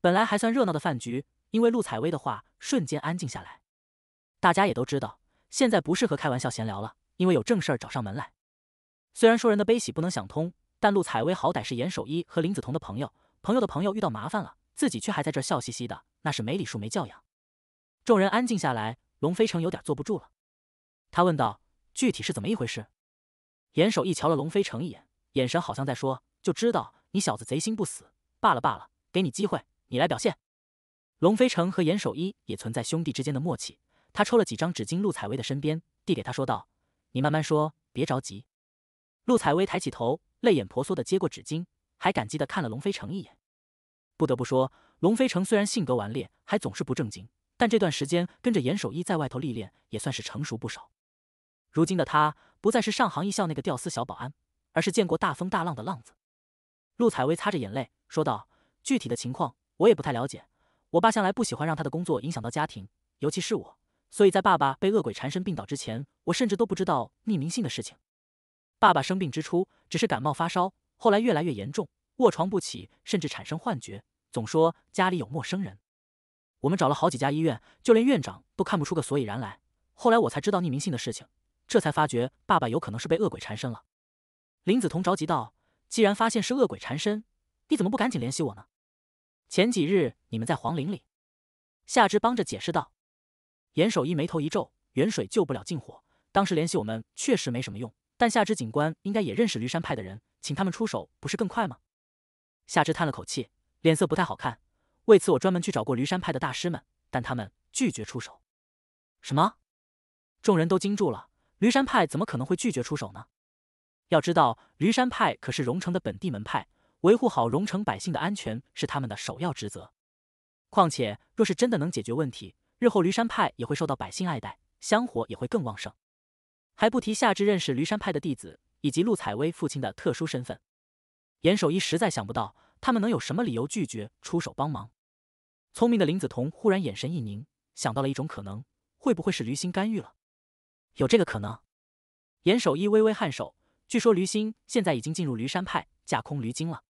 本来还算热闹的饭局，因为陆采薇的话，瞬间安静下来。大家也都知道，现在不适合开玩笑闲聊了，因为有正事儿找上门来。虽然说人的悲喜不能想通，但陆采薇好歹是严守一和林子彤的朋友，朋友的朋友遇到麻烦了，自己却还在这笑嘻嘻的，那是没礼数、没教养。众人安静下来，龙飞成有点坐不住了，他问道：“具体是怎么一回事？”严守一瞧了龙飞成一眼，眼神好像在说：“就知道你小子贼心不死。”罢了罢了，给你机会。你来表现。龙飞成和严守一也存在兄弟之间的默契。他抽了几张纸巾，陆采薇的身边递给他，说道：“你慢慢说，别着急。”陆采薇抬起头，泪眼婆娑的接过纸巾，还感激的看了龙飞成一眼。不得不说，龙飞成虽然性格顽劣，还总是不正经，但这段时间跟着严守一在外头历练，也算是成熟不少。如今的他不再是上杭一校那个吊丝小保安，而是见过大风大浪的浪子。陆采薇擦着眼泪说道：“具体的情况。”我也不太了解，我爸向来不喜欢让他的工作影响到家庭，尤其是我。所以在爸爸被恶鬼缠身病倒之前，我甚至都不知道匿名信的事情。爸爸生病之初只是感冒发烧，后来越来越严重，卧床不起，甚至产生幻觉，总说家里有陌生人。我们找了好几家医院，就连院长都看不出个所以然来。后来我才知道匿名信的事情，这才发觉爸爸有可能是被恶鬼缠身了。林子彤着急道：“既然发现是恶鬼缠身，你怎么不赶紧联系我呢？”前几日你们在皇陵里，夏之帮着解释道。严守一眉头一皱，远水救不了近火。当时联系我们确实没什么用，但夏之警官应该也认识驴山派的人，请他们出手不是更快吗？夏之叹了口气，脸色不太好看。为此我专门去找过驴山派的大师们，但他们拒绝出手。什么？众人都惊住了。驴山派怎么可能会拒绝出手呢？要知道，驴山派可是荣城的本地门派。维护好荣城百姓的安全是他们的首要职责。况且，若是真的能解决问题，日后驴山派也会受到百姓爱戴，香火也会更旺盛。还不提夏至认识驴山派的弟子，以及陆采薇父亲的特殊身份。严守一实在想不到他们能有什么理由拒绝出手帮忙。聪明的林子彤忽然眼神一凝，想到了一种可能：会不会是驴心干预了？有这个可能。严守一微微颔首，据说驴心现在已经进入驴山派，架空驴精了。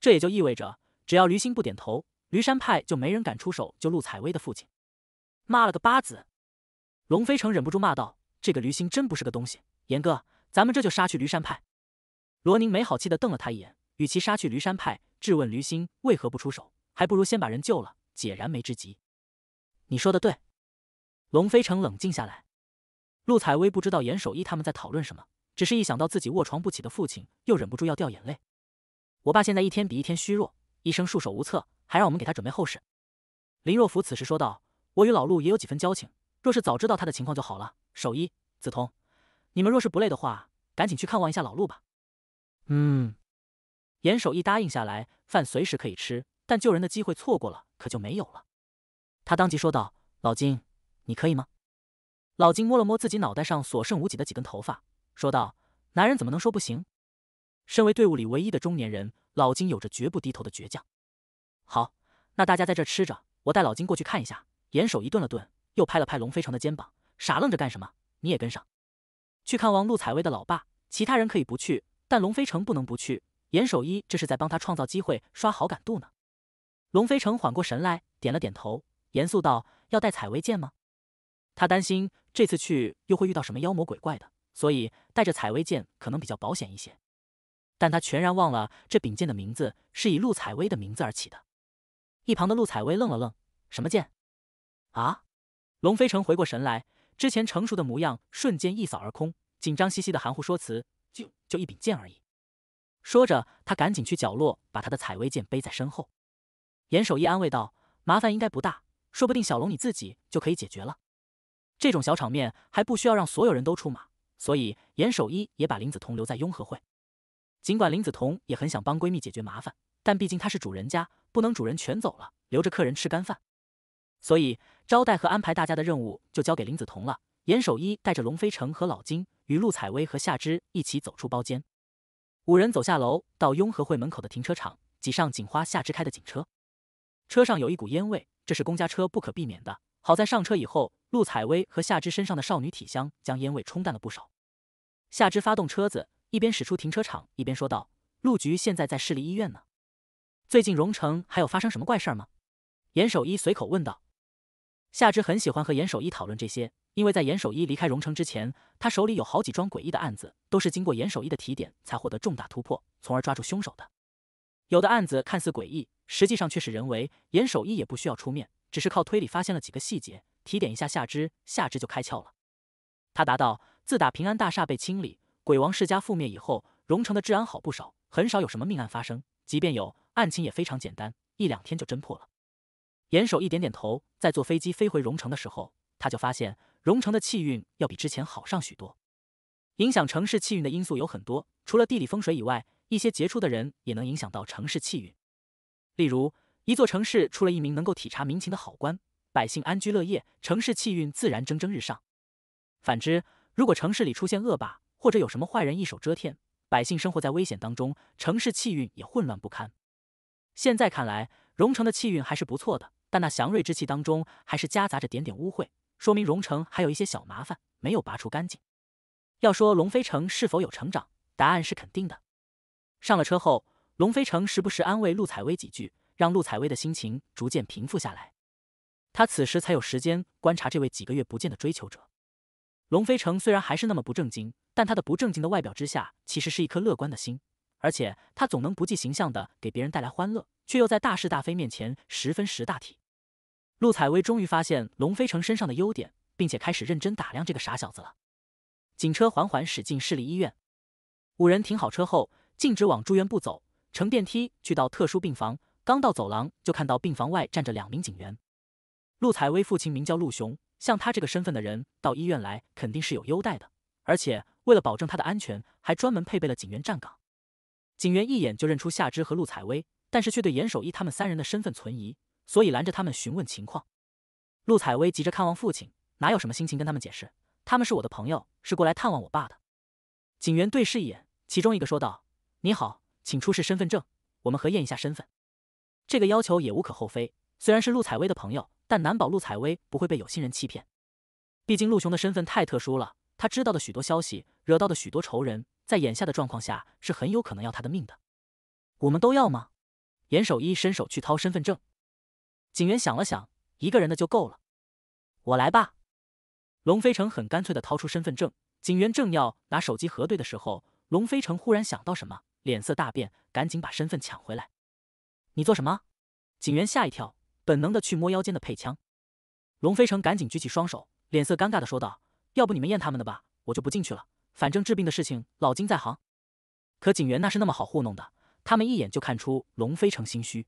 这也就意味着，只要驴心不点头，驴山派就没人敢出手救陆采薇的父亲。骂了个八子，龙飞城忍不住骂道：“这个驴心真不是个东西！”严哥，咱们这就杀去驴山派。罗宁没好气的瞪了他一眼，与其杀去驴山派质问驴心为何不出手，还不如先把人救了，解燃眉之急。你说的对，龙飞城冷静下来。陆采薇不知道严守一他们在讨论什么，只是一想到自己卧床不起的父亲，又忍不住要掉眼泪。我爸现在一天比一天虚弱，医生束手无策，还让我们给他准备后事。林若甫此时说道：“我与老陆也有几分交情，若是早知道他的情况就好了。”守一、子通，你们若是不累的话，赶紧去看望一下老陆吧。嗯，严守一答应下来，饭随时可以吃，但救人的机会错过了，可就没有了。他当即说道：“老金，你可以吗？”老金摸了摸自己脑袋上所剩无几的几根头发，说道：“男人怎么能说不行？”身为队伍里唯一的中年人，老金有着绝不低头的倔强。好，那大家在这吃着，我带老金过去看一下。严守一顿了顿，又拍了拍龙飞城的肩膀：“傻愣着干什么？你也跟上，去看望陆采薇的老爸。其他人可以不去，但龙飞城不能不去。”严守一这是在帮他创造机会刷好感度呢。龙飞城缓过神来，点了点头，严肃道：“要带采薇剑吗？”他担心这次去又会遇到什么妖魔鬼怪的，所以带着采薇剑可能比较保险一些。但他全然忘了这柄剑的名字是以陆采薇的名字而起的。一旁的陆采薇愣了愣：“什么剑？”啊！龙飞成回过神来，之前成熟的模样瞬间一扫而空，紧张兮兮的含糊说辞：“就就一柄剑而已。”说着，他赶紧去角落把他的采薇剑背在身后。严守一安慰道：“麻烦应该不大，说不定小龙你自己就可以解决了。这种小场面还不需要让所有人都出马，所以严守一也把林子彤留在雍和会。”尽管林子彤也很想帮闺蜜解决麻烦，但毕竟她是主人家，不能主人全走了，留着客人吃干饭。所以，招待和安排大家的任务就交给林子彤了。严守一带着龙飞城和老金，与陆采薇和夏芝一起走出包间。五人走下楼，到雍和会门口的停车场，挤上警花夏之开的警车。车上有一股烟味，这是公家车不可避免的。好在上车以后，陆采薇和夏芝身上的少女体香将烟味冲淡了不少。夏芝发动车子。一边驶出停车场，一边说道：“陆局现在在市立医院呢。最近荣城还有发生什么怪事吗？”严守一随口问道。夏之很喜欢和严守一讨论这些，因为在严守一离开荣城之前，他手里有好几桩诡异的案子，都是经过严守一的提点才获得重大突破，从而抓住凶手的。有的案子看似诡异，实际上却是人为。严守一也不需要出面，只是靠推理发现了几个细节，提点一下夏之，夏之就开窍了。他答道：“自打平安大厦被清理。”鬼王世家覆灭以后，荣城的治安好不少，很少有什么命案发生。即便有，案情也非常简单，一两天就侦破了。严守一点点头，在坐飞机飞回荣城的时候，他就发现荣城的气运要比之前好上许多。影响城市气运的因素有很多，除了地理风水以外，一些杰出的人也能影响到城市气运。例如，一座城市出了一名能够体察民情的好官，百姓安居乐业，城市气运自然蒸蒸日上。反之，如果城市里出现恶霸，或者有什么坏人一手遮天，百姓生活在危险当中，城市气运也混乱不堪。现在看来，荣城的气运还是不错的，但那祥瑞之气当中还是夹杂着点点污秽，说明荣城还有一些小麻烦没有拔除干净。要说龙飞城是否有成长，答案是肯定的。上了车后，龙飞城时不时安慰陆采薇几句，让陆采薇的心情逐渐平复下来。他此时才有时间观察这位几个月不见的追求者。龙飞城虽然还是那么不正经。但他的不正经的外表之下，其实是一颗乐观的心，而且他总能不计形象的给别人带来欢乐，却又在大是大非面前十分识大体。陆采薇终于发现龙飞成身上的优点，并且开始认真打量这个傻小子了。警车缓缓驶进市立医院，五人停好车后，径直往住院部走，乘电梯去到特殊病房。刚到走廊，就看到病房外站着两名警员。陆采薇父亲名叫陆雄，像他这个身份的人到医院来，肯定是有优待的，而且。为了保证他的安全，还专门配备了警员站岗。警员一眼就认出夏之和陆采薇，但是却对严守一他们三人的身份存疑，所以拦着他们询问情况。陆采薇急着看望父亲，哪有什么心情跟他们解释？他们是我的朋友，是过来探望我爸的。警员对视一眼，其中一个说道：“你好，请出示身份证，我们核验一下身份。”这个要求也无可厚非。虽然是陆采薇的朋友，但难保陆采薇不会被有心人欺骗。毕竟陆雄的身份太特殊了，他知道的许多消息。惹到的许多仇人在眼下的状况下是很有可能要他的命的。我们都要吗？严守一伸手去掏身份证。警员想了想，一个人的就够了。我来吧。龙飞成很干脆的掏出身份证。警员正要拿手机核对的时候，龙飞成忽然想到什么，脸色大变，赶紧把身份抢回来。你做什么？警员吓一跳，本能的去摸腰间的配枪。龙飞成赶紧举起双手，脸色尴尬的说道：“要不你们验他们的吧，我就不进去了。”反正治病的事情，老金在行。可警员那是那么好糊弄的，他们一眼就看出龙飞成心虚。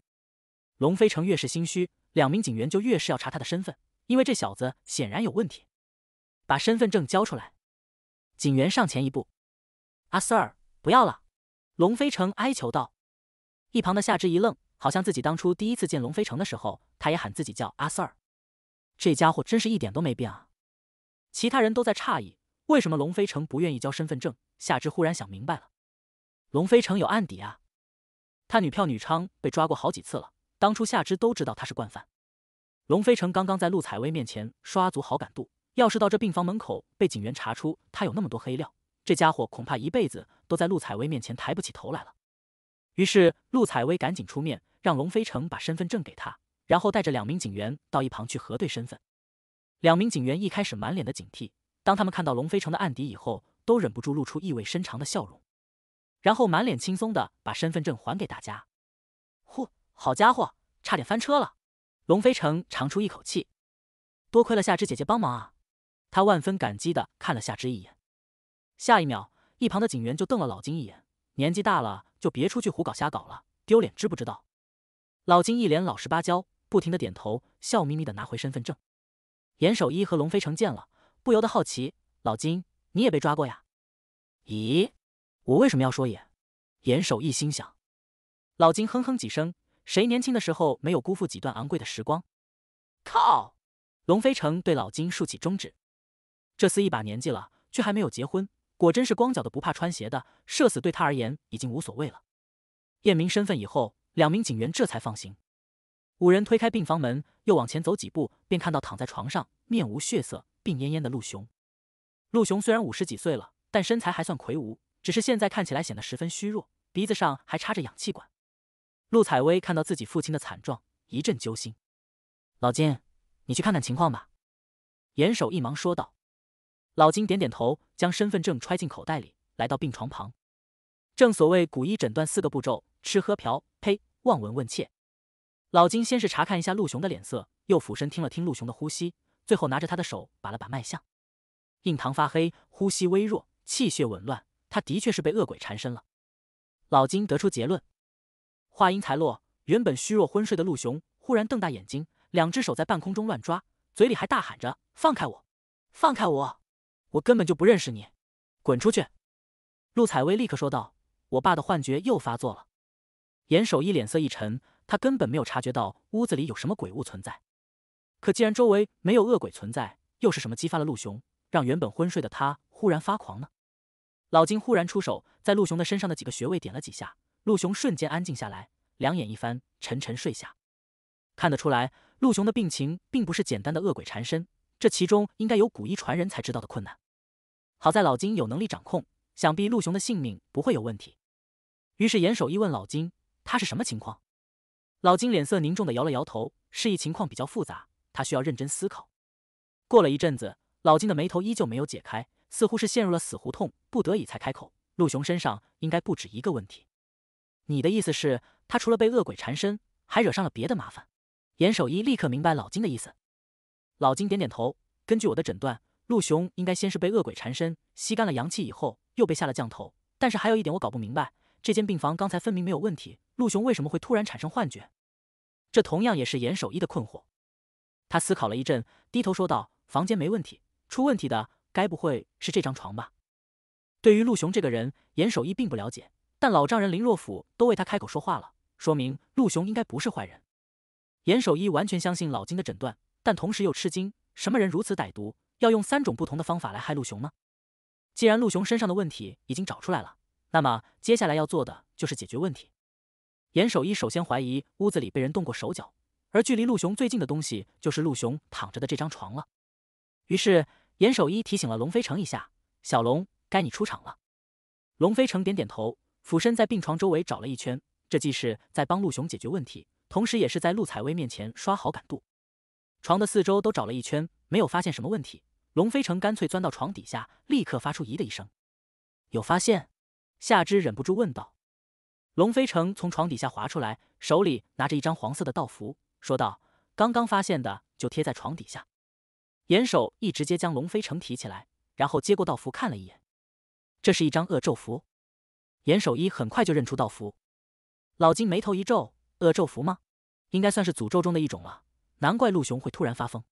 龙飞成越是心虚，两名警员就越是要查他的身份，因为这小子显然有问题。把身份证交出来！警员上前一步。阿 Sir，不要了！龙飞成哀求道。一旁的夏之，一愣，好像自己当初第一次见龙飞成的时候，他也喊自己叫阿 Sir。这家伙真是一点都没变啊！其他人都在诧异。为什么龙飞城不愿意交身份证？夏之忽然想明白了，龙飞城有案底啊，他女票女娼被抓过好几次了。当初夏之都知道他是惯犯，龙飞城刚刚在陆采薇面前刷足好感度，要是到这病房门口被警员查出他有那么多黑料，这家伙恐怕一辈子都在陆采薇面前抬不起头来了。于是陆采薇赶紧出面，让龙飞城把身份证给他，然后带着两名警员到一旁去核对身份。两名警员一开始满脸的警惕。当他们看到龙飞城的案底以后，都忍不住露出意味深长的笑容，然后满脸轻松的把身份证还给大家。呼，好家伙，差点翻车了！龙飞城长出一口气，多亏了夏芝姐姐帮忙啊！他万分感激的看了夏芝一眼。下一秒，一旁的警员就瞪了老金一眼：“年纪大了就别出去胡搞瞎搞了，丢脸知不知道？”老金一脸老实巴交，不停的点头，笑眯眯的拿回身份证。严守一和龙飞城见了。不由得好奇，老金，你也被抓过呀？咦，我为什么要说也？严守一心想，老金哼哼几声，谁年轻的时候没有辜负几段昂贵的时光？靠！龙飞城对老金竖起中指，这厮一把年纪了，却还没有结婚，果真是光脚的不怕穿鞋的，社死对他而言已经无所谓了。验明身份以后，两名警员这才放心。五人推开病房门，又往前走几步，便看到躺在床上，面无血色。病恹恹的陆雄，陆雄虽然五十几岁了，但身材还算魁梧，只是现在看起来显得十分虚弱，鼻子上还插着氧气管。陆采薇看到自己父亲的惨状，一阵揪心。老金，你去看看情况吧。”严守一忙说道。老金点点头，将身份证揣进口袋里，来到病床旁。正所谓古医诊断四个步骤：吃喝嫖，呸，望闻问切。老金先是查看一下陆雄的脸色，又俯身听了听陆雄的呼吸。最后拿着他的手把了把脉象，印堂发黑，呼吸微弱，气血紊乱。他的确是被恶鬼缠身了。老金得出结论。话音才落，原本虚弱昏睡的陆雄忽然瞪大眼睛，两只手在半空中乱抓，嘴里还大喊着：“放开我，放开我！我根本就不认识你，滚出去！”陆采薇立刻说道：“我爸的幻觉又发作了。”严守一脸色一沉，他根本没有察觉到屋子里有什么鬼物存在。可既然周围没有恶鬼存在，又是什么激发了陆雄，让原本昏睡的他忽然发狂呢？老金忽然出手，在陆雄的身上的几个穴位点了几下，陆雄瞬间安静下来，两眼一翻，沉沉睡下。看得出来，陆雄的病情并不是简单的恶鬼缠身，这其中应该有古医传人才知道的困难。好在老金有能力掌控，想必陆雄的性命不会有问题。于是严守一问老金，他是什么情况？老金脸色凝重的摇了摇头，示意情况比较复杂。他需要认真思考。过了一阵子，老金的眉头依旧没有解开，似乎是陷入了死胡同，不得已才开口：“陆雄身上应该不止一个问题。”你的意思是，他除了被恶鬼缠身，还惹上了别的麻烦？严守一立刻明白老金的意思。老金点点头。根据我的诊断，陆雄应该先是被恶鬼缠身，吸干了阳气，以后又被下了降头。但是还有一点我搞不明白，这间病房刚才分明没有问题，陆雄为什么会突然产生幻觉？这同样也是严守一的困惑。他思考了一阵，低头说道：“房间没问题，出问题的该不会是这张床吧？”对于陆雄这个人，严守一并不了解，但老丈人林若甫都为他开口说话了，说明陆雄应该不是坏人。严守一完全相信老金的诊断，但同时又吃惊：什么人如此歹毒，要用三种不同的方法来害陆雄呢？既然陆雄身上的问题已经找出来了，那么接下来要做的就是解决问题。严守一首先怀疑屋子里被人动过手脚。而距离陆雄最近的东西就是陆雄躺着的这张床了。于是严守一提醒了龙飞城一下：“小龙，该你出场了。”龙飞城点点头，俯身在病床周围找了一圈。这既是在帮陆雄解决问题，同时也是在陆采薇面前刷好感度。床的四周都找了一圈，没有发现什么问题。龙飞城干脆钻到床底下，立刻发出“咦”的一声。有发现？夏之忍不住问道。龙飞城从床底下滑出来，手里拿着一张黄色的道符。说道：“刚刚发现的，就贴在床底下。”严守义直接将龙飞城提起来，然后接过道符看了一眼。这是一张恶咒符。严守一很快就认出道符。老金眉头一皱：“恶咒符吗？应该算是诅咒中的一种了。难怪陆雄会突然发疯。”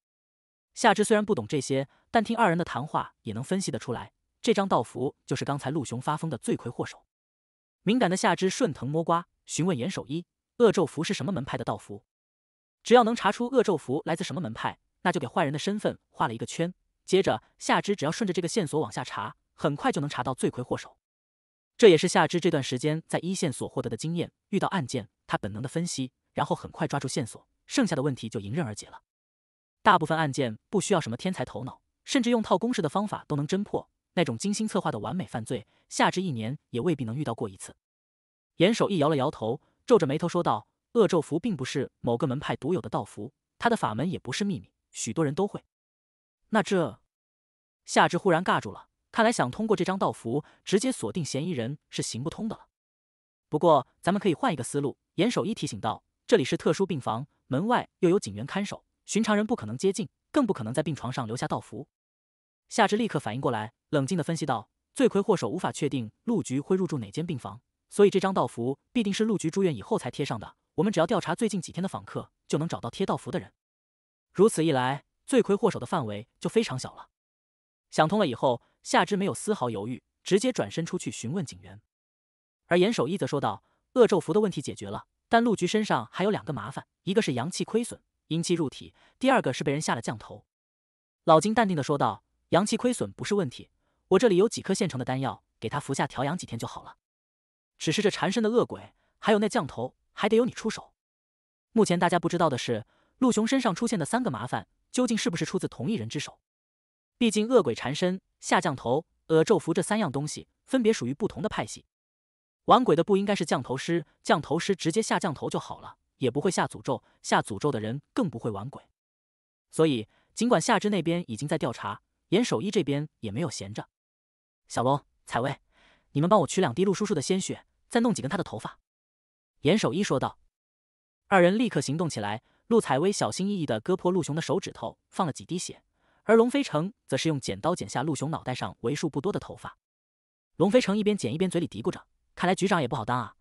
夏之虽然不懂这些，但听二人的谈话也能分析得出来，这张道符就是刚才陆雄发疯的罪魁祸首。敏感的夏之顺藤摸瓜，询问严守一：“恶咒符是什么门派的道符？”只要能查出恶咒符来自什么门派，那就给坏人的身份画了一个圈。接着，夏之只要顺着这个线索往下查，很快就能查到罪魁祸首。这也是夏之这段时间在一线所获得的经验。遇到案件，他本能的分析，然后很快抓住线索，剩下的问题就迎刃而解了。大部分案件不需要什么天才头脑，甚至用套公式的方法都能侦破。那种精心策划的完美犯罪，夏之一年也未必能遇到过一次。严守义摇了摇头，皱着眉头说道。恶咒符并不是某个门派独有的道符，他的法门也不是秘密，许多人都会。那这夏至忽然尬住了，看来想通过这张道符直接锁定嫌疑人是行不通的了。不过咱们可以换一个思路，严守一提醒道：“这里是特殊病房，门外又有警员看守，寻常人不可能接近，更不可能在病床上留下道符。”夏至立刻反应过来，冷静的分析道：“罪魁祸首无法确定，陆局会入住哪间病房，所以这张道符必定是陆局住院以后才贴上的。”我们只要调查最近几天的访客，就能找到贴道符的人。如此一来，罪魁祸首的范围就非常小了。想通了以后，夏之没有丝毫犹豫，直接转身出去询问警员。而严守一则说道：“恶咒符的问题解决了，但陆局身上还有两个麻烦，一个是阳气亏损，阴气入体；第二个是被人下了降头。”老金淡定的说道：“阳气亏损不是问题，我这里有几颗现成的丹药，给他服下调养几天就好了。只是这缠身的恶鬼，还有那降头。”还得由你出手。目前大家不知道的是，陆雄身上出现的三个麻烦，究竟是不是出自同一人之手？毕竟恶鬼缠身、下降头、恶咒符这三样东西，分别属于不同的派系。玩鬼的不应该是降头师，降头师直接下降头就好了，也不会下诅咒。下诅咒的人更不会玩鬼。所以，尽管夏之那边已经在调查，严守一这边也没有闲着。小龙、采薇，你们帮我取两滴陆叔叔的鲜血，再弄几根他的头发。严守一说道：“二人立刻行动起来。陆采薇小心翼翼的割破陆雄的手指头，放了几滴血；而龙飞城则是用剪刀剪下陆雄脑袋上为数不多的头发。龙飞城一边剪一边嘴里嘀咕着：‘看来局长也不好当啊。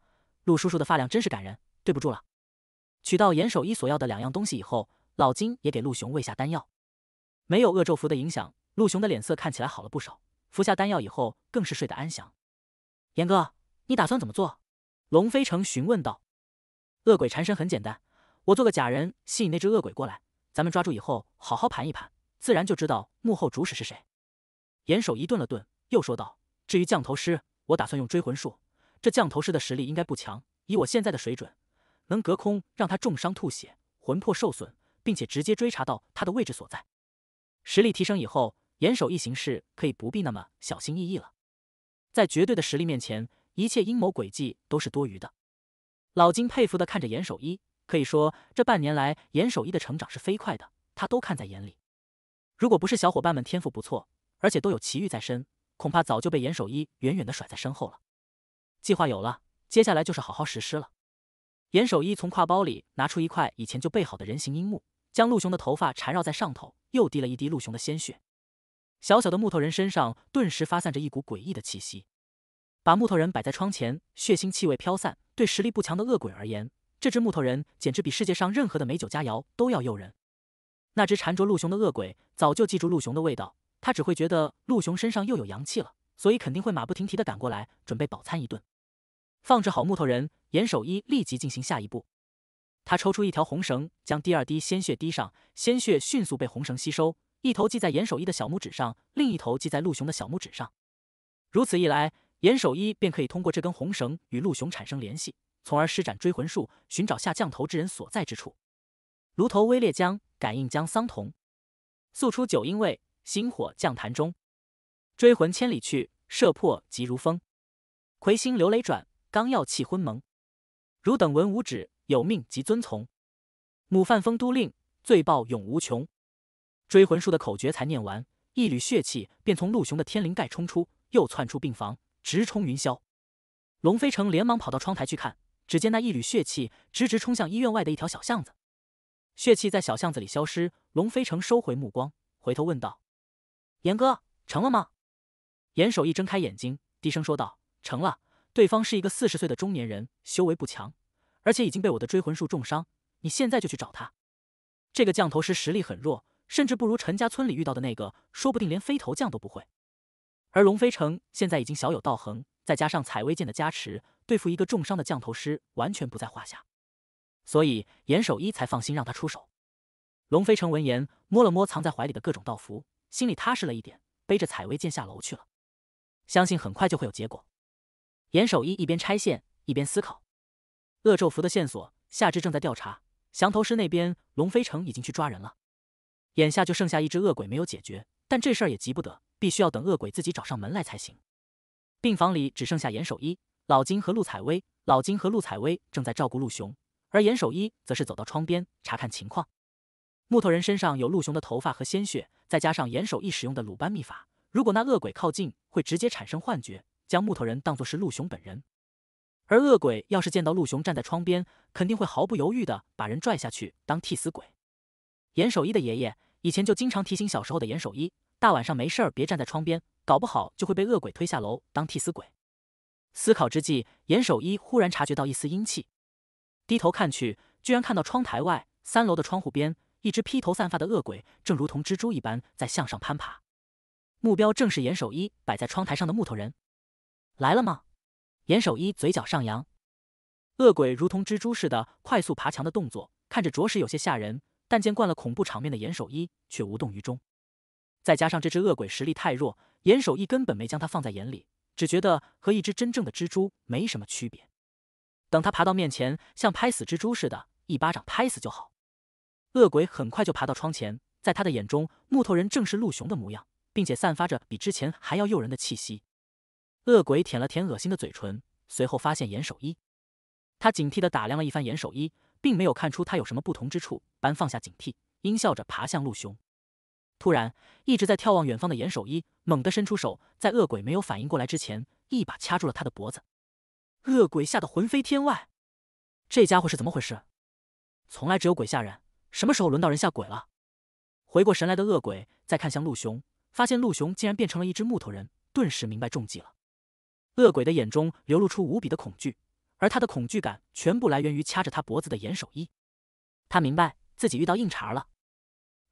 陆叔叔的发量真是感人。对不住了。’取到严守一所要的两样东西以后，老金也给陆雄喂下丹药。没有恶咒符的影响，陆雄的脸色看起来好了不少。服下丹药以后，更是睡得安详。严哥，你打算怎么做？”龙飞城询问道：“恶鬼缠身很简单，我做个假人吸引那只恶鬼过来，咱们抓住以后好好盘一盘，自然就知道幕后主使是谁。”严守一顿了顿，又说道：“至于降头师，我打算用追魂术。这降头师的实力应该不强，以我现在的水准，能隔空让他重伤吐血，魂魄受损，并且直接追查到他的位置所在。实力提升以后，严守一行事可以不必那么小心翼翼了，在绝对的实力面前。”一切阴谋诡计都是多余的。老金佩服的看着严守一，可以说这半年来严守一的成长是飞快的，他都看在眼里。如果不是小伙伴们天赋不错，而且都有奇遇在身，恐怕早就被严守一远远的甩在身后了。计划有了，接下来就是好好实施了。严守一从挎包里拿出一块以前就备好的人形樱木，将陆雄的头发缠绕在上头，又滴了一滴陆雄的鲜血。小小的木头人身上顿时发散着一股诡异的气息。把木头人摆在窗前，血腥气味飘散。对实力不强的恶鬼而言，这只木头人简直比世界上任何的美酒佳肴都要诱人。那只缠着陆雄的恶鬼早就记住陆雄的味道，他只会觉得陆雄身上又有阳气了，所以肯定会马不停蹄的赶过来，准备饱餐一顿。放置好木头人，严守一立即进行下一步。他抽出一条红绳，将第二滴鲜血滴上，鲜血迅速被红绳吸收，一头系在严守一的小拇指上，另一头系在陆雄的小拇指上。如此一来。严守一便可以通过这根红绳与陆雄产生联系，从而施展追魂术，寻找下降头之人所在之处。炉头微烈将，感应将桑桐，宿出九阴位，星火降坛中，追魂千里去，射破急如风。魁星流雷转，刚要气昏蒙。汝等闻吾旨，有命即遵从。母犯风都令，罪报永无穷。追魂术的口诀才念完，一缕血气便从陆雄的天灵盖冲出，又窜出病房。直冲云霄，龙飞城连忙跑到窗台去看，只见那一缕血气直直冲向医院外的一条小巷子，血气在小巷子里消失。龙飞城收回目光，回头问道：“严哥，成了吗？”严守一睁开眼睛，低声说道：“成了。对方是一个四十岁的中年人，修为不强，而且已经被我的追魂术重伤。你现在就去找他。这个降头师实力很弱，甚至不如陈家村里遇到的那个，说不定连飞头降都不会。”而龙飞城现在已经小有道行，再加上采薇剑的加持，对付一个重伤的降头师完全不在话下，所以严守一才放心让他出手。龙飞城闻言，摸了摸藏在怀里的各种道符，心里踏实了一点，背着采薇剑下楼去了。相信很快就会有结果。严守一一边拆线，一边思考恶咒符的线索。夏至正在调查降头师那边，龙飞城已经去抓人了，眼下就剩下一只恶鬼没有解决，但这事儿也急不得。必须要等恶鬼自己找上门来才行。病房里只剩下严守一、老金和陆采薇。老金和陆采薇正在照顾陆雄，而严守一则是走到窗边查看情况。木头人身上有陆雄的头发和鲜血，再加上严守一使用的鲁班秘法，如果那恶鬼靠近，会直接产生幻觉，将木头人当作是陆雄本人。而恶鬼要是见到陆雄站在窗边，肯定会毫不犹豫地把人拽下去当替死鬼。严守一的爷爷以前就经常提醒小时候的严守一。大晚上没事儿，别站在窗边，搞不好就会被恶鬼推下楼当替死鬼。思考之际，严守一忽然察觉到一丝阴气，低头看去，居然看到窗台外三楼的窗户边，一只披头散发的恶鬼正如同蜘蛛一般在向上攀爬，目标正是严守一摆在窗台上的木头人。来了吗？严守一嘴角上扬，恶鬼如同蜘蛛似的快速爬墙的动作，看着着实有些吓人，但见惯了恐怖场面的严守一却无动于衷。再加上这只恶鬼实力太弱，严守一根本没将他放在眼里，只觉得和一只真正的蜘蛛没什么区别。等他爬到面前，像拍死蜘蛛似的，一巴掌拍死就好。恶鬼很快就爬到窗前，在他的眼中，木头人正是陆雄的模样，并且散发着比之前还要诱人的气息。恶鬼舔了舔恶心的嘴唇，随后发现严守一，他警惕地打量了一番严守一，并没有看出他有什么不同之处，般放下警惕，阴笑着爬向陆雄。突然，一直在眺望远方的严守一猛地伸出手，在恶鬼没有反应过来之前，一把掐住了他的脖子。恶鬼吓得魂飞天外，这家伙是怎么回事？从来只有鬼吓人，什么时候轮到人吓鬼了？回过神来的恶鬼再看向陆雄，发现陆雄竟然变成了一只木头人，顿时明白中计了。恶鬼的眼中流露出无比的恐惧，而他的恐惧感全部来源于掐着他脖子的严守一。他明白自己遇到硬茬了。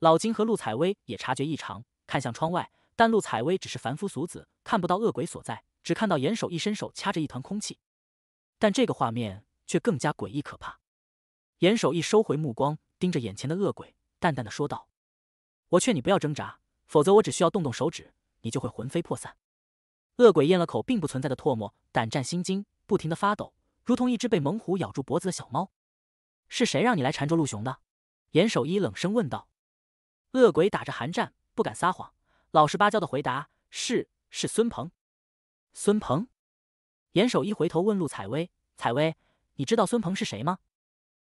老金和陆采薇也察觉异常，看向窗外，但陆采薇只是凡夫俗子，看不到恶鬼所在，只看到严守一伸手掐着一团空气。但这个画面却更加诡异可怕。严守一收回目光，盯着眼前的恶鬼，淡淡的说道：“我劝你不要挣扎，否则我只需要动动手指，你就会魂飞魄散。”恶鬼咽了口并不存在的唾沫，胆战心惊，不停的发抖，如同一只被猛虎咬住脖子的小猫。“是谁让你来缠着陆雄的？”严守一冷声问道。恶鬼打着寒战，不敢撒谎，老实巴交的回答：“是是，孙鹏。”孙鹏，严守一回头问陆采薇：“采薇，你知道孙鹏是谁吗？”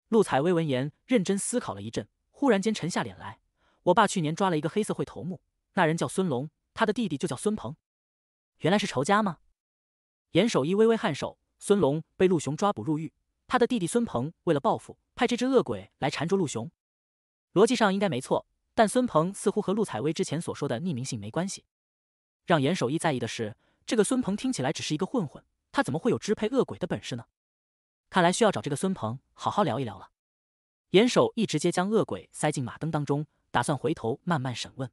陆采薇闻言，认真思考了一阵，忽然间沉下脸来：“我爸去年抓了一个黑社会头目，那人叫孙龙，他的弟弟就叫孙鹏。原来是仇家吗？”严守一微微颔首：“孙龙被陆雄抓捕入狱，他的弟弟孙鹏为了报复，派这只恶鬼来缠着陆雄。逻辑上应该没错。”但孙鹏似乎和陆采薇之前所说的匿名信没关系。让严守一在意的是，这个孙鹏听起来只是一个混混，他怎么会有支配恶鬼的本事呢？看来需要找这个孙鹏好好聊一聊了。严守一直接将恶鬼塞进马灯当中，打算回头慢慢审问。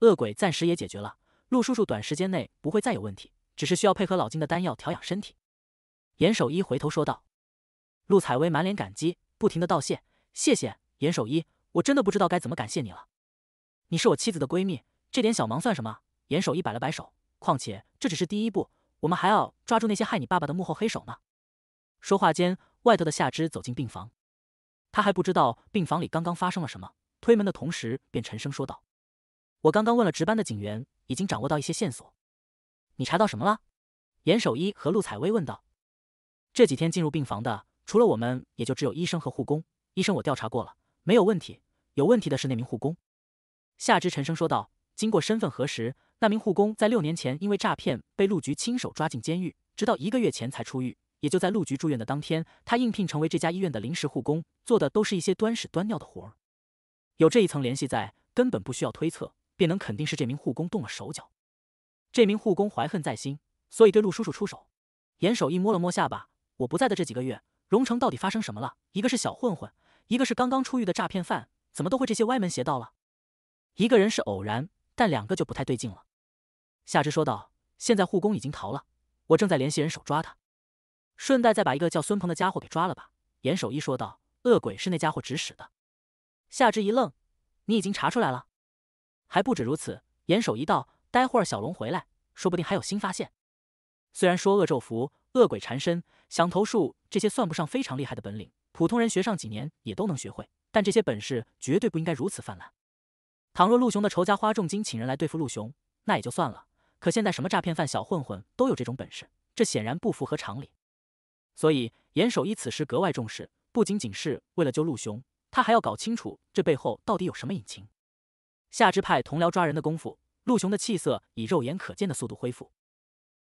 恶鬼暂时也解决了，陆叔叔短时间内不会再有问题，只是需要配合老金的丹药调养身体。严守一回头说道。陆采薇满脸感激，不停的道谢：“谢谢严守一。”我真的不知道该怎么感谢你了，你是我妻子的闺蜜，这点小忙算什么？严守一摆了摆手，况且这只是第一步，我们还要抓住那些害你爸爸的幕后黑手呢。说话间，外头的夏之走进病房，他还不知道病房里刚刚发生了什么，推门的同时便沉声说道：“我刚刚问了值班的警员，已经掌握到一些线索。你查到什么了？”严守一和陆采薇问道。这几天进入病房的，除了我们，也就只有医生和护工。医生，我调查过了。没有问题，有问题的是那名护工。夏之沉声说道：“经过身份核实，那名护工在六年前因为诈骗被陆局亲手抓进监狱，直到一个月前才出狱。也就在陆局住院的当天，他应聘成为这家医院的临时护工，做的都是一些端屎端尿的活儿。有这一层联系在，根本不需要推测，便能肯定是这名护工动了手脚。这名护工怀恨在心，所以对陆叔叔出手。”严守义摸了摸下巴：“我不在的这几个月，荣城到底发生什么了？一个是小混混。”一个是刚刚出狱的诈骗犯，怎么都会这些歪门邪道了。一个人是偶然，但两个就不太对劲了。夏之说道：“现在护工已经逃了，我正在联系人手抓他，顺带再把一个叫孙鹏的家伙给抓了吧。”严守一说道：“恶鬼是那家伙指使的。”夏之一愣：“你已经查出来了？还不止如此。”严守一道：“待会儿小龙回来，说不定还有新发现。虽然说恶咒符、恶鬼缠身、降头术这些算不上非常厉害的本领。”普通人学上几年也都能学会，但这些本事绝对不应该如此泛滥。倘若陆雄的仇家花重金请人来对付陆雄，那也就算了。可现在什么诈骗犯、小混混都有这种本事，这显然不符合常理。所以严守一此时格外重视，不仅仅是为了救陆雄，他还要搞清楚这背后到底有什么隐情。夏之派同僚抓人的功夫，陆雄的气色以肉眼可见的速度恢复。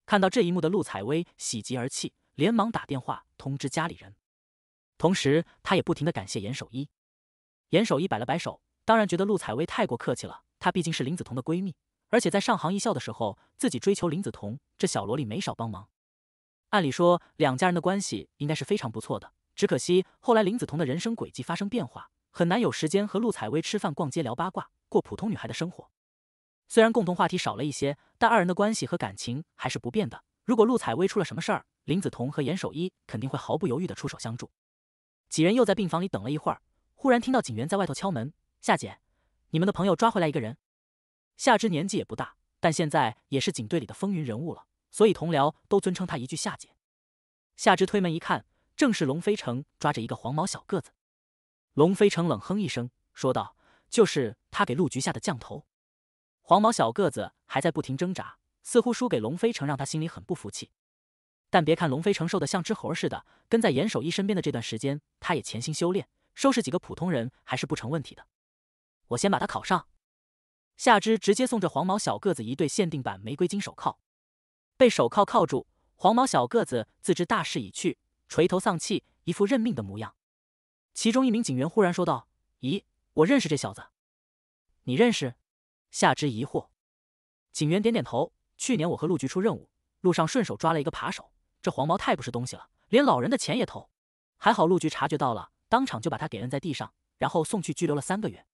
看到这一幕的陆采薇喜极而泣，连忙打电话通知家里人。同时，他也不停的感谢严守一。严守一摆了摆手，当然觉得陆采薇太过客气了。她毕竟是林子彤的闺蜜，而且在上杭艺校的时候，自己追求林子彤这小萝莉没少帮忙。按理说，两家人的关系应该是非常不错的。只可惜后来林子彤的人生轨迹发生变化，很难有时间和陆采薇吃饭、逛街、聊八卦、过普通女孩的生活。虽然共同话题少了一些，但二人的关系和感情还是不变的。如果陆采薇出了什么事儿，林子彤和严守一肯定会毫不犹豫地出手相助。几人又在病房里等了一会儿，忽然听到警员在外头敲门：“夏姐，你们的朋友抓回来一个人。”夏之年纪也不大，但现在也是警队里的风云人物了，所以同僚都尊称他一句“夏姐”。夏之推门一看，正是龙飞城抓着一个黄毛小个子。龙飞城冷哼一声，说道：“就是他给陆局下的降头。”黄毛小个子还在不停挣扎，似乎输给龙飞城让他心里很不服气。但别看龙飞承受的像只猴似的，跟在严守一身边的这段时间，他也潜心修炼，收拾几个普通人还是不成问题的。我先把他烤上。夏之直接送着黄毛小个子一对限定版玫瑰金手铐。被手铐铐住，黄毛小个子自知大势已去，垂头丧气，一副认命的模样。其中一名警员忽然说道：“咦，我认识这小子。”“你认识？”夏之疑惑。警员点点头：“去年我和陆局出任务，路上顺手抓了一个扒手。”这黄毛太不是东西了，连老人的钱也偷。还好陆局察觉到了，当场就把他给摁在地上，然后送去拘留了三个月。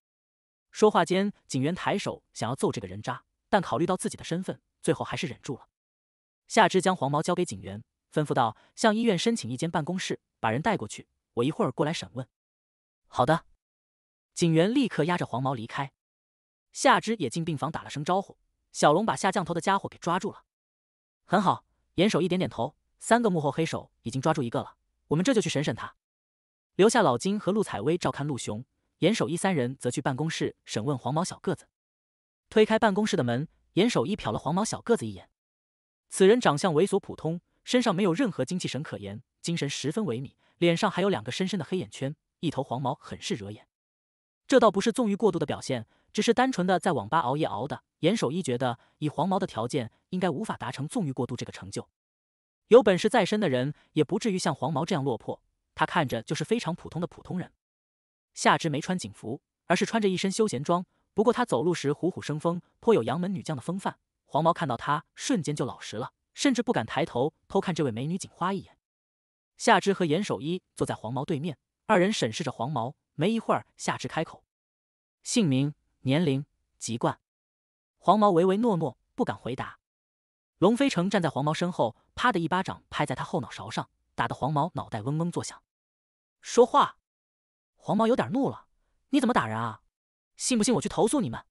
说话间，警员抬手想要揍这个人渣，但考虑到自己的身份，最后还是忍住了。夏之将黄毛交给警员，吩咐道：“向医院申请一间办公室，把人带过去，我一会儿过来审问。”“好的。”警员立刻押着黄毛离开。夏之也进病房打了声招呼：“小龙把下降头的家伙给抓住了，很好。”严守一点点头。三个幕后黑手已经抓住一个了，我们这就去审审他。留下老金和陆采薇照看陆雄，严守一三人则去办公室审问黄毛小个子。推开办公室的门，严守一瞟了黄毛小个子一眼。此人长相猥琐普通，身上没有任何精气神可言，精神十分萎靡，脸上还有两个深深的黑眼圈，一头黄毛很是惹眼。这倒不是纵欲过度的表现，只是单纯的在网吧熬夜熬的。严守一觉得，以黄毛的条件，应该无法达成纵欲过度这个成就。有本事再深的人，也不至于像黄毛这样落魄。他看着就是非常普通的普通人。夏之没穿警服，而是穿着一身休闲装。不过他走路时虎虎生风，颇有杨门女将的风范。黄毛看到他，瞬间就老实了，甚至不敢抬头偷看这位美女警花一眼。夏之和严守一坐在黄毛对面，二人审视着黄毛。没一会儿，夏之开口：“姓名、年龄、籍贯。”黄毛唯唯诺诺，不敢回答。龙飞成站在黄毛身后，啪的一巴掌拍在他后脑勺上，打得黄毛脑袋嗡嗡作响。说话，黄毛有点怒了：“你怎么打人啊？信不信我去投诉你们？”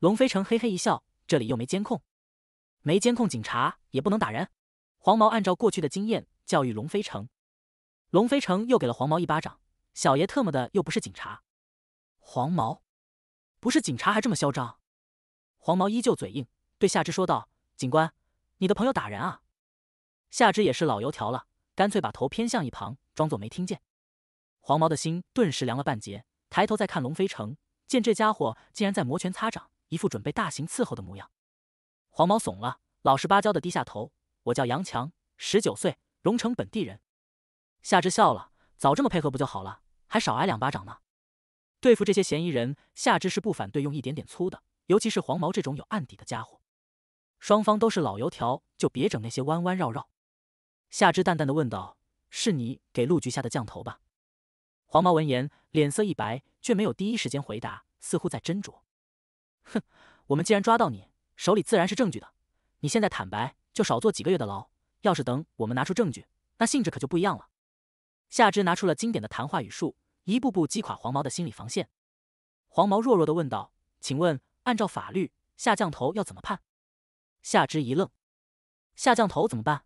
龙飞成嘿嘿一笑：“这里又没监控，没监控，警察也不能打人。”黄毛按照过去的经验教育龙飞成，龙飞成又给了黄毛一巴掌：“小爷特么的又不是警察！”黄毛，不是警察还这么嚣张？黄毛依旧嘴硬，对夏之说道：“警官。”你的朋友打人啊？夏之也是老油条了，干脆把头偏向一旁，装作没听见。黄毛的心顿时凉了半截，抬头再看龙飞城，见这家伙竟然在摩拳擦掌，一副准备大刑伺候的模样。黄毛怂了，老实巴交的低下头：“我叫杨强，十九岁，荣城本地人。”夏之笑了：“早这么配合不就好了，还少挨两巴掌呢。”对付这些嫌疑人，夏之是不反对用一点点粗的，尤其是黄毛这种有案底的家伙。双方都是老油条，就别整那些弯弯绕绕。夏之淡淡的问道：“是你给陆局下的降头吧？”黄毛闻言，脸色一白，却没有第一时间回答，似乎在斟酌。哼，我们既然抓到你，手里自然是证据的。你现在坦白，就少坐几个月的牢；要是等我们拿出证据，那性质可就不一样了。夏之拿出了经典的谈话语术，一步步击垮黄毛的心理防线。黄毛弱弱的问道：“请问，按照法律，下降头要怎么判？”夏之一愣，下降头怎么办？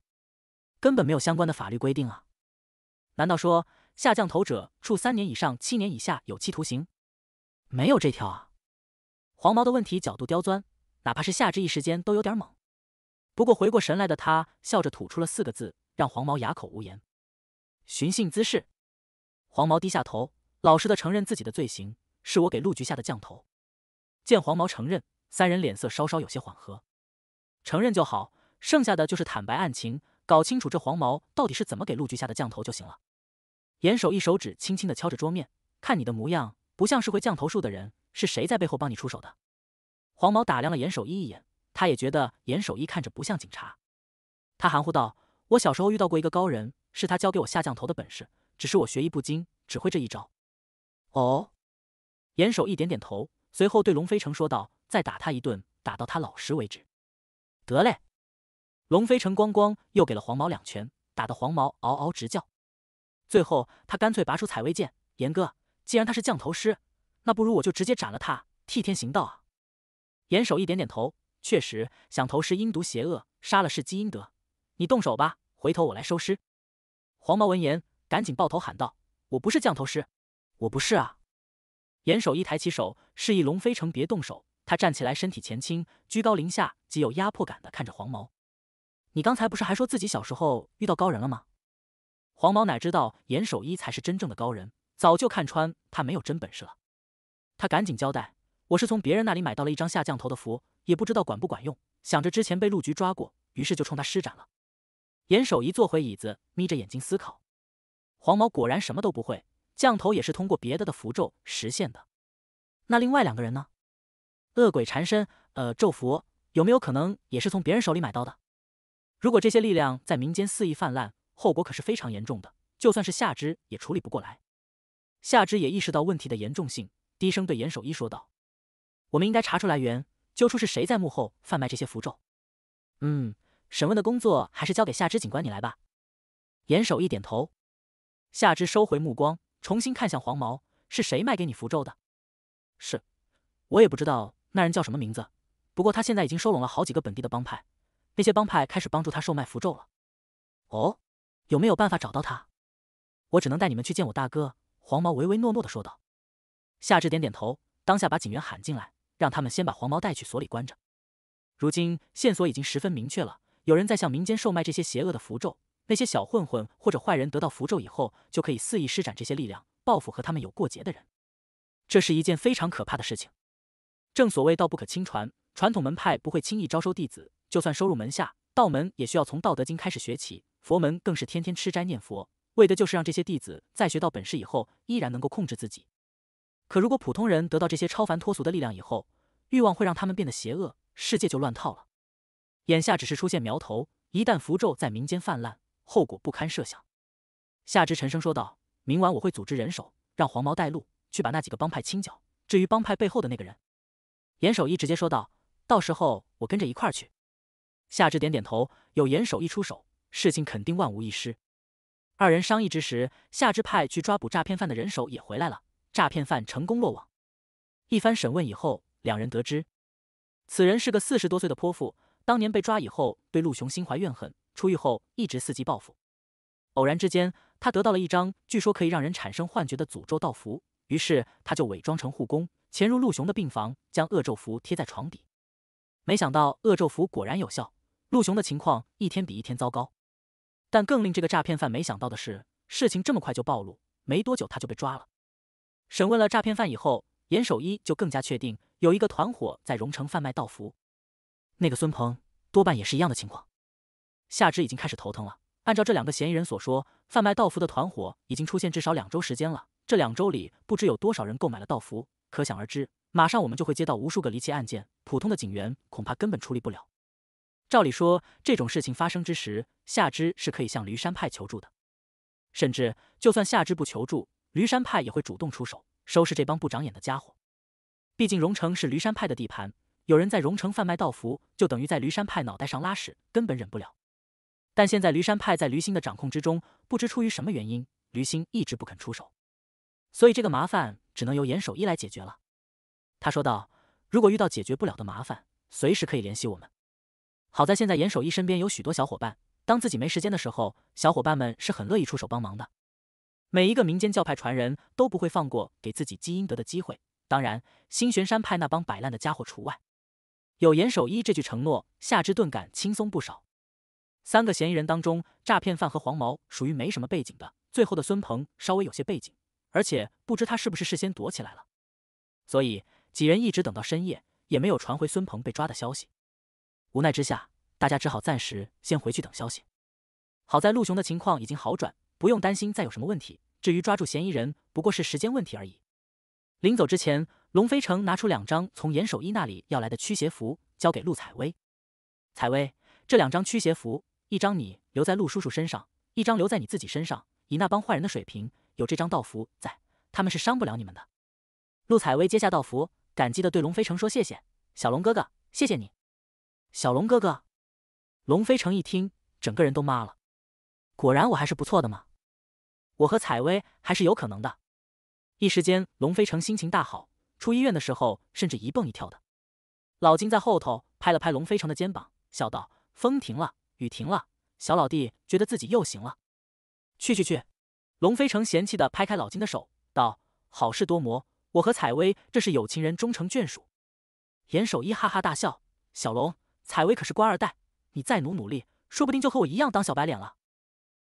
根本没有相关的法律规定啊！难道说下降头者处三年以上七年以下有期徒刑？没有这条啊！黄毛的问题角度刁钻，哪怕是夏之一时间都有点懵。不过回过神来的他笑着吐出了四个字，让黄毛哑口无言：寻衅滋事。黄毛低下头，老实的承认自己的罪行：是我给陆局下的降头。见黄毛承认，三人脸色稍稍有些缓和。承认就好，剩下的就是坦白案情，搞清楚这黄毛到底是怎么给陆局下的降头就行了。严守一手指轻轻的敲着桌面，看你的模样不像是会降头术的人，是谁在背后帮你出手的？黄毛打量了严守一一眼，他也觉得严守一看着不像警察。他含糊道：“我小时候遇到过一个高人，是他教给我下降头的本事，只是我学艺不精，只会这一招。”哦，严守一点点头，随后对龙飞成说道：“再打他一顿，打到他老实为止。”得嘞，龙飞城咣咣又给了黄毛两拳，打得黄毛嗷嗷直叫。最后他干脆拔出采薇剑，严哥，既然他是降头师，那不如我就直接斩了他，替天行道啊！严守一点点头，确实，降头师阴毒邪恶，杀了是积阴德。你动手吧，回头我来收尸。黄毛闻言，赶紧抱头喊道：“我不是降头师，我不是啊！”严守一抬起手，示意龙飞城别动手。他站起来，身体前倾，居高临下，极有压迫感的看着黄毛。你刚才不是还说自己小时候遇到高人了吗？黄毛哪知道严守一才是真正的高人，早就看穿他没有真本事了。他赶紧交代：“我是从别人那里买到了一张下降头的符，也不知道管不管用。想着之前被陆局抓过，于是就冲他施展了。”严守一坐回椅子，眯着眼睛思考。黄毛果然什么都不会，降头也是通过别的的符咒实现的。那另外两个人呢？恶鬼缠身，呃，咒符有没有可能也是从别人手里买到的？如果这些力量在民间肆意泛滥，后果可是非常严重的。就算是夏之也处理不过来。夏之也意识到问题的严重性，低声对严守一说道：“我们应该查出来源，揪出是谁在幕后贩卖这些符咒。”“嗯，审问的工作还是交给夏之警官你来吧。”严守一点头，夏之收回目光，重新看向黄毛：“是谁卖给你符咒的？”“是，我也不知道。”那人叫什么名字？不过他现在已经收拢了好几个本地的帮派，那些帮派开始帮助他售卖符咒了。哦，有没有办法找到他？我只能带你们去见我大哥。黄毛唯唯诺诺的说道。夏至点点头，当下把警员喊进来，让他们先把黄毛带去所里关着。如今线索已经十分明确了，有人在向民间售卖这些邪恶的符咒。那些小混混或者坏人得到符咒以后，就可以肆意施展这些力量，报复和他们有过节的人。这是一件非常可怕的事情。正所谓道不可轻传，传统门派不会轻易招收弟子。就算收入门下，道门也需要从《道德经》开始学起。佛门更是天天吃斋念佛，为的就是让这些弟子在学到本事以后依然能够控制自己。可如果普通人得到这些超凡脱俗的力量以后，欲望会让他们变得邪恶，世界就乱套了。眼下只是出现苗头，一旦符咒在民间泛滥，后果不堪设想。夏之沉声说道：“明晚我会组织人手，让黄毛带路，去把那几个帮派清剿。至于帮派背后的那个人……”严守一直接说道：“到时候我跟着一块儿去。”夏至点点头：“有严守一出手，事情肯定万无一失。”二人商议之时，夏至派去抓捕诈骗犯的人手也回来了。诈骗犯成功落网。一番审问以后，两人得知，此人是个四十多岁的泼妇，当年被抓以后对陆雄心怀怨恨，出狱后一直伺机报复。偶然之间，他得到了一张据说可以让人产生幻觉的诅咒道符，于是他就伪装成护工。潜入陆雄的病房，将恶咒符贴在床底。没想到恶咒符果然有效，陆雄的情况一天比一天糟糕。但更令这个诈骗犯没想到的是，事情这么快就暴露，没多久他就被抓了。审问了诈骗犯以后，严守一就更加确定有一个团伙在荣城贩卖道符。那个孙鹏多半也是一样的情况。夏芝已经开始头疼了。按照这两个嫌疑人所说，贩卖道符的团伙已经出现至少两周时间了。这两周里，不知有多少人购买了道符。可想而知，马上我们就会接到无数个离奇案件，普通的警员恐怕根本处理不了。照理说，这种事情发生之时，夏之是可以向驴山派求助的，甚至就算夏之不求助，驴山派也会主动出手收拾这帮不长眼的家伙。毕竟荣城是驴山派的地盘，有人在荣城贩卖道符，就等于在驴山派脑袋上拉屎，根本忍不了。但现在驴山派在驴心的掌控之中，不知出于什么原因，驴心一直不肯出手，所以这个麻烦。只能由严守一来解决了，他说道：“如果遇到解决不了的麻烦，随时可以联系我们。”好在现在严守一身边有许多小伙伴，当自己没时间的时候，小伙伴们是很乐意出手帮忙的。每一个民间教派传人都不会放过给自己积阴德的机会，当然新玄山派那帮摆烂的家伙除外。有严守一这句承诺，夏之顿感轻松不少。三个嫌疑人当中，诈骗犯和黄毛属于没什么背景的，最后的孙鹏稍微有些背景。而且不知他是不是事先躲起来了，所以几人一直等到深夜，也没有传回孙鹏被抓的消息。无奈之下，大家只好暂时先回去等消息。好在陆雄的情况已经好转，不用担心再有什么问题。至于抓住嫌疑人，不过是时间问题而已。临走之前，龙飞城拿出两张从严守一那里要来的驱邪符，交给陆采薇。采薇，这两张驱邪符，一张你留在陆叔叔身上，一张留在你自己身上。以那帮坏人的水平。有这张道符在，他们是伤不了你们的。陆采薇接下道符，感激的对龙飞城说：“谢谢，小龙哥哥，谢谢你，小龙哥哥。”龙飞城一听，整个人都麻了。果然我还是不错的嘛，我和采薇还是有可能的。一时间，龙飞城心情大好，出医院的时候甚至一蹦一跳的。老金在后头拍了拍龙飞城的肩膀，笑道：“风停了，雨停了，小老弟觉得自己又行了。”去去去。龙飞成嫌弃地拍开老金的手，道：“好事多磨，我和采薇这是有情人终成眷属。”严守一哈哈大笑：“小龙，采薇可是官二代，你再努努力，说不定就和我一样当小白脸了。”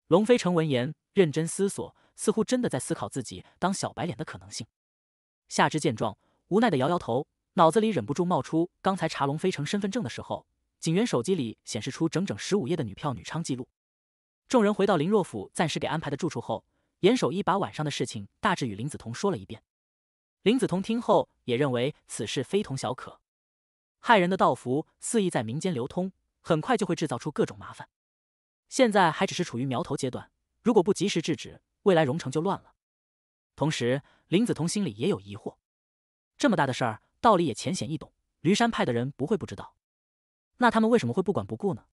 龙飞成闻言认真思索，似乎真的在思考自己当小白脸的可能性。夏之见状，无奈地摇摇头，脑子里忍不住冒出刚才查龙飞成身份证的时候，警员手机里显示出整整十五页的女票女娼记录。众人回到林若甫暂时给安排的住处后。严守一把晚上的事情大致与林子彤说了一遍，林子彤听后也认为此事非同小可，害人的道符肆意在民间流通，很快就会制造出各种麻烦。现在还只是处于苗头阶段，如果不及时制止，未来荣城就乱了。同时，林子彤心里也有疑惑：这么大的事儿，道理也浅显易懂，驴山派的人不会不知道，那他们为什么会不管不顾呢？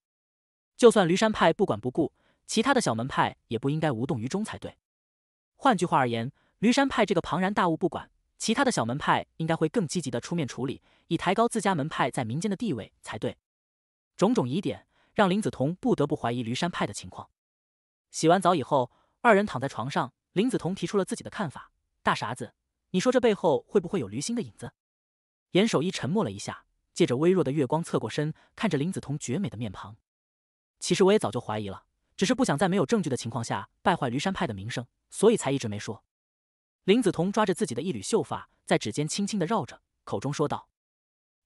就算驴山派不管不顾，其他的小门派也不应该无动于衷才对。换句话而言，驴山派这个庞然大物不管，其他的小门派应该会更积极的出面处理，以抬高自家门派在民间的地位才对。种种疑点让林子彤不得不怀疑驴山派的情况。洗完澡以后，二人躺在床上，林子彤提出了自己的看法：“大傻子，你说这背后会不会有驴心的影子？”严守一沉默了一下，借着微弱的月光侧过身，看着林子彤绝美的面庞。其实我也早就怀疑了。只是不想在没有证据的情况下败坏驴山派的名声，所以才一直没说。林子彤抓着自己的一缕秀发，在指尖轻轻的绕着，口中说道：“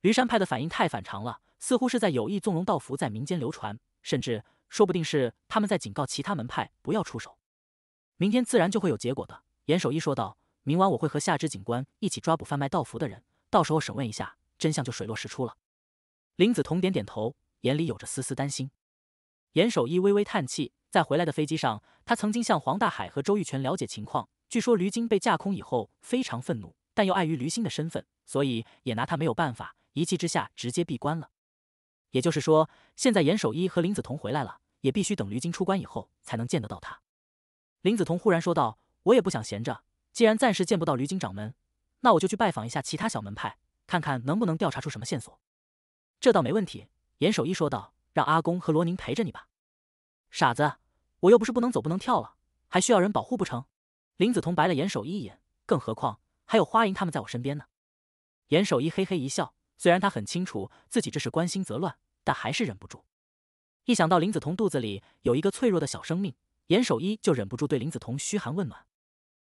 驴山派的反应太反常了，似乎是在有意纵容道符在民间流传，甚至说不定是他们在警告其他门派不要出手。明天自然就会有结果的。”严守一说道：“明晚我会和夏之警官一起抓捕贩卖道符的人，到时候审问一下，真相就水落石出了。”林子彤点点头，眼里有着丝丝担心。严守一微微叹气，在回来的飞机上，他曾经向黄大海和周玉泉了解情况。据说驴精被架空以后非常愤怒，但又碍于驴星的身份，所以也拿他没有办法。一气之下直接闭关了。也就是说，现在严守一和林子彤回来了，也必须等驴精出关以后才能见得到他。林子彤忽然说道：“我也不想闲着，既然暂时见不到驴精掌门，那我就去拜访一下其他小门派，看看能不能调查出什么线索。”这倒没问题，严守一说道。让阿公和罗宁陪着你吧，傻子，我又不是不能走不能跳了，还需要人保护不成？林子彤白了严守一一眼，更何况还有花莹他们在我身边呢。严守一嘿嘿一笑，虽然他很清楚自己这是关心则乱，但还是忍不住。一想到林子彤肚子里有一个脆弱的小生命，严守一就忍不住对林子彤嘘寒问暖，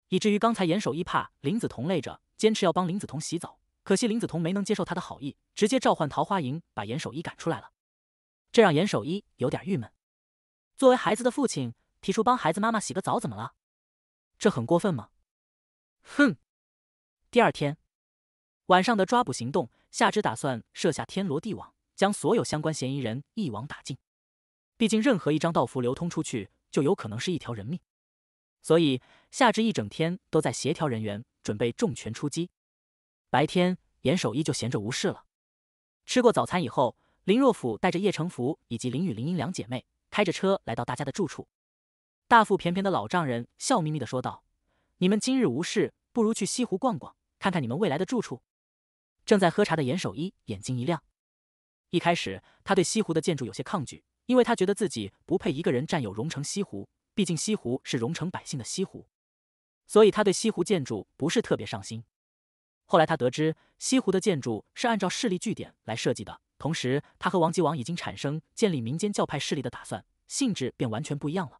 以至于刚才严守一怕林子彤累着，坚持要帮林子彤洗澡，可惜林子彤没能接受他的好意，直接召唤桃花营把严守一赶出来了。这让严守一有点郁闷。作为孩子的父亲，提出帮孩子妈妈洗个澡，怎么了？这很过分吗？哼！第二天晚上的抓捕行动，夏之打算设下天罗地网，将所有相关嫌疑人一网打尽。毕竟，任何一张道符流通出去，就有可能是一条人命。所以，夏之一整天都在协调人员，准备重拳出击。白天，严守一就闲着无事了。吃过早餐以后。林若甫带着叶成福以及林雨、林英两姐妹，开着车来到大家的住处。大腹便便的老丈人笑眯眯的说道：“你们今日无事，不如去西湖逛逛，看看你们未来的住处。”正在喝茶的严守一眼睛一亮。一开始，他对西湖的建筑有些抗拒，因为他觉得自己不配一个人占有荣城西湖，毕竟西湖是荣城百姓的西湖，所以他对西湖建筑不是特别上心。后来，他得知西湖的建筑是按照势力据点来设计的。同时，他和王吉王已经产生建立民间教派势力的打算，性质便完全不一样了。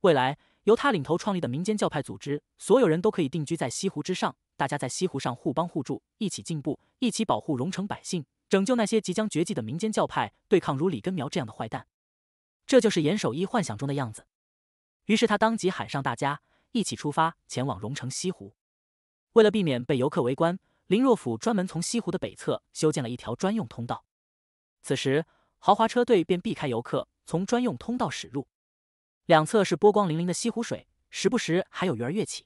未来由他领头创立的民间教派组织，所有人都可以定居在西湖之上，大家在西湖上互帮互助，一起进步，一起保护荣城百姓，拯救那些即将绝迹的民间教派，对抗如李根苗这样的坏蛋。这就是严守一幻想中的样子。于是他当即喊上大家，一起出发前往荣城西湖。为了避免被游客围观，林若甫专门从西湖的北侧修建了一条专用通道。此时，豪华车队便避开游客，从专用通道驶入。两侧是波光粼粼的西湖水，时不时还有鱼儿跃起。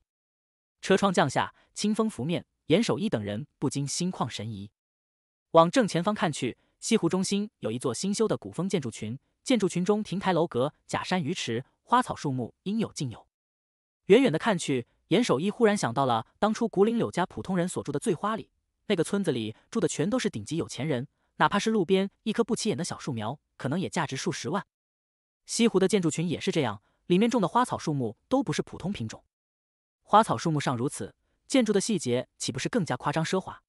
车窗降下，清风拂面，严守一等人不禁心旷神怡。往正前方看去，西湖中心有一座新修的古风建筑群，建筑群中亭台楼阁、假山鱼池、花草树木应有尽有。远远的看去，严守一忽然想到了当初古岭柳家普通人所住的醉花里，那个村子里住的全都是顶级有钱人。哪怕是路边一棵不起眼的小树苗，可能也价值数十万。西湖的建筑群也是这样，里面种的花草树木都不是普通品种。花草树木上如此，建筑的细节岂不是更加夸张奢华？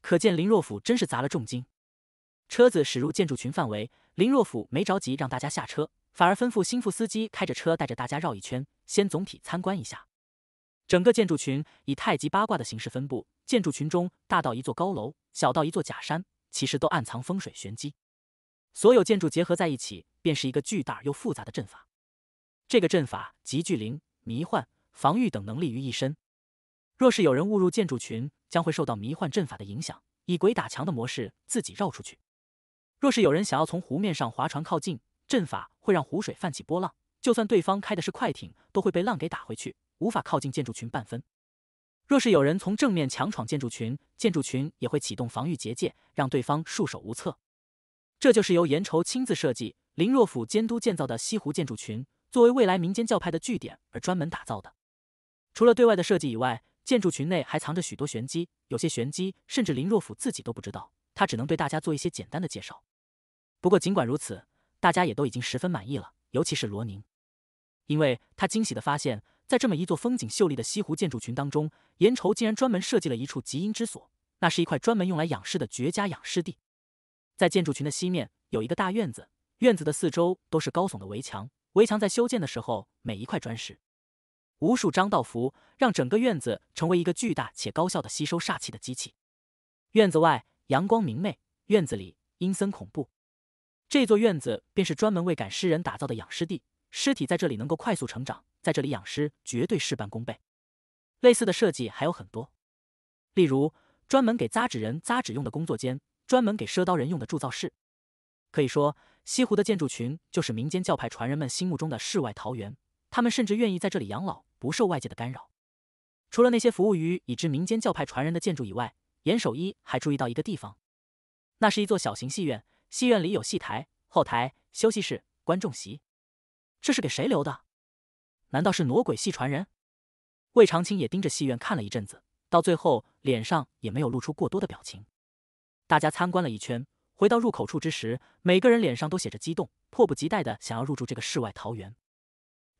可见林若甫真是砸了重金。车子驶入建筑群范围，林若甫没着急让大家下车，反而吩咐心腹司机开着车带着大家绕一圈，先总体参观一下。整个建筑群以太极八卦的形式分布，建筑群中大到一座高楼，小到一座假山。其实都暗藏风水玄机，所有建筑结合在一起，便是一个巨大又复杂的阵法。这个阵法集聚灵、迷幻、防御等能力于一身。若是有人误入建筑群，将会受到迷幻阵法的影响，以鬼打墙的模式自己绕出去。若是有人想要从湖面上划船靠近，阵法会让湖水泛起波浪，就算对方开的是快艇，都会被浪给打回去，无法靠近建筑群半分。若是有人从正面强闯建筑群，建筑群也会启动防御结界，让对方束手无策。这就是由严稠亲自设计，林若甫监督建造的西湖建筑群，作为未来民间教派的据点而专门打造的。除了对外的设计以外，建筑群内还藏着许多玄机，有些玄机甚至林若甫自己都不知道，他只能对大家做一些简单的介绍。不过尽管如此，大家也都已经十分满意了，尤其是罗宁，因为他惊喜地发现。在这么一座风景秀丽的西湖建筑群当中，严愁竟然专门设计了一处极阴之所。那是一块专门用来养尸的绝佳养尸地。在建筑群的西面有一个大院子，院子的四周都是高耸的围墙。围墙在修建的时候，每一块砖石、无数张道符，让整个院子成为一个巨大且高效的吸收煞气的机器。院子外阳光明媚，院子里阴森恐怖。这座院子便是专门为赶尸人打造的养尸地，尸体在这里能够快速成长。在这里养尸绝对事半功倍，类似的设计还有很多，例如专门给扎纸人扎纸用的工作间，专门给赊刀人用的铸造室。可以说，西湖的建筑群就是民间教派传人们心目中的世外桃源，他们甚至愿意在这里养老，不受外界的干扰。除了那些服务于已知民间教派传人的建筑以外，严守一还注意到一个地方，那是一座小型戏院。戏院里有戏台、后台、休息室、观众席，这是给谁留的？难道是傩鬼戏传人？魏长青也盯着戏院看了一阵子，到最后脸上也没有露出过多的表情。大家参观了一圈，回到入口处之时，每个人脸上都写着激动，迫不及待的想要入住这个世外桃源。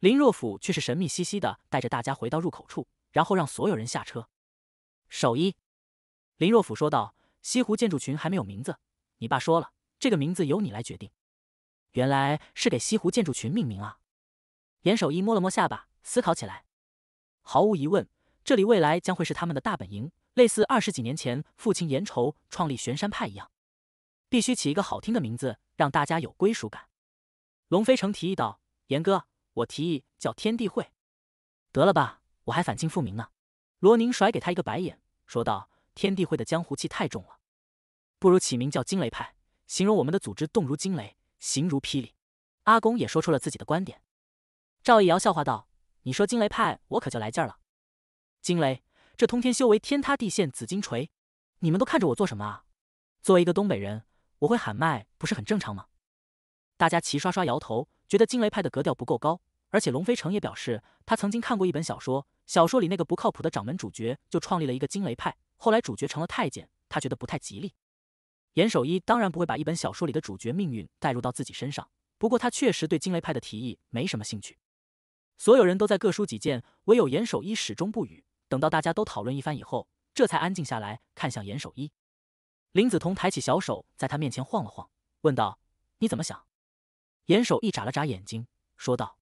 林若甫却是神秘兮兮的带着大家回到入口处，然后让所有人下车。首一，林若甫说道：“西湖建筑群还没有名字，你爸说了，这个名字由你来决定。”原来是给西湖建筑群命名啊。严守一摸了摸下巴，思考起来。毫无疑问，这里未来将会是他们的大本营，类似二十几年前父亲严愁创立玄山派一样，必须起一个好听的名字，让大家有归属感。龙飞成提议道：“严哥，我提议叫天地会。”得了吧，我还反清复明呢！罗宁甩给他一个白眼，说道：“天地会的江湖气太重了，不如起名叫惊雷派，形容我们的组织动如惊雷，形如霹雳。”阿公也说出了自己的观点。赵毅瑶笑话道：“你说惊雷派，我可就来劲了。惊雷，这通天修为，天塌地陷，紫金锤，你们都看着我做什么啊？作为一个东北人，我会喊麦，不是很正常吗？”大家齐刷刷摇头，觉得惊雷派的格调不够高。而且龙飞成也表示，他曾经看过一本小说，小说里那个不靠谱的掌门主角就创立了一个惊雷派，后来主角成了太监，他觉得不太吉利。严守一当然不会把一本小说里的主角命运带入到自己身上，不过他确实对惊雷派的提议没什么兴趣。所有人都在各抒己见，唯有严守一始终不语。等到大家都讨论一番以后，这才安静下来，看向严守一。林子彤抬起小手，在他面前晃了晃，问道：“你怎么想？”严守一眨了眨眼睛，说道：“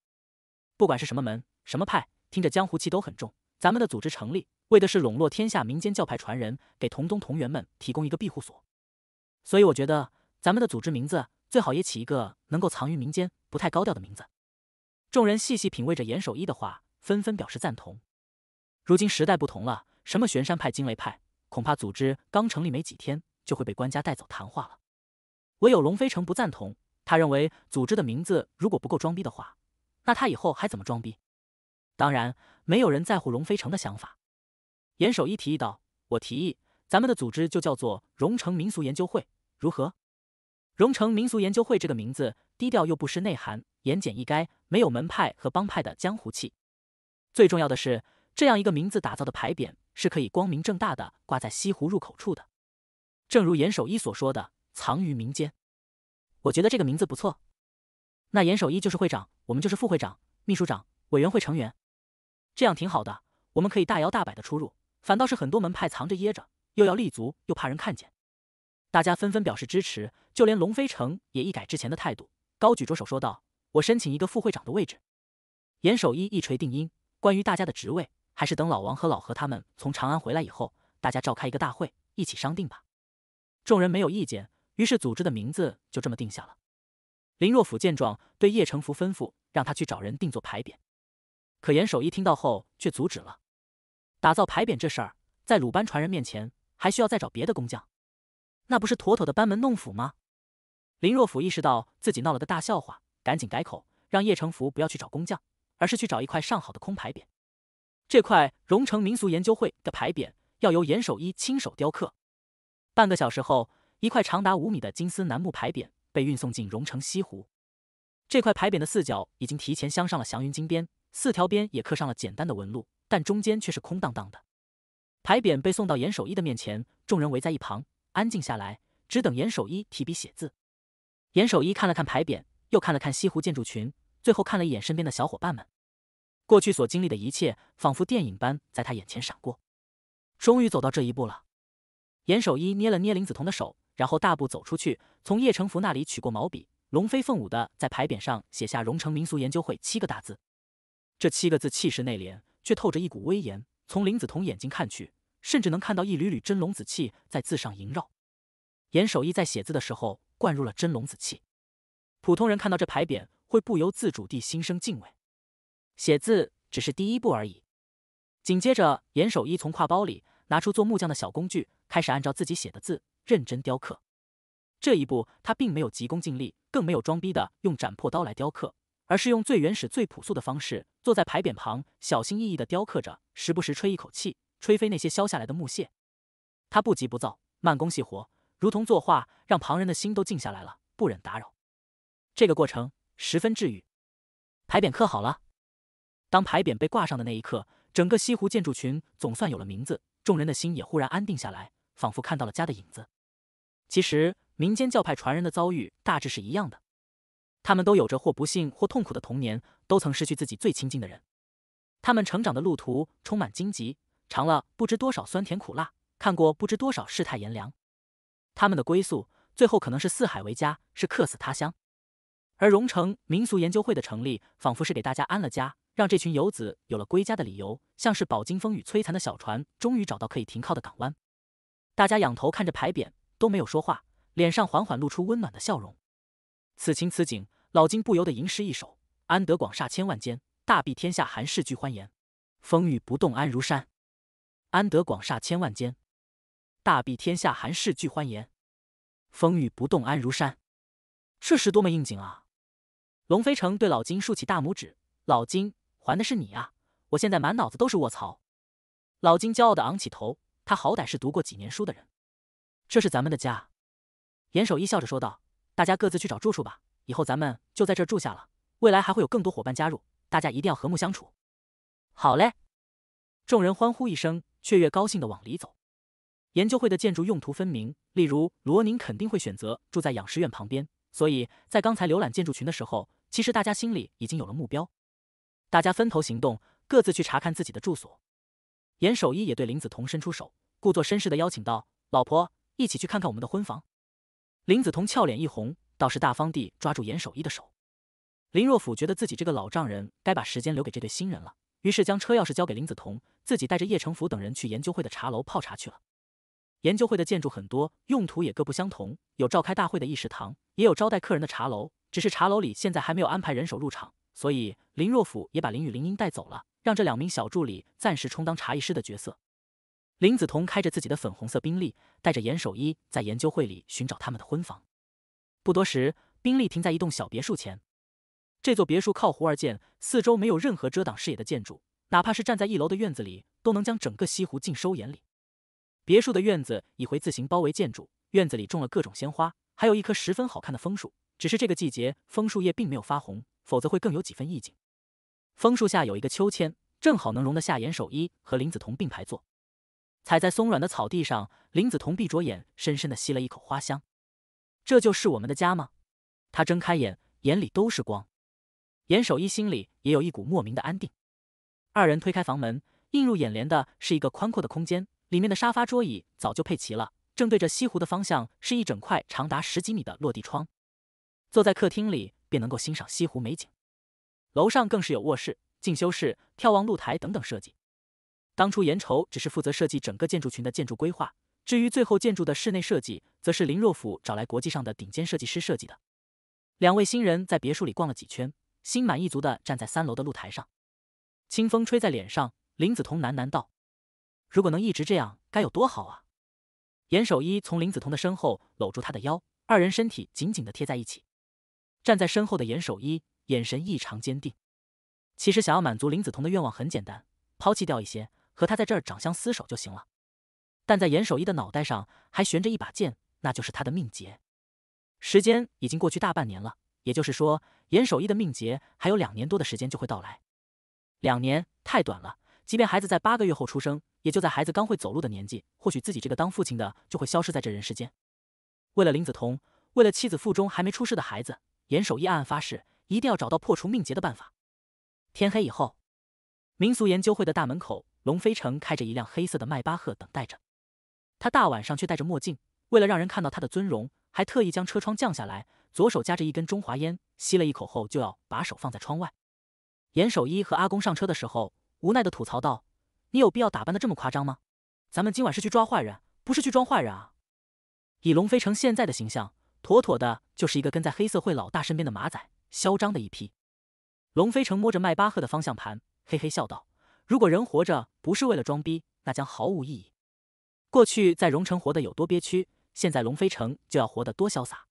不管是什么门、什么派，听着江湖气都很重。咱们的组织成立，为的是笼络天下民间教派传人，给同宗同源们提供一个庇护所。所以，我觉得咱们的组织名字最好也起一个能够藏于民间、不太高调的名字。”众人细细品味着严守一的话，纷纷表示赞同。如今时代不同了，什么玄山派、惊雷派，恐怕组织刚成立没几天就会被官家带走谈话了。唯有龙飞城不赞同，他认为组织的名字如果不够装逼的话，那他以后还怎么装逼？当然，没有人在乎龙飞城的想法。严守一提议道：“我提议，咱们的组织就叫做‘荣城民俗研究会’，如何？”“荣城民俗研究会”这个名字低调又不失内涵。言简意赅，没有门派和帮派的江湖气。最重要的是，这样一个名字打造的牌匾是可以光明正大的挂在西湖入口处的。正如严守一所说的，“藏于民间”，我觉得这个名字不错。那严守一就是会长，我们就是副会长、秘书长、委员会成员，这样挺好的。我们可以大摇大摆的出入，反倒是很多门派藏着掖着，又要立足又怕人看见。大家纷纷表示支持，就连龙飞城也一改之前的态度，高举着手说道。我申请一个副会长的位置，严守一一锤定音。关于大家的职位，还是等老王和老何他们从长安回来以后，大家召开一个大会，一起商定吧。众人没有意见，于是组织的名字就这么定下了。林若甫见状，对叶成福吩咐，让他去找人定做牌匾。可严守一听到后却阻止了。打造牌匾这事儿，在鲁班传人面前，还需要再找别的工匠，那不是妥妥的班门弄斧吗？林若甫意识到自己闹了个大笑话。赶紧改口，让叶成福不要去找工匠，而是去找一块上好的空牌匾。这块荣城民俗研究会的牌匾要由严守一亲手雕刻。半个小时后，一块长达五米的金丝楠木牌匾被运送进荣城西湖。这块牌匾的四角已经提前镶上了祥云金边，四条边也刻上了简单的纹路，但中间却是空荡荡的。牌匾被送到严守一的面前，众人围在一旁，安静下来，只等严守一提笔写字。严守一看了看牌匾。又看了看西湖建筑群，最后看了一眼身边的小伙伴们，过去所经历的一切仿佛电影般在他眼前闪过。终于走到这一步了，严守一捏了捏林子彤的手，然后大步走出去，从叶成福那里取过毛笔，龙飞凤舞的在牌匾上写下“荣城民俗研究会”七个大字。这七个字气势内敛，却透着一股威严。从林子彤眼睛看去，甚至能看到一缕缕真龙子气在字上萦绕。严守一在写字的时候灌入了真龙子气。普通人看到这牌匾，会不由自主地心生敬畏。写字只是第一步而已。紧接着，严守一从挎包里拿出做木匠的小工具，开始按照自己写的字认真雕刻。这一步，他并没有急功近利，更没有装逼的用斩破刀来雕刻，而是用最原始、最朴素的方式，坐在牌匾旁，小心翼翼的雕刻着，时不时吹一口气，吹飞那些削下来的木屑。他不急不躁，慢工细活，如同作画，让旁人的心都静下来了，不忍打扰。这个过程十分治愈。牌匾刻好了，当牌匾被挂上的那一刻，整个西湖建筑群总算有了名字，众人的心也忽然安定下来，仿佛看到了家的影子。其实，民间教派传人的遭遇大致是一样的，他们都有着或不幸或痛苦的童年，都曾失去自己最亲近的人。他们成长的路途充满荆棘，尝了不知多少酸甜苦辣，看过不知多少世态炎凉。他们的归宿，最后可能是四海为家，是客死他乡。而荣城民俗研究会的成立，仿佛是给大家安了家，让这群游子有了归家的理由，像是饱经风雨摧残的小船，终于找到可以停靠的港湾。大家仰头看着牌匾，都没有说话，脸上缓缓露出温暖的笑容。此情此景，老金不由得吟诗一首：“安得广厦千万间，大庇天下寒士俱欢颜。风雨不动安如山。安得广厦千万间，大庇天下寒士俱欢颜。风雨不动安如山。这是多么应景啊！”龙飞城对老金竖起大拇指，老金，还的是你啊！我现在满脑子都是卧槽。老金骄傲的昂起头，他好歹是读过几年书的人。这是咱们的家，严守一笑着说道。大家各自去找住处吧，以后咱们就在这儿住下了。未来还会有更多伙伴加入，大家一定要和睦相处。好嘞！众人欢呼一声，雀跃高兴的往里走。研究会的建筑用途分明，例如罗宁肯定会选择住在养尸院旁边。所以在刚才浏览建筑群的时候，其实大家心里已经有了目标。大家分头行动，各自去查看自己的住所。严守一也对林子彤伸出手，故作绅士的邀请道：“老婆，一起去看看我们的婚房。”林子彤俏脸一红，倒是大方地抓住严守一的手。林若甫觉得自己这个老丈人该把时间留给这对新人了，于是将车钥匙交给林子彤，自己带着叶成福等人去研究会的茶楼泡茶去了。研究会的建筑很多，用途也各不相同，有召开大会的议事堂，也有招待客人的茶楼。只是茶楼里现在还没有安排人手入场，所以林若甫也把林雨、林英带走了，让这两名小助理暂时充当茶艺师的角色。林子彤开着自己的粉红色宾利，带着严守一在研究会里寻找他们的婚房。不多时，宾利停在一栋小别墅前。这座别墅靠湖而建，四周没有任何遮挡视野的建筑，哪怕是站在一楼的院子里，都能将整个西湖尽收眼底。别墅的院子以回字形包围建筑，院子里种了各种鲜花，还有一棵十分好看的枫树。只是这个季节，枫树叶并没有发红，否则会更有几分意境。枫树下有一个秋千，正好能容得下严守一和林子彤并排坐。踩在松软的草地上，林子彤闭着眼，深深的吸了一口花香。这就是我们的家吗？他睁开眼，眼里都是光。严守一心里也有一股莫名的安定。二人推开房门，映入眼帘的是一个宽阔的空间。里面的沙发、桌椅早就配齐了，正对着西湖的方向是一整块长达十几米的落地窗，坐在客厅里便能够欣赏西湖美景。楼上更是有卧室、进修室、眺望露台等等设计。当初严愁只是负责设计整个建筑群的建筑规划，至于最后建筑的室内设计，则是林若甫找来国际上的顶尖设计师设计的。两位新人在别墅里逛了几圈，心满意足的站在三楼的露台上，清风吹在脸上，林子彤喃喃道。如果能一直这样，该有多好啊！严守一从林子彤的身后搂住他的腰，二人身体紧紧的贴在一起。站在身后的严守一眼神异常坚定。其实想要满足林子彤的愿望很简单，抛弃掉一些，和他在这儿长相厮守就行了。但在严守一的脑袋上还悬着一把剑，那就是他的命劫。时间已经过去大半年了，也就是说，严守一的命劫还有两年多的时间就会到来。两年太短了。即便孩子在八个月后出生，也就在孩子刚会走路的年纪，或许自己这个当父亲的就会消失在这人世间。为了林子彤，为了妻子腹中还没出世的孩子，严守一暗暗发誓，一定要找到破除命劫的办法。天黑以后，民俗研究会的大门口，龙飞城开着一辆黑色的迈巴赫等待着。他大晚上却戴着墨镜，为了让人看到他的尊容，还特意将车窗降下来，左手夹着一根中华烟，吸了一口后就要把手放在窗外。严守一和阿公上车的时候。无奈的吐槽道：“你有必要打扮的这么夸张吗？咱们今晚是去抓坏人，不是去装坏人啊！”以龙飞城现在的形象，妥妥的就是一个跟在黑社会老大身边的马仔，嚣张的一批。龙飞城摸着迈巴赫的方向盘，嘿嘿笑道：“如果人活着不是为了装逼，那将毫无意义。过去在荣城活得有多憋屈，现在龙飞城就要活得多潇洒。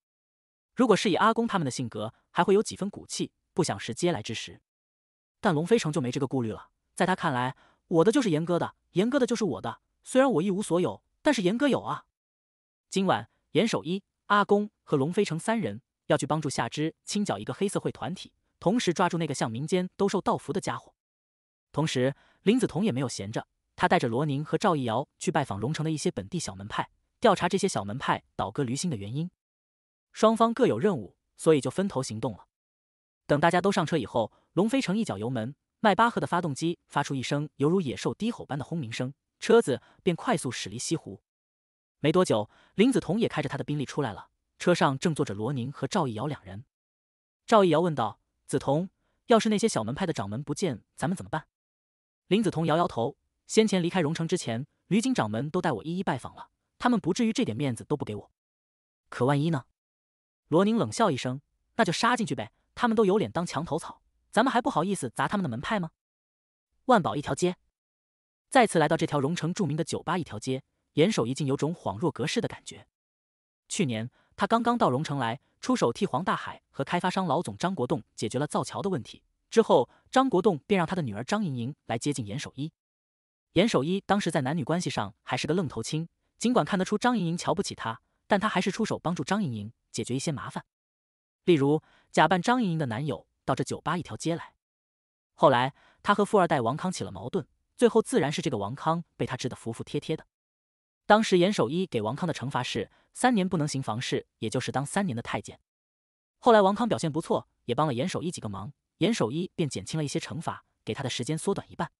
如果是以阿公他们的性格，还会有几分骨气，不想是嗟来之食。但龙飞城就没这个顾虑了。”在他看来，我的就是严哥的，严哥的就是我的。虽然我一无所有，但是严哥有啊。今晚，严守一、阿公和龙飞成三人要去帮助夏之清剿一个黑社会团体，同时抓住那个向民间兜售道符的家伙。同时，林子彤也没有闲着，他带着罗宁和赵一瑶去拜访龙城的一些本地小门派，调查这些小门派倒戈离心的原因。双方各有任务，所以就分头行动了。等大家都上车以后，龙飞成一脚油门。迈巴赫的发动机发出一声犹如野兽低吼般的轰鸣声，车子便快速驶离西湖。没多久，林子彤也开着他的宾利出来了，车上正坐着罗宁和赵毅瑶两人。赵毅瑶问道：“子彤，要是那些小门派的掌门不见，咱们怎么办？”林子彤摇摇头：“先前离开荣城之前，吕景掌门都带我一一拜访了，他们不至于这点面子都不给我。可万一呢？”罗宁冷笑一声：“那就杀进去呗，他们都有脸当墙头草。”咱们还不好意思砸他们的门派吗？万宝一条街，再次来到这条荣城著名的酒吧一条街，严守一竟有种恍若隔世的感觉。去年他刚刚到荣城来，出手替黄大海和开发商老总张国栋解决了造桥的问题，之后张国栋便让他的女儿张莹莹来接近严守一。严守一当时在男女关系上还是个愣头青，尽管看得出张莹莹瞧不起他，但他还是出手帮助张莹莹解决一些麻烦，例如假扮张莹莹的男友。到这酒吧一条街来。后来，他和富二代王康起了矛盾，最后自然是这个王康被他治得服服帖帖的。当时严守一给王康的惩罚是三年不能行房事，也就是当三年的太监。后来王康表现不错，也帮了严守一几个忙，严守一便减轻了一些惩罚，给他的时间缩短一半。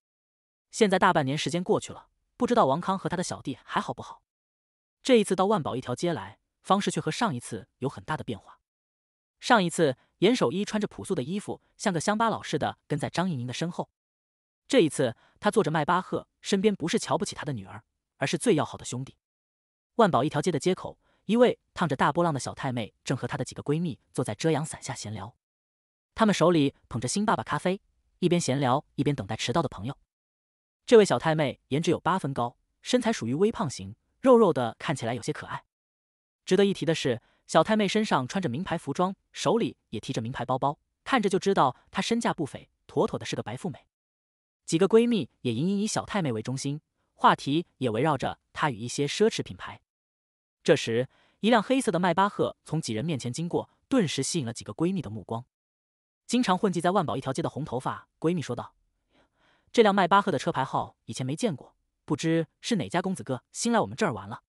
现在大半年时间过去了，不知道王康和他的小弟还好不好。这一次到万宝一条街来，方式却和上一次有很大的变化。上一次，严守一穿着朴素的衣服，像个乡巴佬似的跟在张莹莹的身后。这一次，他坐着迈巴赫，身边不是瞧不起他的女儿，而是最要好的兄弟。万宝一条街的街口，一位烫着大波浪的小太妹正和她的几个闺蜜坐在遮阳伞下闲聊。她们手里捧着新爸爸咖啡，一边闲聊一边等待迟到的朋友。这位小太妹颜值有八分高，身材属于微胖型，肉肉的看起来有些可爱。值得一提的是。小太妹身上穿着名牌服装，手里也提着名牌包包，看着就知道她身价不菲，妥妥的是个白富美。几个闺蜜也隐隐以小太妹为中心，话题也围绕着她与一些奢侈品牌。这时，一辆黑色的迈巴赫从几人面前经过，顿时吸引了几个闺蜜的目光。经常混迹在万宝一条街的红头发闺蜜说道：“这辆迈巴赫的车牌号以前没见过，不知是哪家公子哥新来我们这儿玩了。”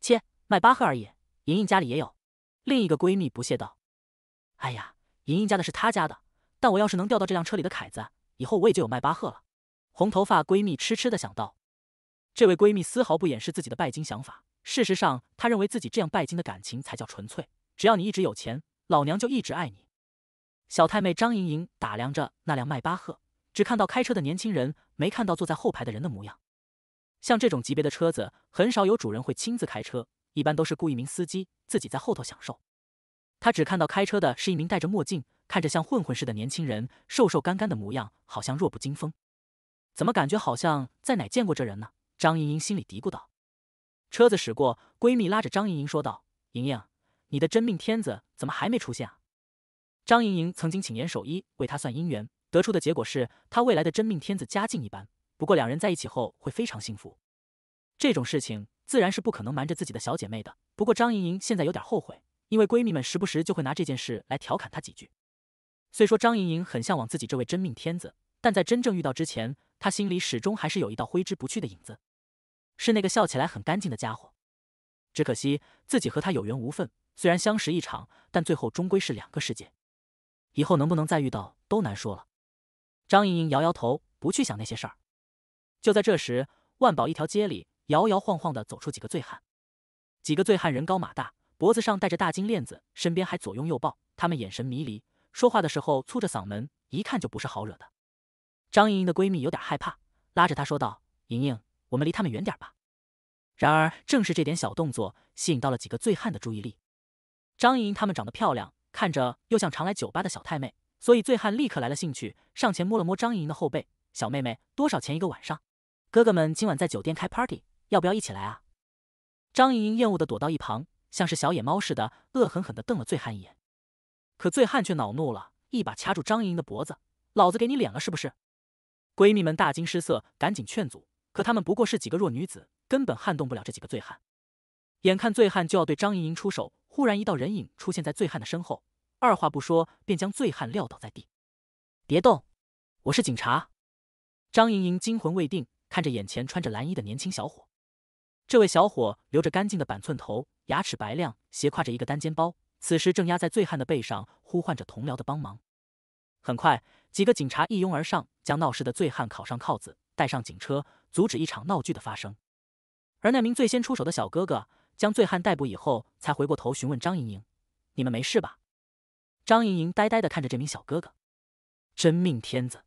切，迈巴赫而已。莹莹家里也有，另一个闺蜜不屑道：“哎呀，莹莹家的是她家的，但我要是能钓到这辆车里的凯子，以后我也就有迈巴赫了。”红头发闺蜜痴痴的想到。这位闺蜜丝毫不掩饰自己的拜金想法，事实上，她认为自己这样拜金的感情才叫纯粹，只要你一直有钱，老娘就一直爱你。小太妹张莹莹打量着那辆迈巴赫，只看到开车的年轻人，没看到坐在后排的人的模样。像这种级别的车子，很少有主人会亲自开车。一般都是雇一名司机，自己在后头享受。他只看到开车的是一名戴着墨镜、看着像混混似的年轻人，瘦瘦干干的模样，好像弱不禁风。怎么感觉好像在哪见过这人呢？张莹莹心里嘀咕道。车子驶过，闺蜜拉着张莹莹说道：“莹莹，你的真命天子怎么还没出现啊？”张莹莹曾经请严守一为她算姻缘，得出的结果是她未来的真命天子家境一般，不过两人在一起后会非常幸福。这种事情。自然是不可能瞒着自己的小姐妹的。不过张莹莹现在有点后悔，因为闺蜜们时不时就会拿这件事来调侃她几句。虽说张莹莹很向往自己这位真命天子，但在真正遇到之前，她心里始终还是有一道挥之不去的影子，是那个笑起来很干净的家伙。只可惜自己和他有缘无分，虽然相识一场，但最后终归是两个世界。以后能不能再遇到都难说了。张莹莹摇摇头，不去想那些事儿。就在这时，万宝一条街里。摇摇晃晃的走出几个醉汉，几个醉汉人高马大，脖子上戴着大金链子，身边还左拥右抱。他们眼神迷离，说话的时候粗着嗓门，一看就不是好惹的。张莹莹的闺蜜有点害怕，拉着她说道：“莹莹，我们离他们远点吧。”然而，正是这点小动作吸引到了几个醉汉的注意力。张莹莹她们长得漂亮，看着又像常来酒吧的小太妹，所以醉汉立刻来了兴趣，上前摸了摸张莹莹的后背：“小妹妹，多少钱一个晚上？哥哥们今晚在酒店开 party。”要不要一起来啊？张莹莹厌恶的躲到一旁，像是小野猫似的，恶狠狠的瞪了醉汉一眼。可醉汉却恼怒了，一把掐住张莹莹的脖子：“老子给你脸了是不是？”闺蜜们大惊失色，赶紧劝阻。可她们不过是几个弱女子，根本撼动不了这几个醉汉。眼看醉汉就要对张莹莹出手，忽然一道人影出现在醉汉的身后，二话不说便将醉汉撂倒在地。别动，我是警察。张莹莹惊魂未定，看着眼前穿着蓝衣的年轻小伙。这位小伙留着干净的板寸头，牙齿白亮，斜挎着一个单肩包，此时正压在醉汉的背上，呼唤着同僚的帮忙。很快，几个警察一拥而上，将闹事的醉汉铐上铐子，带上警车，阻止一场闹剧的发生。而那名最先出手的小哥哥将醉汉逮捕以后，才回过头询问张莹莹：“你们没事吧？”张莹莹呆呆地看着这名小哥哥，真命天子，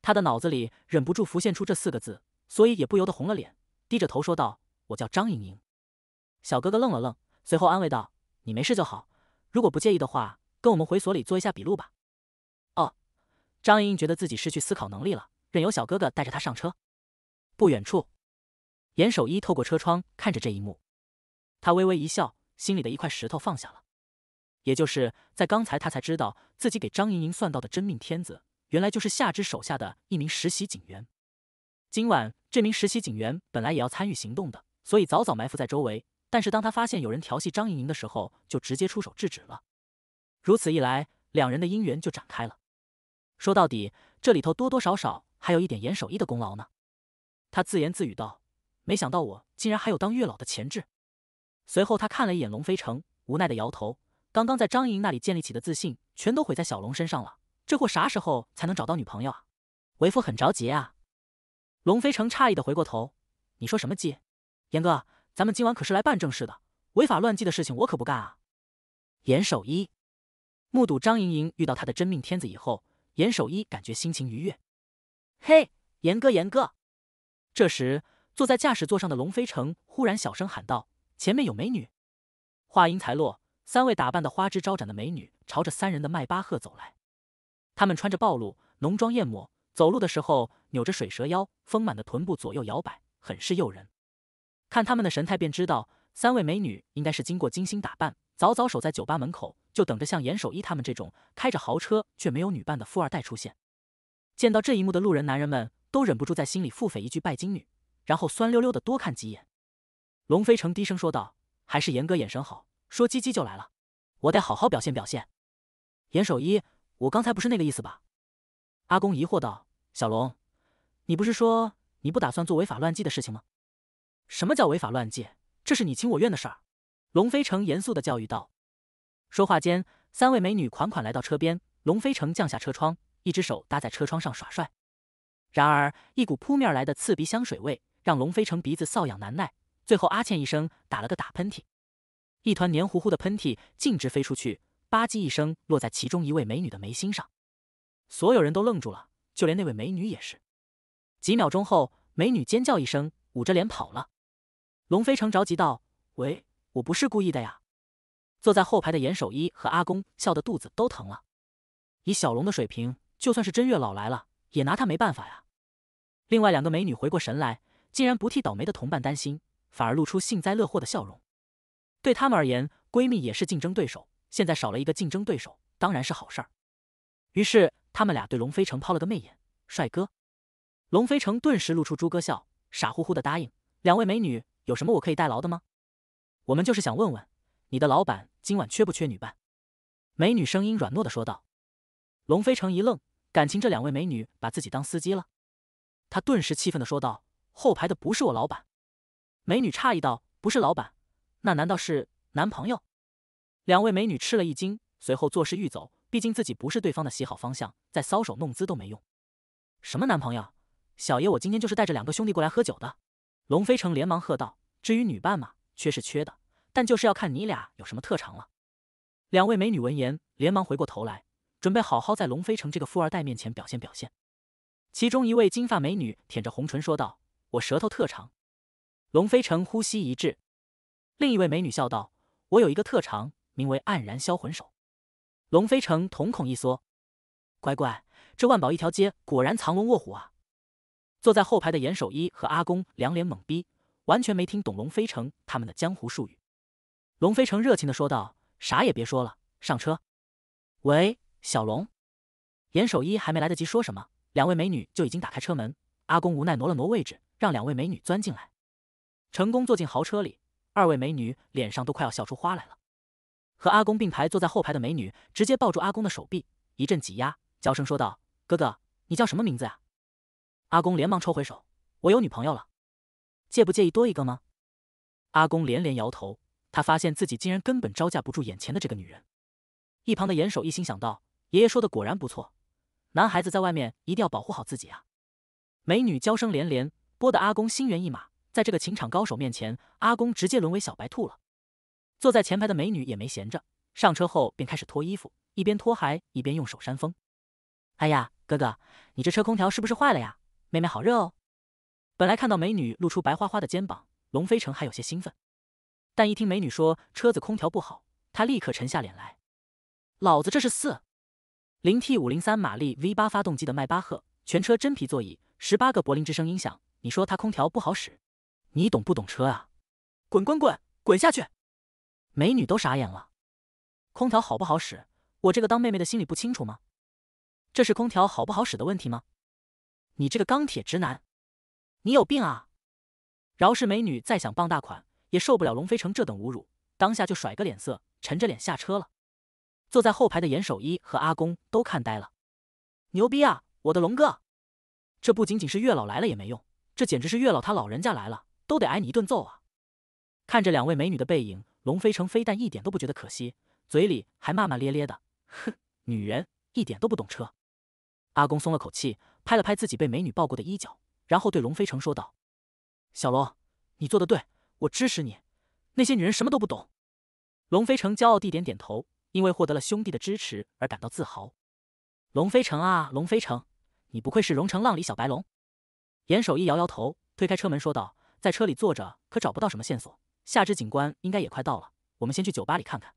他的脑子里忍不住浮现出这四个字，所以也不由得红了脸，低着头说道。我叫张莹莹，小哥哥愣了愣，随后安慰道：“你没事就好。如果不介意的话，跟我们回所里做一下笔录吧。”哦，张莹莹觉得自己失去思考能力了，任由小哥哥带着她上车。不远处，严守一透过车窗看着这一幕，他微微一笑，心里的一块石头放下了。也就是在刚才，他才知道自己给张莹莹算到的真命天子，原来就是夏之手下的一名实习警员。今晚，这名实习警员本来也要参与行动的。所以早早埋伏在周围，但是当他发现有人调戏张莹莹的时候，就直接出手制止了。如此一来，两人的姻缘就展开了。说到底，这里头多多少少还有一点严守义的功劳呢。他自言自语道：“没想到我竟然还有当月老的潜质。”随后他看了一眼龙飞城，无奈的摇头。刚刚在张莹那里建立起的自信，全都毁在小龙身上了。这货啥时候才能找到女朋友啊？为父很着急啊！龙飞城诧异的回过头：“你说什么急？”严哥，咱们今晚可是来办正事的，违法乱纪的事情我可不干啊！严守一目睹张莹莹遇到她的真命天子以后，严守一感觉心情愉悦。嘿，严哥，严哥！这时坐在驾驶座上的龙飞城忽然小声喊道：“前面有美女！”话音才落，三位打扮的花枝招展的美女朝着三人的迈巴赫走来。她们穿着暴露，浓妆艳抹，走路的时候扭着水蛇腰，丰满的臀部左右摇摆，很是诱人。看他们的神态，便知道三位美女应该是经过精心打扮，早早守在酒吧门口，就等着像严守一他们这种开着豪车却没有女伴的富二代出现。见到这一幕的路人男人们都忍不住在心里腹诽一句“拜金女”，然后酸溜溜的多看几眼。龙飞成低声说道：“还是严哥眼神好，说‘鸡鸡’就来了，我得好好表现表现。”严守一，我刚才不是那个意思吧？阿公疑惑道：“小龙，你不是说你不打算做违法乱纪的事情吗？”什么叫违法乱纪？这是你情我愿的事儿。”龙飞成严肃的教育道。说话间，三位美女款款来到车边，龙飞成降下车窗，一只手搭在车窗上耍帅。然而，一股扑面来的刺鼻香水味让龙飞成鼻子瘙痒难耐，最后啊欠一声，打了个打喷嚏，一团黏糊糊的喷嚏径直飞出去，吧唧一声落在其中一位美女的眉心上。所有人都愣住了，就连那位美女也是。几秒钟后，美女尖叫一声，捂着脸跑了。龙飞成着急道：“喂，我不是故意的呀！”坐在后排的严守一和阿公笑得肚子都疼了。以小龙的水平，就算是真月老来了，也拿他没办法呀。另外两个美女回过神来，竟然不替倒霉的同伴担心，反而露出幸灾乐祸的笑容。对他们而言，闺蜜也是竞争对手。现在少了一个竞争对手，当然是好事儿。于是，他们俩对龙飞成抛了个媚眼：“帅哥！”龙飞成顿时露出猪哥笑，傻乎乎的答应：“两位美女。”有什么我可以代劳的吗？我们就是想问问，你的老板今晚缺不缺女伴？美女声音软糯的说道。龙飞成一愣，感情这两位美女把自己当司机了？他顿时气愤的说道：“后排的不是我老板。”美女诧异道：“不是老板，那难道是男朋友？”两位美女吃了一惊，随后作势欲走，毕竟自己不是对方的喜好方向，再搔首弄姿都没用。什么男朋友？小爷我今天就是带着两个兄弟过来喝酒的！龙飞成连忙喝道。至于女伴嘛，缺是缺的，但就是要看你俩有什么特长了。两位美女闻言，连忙回过头来，准备好好在龙飞城这个富二代面前表现表现。其中一位金发美女舔着红唇说道：“我舌头特长。”龙飞城呼吸一滞。另一位美女笑道：“我有一个特长，名为黯然销魂手。”龙飞城瞳孔一缩：“乖乖，这万宝一条街果然藏龙卧虎啊！”坐在后排的严守一和阿公两脸懵逼。完全没听懂龙飞城他们的江湖术语，龙飞城热情的说道：“啥也别说了，上车。”喂，小龙，严守一还没来得及说什么，两位美女就已经打开车门。阿公无奈挪了挪位置，让两位美女钻进来，成功坐进豪车里。二位美女脸上都快要笑出花来了。和阿公并排坐在后排的美女直接抱住阿公的手臂，一阵挤压，娇声说道：“哥哥，你叫什么名字呀？”阿公连忙抽回手：“我有女朋友了。”介不介意多一个吗？阿公连连摇头，他发现自己竟然根本招架不住眼前的这个女人。一旁的严守一心想到，爷爷说的果然不错，男孩子在外面一定要保护好自己啊。”美女娇声连连，拨得阿公心猿意马。在这个情场高手面前，阿公直接沦为小白兔了。坐在前排的美女也没闲着，上车后便开始脱衣服，一边脱还一边用手扇风。“哎呀，哥哥，你这车空调是不是坏了呀？妹妹好热哦。”本来看到美女露出白花花的肩膀，龙飞成还有些兴奋，但一听美女说车子空调不好，他立刻沉下脸来：“老子这是四零 T 五零三马力 V 八发动机的迈巴赫，全车真皮座椅，十八个柏林之声音响，你说它空调不好使，你懂不懂车啊？滚滚滚滚下去！”美女都傻眼了：“空调好不好使，我这个当妹妹的心里不清楚吗？这是空调好不好使的问题吗？你这个钢铁直男！”你有病啊！饶是美女再想傍大款，也受不了龙飞成这等侮辱，当下就甩个脸色，沉着脸下车了。坐在后排的严守一和阿公都看呆了。牛逼啊，我的龙哥！这不仅仅是月老来了也没用，这简直是月老他老人家来了，都得挨你一顿揍啊！看着两位美女的背影，龙飞成非但一点都不觉得可惜，嘴里还骂骂咧咧的：“哼，女人一点都不懂车。”阿公松了口气，拍了拍自己被美女抱过的衣角。然后对龙飞城说道：“小龙，你做的对我支持你。那些女人什么都不懂。”龙飞城骄傲地点点头，因为获得了兄弟的支持而感到自豪。龙飞城啊，龙飞城，你不愧是荣城浪里小白龙。严守一摇摇头，推开车门说道：“在车里坐着可找不到什么线索。夏之警官应该也快到了，我们先去酒吧里看看。”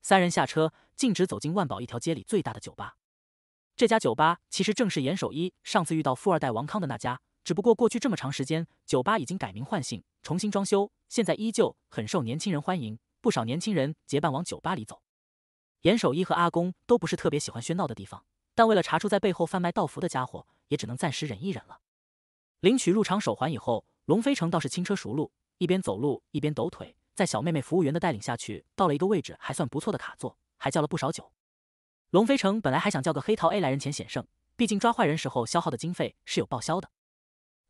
三人下车，径直走进万宝一条街里最大的酒吧。这家酒吧其实正是严守一上次遇到富二代王康的那家。只不过过去这么长时间，酒吧已经改名换姓，重新装修，现在依旧很受年轻人欢迎。不少年轻人结伴往酒吧里走。严守一和阿公都不是特别喜欢喧闹的地方，但为了查出在背后贩卖道服的家伙，也只能暂时忍一忍了。领取入场手环以后，龙飞城倒是轻车熟路，一边走路一边抖腿，在小妹妹服务员的带领下去到了一个位置还算不错的卡座，还叫了不少酒。龙飞城本来还想叫个黑桃 A 来人前显胜，毕竟抓坏人时候消耗的经费是有报销的。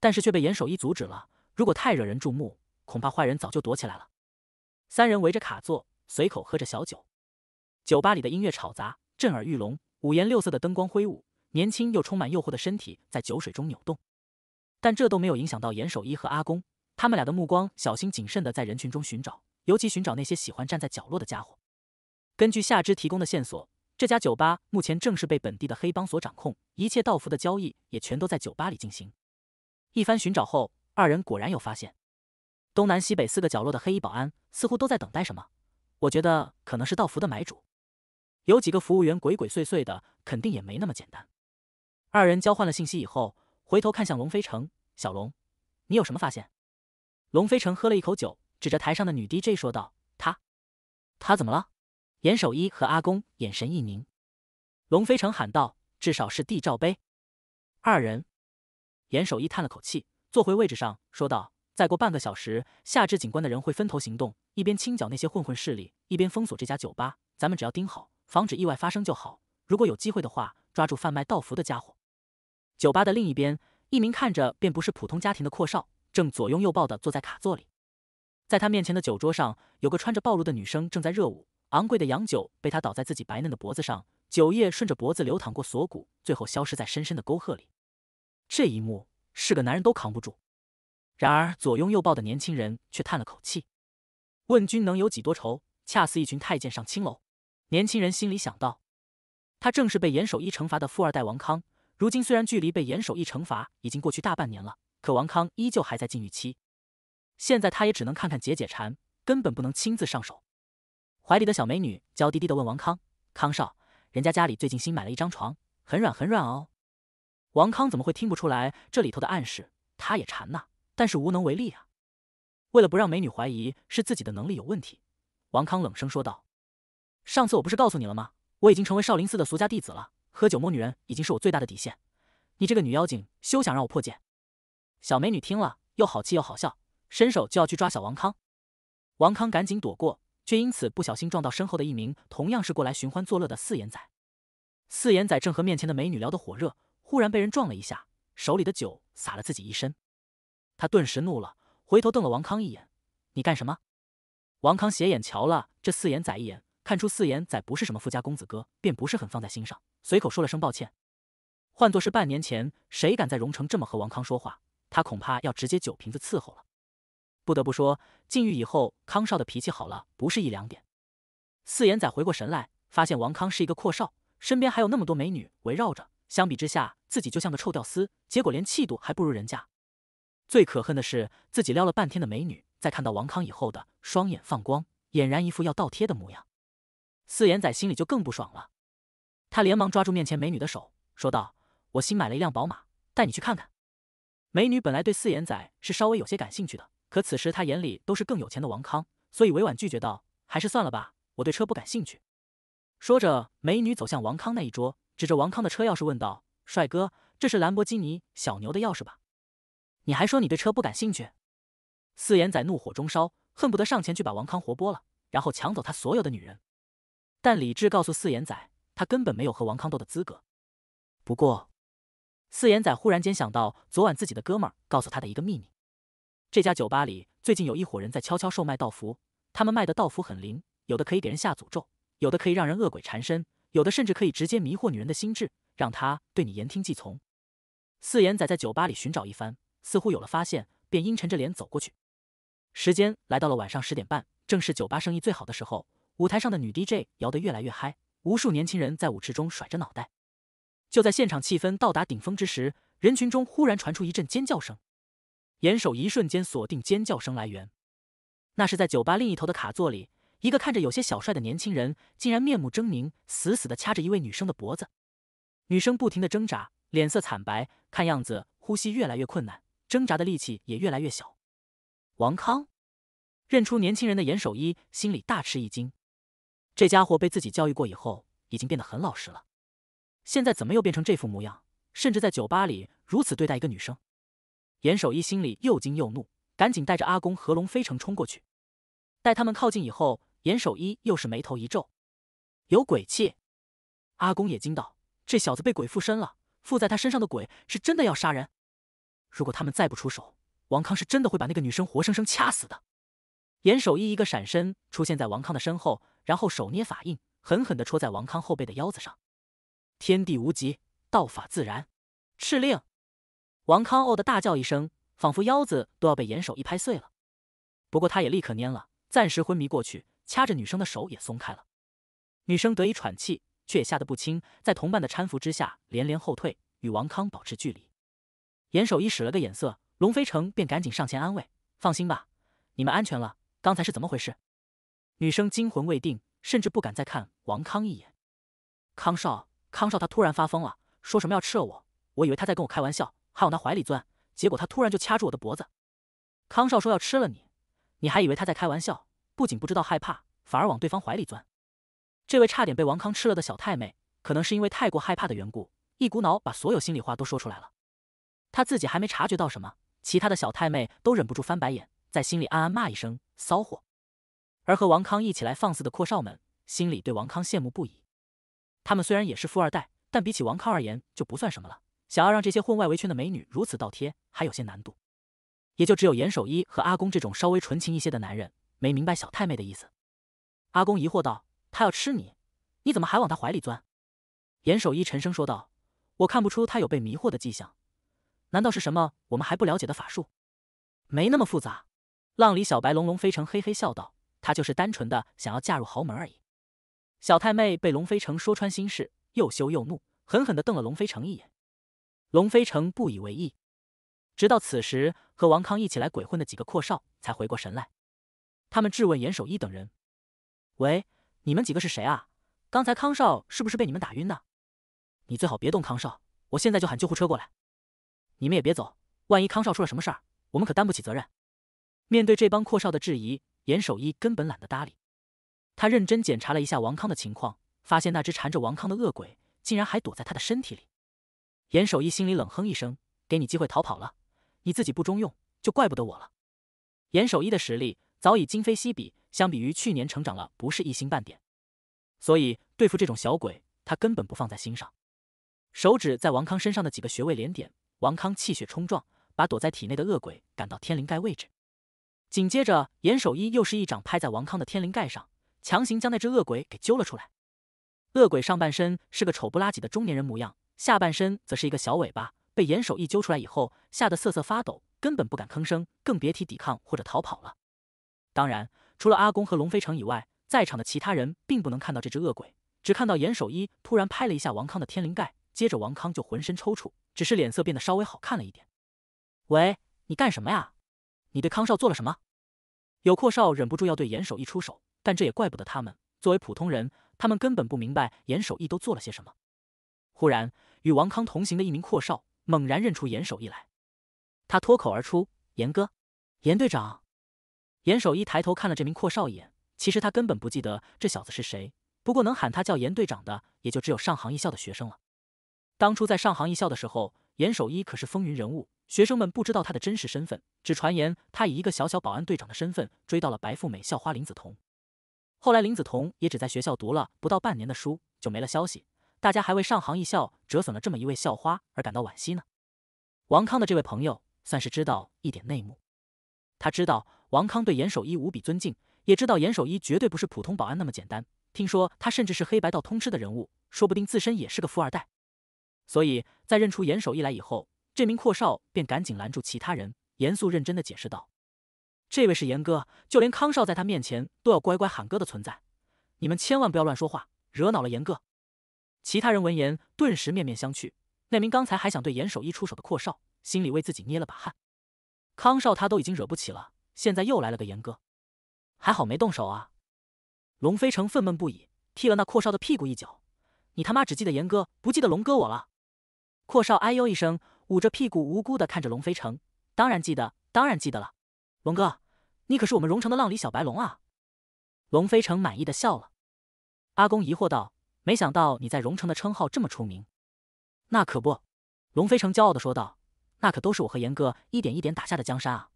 但是却被严守一阻止了。如果太惹人注目，恐怕坏人早就躲起来了。三人围着卡座，随口喝着小酒。酒吧里的音乐吵杂，震耳欲聋，五颜六色的灯光挥舞，年轻又充满诱惑的身体在酒水中扭动。但这都没有影响到严守一和阿公，他们俩的目光小心谨慎地在人群中寻找，尤其寻找那些喜欢站在角落的家伙。根据夏之提供的线索，这家酒吧目前正是被本地的黑帮所掌控，一切道服的交易也全都在酒吧里进行。一番寻找后，二人果然有发现。东南西北四个角落的黑衣保安似乎都在等待什么。我觉得可能是道服的买主。有几个服务员鬼鬼祟祟的，肯定也没那么简单。二人交换了信息以后，回头看向龙飞城：“小龙，你有什么发现？”龙飞城喝了一口酒，指着台上的女 DJ 说道：“他，他怎么了？”严守一和阿公眼神一凝。龙飞城喊道：“至少是地罩杯。”二人。严守一叹了口气，坐回位置上，说道：“再过半个小时，夏至警官的人会分头行动，一边清剿那些混混势力，一边封锁这家酒吧。咱们只要盯好，防止意外发生就好。如果有机会的话，抓住贩卖道服的家伙。”酒吧的另一边，一名看着便不是普通家庭的阔少，正左拥右抱地坐在卡座里。在他面前的酒桌上，有个穿着暴露的女生正在热舞，昂贵的洋酒被她倒在自己白嫩的脖子上，酒液顺着脖子流淌过锁骨，最后消失在深深的沟壑里。这一幕是个男人都扛不住，然而左拥右抱的年轻人却叹了口气：“问君能有几多愁，恰似一群太监上青楼。”年轻人心里想到，他正是被严守一惩罚的富二代王康。如今虽然距离被严守一惩罚已经过去大半年了，可王康依旧还在禁欲期。现在他也只能看看解解馋，根本不能亲自上手。怀里的小美女娇滴滴的问王康：“康少，人家家里最近新买了一张床，很软很软哦。”王康怎么会听不出来这里头的暗示？他也馋呐，但是无能为力啊。为了不让美女怀疑是自己的能力有问题，王康冷声说道：“上次我不是告诉你了吗？我已经成为少林寺的俗家弟子了，喝酒摸女人已经是我最大的底线。你这个女妖精，休想让我破戒！”小美女听了又好气又好笑，伸手就要去抓小王康，王康赶紧躲过，却因此不小心撞到身后的一名同样是过来寻欢作乐的四眼仔。四眼仔正和面前的美女聊得火热。忽然被人撞了一下，手里的酒洒了自己一身，他顿时怒了，回头瞪了王康一眼：“你干什么？”王康斜眼瞧了这四眼仔一眼，看出四眼仔不是什么富家公子哥，便不是很放在心上，随口说了声抱歉。换作是半年前，谁敢在荣城这么和王康说话，他恐怕要直接酒瓶子伺候了。不得不说，禁欲以后，康少的脾气好了不是一两点。四眼仔回过神来，发现王康是一个阔少，身边还有那么多美女围绕着。相比之下，自己就像个臭屌丝，结果连气度还不如人家。最可恨的是，自己撩了半天的美女，在看到王康以后的双眼放光，俨然一副要倒贴的模样。四眼仔心里就更不爽了，他连忙抓住面前美女的手，说道：“我新买了一辆宝马，带你去看看。”美女本来对四眼仔是稍微有些感兴趣的，可此时他眼里都是更有钱的王康，所以委婉拒绝道：“还是算了吧，我对车不感兴趣。”说着，美女走向王康那一桌。指着王康的车钥匙问道：“帅哥，这是兰博基尼小牛的钥匙吧？你还说你对车不感兴趣？”四眼仔怒火中烧，恨不得上前去把王康活剥了，然后抢走他所有的女人。但理智告诉四眼仔，他根本没有和王康斗的资格。不过，四眼仔忽然间想到昨晚自己的哥们告诉他的一个秘密：这家酒吧里最近有一伙人在悄悄售卖道符，他们卖的道符很灵，有的可以给人下诅咒，有的可以让人恶鬼缠身。有的甚至可以直接迷惑女人的心智，让她对你言听计从。四眼仔在酒吧里寻找一番，似乎有了发现，便阴沉着脸走过去。时间来到了晚上十点半，正是酒吧生意最好的时候。舞台上的女 DJ 摇得越来越嗨，无数年轻人在舞池中甩着脑袋。就在现场气氛到达顶峰之时，人群中忽然传出一阵尖叫声。眼手一瞬间锁定尖叫声来源，那是在酒吧另一头的卡座里。一个看着有些小帅的年轻人，竟然面目狰狞，死死的掐着一位女生的脖子。女生不停的挣扎，脸色惨白，看样子呼吸越来越困难，挣扎的力气也越来越小。王康认出年轻人的严守一，心里大吃一惊。这家伙被自己教育过以后，已经变得很老实了，现在怎么又变成这副模样？甚至在酒吧里如此对待一个女生。严守一心里又惊又怒，赶紧带着阿公和龙飞城冲过去。待他们靠近以后，严守一又是眉头一皱，有鬼气。阿公也惊道：“这小子被鬼附身了，附在他身上的鬼是真的要杀人。如果他们再不出手，王康是真的会把那个女生活生生掐死的。”严守一一个闪身出现在王康的身后，然后手捏法印，狠狠的戳在王康后背的腰子上。“天地无极，道法自然。”敕令！王康“哦”的大叫一声，仿佛腰子都要被严守一拍碎了。不过他也立刻蔫了，暂时昏迷过去。掐着女生的手也松开了，女生得以喘气，却也吓得不轻，在同伴的搀扶之下连连后退，与王康保持距离。严守一使了个眼色，龙飞成便赶紧上前安慰：“放心吧，你们安全了。刚才是怎么回事？”女生惊魂未定，甚至不敢再看王康一眼。“康少，康少，他突然发疯了，说什么要吃了我。我以为他在跟我开玩笑，还往他怀里钻，结果他突然就掐住我的脖子。”“康少说要吃了你，你还以为他在开玩笑？”不仅不知道害怕，反而往对方怀里钻。这位差点被王康吃了的小太妹，可能是因为太过害怕的缘故，一股脑把所有心里话都说出来了。他自己还没察觉到什么，其他的小太妹都忍不住翻白眼，在心里暗暗骂一声“骚货”。而和王康一起来放肆的阔少们，心里对王康羡慕不已。他们虽然也是富二代，但比起王康而言就不算什么了。想要让这些混外围圈的美女如此倒贴，还有些难度。也就只有严守一和阿公这种稍微纯情一些的男人。没明白小太妹的意思，阿公疑惑道：“她要吃你，你怎么还往她怀里钻？”严守一沉声说道：“我看不出他有被迷惑的迹象，难道是什么我们还不了解的法术？没那么复杂。”浪里小白龙龙飞城嘿嘿笑道：“他就是单纯的想要嫁入豪门而已。”小太妹被龙飞城说穿心事，又羞又怒，狠狠的瞪了龙飞城一眼。龙飞城不以为意。直到此时，和王康一起来鬼混的几个阔少才回过神来。他们质问严守一等人：“喂，你们几个是谁啊？刚才康少是不是被你们打晕的？你最好别动康少，我现在就喊救护车过来。你们也别走，万一康少出了什么事儿，我们可担不起责任。”面对这帮阔少的质疑，严守一根本懒得搭理。他认真检查了一下王康的情况，发现那只缠着王康的恶鬼竟然还躲在他的身体里。严守一心里冷哼一声：“给你机会逃跑了，你自己不中用，就怪不得我了。”严守一的实力。早已今非昔比，相比于去年成长了不是一星半点，所以对付这种小鬼，他根本不放在心上。手指在王康身上的几个穴位连点，王康气血冲撞，把躲在体内的恶鬼赶到天灵盖位置。紧接着，严守一又是一掌拍在王康的天灵盖上，强行将那只恶鬼给揪了出来。恶鬼上半身是个丑不拉几的中年人模样，下半身则是一个小尾巴。被严守一揪出来以后，吓得瑟瑟发抖，根本不敢吭声，更别提抵抗或者逃跑了。当然，除了阿公和龙飞城以外，在场的其他人并不能看到这只恶鬼，只看到严守一突然拍了一下王康的天灵盖，接着王康就浑身抽搐，只是脸色变得稍微好看了一点。喂，你干什么呀？你对康少做了什么？有阔少忍不住要对严守一出手，但这也怪不得他们，作为普通人，他们根本不明白严守一都做了些什么。忽然，与王康同行的一名阔少猛然认出严守一来，他脱口而出：“严哥，严队长。”严守一抬头看了这名阔少爷，其实他根本不记得这小子是谁。不过能喊他叫严队长的，也就只有上杭一校的学生了。当初在上杭一校的时候，严守一可是风云人物，学生们不知道他的真实身份，只传言他以一个小小保安队长的身份追到了白富美校花林子彤。后来林子彤也只在学校读了不到半年的书，就没了消息。大家还为上杭一校折损了这么一位校花而感到惋惜呢。王康的这位朋友算是知道一点内幕，他知道。王康对严守一无比尊敬，也知道严守一绝对不是普通保安那么简单。听说他甚至是黑白道通吃的人物，说不定自身也是个富二代。所以在认出严守一来以后，这名阔少便赶紧拦住其他人，严肃认真的解释道：“这位是严哥，就连康少在他面前都要乖乖喊哥的存在。你们千万不要乱说话，惹恼了严哥。”其他人闻言顿时面面相觑。那名刚才还想对严守一出手的阔少心里为自己捏了把汗，康少他都已经惹不起了。现在又来了个严哥，还好没动手啊！龙飞城愤懑不已，踢了那阔少的屁股一脚。你他妈只记得严哥，不记得龙哥我了？阔少哎呦一声，捂着屁股无辜的看着龙飞城。当然记得，当然记得了。龙哥，你可是我们荣城的浪里小白龙啊！龙飞城满意的笑了。阿公疑惑道：“没想到你在荣城的称号这么出名。”那可不，龙飞城骄傲的说道：“那可都是我和严哥一点一点打下的江山啊！”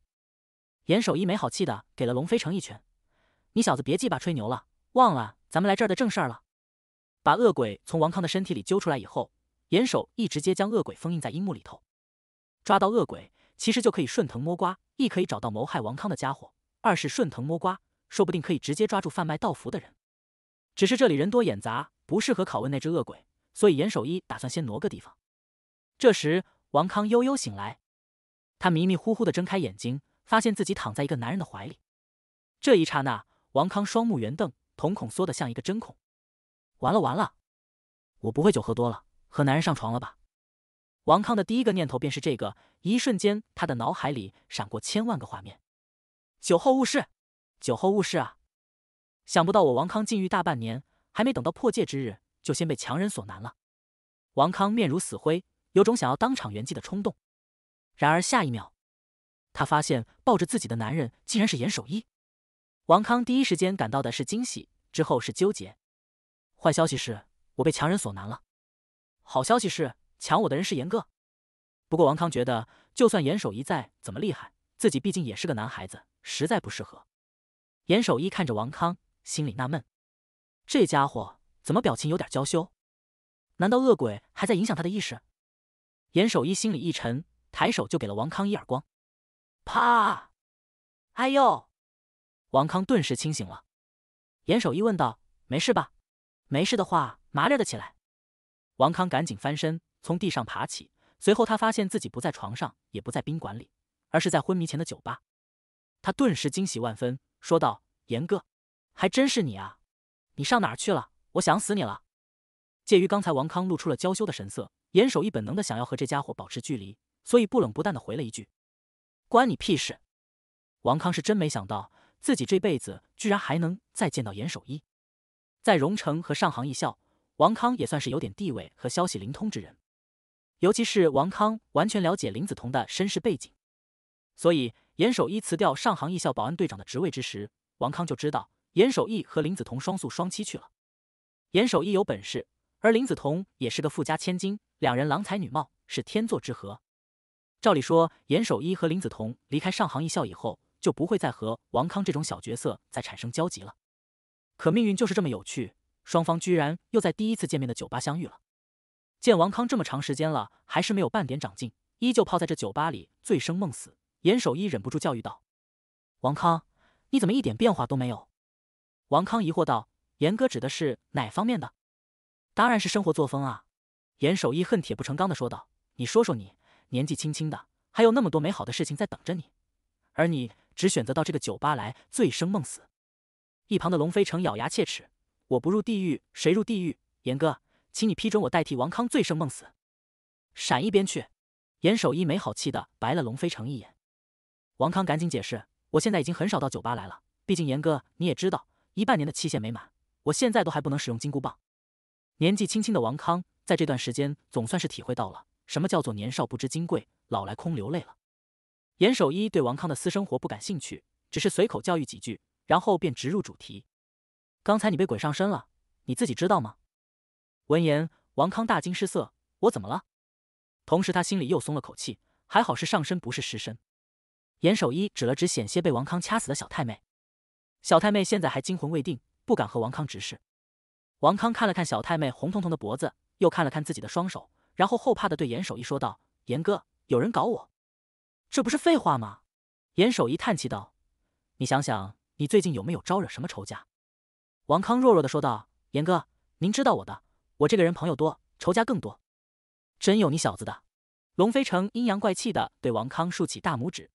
严守一没好气的给了龙飞成一拳：“你小子别鸡巴吹牛了，忘了咱们来这儿的正事儿了。”把恶鬼从王康的身体里揪出来以后，严守一直接将恶鬼封印在阴木里头。抓到恶鬼，其实就可以顺藤摸瓜，一可以找到谋害王康的家伙；二是顺藤摸瓜，说不定可以直接抓住贩卖道符的人。只是这里人多眼杂，不适合拷问那只恶鬼，所以严守一打算先挪个地方。这时，王康悠悠醒来，他迷迷糊糊的睁开眼睛。发现自己躺在一个男人的怀里，这一刹那，王康双目圆瞪，瞳孔缩得像一个针孔。完了完了，我不会酒喝多了和男人上床了吧？王康的第一个念头便是这个。一瞬间，他的脑海里闪过千万个画面。酒后误事，酒后误事啊！想不到我王康禁欲大半年，还没等到破戒之日，就先被强人所难了。王康面如死灰，有种想要当场圆寂的冲动。然而下一秒。他发现抱着自己的男人竟然是严守一。王康第一时间感到的是惊喜，之后是纠结。坏消息是，我被强人所难了；好消息是，抢我的人是严哥。不过王康觉得，就算严守一再怎么厉害，自己毕竟也是个男孩子，实在不适合。严守一看着王康，心里纳闷：这家伙怎么表情有点娇羞？难道恶鬼还在影响他的意识？严守一心里一沉，抬手就给了王康一耳光。啪！哎呦！王康顿时清醒了。严守一问道：“没事吧？没事的话，麻利的起来。”王康赶紧翻身从地上爬起，随后他发现自己不在床上，也不在宾馆里，而是在昏迷前的酒吧。他顿时惊喜万分，说道：“严哥，还真是你啊！你上哪儿去了？我想死你了！”介于刚才王康露出了娇羞的神色，严守一本能的想要和这家伙保持距离，所以不冷不淡的回了一句。关你屁事！王康是真没想到，自己这辈子居然还能再见到严守一。在荣城和上杭艺校，王康也算是有点地位和消息灵通之人。尤其是王康完全了解林子彤的身世背景，所以严守一辞掉上杭艺校保安队长的职位之时，王康就知道严守一和林子彤双宿双栖去了。严守一有本事，而林子彤也是个富家千金，两人郎才女貌，是天作之合。照理说，严守一和林子彤离开上杭艺校以后，就不会再和王康这种小角色再产生交集了。可命运就是这么有趣，双方居然又在第一次见面的酒吧相遇了。见王康这么长时间了，还是没有半点长进，依旧泡在这酒吧里醉生梦死。严守一忍不住教育道：“王康，你怎么一点变化都没有？”王康疑惑道：“严哥指的是哪方面的？”“当然是生活作风啊！”严守一恨铁不成钢的说道。“你说说你。”年纪轻轻的，还有那么多美好的事情在等着你，而你只选择到这个酒吧来醉生梦死。一旁的龙飞城咬牙切齿：“我不入地狱，谁入地狱？”严哥，请你批准我代替王康醉生梦死。闪一边去！严守一没好气的白了龙飞城一眼。王康赶紧解释：“我现在已经很少到酒吧来了，毕竟严哥你也知道，一半年的期限没满，我现在都还不能使用金箍棒。”年纪轻轻的王康在这段时间总算是体会到了。什么叫做年少不知金贵，老来空流泪了？严守一对王康的私生活不感兴趣，只是随口教育几句，然后便直入主题。刚才你被鬼上身了，你自己知道吗？闻言，王康大惊失色：“我怎么了？”同时，他心里又松了口气，还好是上身，不是尸身。严守一指了指险些被王康掐死的小太妹，小太妹现在还惊魂未定，不敢和王康直视。王康看了看小太妹红彤彤的脖子，又看了看自己的双手。然后后怕的对严守一说道：“严哥，有人搞我，这不是废话吗？”严守一叹气道：“你想想，你最近有没有招惹什么仇家？”王康弱弱的说道：“严哥，您知道我的，我这个人朋友多，仇家更多。”真有你小子的！龙飞城阴阳怪气的对王康竖起大拇指。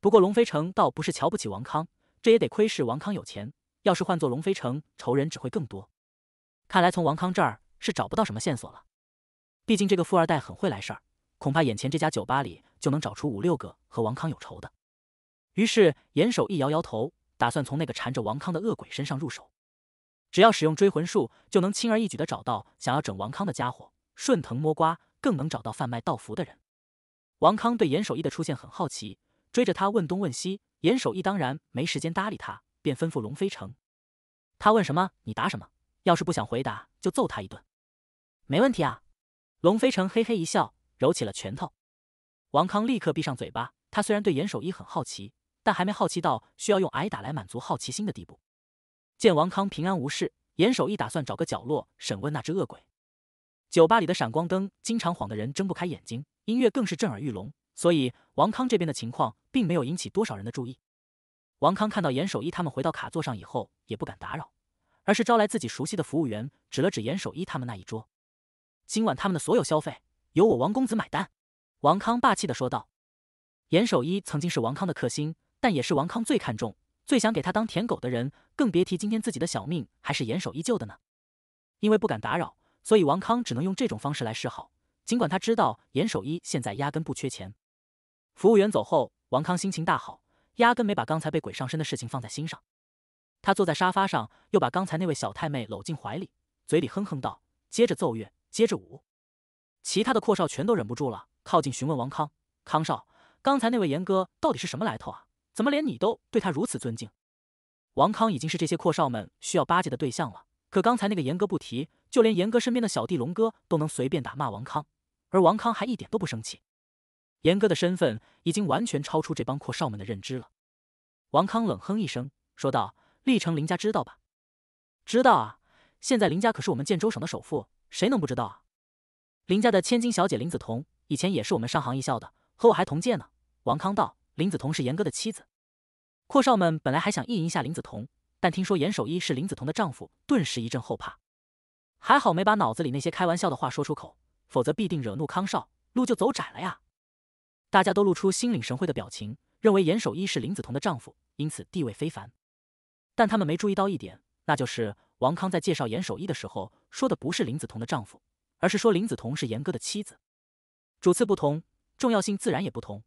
不过龙飞城倒不是瞧不起王康，这也得亏是王康有钱，要是换做龙飞城，仇人只会更多。看来从王康这儿是找不到什么线索了。毕竟这个富二代很会来事儿，恐怕眼前这家酒吧里就能找出五六个和王康有仇的。于是严守一摇摇头，打算从那个缠着王康的恶鬼身上入手。只要使用追魂术，就能轻而易举的找到想要整王康的家伙，顺藤摸瓜，更能找到贩卖道符的人。王康对严守义的出现很好奇，追着他问东问西。严守义当然没时间搭理他，便吩咐龙飞城：“他问什么你答什么，要是不想回答就揍他一顿。”没问题啊。龙飞成嘿嘿一笑，揉起了拳头。王康立刻闭上嘴巴。他虽然对严守一很好奇，但还没好奇到需要用挨打来满足好奇心的地步。见王康平安无事，严守一打算找个角落审问那只恶鬼。酒吧里的闪光灯经常晃得人睁不开眼睛，音乐更是震耳欲聋，所以王康这边的情况并没有引起多少人的注意。王康看到严守一他们回到卡座上以后，也不敢打扰，而是招来自己熟悉的服务员，指了指严守一他们那一桌。今晚他们的所有消费由我王公子买单。”王康霸气地说道。严守一曾经是王康的克星，但也是王康最看重、最想给他当舔狗的人。更别提今天自己的小命还是严守一救的呢。因为不敢打扰，所以王康只能用这种方式来示好。尽管他知道严守一现在压根不缺钱。服务员走后，王康心情大好，压根没把刚才被鬼上身的事情放在心上。他坐在沙发上，又把刚才那位小太妹搂进怀里，嘴里哼哼道：“接着奏乐。”接着舞，其他的阔少全都忍不住了，靠近询问王康：“康少，刚才那位严哥到底是什么来头啊？怎么连你都对他如此尊敬？”王康已经是这些阔少们需要巴结的对象了，可刚才那个严哥不提，就连严哥身边的小弟龙哥都能随便打骂王康，而王康还一点都不生气。严哥的身份已经完全超出这帮阔少们的认知了。王康冷哼一声，说道：“历城林家知道吧？知道啊，现在林家可是我们建州省的首富。”谁能不知道啊？林家的千金小姐林子彤，以前也是我们上行一校的，和我还同届呢。王康道，林子彤是严哥的妻子。阔少们本来还想意淫一下林子彤，但听说严守一是林子彤的丈夫，顿时一阵后怕。还好没把脑子里那些开玩笑的话说出口，否则必定惹怒康少，路就走窄了呀。大家都露出心领神会的表情，认为严守一是林子彤的丈夫，因此地位非凡。但他们没注意到一点，那就是。王康在介绍严守一的时候说的不是林子彤的丈夫，而是说林子彤是严哥的妻子。主次不同，重要性自然也不同。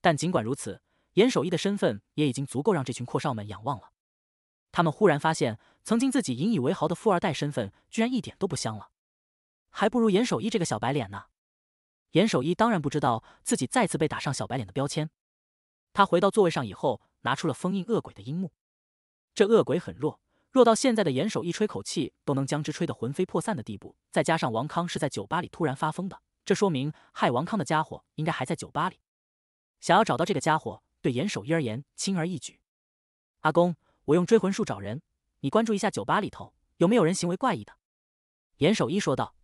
但尽管如此，严守一的身份也已经足够让这群阔少们仰望了。他们忽然发现，曾经自己引以为豪的富二代身份，居然一点都不香了，还不如严守一这个小白脸呢。严守一当然不知道自己再次被打上小白脸的标签。他回到座位上以后，拿出了封印恶鬼的樱木。这恶鬼很弱。若到现在的严守一吹口气都能将之吹得魂飞魄散的地步，再加上王康是在酒吧里突然发疯的，这说明害王康的家伙应该还在酒吧里。想要找到这个家伙，对严守一而言轻而易举。阿公，我用追魂术找人，你关注一下酒吧里头有没有人行为怪异的。严守一说道。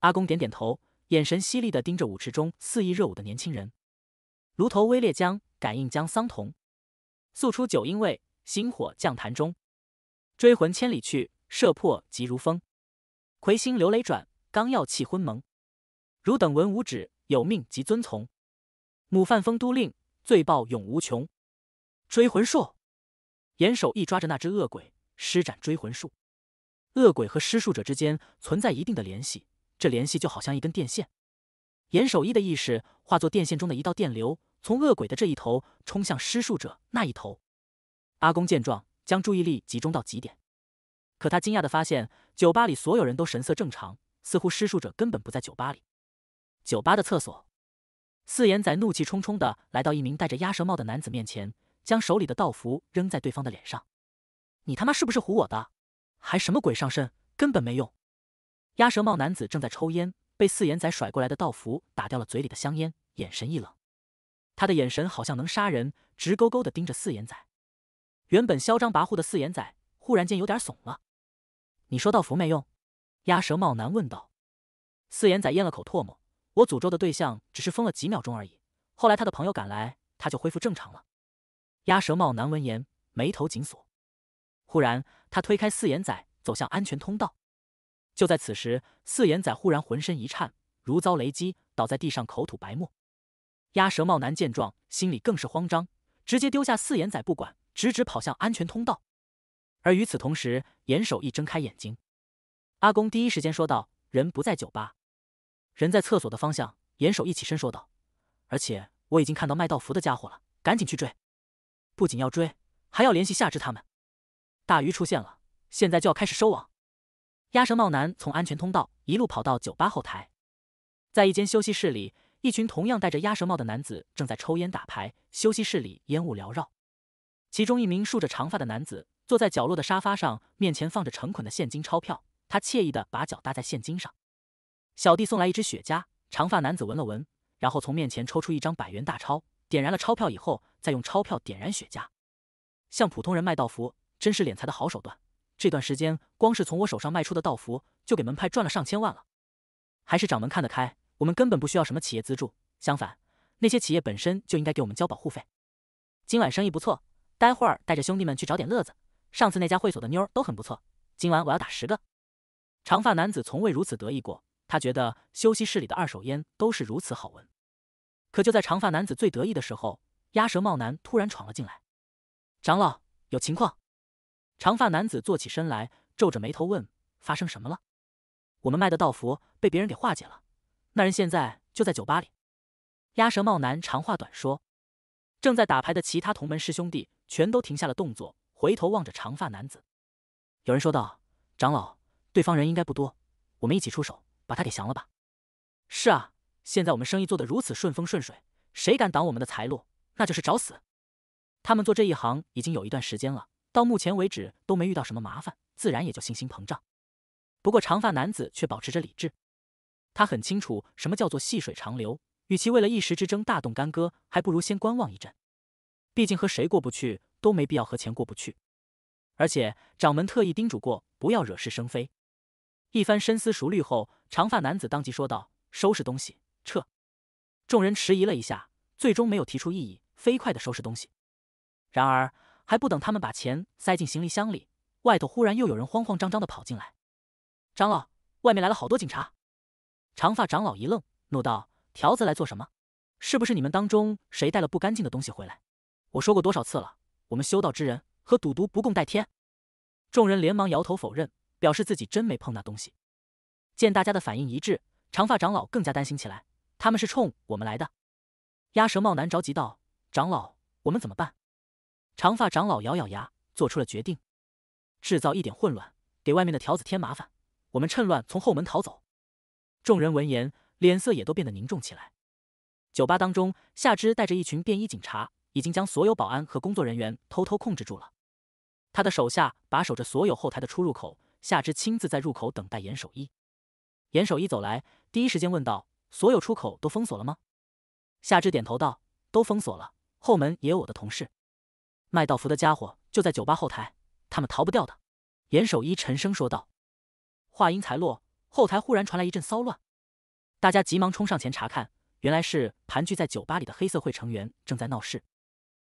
阿公点点头，眼神犀利地盯着舞池中肆意热舞的年轻人。炉头微裂将感应将桑桐，诉出九阴味心火降坛中。追魂千里去，射破急如风。魁星流雷转，刚要气昏蒙。汝等闻吾旨，有命即遵从。母犯风都令，罪报永无穷。追魂术，严守义抓着那只恶鬼，施展追魂术。恶鬼和施术者之间存在一定的联系，这联系就好像一根电线。严守义的意识化作电线中的一道电流，从恶鬼的这一头冲向施术者那一头。阿公见状。将注意力集中到极点，可他惊讶地发现，酒吧里所有人都神色正常，似乎施术者根本不在酒吧里。酒吧的厕所。四眼仔怒气冲冲地来到一名戴着鸭舌帽的男子面前，将手里的道符扔在对方的脸上：“你他妈是不是唬我的？还什么鬼上身，根本没用！”鸭舌帽男子正在抽烟，被四眼仔甩过来的道符打掉了嘴里的香烟，眼神一冷，他的眼神好像能杀人，直勾勾的盯着四眼仔。原本嚣张跋扈的四眼仔忽然间有点怂了。你说道符没用？鸭舌帽男问道。四眼仔咽了口唾沫：“我诅咒的对象只是疯了几秒钟而已，后来他的朋友赶来，他就恢复正常了。”鸭舌帽男闻言，眉头紧锁。忽然，他推开四眼仔，走向安全通道。就在此时，四眼仔忽然浑身一颤，如遭雷击，倒在地上，口吐白沫。鸭舌帽男见状，心里更是慌张，直接丢下四眼仔不管。直直跑向安全通道，而与此同时，严守义睁开眼睛，阿公第一时间说道：“人不在酒吧，人在厕所的方向。”严守义起身说道：“而且我已经看到麦道服的家伙了，赶紧去追！不仅要追，还要联系夏至他们。”大鱼出现了，现在就要开始收网。鸭舌帽男从安全通道一路跑到酒吧后台，在一间休息室里，一群同样戴着鸭舌帽的男子正在抽烟打牌，休息室里烟雾缭绕。其中一名梳着长发的男子坐在角落的沙发上，面前放着成捆的现金钞票。他惬意地把脚搭在现金上。小弟送来一支雪茄，长发男子闻了闻，然后从面前抽出一张百元大钞，点燃了钞票，以后再用钞票点燃雪茄。向普通人卖道符，真是敛财的好手段。这段时间，光是从我手上卖出的道符，就给门派赚了上千万了。还是掌门看得开，我们根本不需要什么企业资助。相反，那些企业本身就应该给我们交保护费。今晚生意不错。待会儿带着兄弟们去找点乐子。上次那家会所的妞儿都很不错，今晚我要打十个。长发男子从未如此得意过，他觉得休息室里的二手烟都是如此好闻。可就在长发男子最得意的时候，鸭舌帽男突然闯了进来：“长老，有情况。”长发男子坐起身来，皱着眉头问：“发生什么了？”“我们卖的道符被别人给化解了，那人现在就在酒吧里。”鸭舌帽男长话短说：“正在打牌的其他同门师兄弟。”全都停下了动作，回头望着长发男子。有人说道：“长老，对方人应该不多，我们一起出手，把他给降了吧。”“是啊，现在我们生意做得如此顺风顺水，谁敢挡我们的财路，那就是找死。”他们做这一行已经有一段时间了，到目前为止都没遇到什么麻烦，自然也就信心膨胀。不过长发男子却保持着理智，他很清楚什么叫做细水长流。与其为了一时之争大动干戈，还不如先观望一阵。毕竟和谁过不去都没必要和钱过不去，而且掌门特意叮嘱过，不要惹是生非。一番深思熟虑后，长发男子当即说道：“收拾东西，撤。”众人迟疑了一下，最终没有提出异议，飞快的收拾东西。然而还不等他们把钱塞进行李箱里，外头忽然又有人慌慌张张的跑进来：“长老，外面来了好多警察！”长发长老一愣，怒道：“条子来做什么？是不是你们当中谁带了不干净的东西回来？”我说过多少次了，我们修道之人和赌毒不共戴天。众人连忙摇头否认，表示自己真没碰那东西。见大家的反应一致，长发长老更加担心起来。他们是冲我们来的。鸭舌帽男着急道：“长老，我们怎么办？”长发长老咬咬牙，做出了决定：制造一点混乱，给外面的条子添麻烦。我们趁乱从后门逃走。众人闻言，脸色也都变得凝重起来。酒吧当中，夏之带着一群便衣警察。已经将所有保安和工作人员偷偷控制住了。他的手下把守着所有后台的出入口，夏之亲自在入口等待严守一。严守一走来，第一时间问道：“所有出口都封锁了吗？”夏之点头道：“都封锁了，后门也有我的同事。麦道夫的家伙就在酒吧后台，他们逃不掉的。”严守一沉声说道。话音才落，后台忽然传来一阵骚乱，大家急忙冲上前查看，原来是盘踞在酒吧里的黑社会成员正在闹事。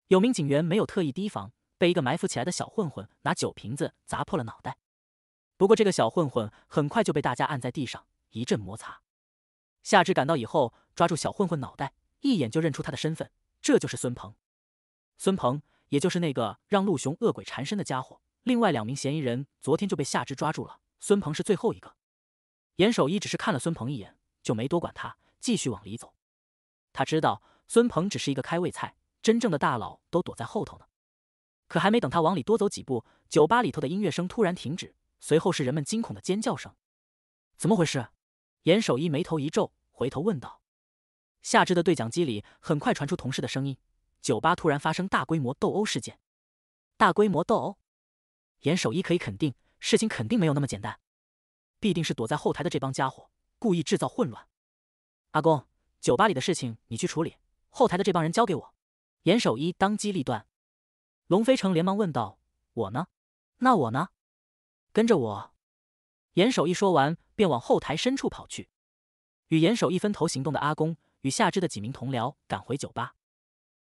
有名警员没有特意提防，被一个埋伏起来的小混混拿酒瓶子砸破了脑袋。不过这个小混混很快就被大家按在地上一阵摩擦。夏至赶到以后，抓住小混混脑袋，一眼就认出他的身份，这就是孙鹏。孙鹏，也就是那个让陆雄恶鬼缠身的家伙。另外两名嫌疑人昨天就被夏至抓住了，孙鹏是最后一个。严守一只是看了孙鹏一眼，就没多管他，继续往里走。他知道孙鹏只是一个开胃菜。真正的大佬都躲在后头呢，可还没等他往里多走几步，酒吧里头的音乐声突然停止，随后是人们惊恐的尖叫声。怎么回事？严守一眉头一皱，回头问道。夏至的对讲机里很快传出同事的声音：“酒吧突然发生大规模斗殴事件。”大规模斗殴，严守一可以肯定，事情肯定没有那么简单，必定是躲在后台的这帮家伙故意制造混乱。阿公，酒吧里的事情你去处理，后台的这帮人交给我。严守一当机立断，龙飞成连忙问道：“我呢？那我呢？”跟着我。严守一说完，便往后台深处跑去。与严守一分头行动的阿公与夏之的几名同僚赶回酒吧。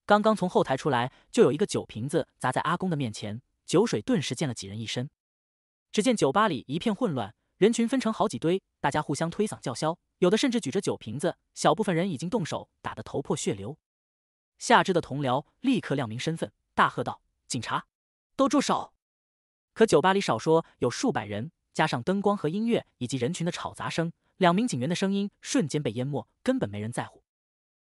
刚刚从后台出来，就有一个酒瓶子砸在阿公的面前，酒水顿时溅了几人一身。只见酒吧里一片混乱，人群分成好几堆，大家互相推搡叫嚣，有的甚至举着酒瓶子，小部分人已经动手，打得头破血流。夏肢的同僚立刻亮明身份，大喝道：“警察，都住手！”可酒吧里少说有数百人，加上灯光和音乐以及人群的吵杂声，两名警员的声音瞬间被淹没，根本没人在乎。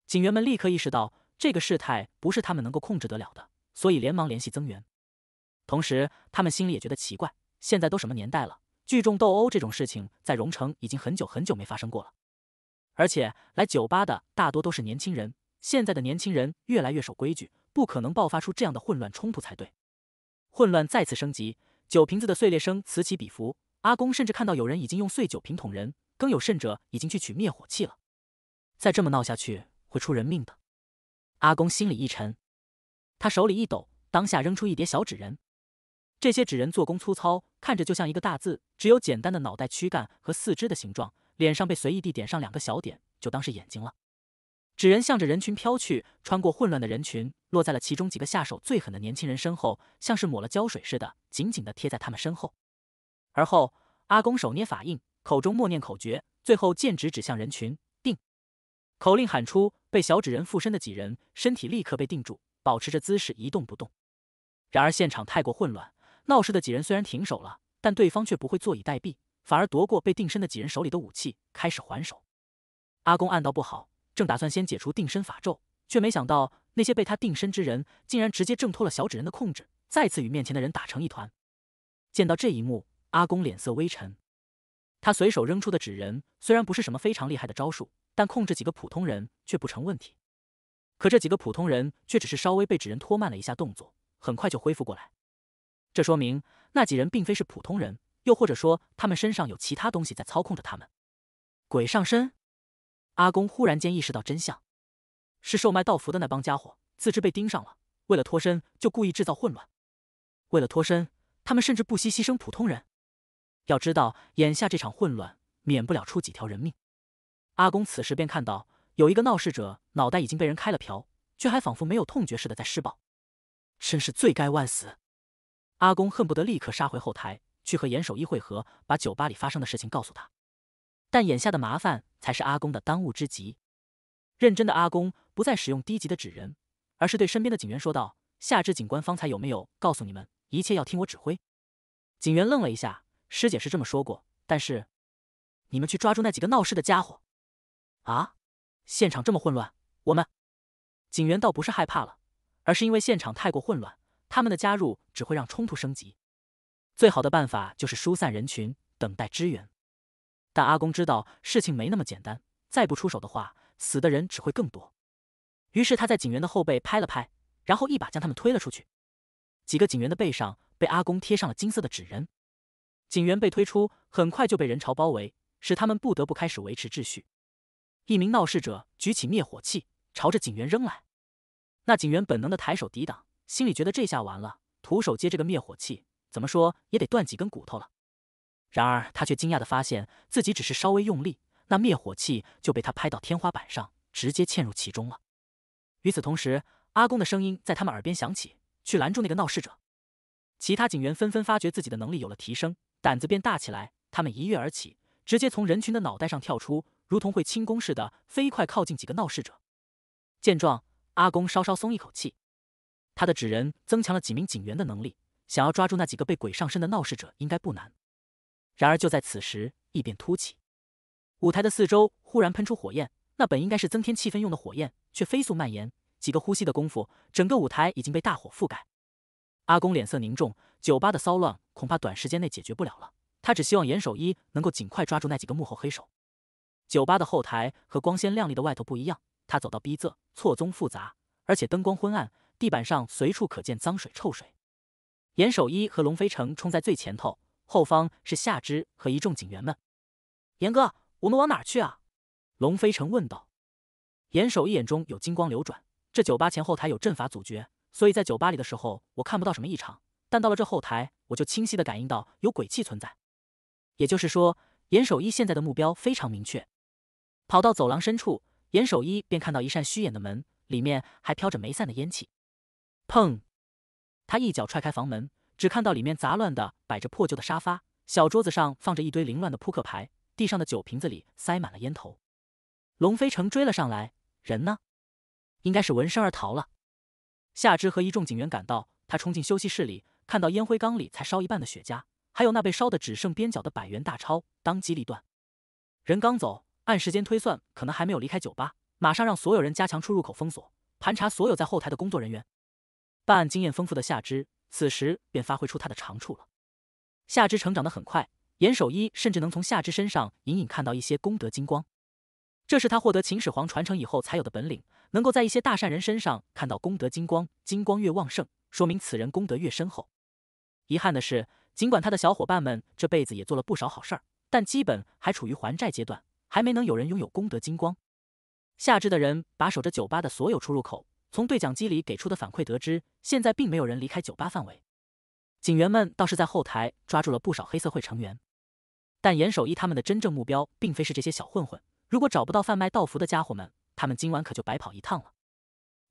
警员们立刻意识到这个事态不是他们能够控制得了的，所以连忙联系增援。同时，他们心里也觉得奇怪：现在都什么年代了，聚众斗殴这种事情在荣城已经很久很久没发生过了。而且来酒吧的大多都是年轻人。现在的年轻人越来越守规矩，不可能爆发出这样的混乱冲突才对。混乱再次升级，酒瓶子的碎裂声此起彼伏。阿公甚至看到有人已经用碎酒瓶捅人，更有甚者已经去取灭火器了。再这么闹下去，会出人命的。阿公心里一沉，他手里一抖，当下扔出一叠小纸人。这些纸人做工粗糙，看着就像一个大字，只有简单的脑袋、躯干和四肢的形状，脸上被随意地点上两个小点，就当是眼睛了。纸人向着人群飘去，穿过混乱的人群，落在了其中几个下手最狠的年轻人身后，像是抹了胶水似的，紧紧的贴在他们身后。而后，阿公手捏法印，口中默念口诀，最后剑指指向人群，定。口令喊出，被小纸人附身的几人身体立刻被定住，保持着姿势一动不动。然而现场太过混乱，闹事的几人虽然停手了，但对方却不会坐以待毙，反而夺过被定身的几人手里的武器，开始还手。阿公暗道不好。正打算先解除定身法咒，却没想到那些被他定身之人竟然直接挣脱了小纸人的控制，再次与面前的人打成一团。见到这一幕，阿公脸色微沉。他随手扔出的纸人虽然不是什么非常厉害的招数，但控制几个普通人却不成问题。可这几个普通人却只是稍微被纸人拖慢了一下动作，很快就恢复过来。这说明那几人并非是普通人，又或者说他们身上有其他东西在操控着他们。鬼上身。阿公忽然间意识到真相，是售卖道服的那帮家伙自知被盯上了，为了脱身就故意制造混乱。为了脱身，他们甚至不惜牺牲普通人。要知道，眼下这场混乱免不了出几条人命。阿公此时便看到有一个闹事者脑袋已经被人开了瓢，却还仿佛没有痛觉似的在施暴，真是罪该万死。阿公恨不得立刻杀回后台去和严守一会合，把酒吧里发生的事情告诉他。但眼下的麻烦才是阿公的当务之急。认真的阿公不再使用低级的纸人，而是对身边的警员说道：“夏之警官方才有没有告诉你们，一切要听我指挥？”警员愣了一下：“师姐是这么说过，但是……你们去抓住那几个闹事的家伙。”啊！现场这么混乱，我们……警员倒不是害怕了，而是因为现场太过混乱，他们的加入只会让冲突升级。最好的办法就是疏散人群，等待支援。但阿公知道事情没那么简单，再不出手的话，死的人只会更多。于是他在警员的后背拍了拍，然后一把将他们推了出去。几个警员的背上被阿公贴上了金色的纸人，警员被推出，很快就被人潮包围，使他们不得不开始维持秩序。一名闹事者举起灭火器朝着警员扔来，那警员本能的抬手抵挡，心里觉得这下完了，徒手接这个灭火器，怎么说也得断几根骨头了。然而，他却惊讶地发现自己只是稍微用力，那灭火器就被他拍到天花板上，直接嵌入其中了。与此同时，阿公的声音在他们耳边响起：“去拦住那个闹事者！”其他警员纷纷发觉自己的能力有了提升，胆子便大起来。他们一跃而起，直接从人群的脑袋上跳出，如同会轻功似的，飞快靠近几个闹事者。见状，阿公稍稍松一口气，他的纸人增强了几名警员的能力，想要抓住那几个被鬼上身的闹事者，应该不难。然而，就在此时，异变突起。舞台的四周忽然喷出火焰，那本应该是增添气氛用的火焰，却飞速蔓延。几个呼吸的功夫，整个舞台已经被大火覆盖。阿公脸色凝重，酒吧的骚乱恐怕短时间内解决不了了。他只希望严守一能够尽快抓住那几个幕后黑手。酒吧的后台和光鲜亮丽的外头不一样，他走到逼仄、错综复杂，而且灯光昏暗，地板上随处可见脏水、臭水。严守一和龙飞城冲在最前头。后方是夏之和一众警员们。严哥，我们往哪去啊？龙飞城问道。严守一眼中有金光流转，这酒吧前后台有阵法阻绝，所以在酒吧里的时候我看不到什么异常，但到了这后台，我就清晰的感应到有鬼气存在。也就是说，严守一现在的目标非常明确。跑到走廊深处，严守一便看到一扇虚掩的门，里面还飘着没散的烟气。砰！他一脚踹开房门。只看到里面杂乱的摆着破旧的沙发，小桌子上放着一堆凌乱的扑克牌，地上的酒瓶子里塞满了烟头。龙飞成追了上来，人呢？应该是闻声而逃了。夏之和一众警员赶到，他冲进休息室里，看到烟灰缸里才烧一半的雪茄，还有那被烧的只剩边角的百元大钞。当机立断，人刚走，按时间推算，可能还没有离开酒吧。马上让所有人加强出入口封锁，盘查所有在后台的工作人员。办案经验丰富的夏之。此时便发挥出他的长处了。夏芝成长的很快，严守一甚至能从夏芝身上隐隐看到一些功德金光。这是他获得秦始皇传承以后才有的本领，能够在一些大善人身上看到功德金光，金光越旺盛，说明此人功德越深厚。遗憾的是，尽管他的小伙伴们这辈子也做了不少好事，但基本还处于还债阶段，还没能有人拥有功德金光。夏之的人把守着酒吧的所有出入口。从对讲机里给出的反馈得知，现在并没有人离开酒吧范围。警员们倒是在后台抓住了不少黑社会成员，但严守一他们的真正目标并非是这些小混混。如果找不到贩卖道服的家伙们，他们今晚可就白跑一趟了。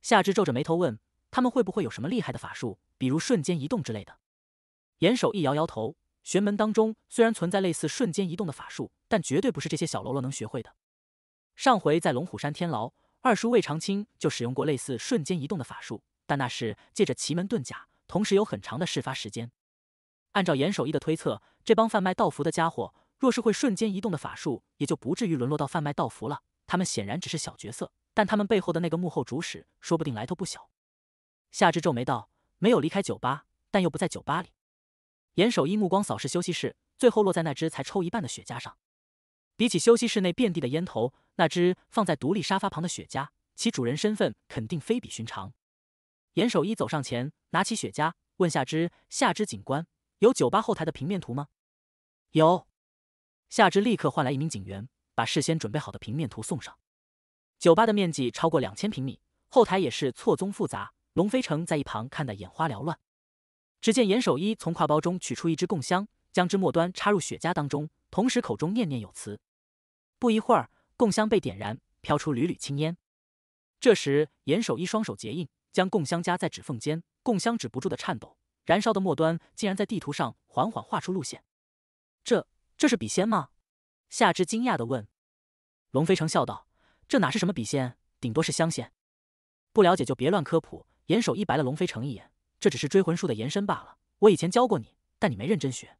夏至皱着眉头问：“他们会不会有什么厉害的法术，比如瞬间移动之类的？”严守一摇摇头：“玄门当中虽然存在类似瞬间移动的法术，但绝对不是这些小喽啰能学会的。上回在龙虎山天牢……”二叔魏长青就使用过类似瞬间移动的法术，但那是借着奇门遁甲，同时有很长的事发时间。按照严守一的推测，这帮贩卖道符的家伙，若是会瞬间移动的法术，也就不至于沦落到贩卖道符了。他们显然只是小角色，但他们背后的那个幕后主使，说不定来头不小。夏至皱眉道：“没有离开酒吧，但又不在酒吧里。”严守一目光扫视休息室，最后落在那只才抽一半的雪茄上。比起休息室内遍地的烟头，那只放在独立沙发旁的雪茄，其主人身份肯定非比寻常。严守一走上前，拿起雪茄，问夏之：“夏之警官，有酒吧后台的平面图吗？”“有。”夏之立刻唤来一名警员，把事先准备好的平面图送上。酒吧的面积超过两千平米，后台也是错综复杂。龙飞城在一旁看得眼花缭乱。只见严守一从挎包中取出一支供香，将之末端插入雪茄当中，同时口中念念有词。不一会儿，供香被点燃，飘出缕缕青烟。这时，严守一双手结印，将供香夹在指缝间，供香止不住的颤抖，燃烧的末端竟然在地图上缓缓画出路线。这，这是笔仙吗？夏之惊讶的问。龙飞成笑道：“这哪是什么笔仙，顶多是香仙。不了解就别乱科普。”严守一白了龙飞成一眼：“这只是追魂术的延伸罢了。我以前教过你，但你没认真学。”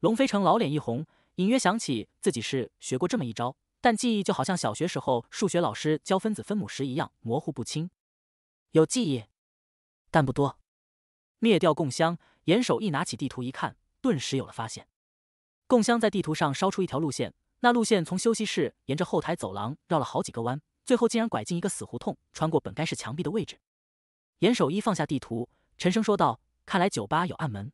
龙飞成老脸一红。隐约想起自己是学过这么一招，但记忆就好像小学时候数学老师教分子分母时一样模糊不清。有记忆，但不多。灭掉供香，严守一拿起地图一看，顿时有了发现。供香在地图上烧出一条路线，那路线从休息室沿着后台走廊绕了好几个弯，最后竟然拐进一个死胡同，穿过本该是墙壁的位置。严守一放下地图，沉声说道：“看来酒吧有暗门。”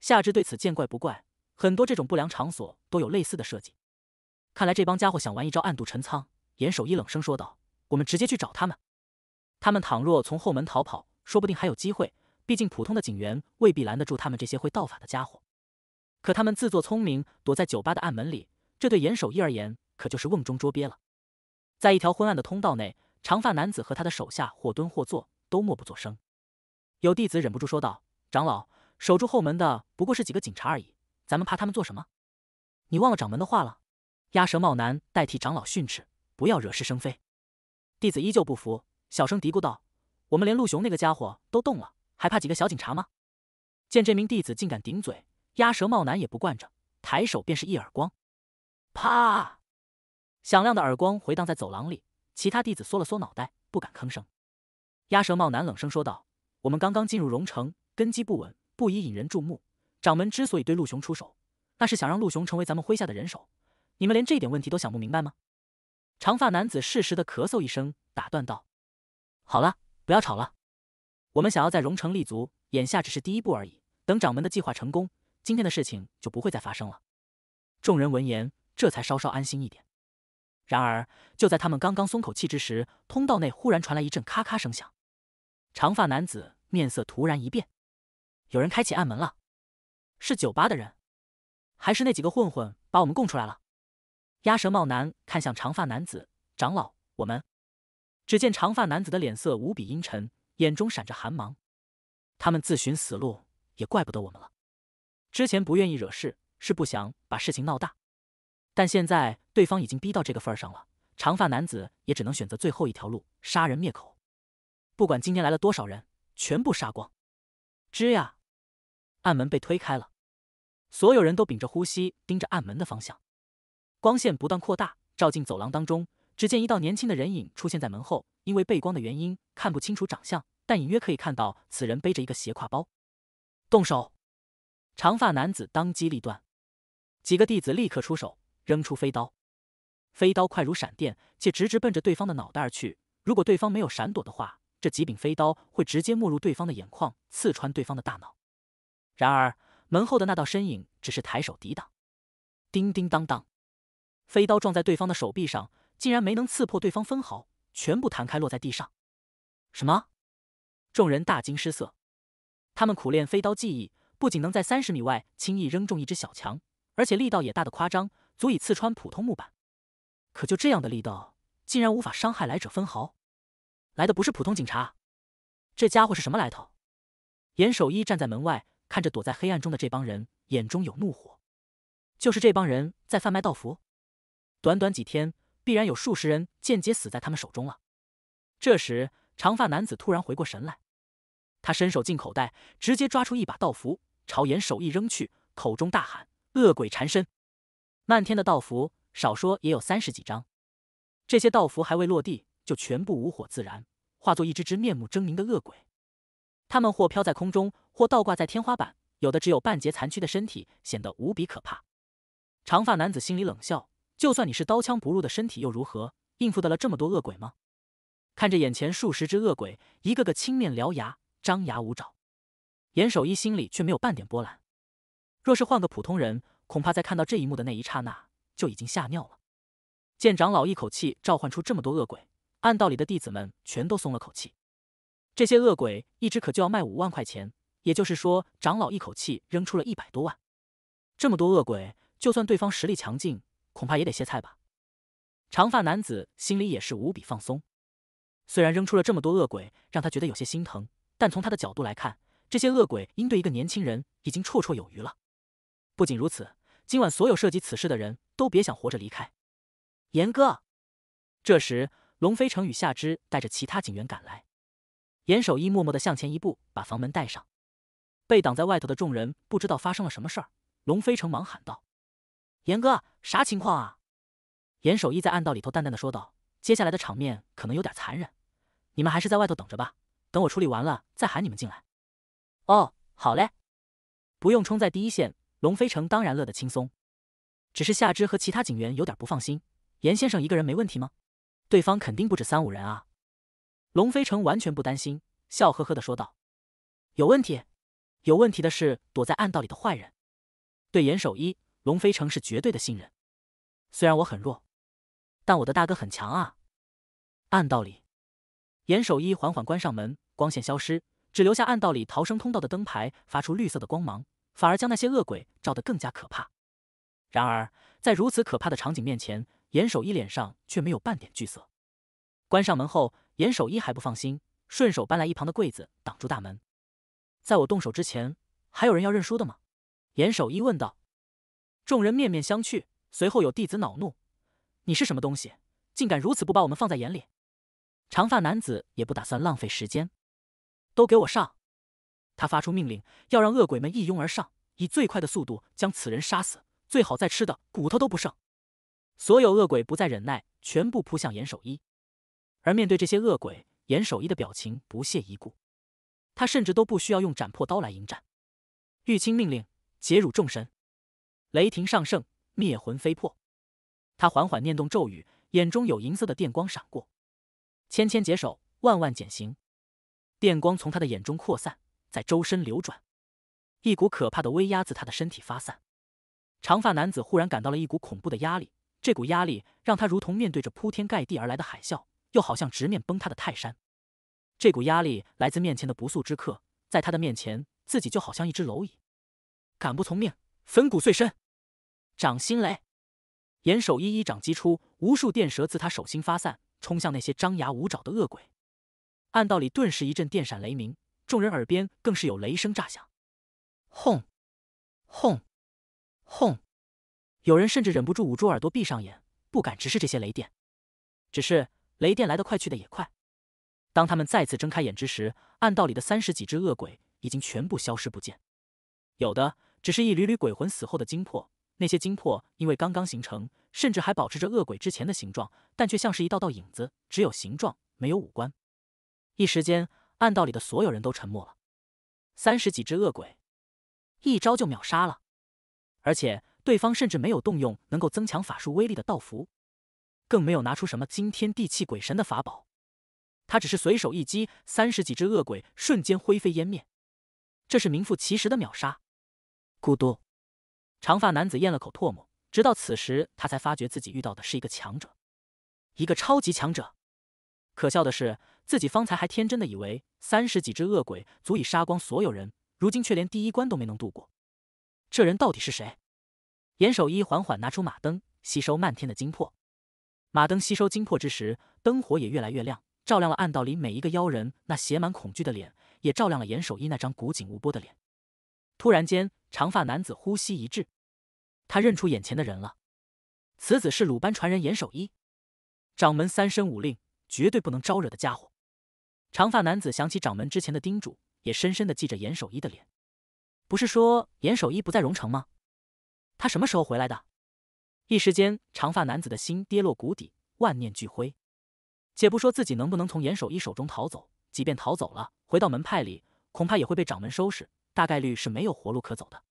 夏至对此见怪不怪。很多这种不良场所都有类似的设计，看来这帮家伙想玩一招暗度陈仓。严守一冷声说道：“我们直接去找他们，他们倘若从后门逃跑，说不定还有机会。毕竟普通的警员未必拦得住他们这些会道法的家伙。可他们自作聪明，躲在酒吧的暗门里，这对严守一而言，可就是瓮中捉鳖了。”在一条昏暗的通道内，长发男子和他的手下或蹲或坐，都默不作声。有弟子忍不住说道：“长老，守住后门的不过是几个警察而已。”咱们怕他们做什么？你忘了掌门的话了？鸭舌帽男代替长老训斥：“不要惹是生非。”弟子依旧不服，小声嘀咕道：“我们连陆雄那个家伙都动了，还怕几个小警察吗？”见这名弟子竟敢顶嘴，鸭舌帽男也不惯着，抬手便是一耳光，啪！响亮的耳光回荡在走廊里，其他弟子缩了缩脑袋，不敢吭声。鸭舌帽男冷声说道：“我们刚刚进入榕城，根基不稳，不宜引人注目。”掌门之所以对陆雄出手，那是想让陆雄成为咱们麾下的人手。你们连这点问题都想不明白吗？长发男子适时的咳嗽一声，打断道：“好了，不要吵了。我们想要在荣城立足，眼下只是第一步而已。等掌门的计划成功，今天的事情就不会再发生了。”众人闻言，这才稍稍安心一点。然而，就在他们刚刚松口气之时，通道内忽然传来一阵咔咔声响。长发男子面色突然一变：“有人开启暗门了！”是酒吧的人，还是那几个混混把我们供出来了？鸭舌帽男看向长发男子长老，我们。只见长发男子的脸色无比阴沉，眼中闪着寒芒。他们自寻死路，也怪不得我们了。之前不愿意惹事，是不想把事情闹大。但现在对方已经逼到这个份儿上了，长发男子也只能选择最后一条路——杀人灭口。不管今天来了多少人，全部杀光。吱呀，暗门被推开了。所有人都屏着呼吸，盯着暗门的方向。光线不断扩大，照进走廊当中。只见一道年轻的人影出现在门后，因为背光的原因，看不清楚长相，但隐约可以看到此人背着一个斜挎包。动手！长发男子当机立断，几个弟子立刻出手，扔出飞刀。飞刀快如闪电，且直直奔着对方的脑袋而去。如果对方没有闪躲的话，这几柄飞刀会直接没入对方的眼眶，刺穿对方的大脑。然而。门后的那道身影只是抬手抵挡，叮叮当当，飞刀撞在对方的手臂上，竟然没能刺破对方分毫，全部弹开落在地上。什么？众人大惊失色。他们苦练飞刀技艺，不仅能在三十米外轻易扔中一只小强，而且力道也大的夸张，足以刺穿普通木板。可就这样的力道，竟然无法伤害来者分毫。来的不是普通警察，这家伙是什么来头？严守一站在门外。看着躲在黑暗中的这帮人，眼中有怒火。就是这帮人在贩卖道符，短短几天，必然有数十人间接死在他们手中了。这时，长发男子突然回过神来，他伸手进口袋，直接抓出一把道符，朝严守义扔去，口中大喊：“恶鬼缠身！”漫天的道符，少说也有三十几张。这些道符还未落地，就全部无火自燃，化作一只只面目狰狞的恶鬼。他们或飘在空中。或倒挂在天花板，有的只有半截残躯的身体，显得无比可怕。长发男子心里冷笑：就算你是刀枪不入的身体，又如何应付得了这么多恶鬼吗？看着眼前数十只恶鬼，一个个青面獠牙，张牙舞爪，严守一心里却没有半点波澜。若是换个普通人，恐怕在看到这一幕的那一刹那就已经吓尿了。见长老一口气召唤出这么多恶鬼，按道理的弟子们全都松了口气。这些恶鬼一只可就要卖五万块钱。也就是说，长老一口气扔出了一百多万，这么多恶鬼，就算对方实力强劲，恐怕也得歇菜吧。长发男子心里也是无比放松，虽然扔出了这么多恶鬼，让他觉得有些心疼，但从他的角度来看，这些恶鬼应对一个年轻人已经绰绰有余了。不仅如此，今晚所有涉及此事的人都别想活着离开。严哥，这时龙飞城与夏之带着其他警员赶来，严守一默默的向前一步，把房门带上。被挡在外头的众人不知道发生了什么事儿，龙飞城忙喊道：“严哥，啥情况啊？”严守一在暗道里头淡淡的说道：“接下来的场面可能有点残忍，你们还是在外头等着吧，等我处理完了再喊你们进来。”“哦，好嘞，不用冲在第一线。”龙飞城当然乐得轻松，只是夏之和其他警员有点不放心：“严先生一个人没问题吗？对方肯定不止三五人啊。”龙飞城完全不担心，笑呵呵的说道：“有问题。”有问题的是躲在暗道里的坏人。对严守一、龙飞城是绝对的信任。虽然我很弱，但我的大哥很强啊。暗道里，严守一缓缓关上门，光线消失，只留下暗道里逃生通道的灯牌发出绿色的光芒，反而将那些恶鬼照得更加可怕。然而，在如此可怕的场景面前，严守一脸上却没有半点惧色。关上门后，严守一还不放心，顺手搬来一旁的柜子挡住大门。在我动手之前，还有人要认输的吗？严守一问道。众人面面相觑，随后有弟子恼怒：“你是什么东西，竟敢如此不把我们放在眼里！”长发男子也不打算浪费时间，都给我上！他发出命令，要让恶鬼们一拥而上，以最快的速度将此人杀死，最好再吃的骨头都不剩。所有恶鬼不再忍耐，全部扑向严守一。而面对这些恶鬼，严守一的表情不屑一顾。他甚至都不需要用斩破刀来迎战。玉清命令：劫辱众神，雷霆上圣，灭魂飞魄。他缓缓念动咒语，眼中有银色的电光闪过。千千解手，万万减刑。电光从他的眼中扩散，在周身流转。一股可怕的威压自他的身体发散。长发男子忽然感到了一股恐怖的压力，这股压力让他如同面对着铺天盖地而来的海啸，又好像直面崩塌的泰山。这股压力来自面前的不速之客，在他的面前，自己就好像一只蝼蚁。敢不从命，粉骨碎身！掌心雷，严守一一掌击出，无数电蛇自他手心发散，冲向那些张牙舞爪的恶鬼。暗道里顿时一阵电闪雷鸣，众人耳边更是有雷声炸响，轰轰轰！有人甚至忍不住捂住耳朵，闭上眼，不敢直视这些雷电。只是雷电来得快，去得也快。当他们再次睁开眼之时，暗道里的三十几只恶鬼已经全部消失不见，有的只是一缕缕鬼魂死后的精魄。那些精魄因为刚刚形成，甚至还保持着恶鬼之前的形状，但却像是一道道影子，只有形状没有五官。一时间，暗道里的所有人都沉默了。三十几只恶鬼，一招就秒杀了，而且对方甚至没有动用能够增强法术威力的道符，更没有拿出什么惊天地泣鬼神的法宝。他只是随手一击，三十几只恶鬼瞬间灰飞烟灭，这是名副其实的秒杀。咕嘟，长发男子咽了口唾沫，直到此时他才发觉自己遇到的是一个强者，一个超级强者。可笑的是，自己方才还天真的以为三十几只恶鬼足以杀光所有人，如今却连第一关都没能度过。这人到底是谁？严守一缓缓拿出马灯，吸收漫天的精魄。马灯吸收精魄之时，灯火也越来越亮。照亮了暗道里每一个妖人那写满恐惧的脸，也照亮了严守一那张古井无波的脸。突然间，长发男子呼吸一滞，他认出眼前的人了。此子是鲁班传人严守一，掌门三申五令，绝对不能招惹的家伙。长发男子想起掌门之前的叮嘱，也深深的记着严守一的脸。不是说严守一不在荣城吗？他什么时候回来的？一时间，长发男子的心跌落谷底，万念俱灰。且不说自己能不能从严守一手中逃走，即便逃走了，回到门派里，恐怕也会被掌门收拾，大概率是没有活路可走的。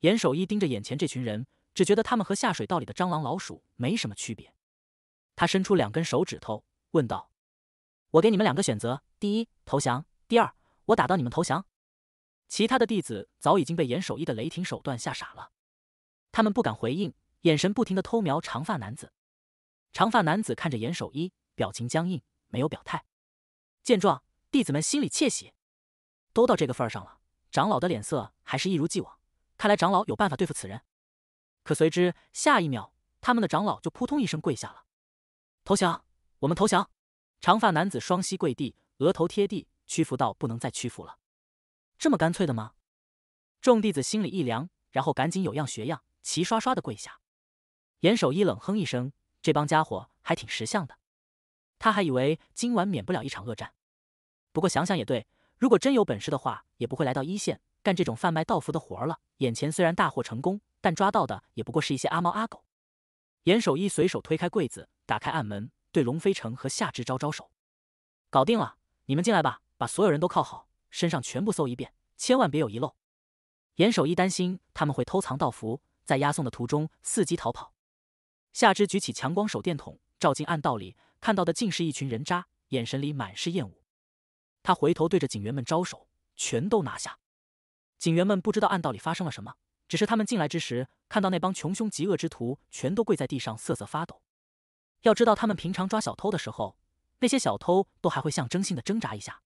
严守一盯着眼前这群人，只觉得他们和下水道里的蟑螂、老鼠没什么区别。他伸出两根手指头，问道：“我给你们两个选择，第一，投降；第二，我打到你们投降。”其他的弟子早已经被严守一的雷霆手段吓傻了，他们不敢回应，眼神不停的偷瞄长发男子。长发男子看着严守一。表情僵硬，没有表态。见状，弟子们心里窃喜，都到这个份上了，长老的脸色还是一如既往。看来长老有办法对付此人。可随之下一秒，他们的长老就扑通一声跪下了，投降，我们投降。长发男子双膝跪地，额头贴地，屈服到不能再屈服了。这么干脆的吗？众弟子心里一凉，然后赶紧有样学样，齐刷刷的跪下。严守一冷哼一声，这帮家伙还挺识相的。他还以为今晚免不了一场恶战，不过想想也对，如果真有本事的话，也不会来到一线干这种贩卖道符的活儿了。眼前虽然大获成功，但抓到的也不过是一些阿猫阿狗。严守一随手推开柜子，打开暗门，对龙飞成和夏之招招手：“搞定了，你们进来吧，把所有人都靠好，身上全部搜一遍，千万别有遗漏。”严守一担心他们会偷藏道符，在押送的途中伺机逃跑。夏之举起强光手电筒，照进暗道里。看到的竟是一群人渣，眼神里满是厌恶。他回头对着警员们招手，全都拿下。警员们不知道暗道里发生了什么，只是他们进来之时，看到那帮穷凶极恶之徒全都跪在地上瑟瑟发抖。要知道，他们平常抓小偷的时候，那些小偷都还会象征性的挣扎一下。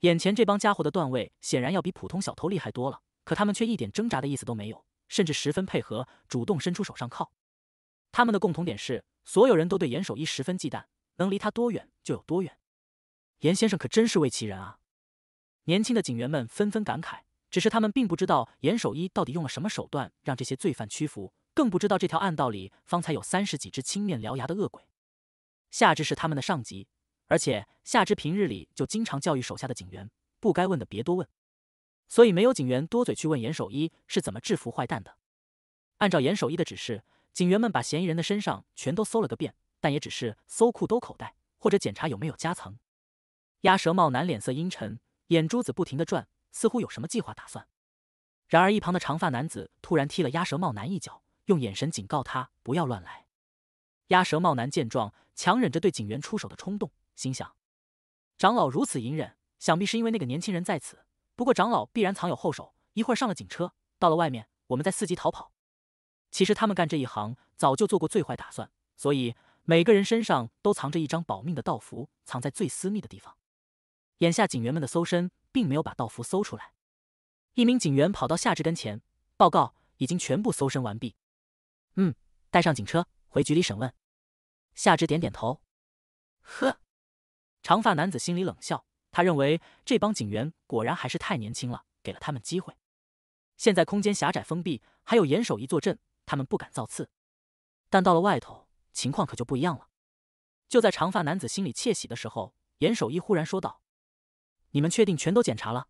眼前这帮家伙的段位显然要比普通小偷厉害多了，可他们却一点挣扎的意思都没有，甚至十分配合，主动伸出手上铐。他们的共同点是，所有人都对严守一十分忌惮，能离他多远就有多远。严先生可真是位奇人啊！年轻的警员们纷纷感慨，只是他们并不知道严守一到底用了什么手段让这些罪犯屈服，更不知道这条暗道里方才有三十几只青面獠牙的恶鬼。夏至是他们的上级，而且夏至平日里就经常教育手下的警员，不该问的别多问，所以没有警员多嘴去问严守一是怎么制服坏蛋的。按照严守一的指示。警员们把嫌疑人的身上全都搜了个遍，但也只是搜裤兜口袋或者检查有没有夹层。鸭舌帽男脸色阴沉，眼珠子不停地转，似乎有什么计划打算。然而，一旁的长发男子突然踢了鸭舌帽男一脚，用眼神警告他不要乱来。鸭舌帽男见状，强忍着对警员出手的冲动，心想：长老如此隐忍，想必是因为那个年轻人在此。不过，长老必然藏有后手，一会上了警车，到了外面，我们再伺机逃跑。其实他们干这一行早就做过最坏打算，所以每个人身上都藏着一张保命的道符，藏在最私密的地方。眼下警员们的搜身并没有把道符搜出来。一名警员跑到夏至跟前，报告已经全部搜身完毕。嗯，带上警车回局里审问。夏至点点头。呵，长发男子心里冷笑，他认为这帮警员果然还是太年轻了，给了他们机会。现在空间狭窄封闭，还有严守一坐镇。他们不敢造次，但到了外头，情况可就不一样了。就在长发男子心里窃喜的时候，严守一忽然说道：“你们确定全都检查了？”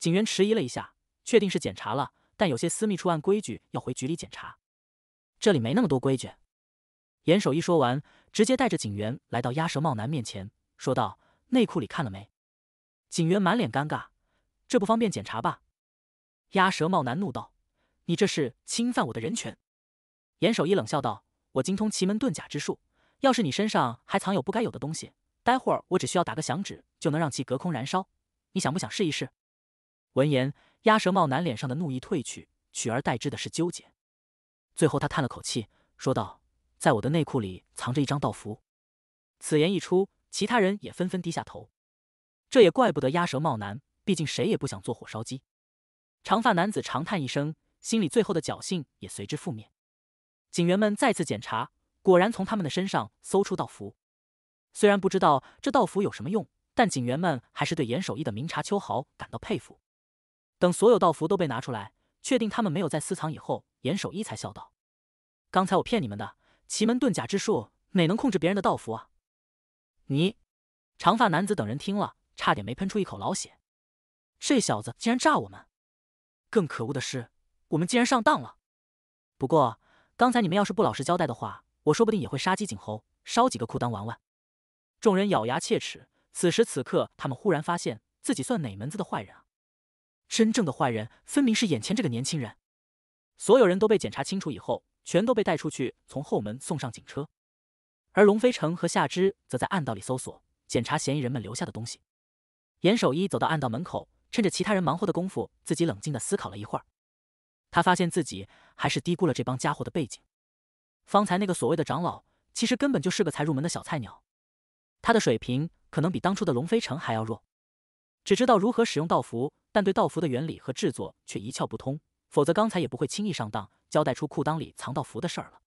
警员迟疑了一下，确定是检查了，但有些私密处按规矩要回局里检查，这里没那么多规矩。严守一说完，直接带着警员来到鸭舌帽男面前，说道：“内裤里看了没？”警员满脸尴尬：“这不方便检查吧？”鸭舌帽男怒道。你这是侵犯我的人权！严守一冷笑道：“我精通奇门遁甲之术，要是你身上还藏有不该有的东西，待会儿我只需要打个响指，就能让其隔空燃烧。你想不想试一试？”闻言，鸭舌帽男脸上的怒意褪去，取而代之的是纠结。最后，他叹了口气，说道：“在我的内裤里藏着一张道符。”此言一出，其他人也纷纷低下头。这也怪不得鸭舌帽男，毕竟谁也不想做火烧鸡。长发男子长叹一声。心里最后的侥幸也随之覆灭。警员们再次检查，果然从他们的身上搜出道符。虽然不知道这道符有什么用，但警员们还是对严守一的明察秋毫感到佩服。等所有道符都被拿出来，确定他们没有在私藏以后，严守一才笑道：“刚才我骗你们的，奇门遁甲之术哪能控制别人的道符啊？”你，长发男子等人听了，差点没喷出一口老血。这小子竟然诈我们！更可恶的是。我们竟然上当了！不过，刚才你们要是不老实交代的话，我说不定也会杀鸡儆猴，烧几个裤裆玩玩。众人咬牙切齿。此时此刻，他们忽然发现自己算哪门子的坏人啊！真正的坏人分明是眼前这个年轻人。所有人都被检查清楚以后，全都被带出去，从后门送上警车。而龙飞城和夏之则在暗道里搜索，检查嫌疑人们留下的东西。严守一走到暗道门口，趁着其他人忙活的功夫，自己冷静的思考了一会儿。他发现自己还是低估了这帮家伙的背景。方才那个所谓的长老，其实根本就是个才入门的小菜鸟。他的水平可能比当初的龙飞城还要弱，只知道如何使用道符，但对道符的原理和制作却一窍不通。否则刚才也不会轻易上当，交代出裤裆里藏道符的事儿了。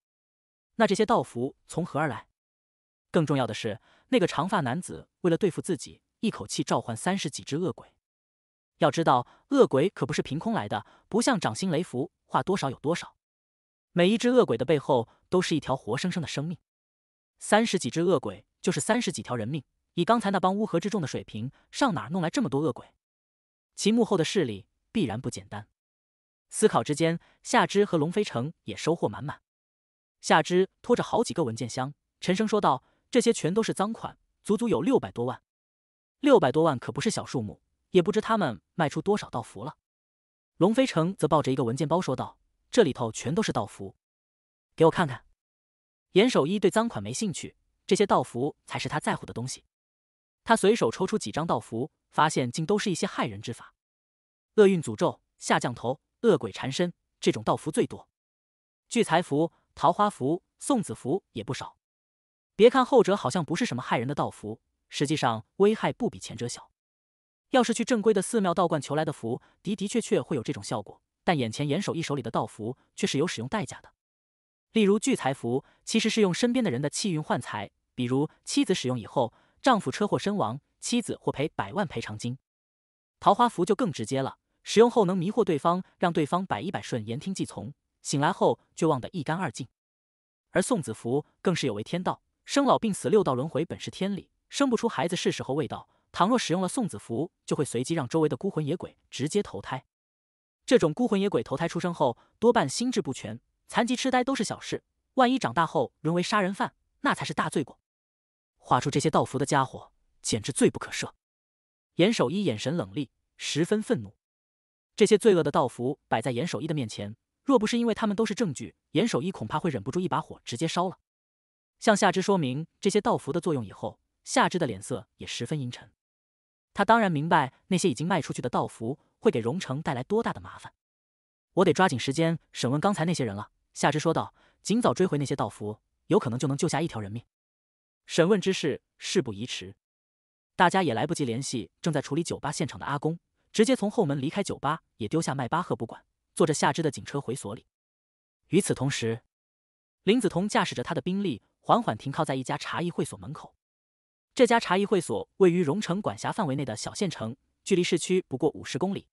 那这些道符从何而来？更重要的是，那个长发男子为了对付自己，一口气召唤三十几只恶鬼。要知道，恶鬼可不是凭空来的，不像掌心雷符，画多少有多少。每一只恶鬼的背后都是一条活生生的生命，三十几只恶鬼就是三十几条人命。以刚才那帮乌合之众的水平，上哪儿弄来这么多恶鬼？其幕后的势力必然不简单。思考之间，夏之和龙飞城也收获满满。夏之拖着好几个文件箱，沉声说道：“这些全都是赃款，足足有六百多万。六百多万可不是小数目。”也不知他们卖出多少道符了。龙飞城则抱着一个文件包说道：“这里头全都是道符，给我看看。”严守一对赃款没兴趣，这些道符才是他在乎的东西。他随手抽出几张道符，发现竟都是一些害人之法，厄运诅咒、下降头、恶鬼缠身这种道符最多。聚财符、桃花符、送子符也不少。别看后者好像不是什么害人的道符，实际上危害不比前者小。要是去正规的寺庙道观求来的符，的的确确会有这种效果。但眼前严守一手里的道符却是有使用代价的，例如聚财符其实是用身边的人的气运换财，比如妻子使用以后，丈夫车祸身亡，妻子获赔百万赔偿金。桃花符就更直接了，使用后能迷惑对方，让对方百依百顺，言听计从，醒来后却忘得一干二净。而送子符更是有违天道，生老病死六道轮回本是天理，生不出孩子是时候未到。倘若使用了送子符，就会随机让周围的孤魂野鬼直接投胎。这种孤魂野鬼投胎出生后，多半心智不全、残疾痴呆都是小事，万一长大后沦为杀人犯，那才是大罪过。画出这些道符的家伙，简直罪不可赦。严守一眼神冷厉，十分愤怒。这些罪恶的道符摆在严守一的面前，若不是因为他们都是证据，严守一恐怕会忍不住一把火直接烧了。向夏之说明这些道符的作用以后，夏之的脸色也十分阴沉。他当然明白那些已经卖出去的道符会给荣城带来多大的麻烦，我得抓紧时间审问刚才那些人了。”夏之说道，“尽早追回那些道符，有可能就能救下一条人命。审问之事，事不宜迟。大家也来不及联系正在处理酒吧现场的阿公，直接从后门离开酒吧，也丢下迈巴赫不管，坐着夏之的警车回所里。与此同时，林子彤驾驶着他的宾利缓缓停靠在一家茶艺会所门口。这家茶艺会所位于荣城管辖范围内的小县城，距离市区不过五十公里。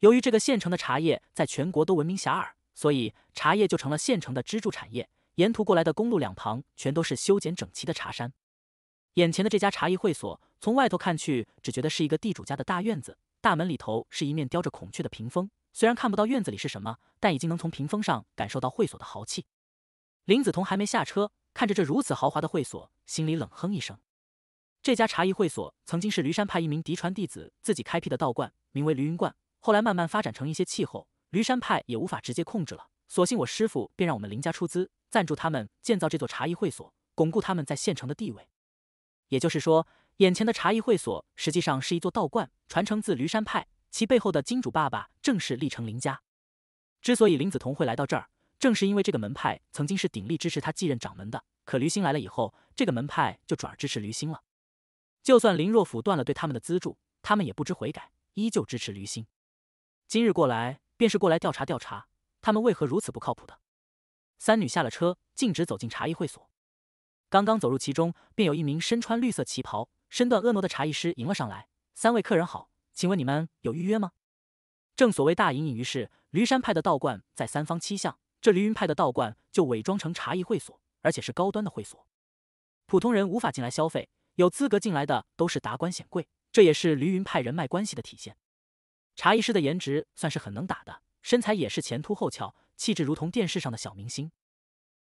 由于这个县城的茶叶在全国都闻名遐迩，所以茶叶就成了县城的支柱产业。沿途过来的公路两旁全都是修剪整齐的茶山。眼前的这家茶艺会所，从外头看去，只觉得是一个地主家的大院子。大门里头是一面雕着孔雀的屏风，虽然看不到院子里是什么，但已经能从屏风上感受到会所的豪气。林子彤还没下车，看着这如此豪华的会所，心里冷哼一声。这家茶艺会所曾经是驴山派一名嫡传弟子自己开辟的道观，名为驴云观。后来慢慢发展成一些气候，驴山派也无法直接控制了。所幸我师傅便让我们林家出资赞助他们建造这座茶艺会所，巩固他们在县城的地位。也就是说，眼前的茶艺会所实际上是一座道观，传承自驴山派，其背后的金主爸爸正是历城林家。之所以林子彤会来到这儿，正是因为这个门派曾经是鼎力支持他继任掌门的。可驴星来了以后，这个门派就转而支持驴星了。就算林若甫断了对他们的资助，他们也不知悔改，依旧支持驴心。今日过来，便是过来调查调查，他们为何如此不靠谱的。三女下了车，径直走进茶艺会所。刚刚走入其中，便有一名身穿绿色旗袍、身段婀娜的茶艺师迎了上来。三位客人好，请问你们有预约吗？正所谓大隐隐于市，驴山派的道观在三方七巷，这驴云派的道观就伪装成茶艺会所，而且是高端的会所，普通人无法进来消费。有资格进来的都是达官显贵，这也是驴云派人脉关系的体现。茶艺师的颜值算是很能打的，身材也是前凸后翘，气质如同电视上的小明星。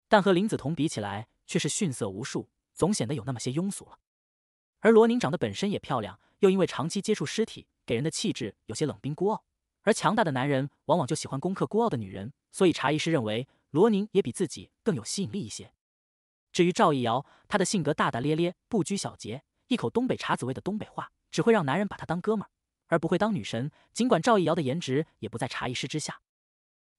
但和林子彤比起来，却是逊色无数，总显得有那么些庸俗了。而罗宁长得本身也漂亮，又因为长期接触尸体，给人的气质有些冷冰孤傲。而强大的男人往往就喜欢攻克孤傲的女人，所以茶艺师认为罗宁也比自己更有吸引力一些。至于赵一瑶，她的性格大大咧咧，不拘小节，一口东北茶子味的东北话，只会让男人把她当哥们儿，而不会当女神。尽管赵一瑶的颜值也不在茶艺师之下，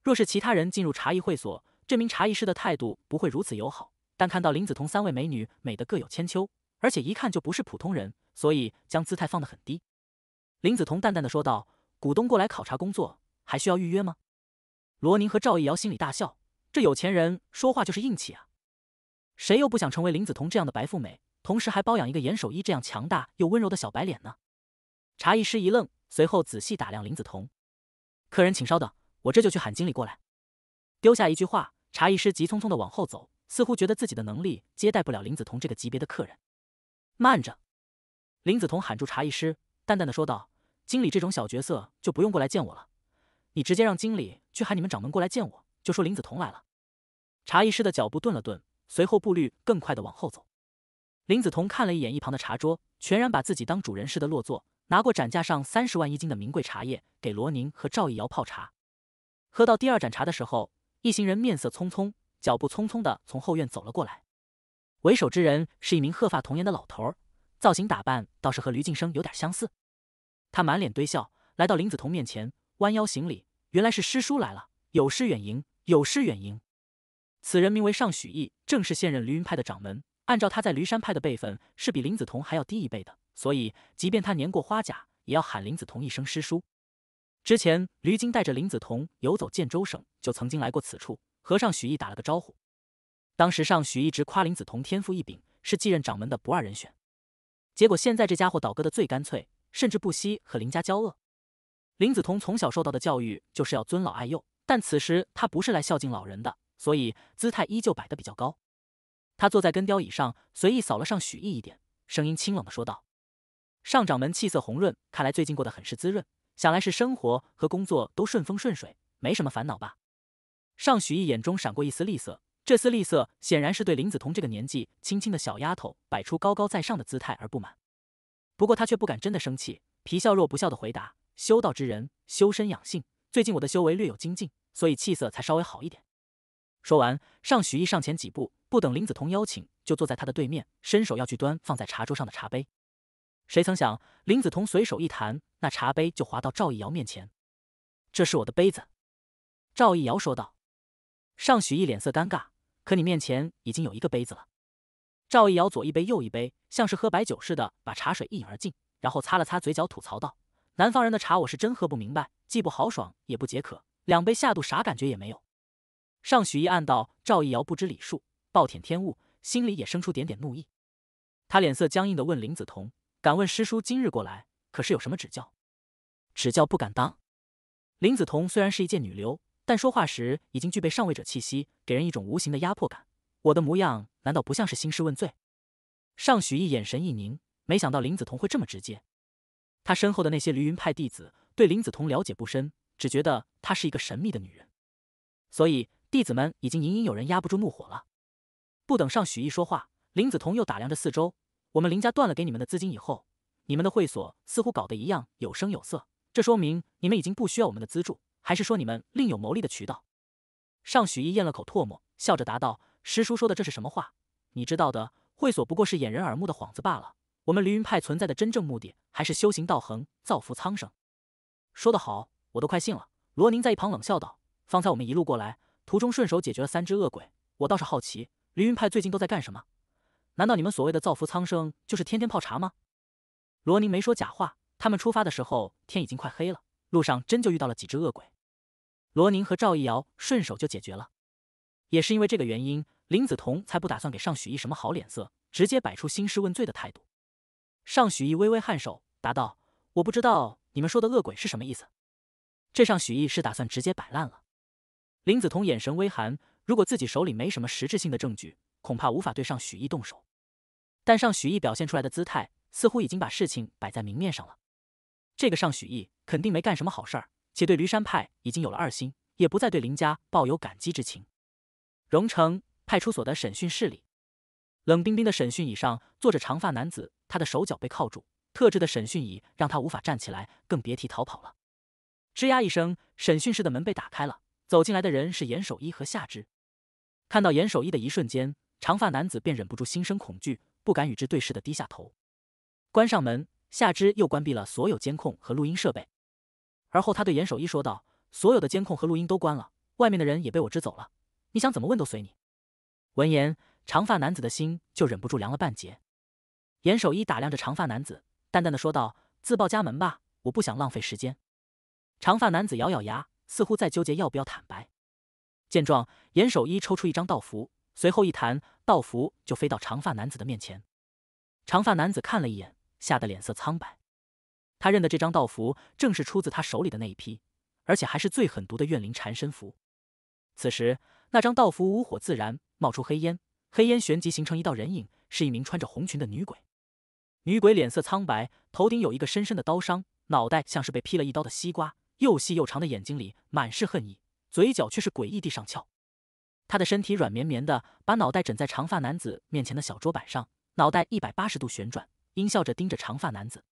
若是其他人进入茶艺会所，这名茶艺师的态度不会如此友好。但看到林子彤三位美女美得各有千秋，而且一看就不是普通人，所以将姿态放得很低。林子彤淡淡的说道：“股东过来考察工作，还需要预约吗？”罗宁和赵一瑶心里大笑，这有钱人说话就是硬气啊。谁又不想成为林子彤这样的白富美，同时还包养一个严守一这样强大又温柔的小白脸呢？茶艺师一愣，随后仔细打量林子彤。客人，请稍等，我这就去喊经理过来。丢下一句话，茶艺师急匆匆的往后走，似乎觉得自己的能力接待不了林子彤这个级别的客人。慢着，林子彤喊住茶艺师，淡淡的说道：“经理这种小角色就不用过来见我了，你直接让经理去喊你们掌门过来见我，就说林子彤来了。”茶艺师的脚步顿了顿。随后步履更快的往后走，林子彤看了一眼一旁的茶桌，全然把自己当主人似的落座，拿过展架上三十万一斤的名贵茶叶给罗宁和赵毅瑶泡茶。喝到第二盏茶的时候，一行人面色匆匆，脚步匆匆的从后院走了过来。为首之人是一名鹤发童颜的老头儿，造型打扮倒是和吕晋生有点相似。他满脸堆笑，来到林子彤面前，弯腰行礼，原来是师叔来了，有失远迎，有失远迎。此人名为尚许义，正是现任驴云派的掌门。按照他在驴山派的辈分，是比林子桐还要低一辈的，所以即便他年过花甲，也要喊林子桐一声师叔。之前驴精带着林子桐游走建州省，就曾经来过此处，和尚许义打了个招呼。当时尚许一直夸林子桐天赋异禀，是继任掌门的不二人选。结果现在这家伙倒戈的最干脆，甚至不惜和林家交恶。林子彤从小受到的教育就是要尊老爱幼，但此时他不是来孝敬老人的。所以姿态依旧摆得比较高。他坐在根雕椅上，随意扫了上许毅一点，声音清冷的说道：“上掌门气色红润，看来最近过得很是滋润，想来是生活和工作都顺风顺水，没什么烦恼吧？”上许毅眼中闪过一丝厉色，这丝厉色显然是对林子彤这个年纪轻轻的小丫头摆出高高在上的姿态而不满。不过他却不敢真的生气，皮笑肉不笑的回答：“修道之人修身养性，最近我的修为略有精进，所以气色才稍微好一点。”说完，尚许义上前几步，不等林子彤邀请，就坐在他的对面，伸手要去端放在茶桌上的茶杯。谁曾想，林子彤随手一弹，那茶杯就滑到赵一瑶面前。“这是我的杯子。”赵一瑶说道。尚许义脸色尴尬，可你面前已经有一个杯子了。赵一瑶左一杯右一杯，像是喝白酒似的，把茶水一饮而尽，然后擦了擦嘴角，吐槽道：“南方人的茶我是真喝不明白，既不豪爽也不解渴，两杯下肚啥感觉也没有。”尚许义暗道：“赵一瑶不知礼数，暴殄天物。”心里也生出点点怒意。他脸色僵硬地问林子彤：“敢问师叔今日过来，可是有什么指教？”“指教不敢当。”林子彤虽然是一介女流，但说话时已经具备上位者气息，给人一种无形的压迫感。我的模样难道不像是兴师问罪？尚许义眼神一凝，没想到林子彤会这么直接。他身后的那些驴云派弟子对林子彤了解不深，只觉得她是一个神秘的女人，所以。弟子们已经隐隐有人压不住怒火了。不等尚许毅说话，林子桐又打量着四周。我们林家断了给你们的资金以后，你们的会所似乎搞得一样有声有色。这说明你们已经不需要我们的资助，还是说你们另有谋利的渠道？尚许毅咽了口唾沫，笑着答道：“师叔说的这是什么话？你知道的，会所不过是掩人耳目的幌子罢了。我们凌云派存在的真正目的，还是修行道恒，造福苍生。”说得好，我都快信了。”罗宁在一旁冷笑道：“方才我们一路过来。”途中顺手解决了三只恶鬼，我倒是好奇，凌云派最近都在干什么？难道你们所谓的造福苍生就是天天泡茶吗？罗宁没说假话，他们出发的时候天已经快黑了，路上真就遇到了几只恶鬼，罗宁和赵一瑶顺手就解决了。也是因为这个原因，林子彤才不打算给尚许一什么好脸色，直接摆出兴师问罪的态度。尚许一微微颔首，答道：“我不知道你们说的恶鬼是什么意思。”这尚许一是打算直接摆烂了。林子彤眼神微寒，如果自己手里没什么实质性的证据，恐怕无法对上许毅动手。但上许毅表现出来的姿态，似乎已经把事情摆在明面上了。这个上许毅肯定没干什么好事儿，且对驴山派已经有了二心，也不再对林家抱有感激之情。荣城派出所的审讯室里，冷冰冰的审讯椅上坐着长发男子，他的手脚被铐住，特制的审讯椅让他无法站起来，更别提逃跑了。吱呀一声，审讯室的门被打开了。走进来的人是严守一和夏之。看到严守一的一瞬间，长发男子便忍不住心生恐惧，不敢与之对视的低下头。关上门，夏之又关闭了所有监控和录音设备。而后他对严守一说道：“所有的监控和录音都关了，外面的人也被我支走了。你想怎么问都随你。”闻言，长发男子的心就忍不住凉了半截。严守一打量着长发男子，淡淡的说道：“自报家门吧，我不想浪费时间。”长发男子咬咬牙。似乎在纠结要不要坦白。见状，严守一抽出一张道符，随后一弹，道符就飞到长发男子的面前。长发男子看了一眼，吓得脸色苍白。他认得这张道符，正是出自他手里的那一批，而且还是最狠毒的怨灵缠身符。此时，那张道符无火自燃，冒出黑烟，黑烟旋即形成一道人影，是一名穿着红裙的女鬼。女鬼脸色苍白，头顶有一个深深的刀伤，脑袋像是被劈了一刀的西瓜。又细又长的眼睛里满是恨意，嘴角却是诡异地上翘。他的身体软绵绵的，把脑袋枕在长发男子面前的小桌板上，脑袋一百八十度旋转，阴笑着盯着长发男子。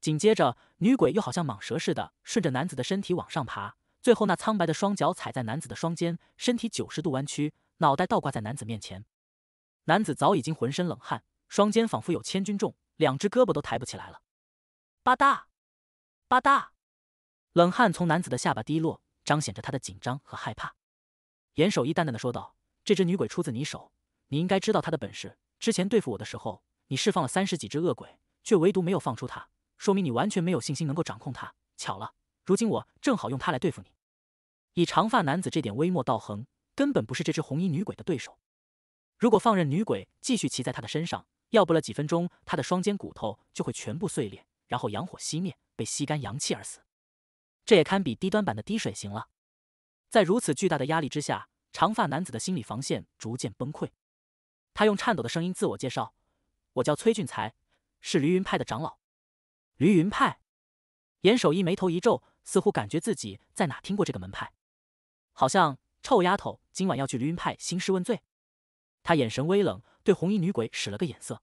紧接着，女鬼又好像蟒蛇似的顺着男子的身体往上爬，最后那苍白的双脚踩在男子的双肩，身体九十度弯曲，脑袋倒挂在男子面前。男子早已经浑身冷汗，双肩仿佛有千钧重，两只胳膊都抬不起来了。吧嗒，吧嗒。冷汗从男子的下巴滴落，彰显着他的紧张和害怕。严守一淡淡的说道：“这只女鬼出自你手，你应该知道她的本事。之前对付我的时候，你释放了三十几只恶鬼，却唯独没有放出她，说明你完全没有信心能够掌控她。巧了，如今我正好用她来对付你。以长发男子这点微末道行，根本不是这只红衣女鬼的对手。如果放任女鬼继续骑在他的身上，要不了几分钟，他的双肩骨头就会全部碎裂，然后阳火熄灭，被吸干阳气而死。”这也堪比低端版的滴水型了。在如此巨大的压力之下，长发男子的心理防线逐渐崩溃。他用颤抖的声音自我介绍：“我叫崔俊才，是驴云派的长老。”驴云派，严守一眉头一皱，似乎感觉自己在哪听过这个门派。好像臭丫头今晚要去驴云派兴师问罪。他眼神微冷，对红衣女鬼使了个眼色。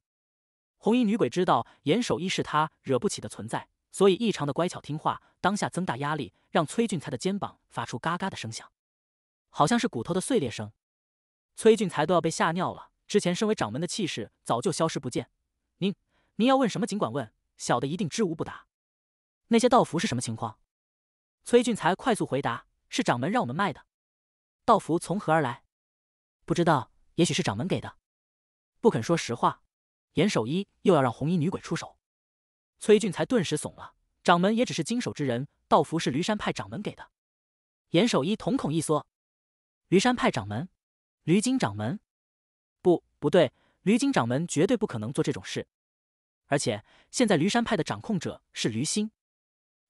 红衣女鬼知道严守一是她惹不起的存在。所以异常的乖巧听话，当下增大压力，让崔俊才的肩膀发出嘎嘎的声响，好像是骨头的碎裂声。崔俊才都要被吓尿了，之前身为掌门的气势早就消失不见。您您要问什么尽管问，小的一定知无不答。那些道符是什么情况？崔俊才快速回答：“是掌门让我们卖的。”道符从何而来？不知道，也许是掌门给的。不肯说实话，严守一又要让红衣女鬼出手。崔俊才顿时怂了。掌门也只是经手之人，道符是驴山派掌门给的。严守一瞳孔一缩：“驴山派掌门，驴精掌门？不，不对，驴精掌门绝对不可能做这种事。而且现在驴山派的掌控者是驴心，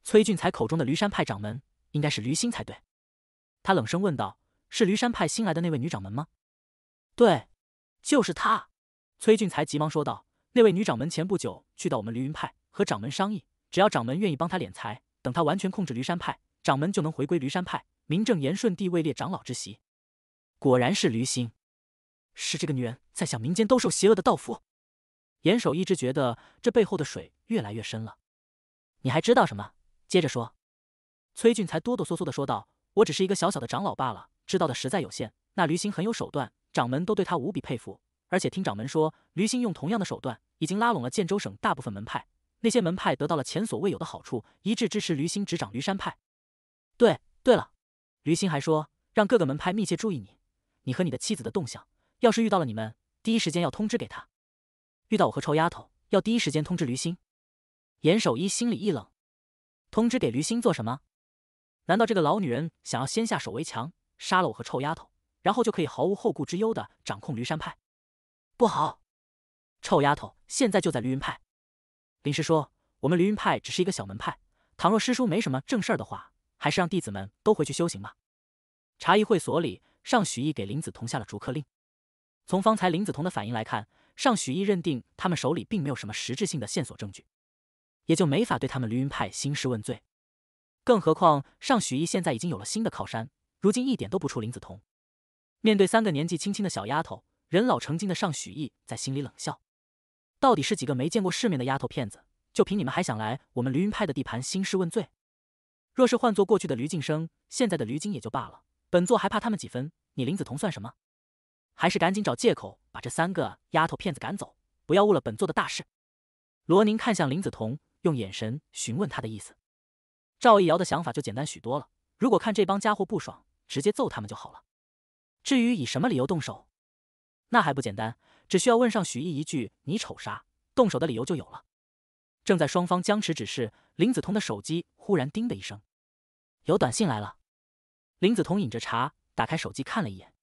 崔俊才口中的驴山派掌门应该是驴心才对。”他冷声问道：“是驴山派新来的那位女掌门吗？”“对，就是她。”崔俊才急忙说道：“那位女掌门前不久去到我们驴云派。”和掌门商议，只要掌门愿意帮他敛财，等他完全控制驴山派，掌门就能回归驴山派，名正言顺地位列长老之席。果然是驴心，是这个女人在向民间兜售邪恶的道符。严守一直觉得这背后的水越来越深了。你还知道什么？接着说。崔俊才哆哆嗦嗦的说道：“我只是一个小小的长老罢了，知道的实在有限。那驴心很有手段，掌门都对他无比佩服。而且听掌门说，驴心用同样的手段，已经拉拢了建州省大部分门派。”那些门派得到了前所未有的好处，一致支持驴心执掌驴山派。对，对了，驴心还说让各个门派密切注意你，你和你的妻子的动向。要是遇到了，你们第一时间要通知给他。遇到我和臭丫头，要第一时间通知驴心。严守一心里一冷，通知给驴心做什么？难道这个老女人想要先下手为强，杀了我和臭丫头，然后就可以毫无后顾之忧的掌控驴山派？不好，臭丫头现在就在驴云派。你是说，我们凌云派只是一个小门派？倘若师叔没什么正事儿的话，还是让弟子们都回去修行吧。茶艺会所里，尚许义给林子桐下了逐客令。从方才林子桐的反应来看，尚许义认定他们手里并没有什么实质性的线索证据，也就没法对他们凌云派兴师问罪。更何况尚许义现在已经有了新的靠山，如今一点都不怵林子桐。面对三个年纪轻轻的小丫头，人老成精的尚许义在心里冷笑。到底是几个没见过世面的丫头片子？就凭你们还想来我们驴云派的地盘兴师问罪？若是换做过去的驴晋生，现在的驴精也就罢了，本座还怕他们几分？你林子彤算什么？还是赶紧找借口把这三个丫头片子赶走，不要误了本座的大事。罗宁看向林子彤，用眼神询问他的意思。赵一瑶的想法就简单许多了，如果看这帮家伙不爽，直接揍他们就好了。至于以什么理由动手，那还不简单。只需要问上许毅一句“你瞅啥”，动手的理由就有了。正在双方僵持之时，林子彤的手机忽然“叮”的一声，有短信来了。林子彤饮着茶，打开手机看了一眼：“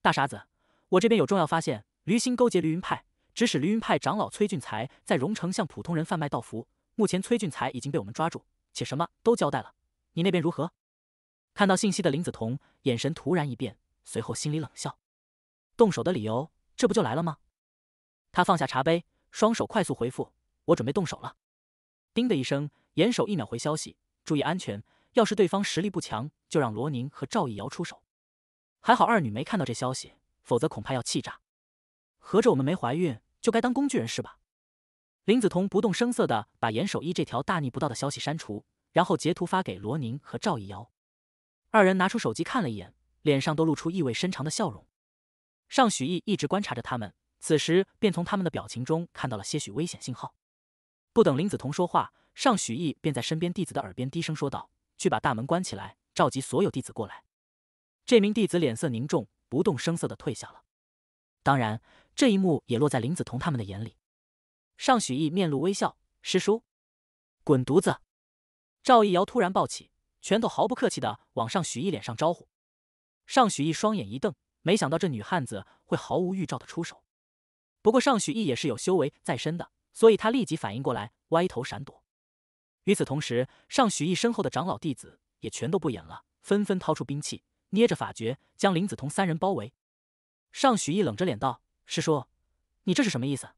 大傻子，我这边有重要发现，驴心勾结驴云派，指使驴云派长老崔俊才在荣城向普通人贩卖道符。目前崔俊才已经被我们抓住，且什么都交代了。你那边如何？”看到信息的林子彤眼神突然一变，随后心里冷笑：“动手的理由。”这不就来了吗？他放下茶杯，双手快速回复：“我准备动手了。”叮的一声，严守一秒回消息：“注意安全，要是对方实力不强，就让罗宁和赵艺瑶出手。”还好二女没看到这消息，否则恐怕要气炸。合着我们没怀孕，就该当工具人是吧？林子彤不动声色的把严守一这条大逆不道的消息删除，然后截图发给罗宁和赵艺瑶。二人拿出手机看了一眼，脸上都露出意味深长的笑容。尚许义一直观察着他们，此时便从他们的表情中看到了些许危险信号。不等林子彤说话，尚许义便在身边弟子的耳边低声说道：“去把大门关起来，召集所有弟子过来。”这名弟子脸色凝重，不动声色地退下了。当然，这一幕也落在林子彤他们的眼里。尚许义面露微笑：“师叔，滚犊子！”赵一瑶突然抱起，拳头毫不客气地往尚许义脸上招呼。尚许义双眼一瞪。没想到这女汉子会毫无预兆的出手，不过尚许义也是有修为在身的，所以他立即反应过来，歪头闪躲。与此同时，尚许义身后的长老弟子也全都不演了，纷纷掏出兵器，捏着法诀，将林子彤三人包围。尚许义冷着脸道：“师叔，你这是什么意思？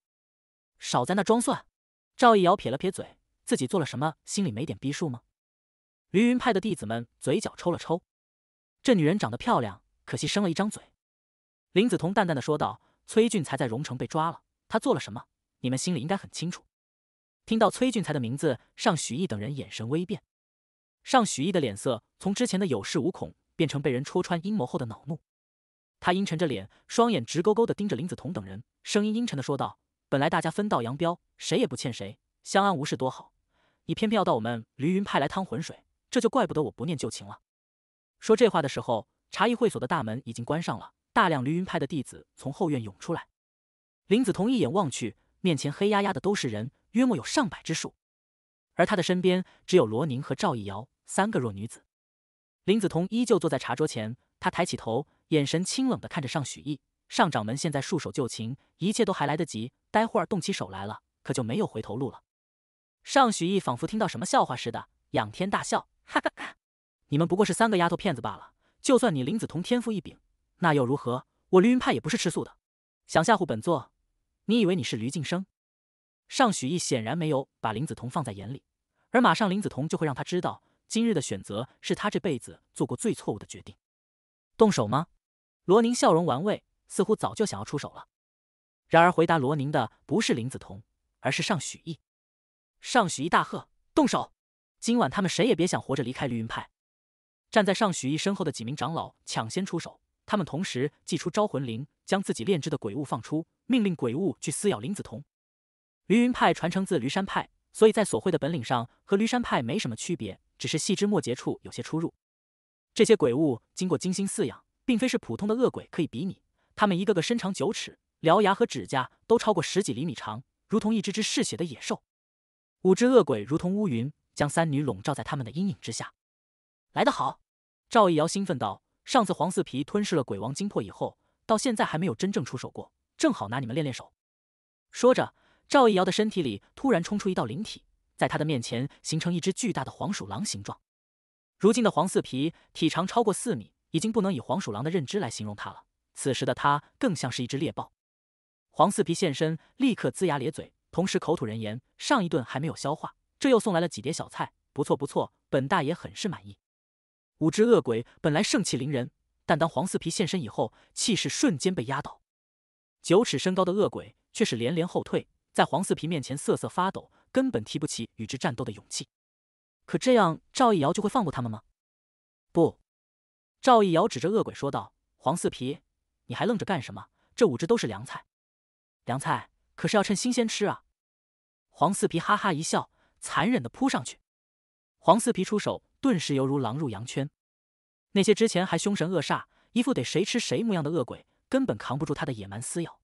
少在那装蒜。”赵一瑶撇了撇嘴，自己做了什么，心里没点逼数吗？凌云派的弟子们嘴角抽了抽，这女人长得漂亮，可惜生了一张嘴。林子彤淡淡的说道：“崔俊才在荣城被抓了，他做了什么？你们心里应该很清楚。”听到崔俊才的名字，尚许义等人眼神微变，尚许义的脸色从之前的有恃无恐变成被人戳穿阴谋后的恼怒，他阴沉着脸，双眼直勾勾的盯着林子彤等人，声音阴沉的说道：“本来大家分道扬镳，谁也不欠谁，相安无事多好，你偏偏要到我们驴云派来趟浑水，这就怪不得我不念旧情了。”说这话的时候，茶艺会所的大门已经关上了。大量凌云派的弟子从后院涌出来，林子彤一眼望去，面前黑压压的都是人，约莫有上百之数。而他的身边只有罗宁和赵一瑶三个弱女子。林子彤依旧坐在茶桌前，他抬起头，眼神清冷的看着尚许义。尚掌门现在束手就擒，一切都还来得及。待会儿动起手来了，可就没有回头路了。尚许义仿佛听到什么笑话似的，仰天大笑，哈哈哈！你们不过是三个丫头片子罢了。就算你林子彤天赋异禀。那又如何？我绿云派也不是吃素的，想吓唬本座？你以为你是驴净生？尚许义显然没有把林子桐放在眼里，而马上林子彤就会让他知道，今日的选择是他这辈子做过最错误的决定。动手吗？罗宁笑容玩味，似乎早就想要出手了。然而回答罗宁的不是林子彤，而是尚许义。尚许义大喝：“动手！今晚他们谁也别想活着离开绿云派！”站在尚许义身后的几名长老抢先出手。他们同时祭出招魂铃，将自己炼制的鬼物放出，命令鬼物去撕咬林子彤。驴云派传承自驴山派，所以在所会的本领上和驴山派没什么区别，只是细枝末节处有些出入。这些鬼物经过精心饲养，并非是普通的恶鬼可以比拟。他们一个个身长九尺，獠牙和指甲都超过十几厘米长，如同一只只嗜血的野兽。五只恶鬼如同乌云，将三女笼罩在他们的阴影之下。来得好，赵一瑶兴奋道。上次黄四皮吞噬了鬼王精魄以后，到现在还没有真正出手过，正好拿你们练练手。说着，赵一瑶的身体里突然冲出一道灵体，在他的面前形成一只巨大的黄鼠狼形状。如今的黄四皮体长超过四米，已经不能以黄鼠狼的认知来形容它了，此时的它更像是一只猎豹。黄四皮现身，立刻龇牙咧嘴，同时口吐人言，上一顿还没有消化，这又送来了几碟小菜。不错不错，本大爷很是满意。五只恶鬼本来盛气凌人，但当黄四皮现身以后，气势瞬间被压倒。九尺身高的恶鬼却是连连后退，在黄四皮面前瑟瑟发抖，根本提不起与之战斗的勇气。可这样，赵一瑶就会放过他们吗？不，赵一瑶指着恶鬼说道：“黄四皮，你还愣着干什么？这五只都是凉菜，凉菜可是要趁新鲜吃啊！”黄四皮哈哈一笑，残忍的扑上去。黄四皮出手。顿时犹如狼入羊圈，那些之前还凶神恶煞、一副得谁吃谁模样的恶鬼，根本扛不住他的野蛮撕咬。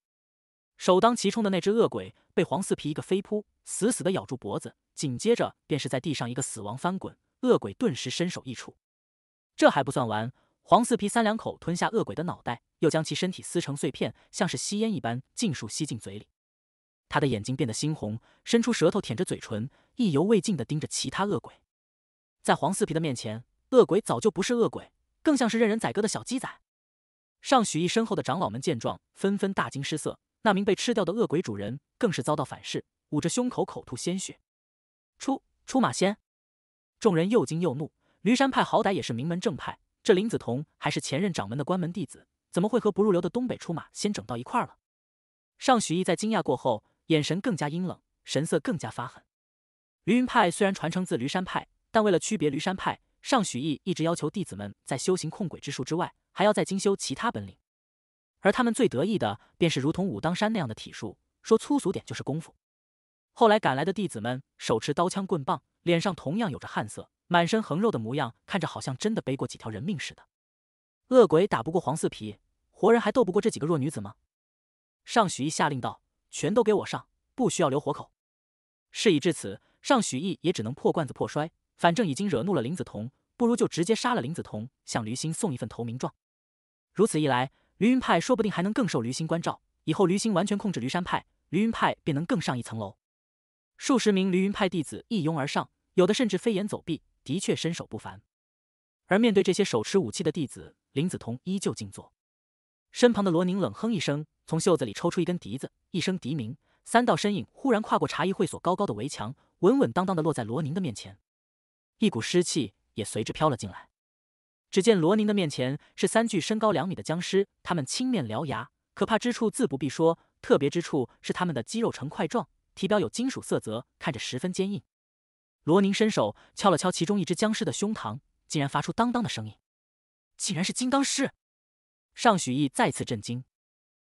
首当其冲的那只恶鬼被黄四皮一个飞扑，死死的咬住脖子，紧接着便是在地上一个死亡翻滚，恶鬼顿时身首异处。这还不算完，黄四皮三两口吞下恶鬼的脑袋，又将其身体撕成碎片，像是吸烟一般尽数吸进嘴里。他的眼睛变得猩红，伸出舌头舔着嘴唇，意犹未尽的盯着其他恶鬼。在黄四皮的面前，恶鬼早就不是恶鬼，更像是任人宰割的小鸡仔。尚许义身后的长老们见状，纷纷大惊失色。那名被吃掉的恶鬼主人更是遭到反噬，捂着胸口口吐鲜血。出出马仙，众人又惊又怒。驴山派好歹也是名门正派，这林子彤还是前任掌门的关门弟子，怎么会和不入流的东北出马仙整到一块儿了？尚许义在惊讶过后，眼神更加阴冷，神色更加发狠。驴云派虽然传承自驴山派。但为了区别驴山派，尚许义一直要求弟子们在修行控鬼之术之外，还要再精修其他本领。而他们最得意的，便是如同武当山那样的体术，说粗俗点就是功夫。后来赶来的弟子们手持刀枪棍棒，脸上同样有着汗色，满身横肉的模样，看着好像真的背过几条人命似的。恶鬼打不过黄四皮，活人还斗不过这几个弱女子吗？尚许义下令道：“全都给我上，不需要留活口。”事已至此，尚许义也只能破罐子破摔。反正已经惹怒了林子桐，不如就直接杀了林子桐，向驴心送一份投名状。如此一来，驴云派说不定还能更受驴心关照。以后驴心完全控制驴山派，驴云派便能更上一层楼。数十名驴云派弟子一拥而上，有的甚至飞檐走壁，的确身手不凡。而面对这些手持武器的弟子，林子桐依旧静坐。身旁的罗宁冷哼一声，从袖子里抽出一根笛子，一声笛鸣，三道身影忽然跨过茶艺会所高高的围墙，稳稳当当的落在罗宁的面前。一股湿气也随之飘了进来。只见罗宁的面前是三具身高两米的僵尸，他们青面獠牙，可怕之处自不必说。特别之处是他们的肌肉呈块状，体表有金属色泽，看着十分坚硬。罗宁伸手敲了敲其中一只僵尸的胸膛，竟然发出“当当”的声音。竟然是金刚尸！尚许义再次震惊。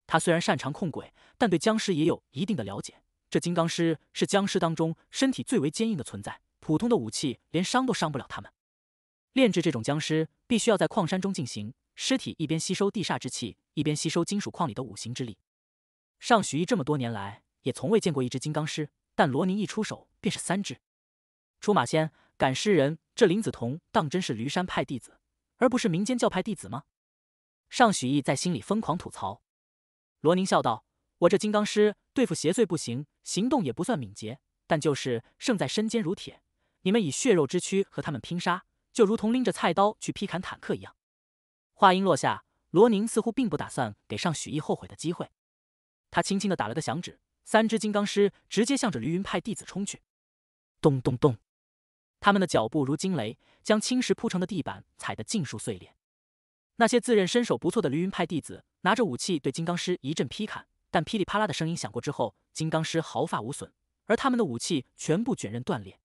他虽然擅长控鬼，但对僵尸也有一定的了解。这金刚尸是僵尸当中身体最为坚硬的存在。普通的武器连伤都伤不了他们。炼制这种僵尸必须要在矿山中进行，尸体一边吸收地煞之气，一边吸收金属矿里的五行之力。尚许义这么多年来也从未见过一只金刚尸，但罗宁一出手便是三只。出马仙赶尸人，这林子彤当真是驴山派弟子，而不是民间教派弟子吗？尚许义在心里疯狂吐槽。罗宁笑道：“我这金刚尸对付邪祟不行，行动也不算敏捷，但就是胜在身坚如铁。”你们以血肉之躯和他们拼杀，就如同拎着菜刀去劈砍坦克一样。话音落下，罗宁似乎并不打算给上许逸后悔的机会。他轻轻的打了个响指，三只金刚狮直接向着驴云派弟子冲去。咚咚咚，他们的脚步如惊雷，将青石铺成的地板踩得尽数碎裂。那些自认身手不错的驴云派弟子拿着武器对金刚狮一阵劈砍，但噼里啪啦的声音响过之后，金刚狮毫发无损，而他们的武器全部卷刃断裂。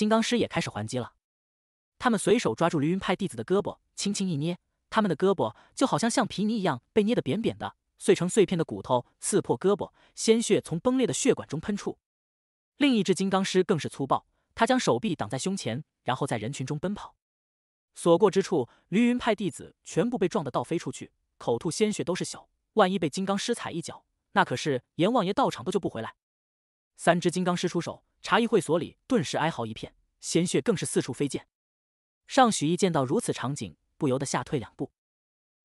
金刚师也开始还击了，他们随手抓住驴云派弟子的胳膊，轻轻一捏，他们的胳膊就好像橡皮泥一样被捏得扁扁的，碎成碎片的骨头刺破胳膊，鲜血从崩裂的血管中喷出。另一只金刚师更是粗暴，他将手臂挡在胸前，然后在人群中奔跑，所过之处，驴云派弟子全部被撞得倒飞出去，口吐鲜血都是小，万一被金刚师踩一脚，那可是阎王爷到场都救不回来。三只金刚师出手。茶艺会所里顿时哀嚎一片，鲜血更是四处飞溅。尚许义见到如此场景，不由得吓退两步。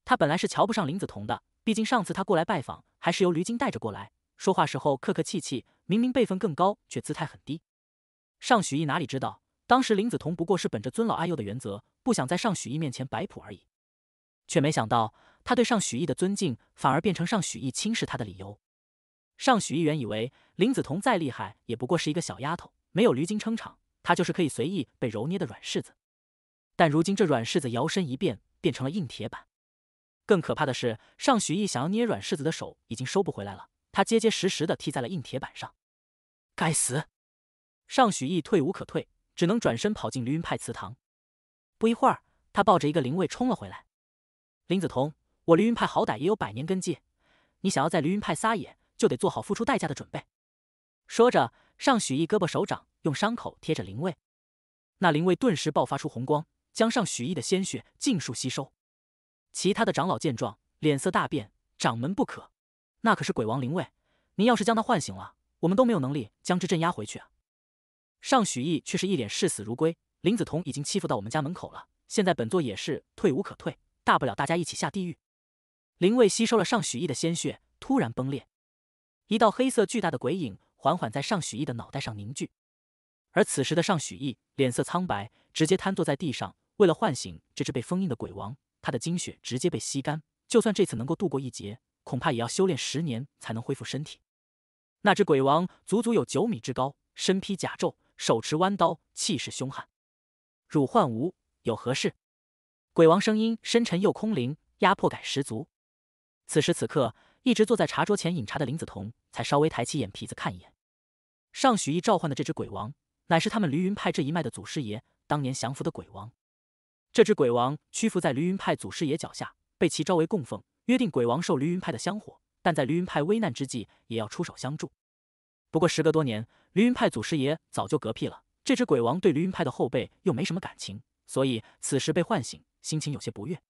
他本来是瞧不上林子彤的，毕竟上次他过来拜访，还是由驴金带着过来，说话时候客客气气，明明辈分更高，却姿态很低。尚许义哪里知道，当时林子彤不过是本着尊老爱幼的原则，不想在尚许义面前摆谱而已，却没想到他对尚许义的尊敬，反而变成尚许义轻视他的理由。尚许义原以为林子彤再厉害，也不过是一个小丫头，没有驴精撑场，她就是可以随意被揉捏的软柿子。但如今这软柿子摇身一变，变成了硬铁板。更可怕的是，尚许义想要捏软柿子的手已经收不回来了，他结结实实的踢在了硬铁板上。该死！尚许义退无可退，只能转身跑进凌云派祠堂。不一会儿，他抱着一个灵位冲了回来。林子彤，我凌云派好歹也有百年根基，你想要在凌云派撒野？就得做好付出代价的准备。说着，尚许义胳膊手掌用伤口贴着灵位，那灵位顿时爆发出红光，将尚许义的鲜血尽数吸收。其他的长老见状，脸色大变：“掌门不可！那可是鬼王灵位，您要是将他唤醒了，我们都没有能力将之镇压回去啊！”尚许义却是一脸视死如归：“林子彤已经欺负到我们家门口了，现在本座也是退无可退，大不了大家一起下地狱。”灵位吸收了尚许义的鲜血，突然崩裂。一道黑色巨大的鬼影缓缓在尚许义的脑袋上凝聚，而此时的尚许义脸色苍白，直接瘫坐在地上。为了唤醒这只被封印的鬼王，他的精血直接被吸干。就算这次能够度过一劫，恐怕也要修炼十年才能恢复身体。那只鬼王足足有九米之高，身披甲胄，手持弯刀，气势凶悍。汝唤吾有何事？鬼王声音深沉又空灵，压迫感十足。此时此刻。一直坐在茶桌前饮茶的林子彤才稍微抬起眼皮子看一眼，尚许义召唤的这只鬼王，乃是他们驴云派这一脉的祖师爷当年降服的鬼王。这只鬼王屈服在驴云派祖师爷脚下，被其招为供奉，约定鬼王受驴云派的香火，但在驴云派危难之际也要出手相助。不过时隔多年，驴云派祖师爷早就嗝屁了，这只鬼王对驴云派的后辈又没什么感情，所以此时被唤醒，心情有些不悦。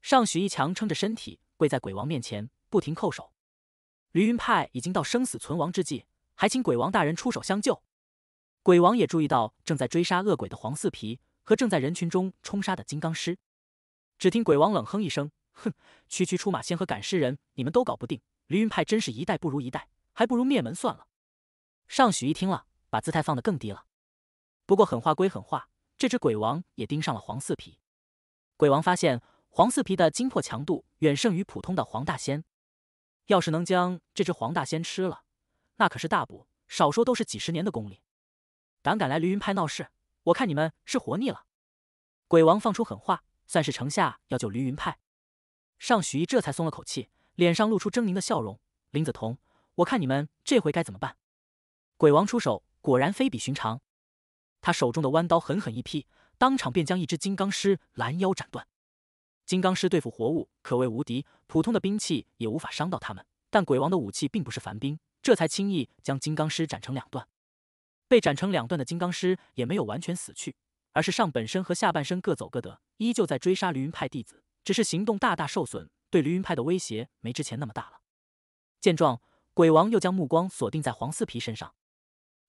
尚许义强撑着身体跪在鬼王面前。不停叩首，驴云派已经到生死存亡之际，还请鬼王大人出手相救。鬼王也注意到正在追杀恶鬼的黄四皮和正在人群中冲杀的金刚师。只听鬼王冷哼一声：“哼，区区出马仙和赶尸人，你们都搞不定。凌云派真是一代不如一代，还不如灭门算了。”尚许一听了，把姿态放得更低了。不过狠话归狠话，这只鬼王也盯上了黄四皮。鬼王发现黄四皮的精魄强度远胜于普通的黄大仙。要是能将这只黄大仙吃了，那可是大补，少说都是几十年的功力。胆敢来凌云派闹事，我看你们是活腻了！鬼王放出狠话，算是城下要救凌云派。尚许义这才松了口气，脸上露出狰狞的笑容。林子彤，我看你们这回该怎么办？鬼王出手果然非比寻常，他手中的弯刀狠狠一劈，当场便将一只金刚狮拦腰斩断。金刚师对付活物可谓无敌，普通的兵器也无法伤到他们。但鬼王的武器并不是凡兵，这才轻易将金刚师斩成两段。被斩成两段的金刚师也没有完全死去，而是上半身和下半身各走各的，依旧在追杀凌云派弟子，只是行动大大受损，对凌云派的威胁没之前那么大了。见状，鬼王又将目光锁定在黄四皮身上。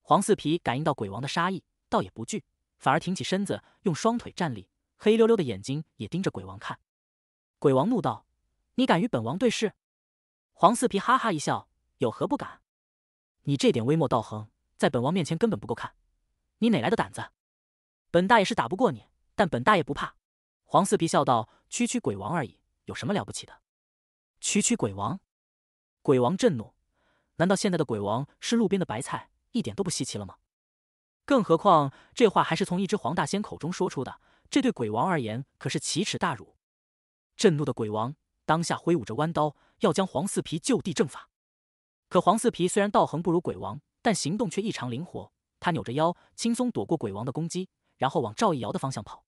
黄四皮感应到鬼王的杀意，倒也不惧，反而挺起身子，用双腿站立。黑溜溜的眼睛也盯着鬼王看，鬼王怒道：“你敢与本王对视？”黄四皮哈哈一笑：“有何不敢？你这点微末道行，在本王面前根本不够看，你哪来的胆子？本大爷是打不过你，但本大爷不怕。”黄四皮笑道：“区区鬼王而已，有什么了不起的？区区鬼王！”鬼王震怒：“难道现在的鬼王是路边的白菜，一点都不稀奇了吗？更何况这话还是从一只黄大仙口中说出的。”这对鬼王而言可是奇耻大辱。震怒的鬼王当下挥舞着弯刀，要将黄四皮就地正法。可黄四皮虽然道行不如鬼王，但行动却异常灵活。他扭着腰，轻松躲过鬼王的攻击，然后往赵一瑶的方向跑。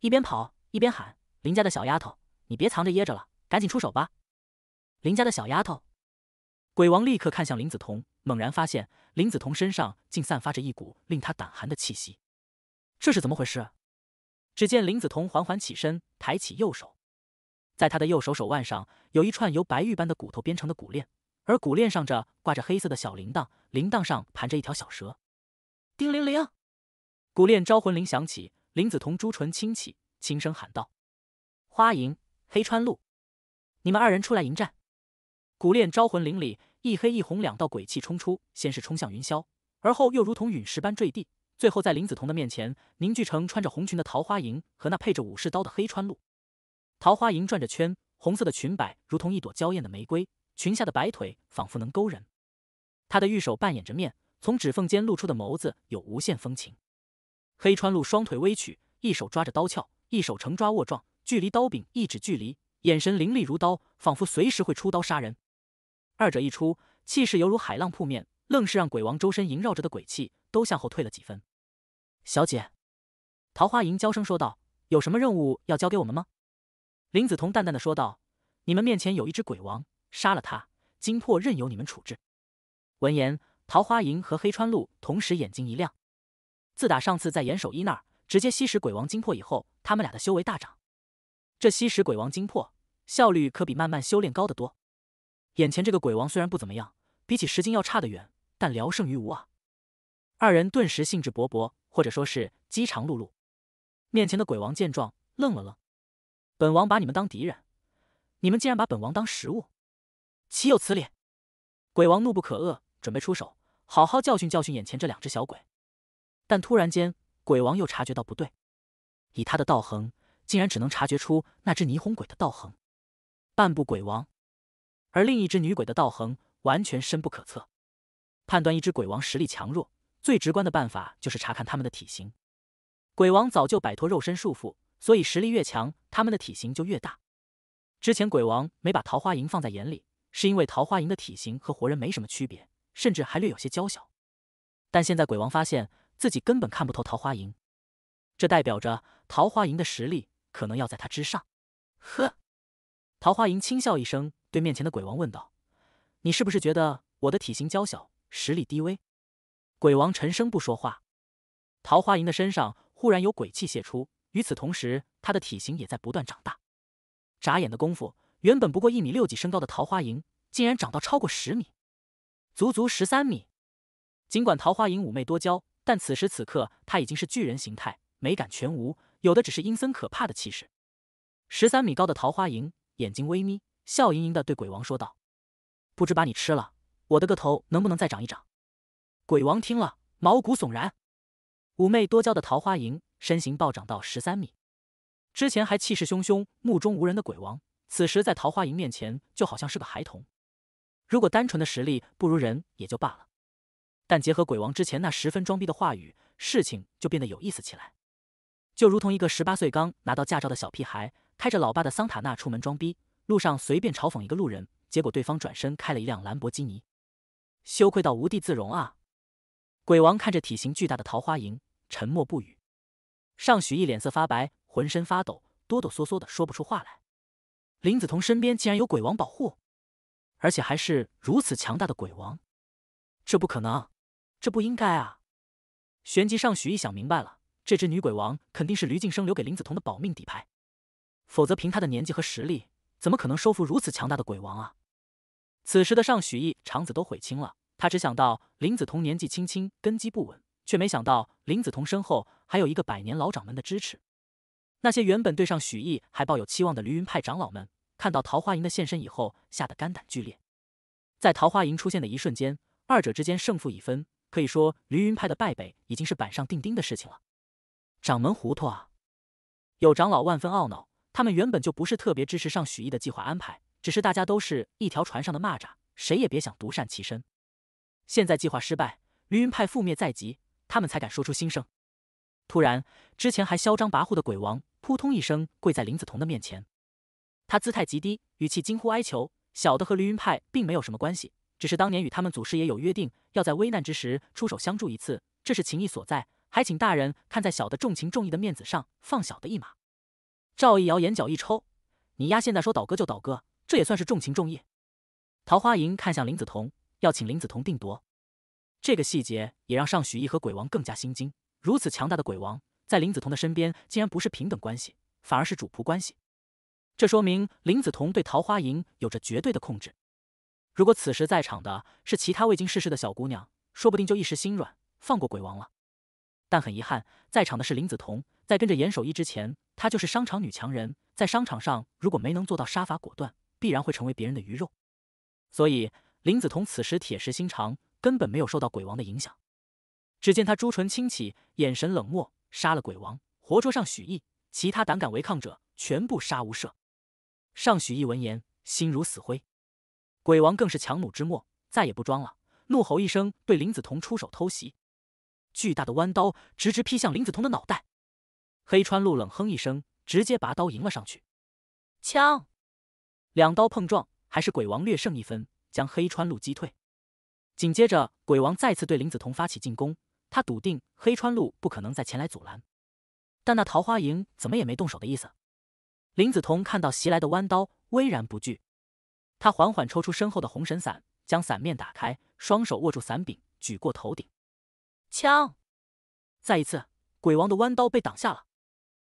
一边跑一边喊：“林家的小丫头，你别藏着掖着了，赶紧出手吧！”林家的小丫头，鬼王立刻看向林子彤，猛然发现林子彤身上竟散发着一股令他胆寒的气息。这是怎么回事？只见林子彤缓缓起身，抬起右手，在他的右手手腕上有一串由白玉般的骨头编成的骨链，而骨链上着挂着黑色的小铃铛，铃铛上盘着一条小蛇。叮铃铃，骨链招魂铃响起，林子彤朱唇轻启，轻声喊道：“花影，黑川路，你们二人出来迎战。”骨链招魂铃里，一黑一红两道鬼气冲出，先是冲向云霄，而后又如同陨石般坠地。最后，在林子彤的面前凝聚成穿着红裙的桃花吟和那配着武士刀的黑川露。桃花吟转着圈，红色的裙摆如同一朵娇艳的玫瑰，裙下的白腿仿佛能勾人。她的玉手扮演着面，从指缝间露出的眸子有无限风情。黑川露双腿微曲，一手抓着刀鞘，一手成抓握状，距离刀柄一指距离，眼神凌厉如刀，仿佛随时会出刀杀人。二者一出，气势犹如海浪扑面，愣是让鬼王周身萦绕着的鬼气都向后退了几分。小姐，桃花银娇声说道：“有什么任务要交给我们吗？”林子彤淡淡的说道：“你们面前有一只鬼王，杀了他，精魄任由你们处置。”闻言，桃花银和黑川路同时眼睛一亮。自打上次在严守一那儿直接吸食鬼王精魄以后，他们俩的修为大涨。这吸食鬼王精魄效率可比慢慢修炼高得多。眼前这个鬼王虽然不怎么样，比起石晶要差得远，但聊胜于无啊！二人顿时兴致勃勃。或者说是饥肠辘辘。面前的鬼王见状愣了愣：“本王把你们当敌人，你们竟然把本王当食物，岂有此理！”鬼王怒不可遏，准备出手，好好教训教训眼前这两只小鬼。但突然间，鬼王又察觉到不对，以他的道行，竟然只能察觉出那只霓虹鬼的道行——半步鬼王，而另一只女鬼的道行完全深不可测。判断一只鬼王实力强弱。最直观的办法就是查看他们的体型。鬼王早就摆脱肉身束缚，所以实力越强，他们的体型就越大。之前鬼王没把桃花营放在眼里，是因为桃花营的体型和活人没什么区别，甚至还略有些娇小。但现在鬼王发现自己根本看不透桃花营，这代表着桃花营的实力可能要在他之上。呵，桃花营轻笑一声，对面前的鬼王问道：“你是不是觉得我的体型娇小，实力低微？”鬼王沉声不说话，桃花影的身上忽然有鬼气泄出，与此同时，他的体型也在不断长大。眨眼的功夫，原本不过一米六几身高的桃花影，竟然长到超过十米，足足十三米。尽管桃花影妩媚多娇，但此时此刻，他已经是巨人形态，美感全无，有的只是阴森可怕的气势。十三米高的桃花影眼睛微眯，笑盈盈的对鬼王说道：“不知把你吃了，我的个头能不能再长一长？”鬼王听了毛骨悚然，妩媚多娇的桃花吟身形暴涨到十三米。之前还气势汹汹、目中无人的鬼王，此时在桃花吟面前就好像是个孩童。如果单纯的实力不如人也就罢了，但结合鬼王之前那十分装逼的话语，事情就变得有意思起来。就如同一个十八岁刚拿到驾照的小屁孩，开着老爸的桑塔纳出门装逼，路上随便嘲讽一个路人，结果对方转身开了一辆兰博基尼，羞愧到无地自容啊！鬼王看着体型巨大的桃花影，沉默不语。尚许义脸色发白，浑身发抖，哆哆嗦嗦的说不出话来。林子彤身边竟然有鬼王保护，而且还是如此强大的鬼王，这不可能，这不应该啊！旋即尚许义想明白了，这只女鬼王肯定是吕敬生留给林子彤的保命底牌，否则凭他的年纪和实力，怎么可能收服如此强大的鬼王啊？此时的尚许义肠子都悔青了。他只想到林子桐年纪轻轻根基不稳，却没想到林子桐身后还有一个百年老掌门的支持。那些原本对上许逸还抱有期望的凌云派长老们，看到桃花营的现身以后，吓得肝胆俱裂。在桃花营出现的一瞬间，二者之间胜负已分，可以说凌云派的败北已经是板上钉钉的事情了。掌门糊涂啊！有长老万分懊恼，他们原本就不是特别支持上许逸的计划安排，只是大家都是一条船上的蚂蚱，谁也别想独善其身。现在计划失败，绿云派覆灭在即，他们才敢说出心声。突然，之前还嚣张跋扈的鬼王扑通一声跪在林子彤的面前，他姿态极低，语气惊呼哀求：“小的和绿云派并没有什么关系，只是当年与他们祖师爷有约定，要在危难之时出手相助一次，这是情义所在，还请大人看在小的重情重义的面子上放小的一马。”赵一瑶眼角一抽：“你丫现在说倒戈就倒戈，这也算是重情重义？”桃花吟看向林子彤，要请林子彤定夺，这个细节也让尚许意和鬼王更加心惊。如此强大的鬼王，在林子彤的身边竟然不是平等关系，反而是主仆关系。这说明林子彤对桃花营有着绝对的控制。如果此时在场的是其他未经世事的小姑娘，说不定就一时心软放过鬼王了。但很遗憾，在场的是林子彤。在跟着严守义之前，她就是商场女强人。在商场上，如果没能做到杀伐果断，必然会成为别人的鱼肉。所以。林子彤此时铁石心肠，根本没有受到鬼王的影响。只见他朱唇轻启，眼神冷漠，杀了鬼王，活捉上许毅，其他胆敢违抗者全部杀无赦。上许毅闻言，心如死灰。鬼王更是强弩之末，再也不装了，怒吼一声，对林子彤出手偷袭。巨大的弯刀直直劈向林子彤的脑袋。黑川路冷哼一声，直接拔刀迎了上去。枪，两刀碰撞，还是鬼王略胜一分。将黑川路击退，紧接着鬼王再次对林子彤发起进攻。他笃定黑川路不可能再前来阻拦，但那桃花营怎么也没动手的意思。林子彤看到袭来的弯刀，巍然不惧，他缓缓抽出身后的红神伞，将伞面打开，双手握住伞柄，举过头顶。枪！再一次，鬼王的弯刀被挡下了。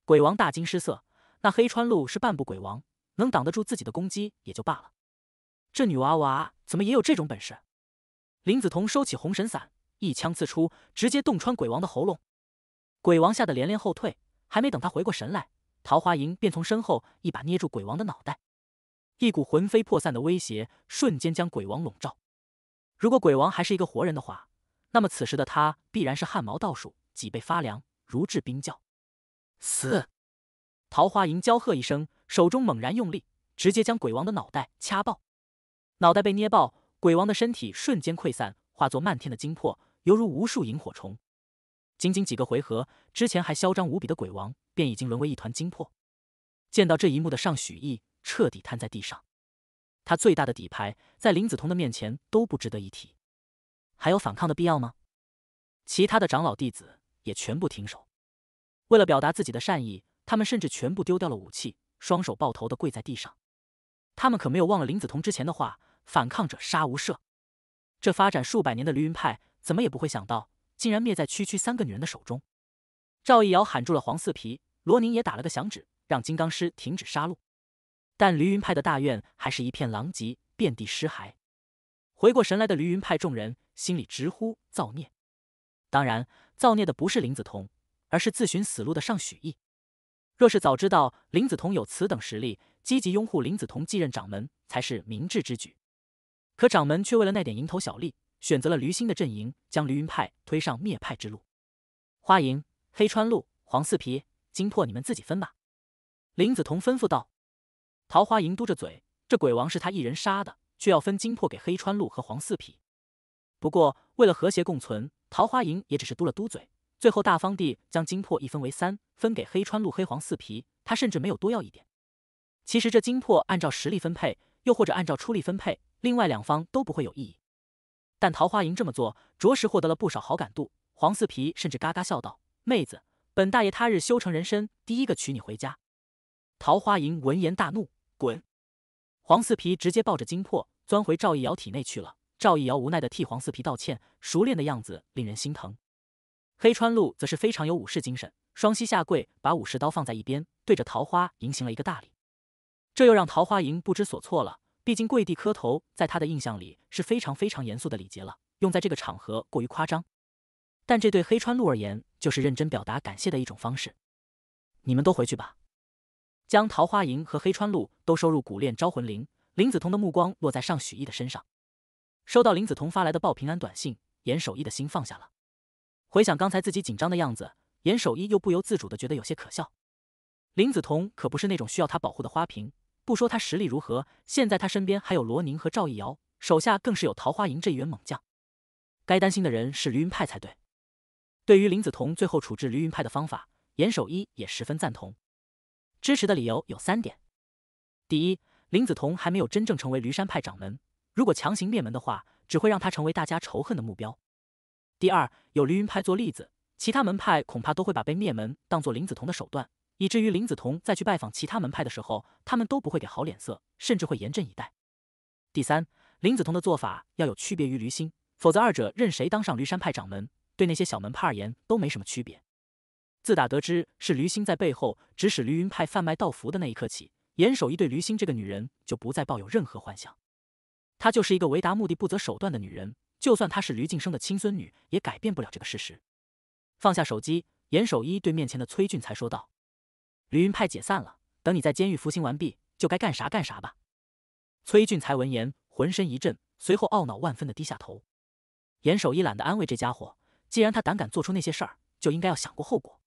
鬼王大惊失色，那黑川路是半步鬼王，能挡得住自己的攻击也就罢了。这女娃娃怎么也有这种本事？林子彤收起红神伞，一枪刺出，直接洞穿鬼王的喉咙。鬼王吓得连连后退，还没等他回过神来，桃花银便从身后一把捏住鬼王的脑袋，一股魂飞魄散的威胁瞬间将鬼王笼罩。如果鬼王还是一个活人的话，那么此时的他必然是汗毛倒竖、脊背发凉，如至冰窖。死！桃花银娇喝一声，手中猛然用力，直接将鬼王的脑袋掐爆。脑袋被捏爆，鬼王的身体瞬间溃散，化作漫天的精魄，犹如无数萤火虫。仅仅几个回合，之前还嚣张无比的鬼王，便已经沦为一团精魄。见到这一幕的尚许义彻底瘫在地上，他最大的底牌在林子彤的面前都不值得一提，还有反抗的必要吗？其他的长老弟子也全部停手，为了表达自己的善意，他们甚至全部丢掉了武器，双手抱头的跪在地上。他们可没有忘了林子彤之前的话。反抗者杀无赦！这发展数百年的驴云派怎么也不会想到，竟然灭在区区三个女人的手中。赵一瑶喊住了黄四皮，罗宁也打了个响指，让金刚师停止杀戮。但驴云派的大院还是一片狼藉，遍地尸骸。回过神来的驴云派众人心里直呼造孽。当然，造孽的不是林子彤，而是自寻死路的尚许义。若是早知道林子彤有此等实力，积极拥护林子彤继任掌门才是明智之举。可掌门却为了那点蝇头小利，选择了驴心的阵营，将驴云派推上灭派之路。花银、黑川路、黄四皮、金魄，你们自己分吧。林子彤吩咐道。桃花银嘟着嘴，这鬼王是他一人杀的，却要分金魄给黑川路和黄四皮。不过为了和谐共存，桃花银也只是嘟了嘟嘴，最后大方地将金魄一分为三，分给黑川路、黑黄四皮。他甚至没有多要一点。其实这金魄按照实力分配，又或者按照出力分配。另外两方都不会有异议，但桃花营这么做，着实获得了不少好感度。黄四皮甚至嘎嘎笑道：“妹子，本大爷他日修成人身，第一个娶你回家。”桃花营闻言大怒：“滚！”黄四皮直接抱着精魄钻回赵一瑶体内去了。赵一瑶无奈的替黄四皮道歉，熟练的样子令人心疼。黑川路则是非常有武士精神，双膝下跪，把武士刀放在一边，对着桃花迎行了一个大礼。这又让桃花营不知所措了。毕竟跪地磕头，在他的印象里是非常非常严肃的礼节了，用在这个场合过于夸张。但这对黑川路而言，就是认真表达感谢的一种方式。你们都回去吧，将桃花银和黑川路都收入古炼招魂铃。林子彤的目光落在尚许义的身上，收到林子彤发来的报平安短信，严守一的心放下了。回想刚才自己紧张的样子，严守一又不由自主的觉得有些可笑。林子彤可不是那种需要他保护的花瓶。不说他实力如何，现在他身边还有罗宁和赵毅瑶，手下更是有桃花营这一员猛将。该担心的人是驴云派才对。对于林子彤最后处置驴云派的方法，严守一也十分赞同。支持的理由有三点：第一，林子彤还没有真正成为驴山派掌门，如果强行灭门的话，只会让他成为大家仇恨的目标；第二，有驴云派做例子，其他门派恐怕都会把被灭门当做林子彤的手段。以至于林子彤再去拜访其他门派的时候，他们都不会给好脸色，甚至会严阵以待。第三，林子彤的做法要有区别于驴心，否则二者任谁当上驴山派掌门，对那些小门派而言都没什么区别。自打得知是驴心在背后指使驴云派贩卖道符的那一刻起，严守一对驴心这个女人就不再抱有任何幻想，她就是一个为达目的不择手段的女人，就算她是驴晋生的亲孙女，也改变不了这个事实。放下手机，严守一对面前的崔俊才说道。驴云派解散了，等你在监狱服刑完毕，就该干啥干啥吧。崔俊才闻言，浑身一震，随后懊恼万分的低下头。严守一懒得安慰这家伙，既然他胆敢做出那些事儿，就应该要想过后果。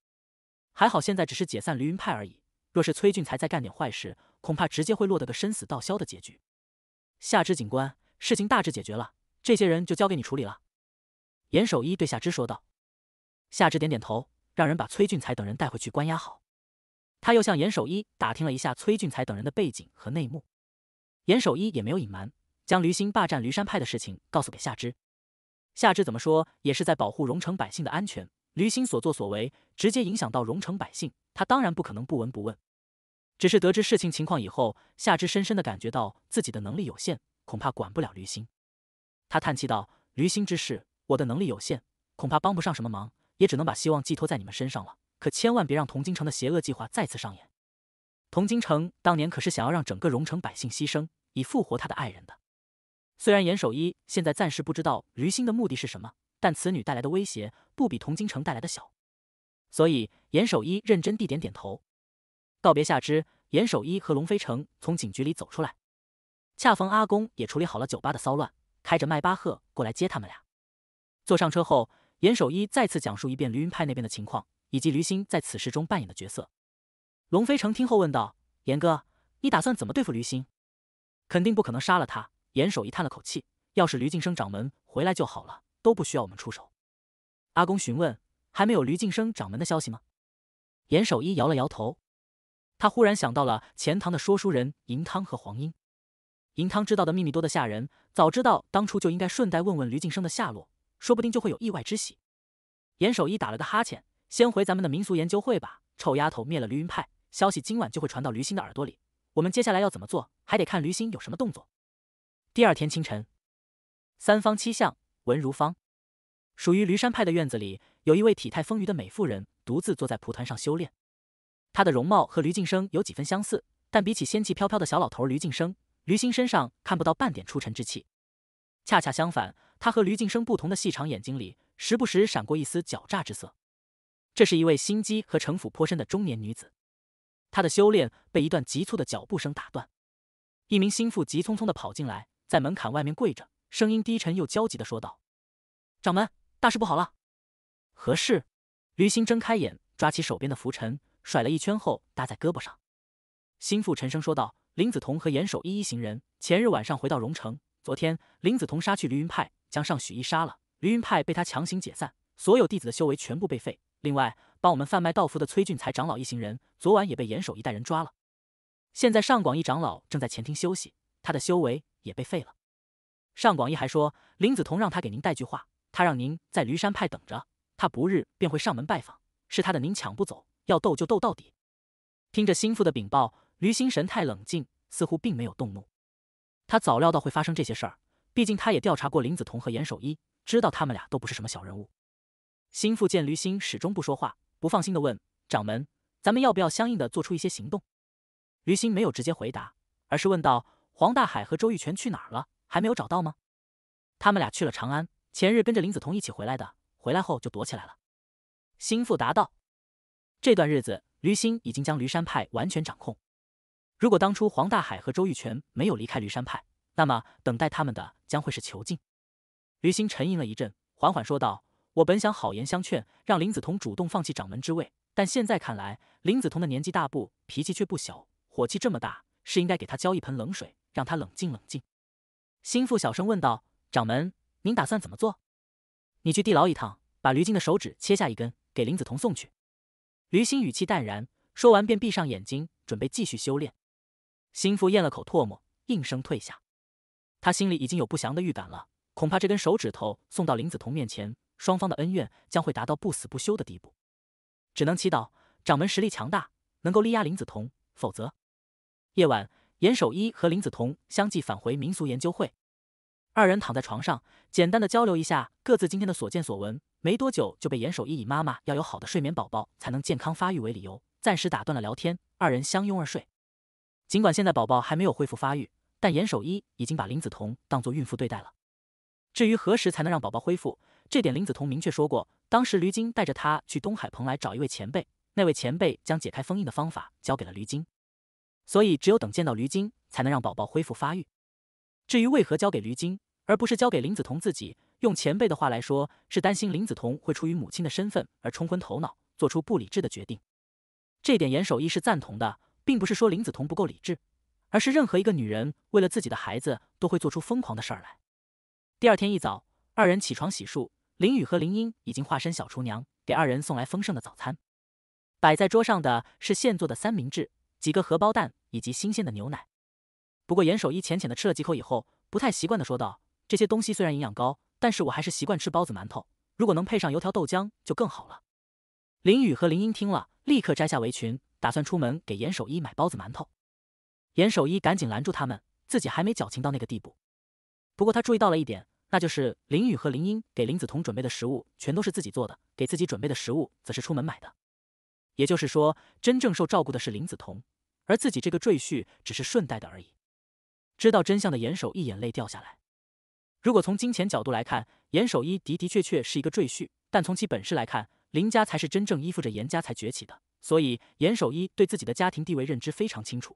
还好现在只是解散凌云派而已，若是崔俊才再干点坏事，恐怕直接会落得个生死道消的结局。夏之警官，事情大致解决了，这些人就交给你处理了。严守一对夏之说道。夏之点点头，让人把崔俊才等人带回去关押好。他又向严守一打听了一下崔俊才等人的背景和内幕，严守一也没有隐瞒，将驴心霸占驴山派的事情告诉给夏之。夏之怎么说也是在保护荣城百姓的安全，驴心所作所为直接影响到荣城百姓，他当然不可能不闻不问。只是得知事情情况以后，夏之深深的感觉到自己的能力有限，恐怕管不了驴心。他叹气道：“驴心之事，我的能力有限，恐怕帮不上什么忙，也只能把希望寄托在你们身上了。”可千万别让童京城的邪恶计划再次上演。童京城当年可是想要让整个荣城百姓牺牲，以复活他的爱人的。虽然严守一现在暂时不知道驴星的目的是什么，但此女带来的威胁不比童京城带来的小。所以，严守一认真地点点头，告别夏之。严守一和龙飞城从警局里走出来，恰逢阿公也处理好了酒吧的骚乱，开着迈巴赫过来接他们俩。坐上车后，严守一再次讲述一遍驴云派那边的情况。以及驴星在此事中扮演的角色，龙飞成听后问道：“严哥，你打算怎么对付驴星？”肯定不可能杀了他。严守一叹了口气：“要是驴晋升掌门回来就好了，都不需要我们出手。”阿公询问：“还没有驴晋升掌门的消息吗？”严守一摇了摇头。他忽然想到了钱塘的说书人银汤和黄英，银汤知道的秘密多的吓人，早知道当初就应该顺带问问驴晋升的下落，说不定就会有意外之喜。严守一打了个哈欠。先回咱们的民俗研究会吧。臭丫头灭了驴云派，消息今晚就会传到驴心的耳朵里。我们接下来要怎么做，还得看驴心有什么动作。第二天清晨，三方七巷文如芳，属于驴山派的院子里，有一位体态丰腴的美妇人独自坐在蒲团上修炼。她的容貌和驴静生有几分相似，但比起仙气飘飘的小老头驴静生，驴心身上看不到半点出尘之气。恰恰相反，他和驴静生不同的细长眼睛里，时不时闪过一丝狡诈之色。这是一位心机和城府颇深的中年女子，她的修炼被一段急促的脚步声打断，一名心腹急匆匆的跑进来，在门槛外面跪着，声音低沉又焦急的说道：“掌门，大事不好了！何事？”驴心睁开眼，抓起手边的拂尘，甩了一圈后搭在胳膊上。心腹沉声说道：“林子彤和严守一一行人前日晚上回到荣城，昨天林子彤杀去驴云派，将上许一杀了，驴云派被他强行解散，所有弟子的修为全部被废。”另外，帮我们贩卖道符的崔俊才长老一行人昨晚也被严守一带人抓了。现在上广义长老正在前厅休息，他的修为也被废了。上广义还说，林子彤让他给您带句话，他让您在驴山派等着，他不日便会上门拜访。是他的，您抢不走，要斗就斗到底。听着心腹的禀报，驴心神态冷静，似乎并没有动怒。他早料到会发生这些事儿，毕竟他也调查过林子彤和严守一，知道他们俩都不是什么小人物。心腹见驴心始终不说话，不放心的问：“掌门，咱们要不要相应的做出一些行动？”驴心没有直接回答，而是问道：“黄大海和周玉泉去哪了？还没有找到吗？”他们俩去了长安，前日跟着林子彤一起回来的，回来后就躲起来了。心腹答道：“这段日子，驴心已经将驴山派完全掌控。如果当初黄大海和周玉泉没有离开驴山派，那么等待他们的将会是囚禁。”驴心沉吟了一阵，缓缓说道。我本想好言相劝，让林子彤主动放弃掌门之位，但现在看来，林子彤的年纪大不，脾气却不小，火气这么大，是应该给他浇一盆冷水，让他冷静冷静。心腹小声问道：“掌门，您打算怎么做？”“你去地牢一趟，把驴精的手指切下一根，给林子彤送去。”驴心语气淡然，说完便闭上眼睛，准备继续修炼。心腹咽了口唾沫，应声退下。他心里已经有不祥的预感了，恐怕这根手指头送到林子彤面前。双方的恩怨将会达到不死不休的地步，只能祈祷掌门实力强大，能够力压林子彤。否则，夜晚严守一和林子彤相继返回民俗研究会，二人躺在床上，简单的交流一下各自今天的所见所闻。没多久就被严守一以妈妈要有好的睡眠，宝宝才能健康发育为理由，暂时打断了聊天。二人相拥而睡。尽管现在宝宝还没有恢复发育，但严守一已经把林子彤当做孕妇对待了。至于何时才能让宝宝恢复？这点林子彤明确说过，当时驴精带着他去东海蓬莱找一位前辈，那位前辈将解开封印的方法交给了驴精，所以只有等见到驴精，才能让宝宝恢复发育。至于为何交给驴精，而不是交给林子彤自己，用前辈的话来说，是担心林子彤会出于母亲的身份而冲昏头脑，做出不理智的决定。这点严守义是赞同的，并不是说林子彤不够理智，而是任何一个女人为了自己的孩子，都会做出疯狂的事儿来。第二天一早。二人起床洗漱，林雨和林英已经化身小厨娘，给二人送来丰盛的早餐。摆在桌上的是现做的三明治、几个荷包蛋以及新鲜的牛奶。不过严守一浅浅的吃了几口以后，不太习惯的说道：“这些东西虽然营养高，但是我还是习惯吃包子馒头。如果能配上油条、豆浆就更好了。”林雨和林英听了，立刻摘下围裙，打算出门给严守一买包子馒头。严守一赶紧拦住他们，自己还没矫情到那个地步。不过他注意到了一点。那就是林雨和林英给林子彤准备的食物全都是自己做的，给自己准备的食物则是出门买的。也就是说，真正受照顾的是林子彤，而自己这个赘婿只是顺带的而已。知道真相的严守一眼泪掉下来。如果从金钱角度来看，严守一的的确确是一个赘婿，但从其本事来看，林家才是真正依附着严家才崛起的。所以，严守一对自己的家庭地位认知非常清楚。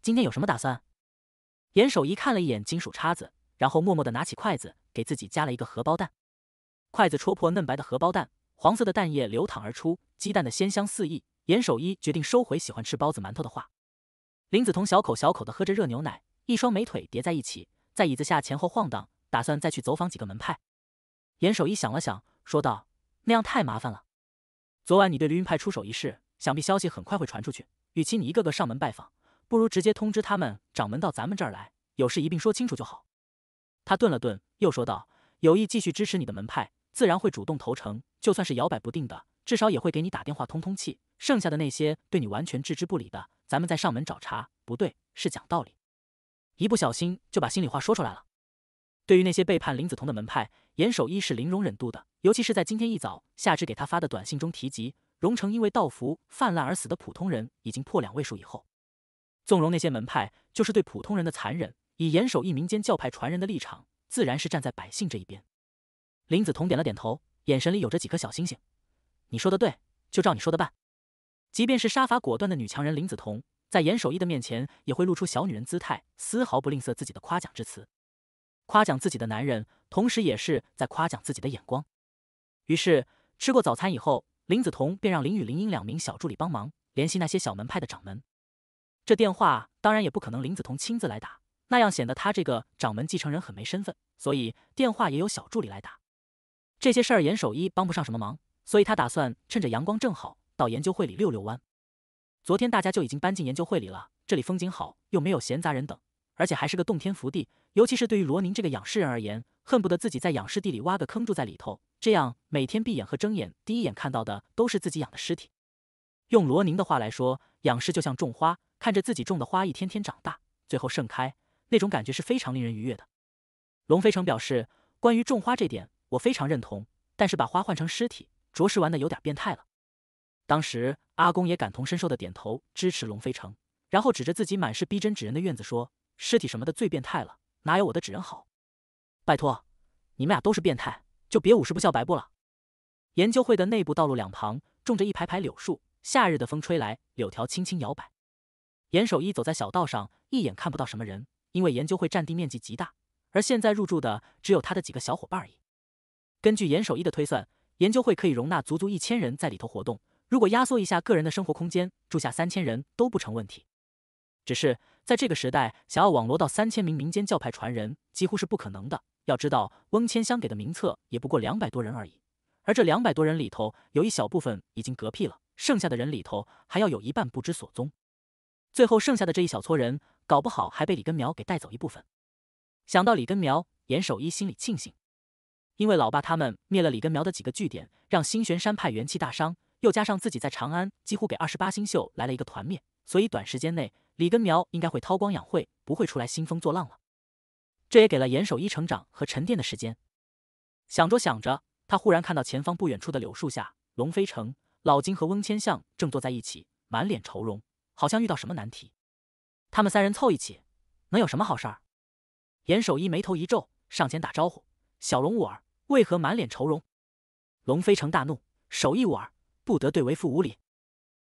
今天有什么打算？严守一看了一眼金属叉子。然后默默地拿起筷子，给自己加了一个荷包蛋。筷子戳破嫩白的荷包蛋，黄色的蛋液流淌而出，鸡蛋的鲜香四溢。严守一决定收回喜欢吃包子馒头的话。林子彤小口小口地喝着热牛奶，一双美腿叠在一起，在椅子下前后晃荡，打算再去走访几个门派。严守一想了想，说道：“那样太麻烦了。昨晚你对驴云派出手一事，想必消息很快会传出去。与其你一个个上门拜访，不如直接通知他们掌门到咱们这儿来，有事一并说清楚就好。”他顿了顿，又说道：“有意继续支持你的门派，自然会主动投诚；就算是摇摆不定的，至少也会给你打电话通通气。剩下的那些对你完全置之不理的，咱们再上门找茬。不对，是讲道理。一不小心就把心里话说出来了。对于那些背叛林子桐的门派，严守一是零容忍度的。尤其是在今天一早夏至给他发的短信中提及，荣城因为道符泛滥而死的普通人已经破两位数以后，纵容那些门派就是对普通人的残忍。”以严守义民间教派传人的立场，自然是站在百姓这一边。林子彤点了点头，眼神里有着几颗小星星。你说的对，就照你说的办。即便是杀伐果断的女强人林子彤，在严守义的面前也会露出小女人姿态，丝毫不吝啬自己的夸奖之词。夸奖自己的男人，同时也是在夸奖自己的眼光。于是吃过早餐以后，林子彤便让林雨、林英两名小助理帮忙联系那些小门派的掌门。这电话当然也不可能林子彤亲自来打。那样显得他这个掌门继承人很没身份，所以电话也有小助理来打。这些事儿严守一帮不上什么忙，所以他打算趁着阳光正好到研究会里溜溜弯。昨天大家就已经搬进研究会里了，这里风景好，又没有闲杂人等，而且还是个洞天福地。尤其是对于罗宁这个养尸人而言，恨不得自己在养尸地里挖个坑住在里头，这样每天闭眼和睁眼第一眼看到的都是自己养的尸体。用罗宁的话来说，养尸就像种花，看着自己种的花一天天长大，最后盛开。那种感觉是非常令人愉悦的。龙飞城表示：“关于种花这点，我非常认同。但是把花换成尸体，着实玩的有点变态了。”当时阿公也感同身受的点头支持龙飞城，然后指着自己满是逼真纸人的院子说：“尸体什么的最变态了，哪有我的纸人好？拜托，你们俩都是变态，就别五十步笑百步了。”研究会的内部道路两旁种着一排排柳树，夏日的风吹来，柳条轻轻摇摆。严守一走在小道上，一眼看不到什么人。因为研究会占地面积极大，而现在入住的只有他的几个小伙伴而已。根据严守一的推算，研究会可以容纳足足一千人在里头活动。如果压缩一下个人的生活空间，住下三千人都不成问题。只是在这个时代，想要网罗到三千名民间教派传人几乎是不可能的。要知道，翁千香给的名册也不过两百多人而已。而这两百多人里头，有一小部分已经嗝屁了，剩下的人里头还要有一半不知所踪。最后剩下的这一小撮人。搞不好还被李根苗给带走一部分。想到李根苗，严守一心里庆幸，因为老爸他们灭了李根苗的几个据点，让新玄山派元气大伤，又加上自己在长安几乎给二十八星宿来了一个团灭，所以短时间内李根苗应该会韬光养晦，不会出来兴风作浪了。这也给了严守一成长和沉淀的时间。想着想着，他忽然看到前方不远处的柳树下，龙飞城、老金和翁千象正坐在一起，满脸愁容，好像遇到什么难题。他们三人凑一起，能有什么好事？严守一眉头一皱，上前打招呼：“小龙五儿，为何满脸愁容？”龙飞成大怒：“守一五儿，不得对为父无礼！”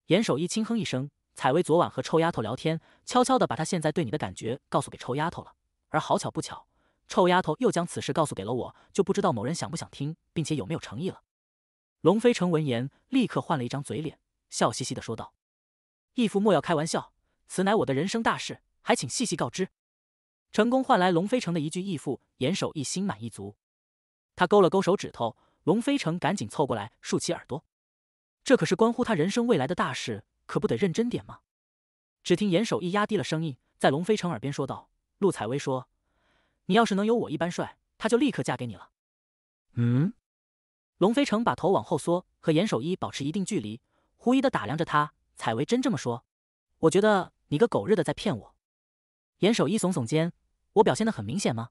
严守一轻哼一声：“采薇昨晚和臭丫头聊天，悄悄的把她现在对你的感觉告诉给臭丫头了。而好巧不巧，臭丫头又将此事告诉给了我，就不知道某人想不想听，并且有没有诚意了。”龙飞成闻言，立刻换了一张嘴脸，笑嘻嘻的说道：“义父莫要开玩笑。”此乃我的人生大事，还请细细告知。成功换来龙飞城的一句“义父”，严守义心满意足。他勾了勾手指头，龙飞城赶紧凑过来，竖起耳朵。这可是关乎他人生未来的大事，可不得认真点吗？只听严守义压低了声音，在龙飞城耳边说道：“陆采薇说，你要是能有我一般帅，他就立刻嫁给你了。”嗯。龙飞城把头往后缩，和严守一保持一定距离，狐疑的打量着他。采薇真这么说？我觉得。你个狗日的，在骗我！严守一耸耸肩，我表现的很明显吗？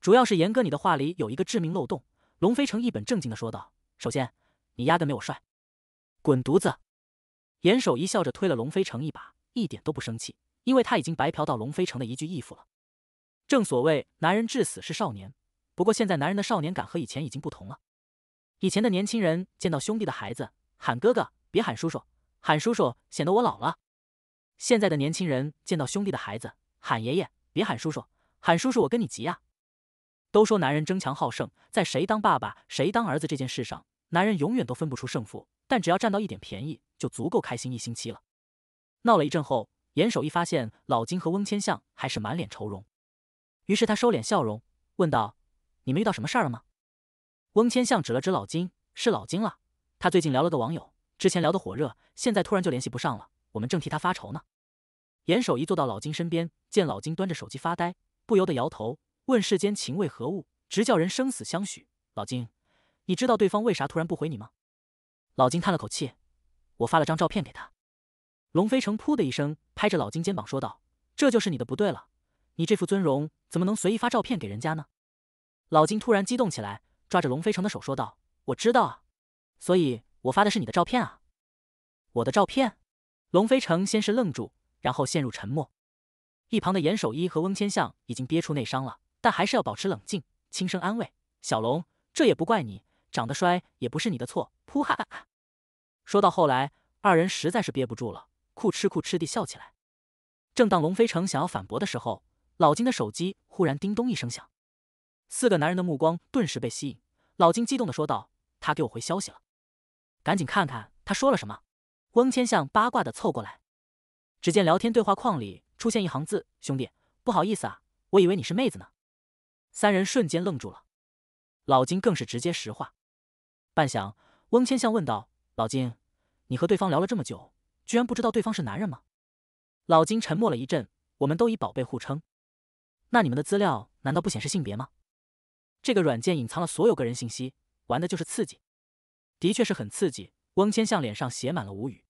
主要是严哥，你的话里有一个致命漏洞。”龙飞成一本正经的说道，“首先，你压根没我帅，滚犊子！”严守一笑着推了龙飞成一把，一点都不生气，因为他已经白嫖到龙飞成的一具义父了。正所谓男人至死是少年，不过现在男人的少年感和以前已经不同了。以前的年轻人见到兄弟的孩子，喊哥哥，别喊叔叔，喊叔叔显得我老了。现在的年轻人见到兄弟的孩子，喊爷爷，别喊叔叔，喊叔叔我跟你急呀！都说男人争强好胜，在谁当爸爸谁当儿子这件事上，男人永远都分不出胜负。但只要占到一点便宜，就足够开心一星期了。闹了一阵后，严守一发现老金和翁千相还是满脸愁容，于是他收敛笑容，问道：“你们遇到什么事儿了吗？”翁千相指了指老金：“是老金了，他最近聊了个网友，之前聊得火热，现在突然就联系不上了。”我们正替他发愁呢。严守一坐到老金身边，见老金端着手机发呆，不由得摇头，问：“世间情为何物，直叫人生死相许。”老金，你知道对方为啥突然不回你吗？老金叹了口气：“我发了张照片给他。”龙飞成噗的一声拍着老金肩膀说道：“这就是你的不对了，你这副尊容怎么能随意发照片给人家呢？”老金突然激动起来，抓着龙飞成的手说道：“我知道啊，所以我发的是你的照片啊，我的照片。”龙飞成先是愣住，然后陷入沉默。一旁的严守一和翁千相已经憋出内伤了，但还是要保持冷静，轻声安慰：“小龙，这也不怪你，长得衰也不是你的错。”噗哈哈哈。说到后来，二人实在是憋不住了，哭哧哭哧地笑起来。正当龙飞成想要反驳的时候，老金的手机忽然叮咚一声响，四个男人的目光顿时被吸引。老金激动地说道：“他给我回消息了，赶紧看看他说了什么。”翁千向八卦的凑过来，只见聊天对话框里出现一行字：“兄弟，不好意思啊，我以为你是妹子呢。”三人瞬间愣住了，老金更是直接石化。半晌，翁千向问道：“老金，你和对方聊了这么久，居然不知道对方是男人吗？”老金沉默了一阵：“我们都以宝贝互称，那你们的资料难道不显示性别吗？这个软件隐藏了所有个人信息，玩的就是刺激，的确是很刺激。”翁千向脸上写满了无语。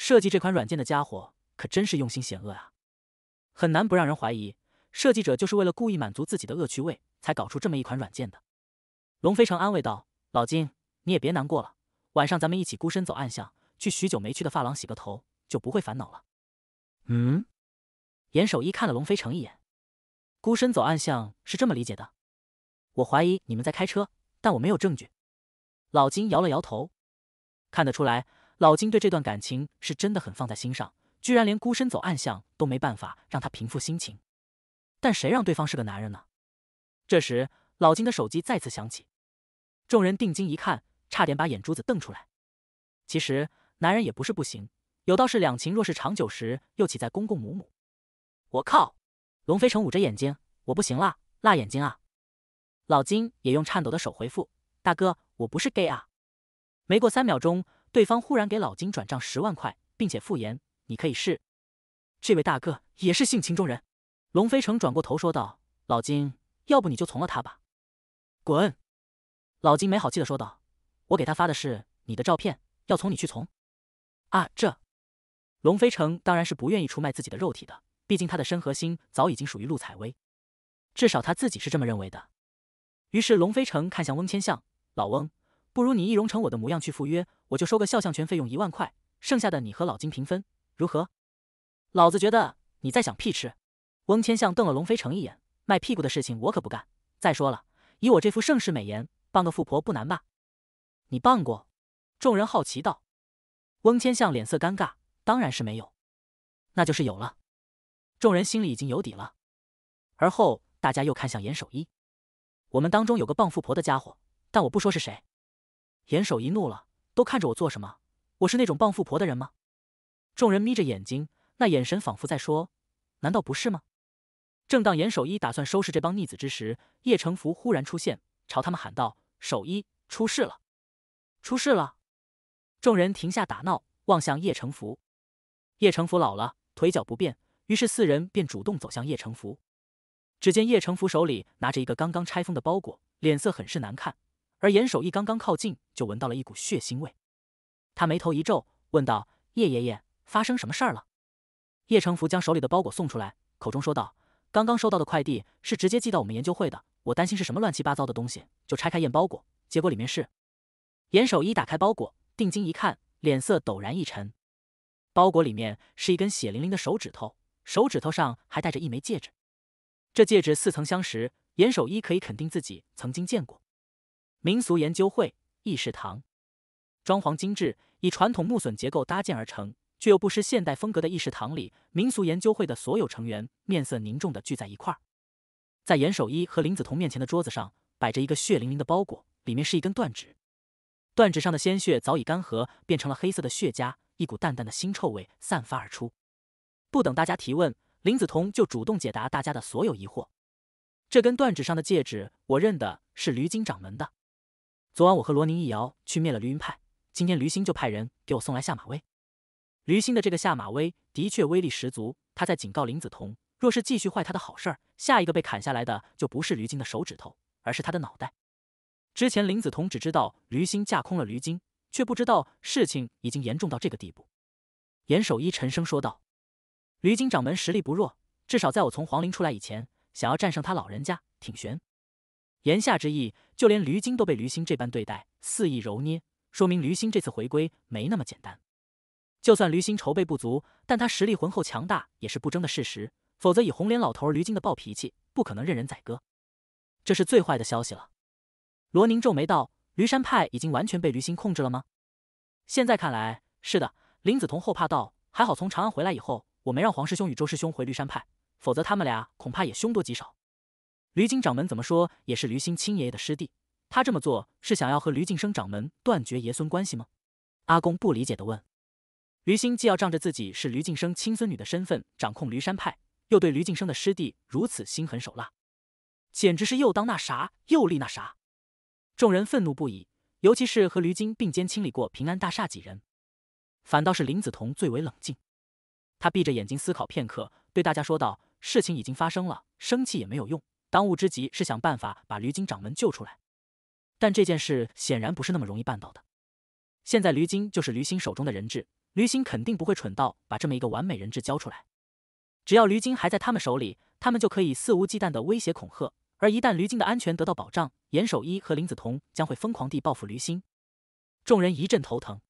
设计这款软件的家伙可真是用心险恶啊！很难不让人怀疑，设计者就是为了故意满足自己的恶趣味，才搞出这么一款软件的。龙飞成安慰道：“老金，你也别难过了，晚上咱们一起孤身走暗巷，去许久没去的发廊洗个头，就不会烦恼了。”嗯。严守一看了龙飞成一眼，“孤身走暗巷是这么理解的？我怀疑你们在开车，但我没有证据。”老金摇了摇头，看得出来。老金对这段感情是真的很放在心上，居然连孤身走暗巷都没办法让他平复心情。但谁让对方是个男人呢？这时，老金的手机再次响起，众人定睛一看，差点把眼珠子瞪出来。其实，男人也不是不行。有道是两情若是长久时，又岂在公公母母？我靠！龙飞成捂着眼睛，我不行啦，辣眼睛啊！老金也用颤抖的手回复：“大哥，我不是 gay 啊。”没过三秒钟。对方忽然给老金转账十万块，并且附言：“你可以试。”这位大哥也是性情中人，龙飞成转过头说道：“老金，要不你就从了他吧。”滚！老金没好气的说道：“我给他发的是你的照片，要从你去从啊？”这龙飞成当然是不愿意出卖自己的肉体的，毕竟他的身和心早已经属于陆采薇，至少他自己是这么认为的。于是龙飞成看向翁千相：“老翁。不如你易容成我的模样去赴约，我就收个肖像权费用一万块，剩下的你和老金平分，如何？老子觉得你在想屁吃。翁千向瞪了龙飞成一眼，卖屁股的事情我可不干。再说了，以我这副盛世美颜，傍个富婆不难吧？你傍过？众人好奇道。翁千向脸色尴尬，当然是没有。那就是有了。众人心里已经有底了。而后大家又看向严守一，我们当中有个傍富婆的家伙，但我不说是谁。严守一怒了，都看着我做什么？我是那种傍富婆的人吗？众人眯着眼睛，那眼神仿佛在说：“难道不是吗？”正当严守一打算收拾这帮逆子之时，叶成福忽然出现，朝他们喊道：“守一，出事了！出事了！”众人停下打闹，望向叶成福。叶成福老了，腿脚不便，于是四人便主动走向叶成福。只见叶成福手里拿着一个刚刚拆封的包裹，脸色很是难看。而严守一刚刚靠近，就闻到了一股血腥味，他眉头一皱，问道：“叶爷爷，发生什么事儿了？”叶成福将手里的包裹送出来，口中说道：“刚刚收到的快递是直接寄到我们研究会的，我担心是什么乱七八糟的东西，就拆开验包裹。结果里面是……”严守一打开包裹，定睛一看，脸色陡然一沉。包裹里面是一根血淋淋的手指头，手指头上还戴着一枚戒指。这戒指似曾相识，严守一可以肯定自己曾经见过。民俗研究会议事堂，装潢精致，以传统木榫结构搭建而成，却又不失现代风格的议事堂里，民俗研究会的所有成员面色凝重的聚在一块儿。在严守一和林子彤面前的桌子上，摆着一个血淋淋的包裹，里面是一根断指，断指上的鲜血早已干涸，变成了黑色的血痂，一股淡淡的腥臭味散发而出。不等大家提问，林子彤就主动解答大家的所有疑惑。这根断指上的戒指，我认的是驴金掌门的。昨晚我和罗宁、一遥去灭了驴云派，今天驴星就派人给我送来下马威。驴星的这个下马威的确威力十足，他在警告林子彤，若是继续坏他的好事儿，下一个被砍下来的就不是驴精的手指头，而是他的脑袋。之前林子彤只知道驴星架空了驴精，却不知道事情已经严重到这个地步。严守一沉声说道：“驴精掌门实力不弱，至少在我从黄陵出来以前，想要战胜他老人家挺悬。”言下之意，就连驴精都被驴心这般对待，肆意揉捏，说明驴心这次回归没那么简单。就算驴心筹备不足，但他实力浑厚强大也是不争的事实。否则以红脸老头驴精的暴脾气，不可能任人宰割。这是最坏的消息了。罗宁皱眉道：“驴山派已经完全被驴心控制了吗？”现在看来，是的。林子彤后怕道：“还好从长安回来以后，我没让黄师兄与周师兄回绿山派，否则他们俩恐怕也凶多吉少。”驴精掌门怎么说也是驴心亲爷爷的师弟，他这么做是想要和驴敬生掌门断绝爷孙关系吗？阿公不理解的问。驴心既要仗着自己是驴敬生亲孙女的身份掌控驴山派，又对驴敬生的师弟如此心狠手辣，简直是又当那啥又立那啥。众人愤怒不已，尤其是和驴精并肩清理过平安大厦几人，反倒是林子彤最为冷静。他闭着眼睛思考片刻，对大家说道：“事情已经发生了，生气也没有用。”当务之急是想办法把驴精掌门救出来，但这件事显然不是那么容易办到的。现在驴精就是驴心手中的人质，驴心肯定不会蠢到把这么一个完美人质交出来。只要驴精还在他们手里，他们就可以肆无忌惮的威胁恐吓。而一旦驴精的安全得到保障，严守一和林子彤将会疯狂地报复驴心。众人一阵头疼，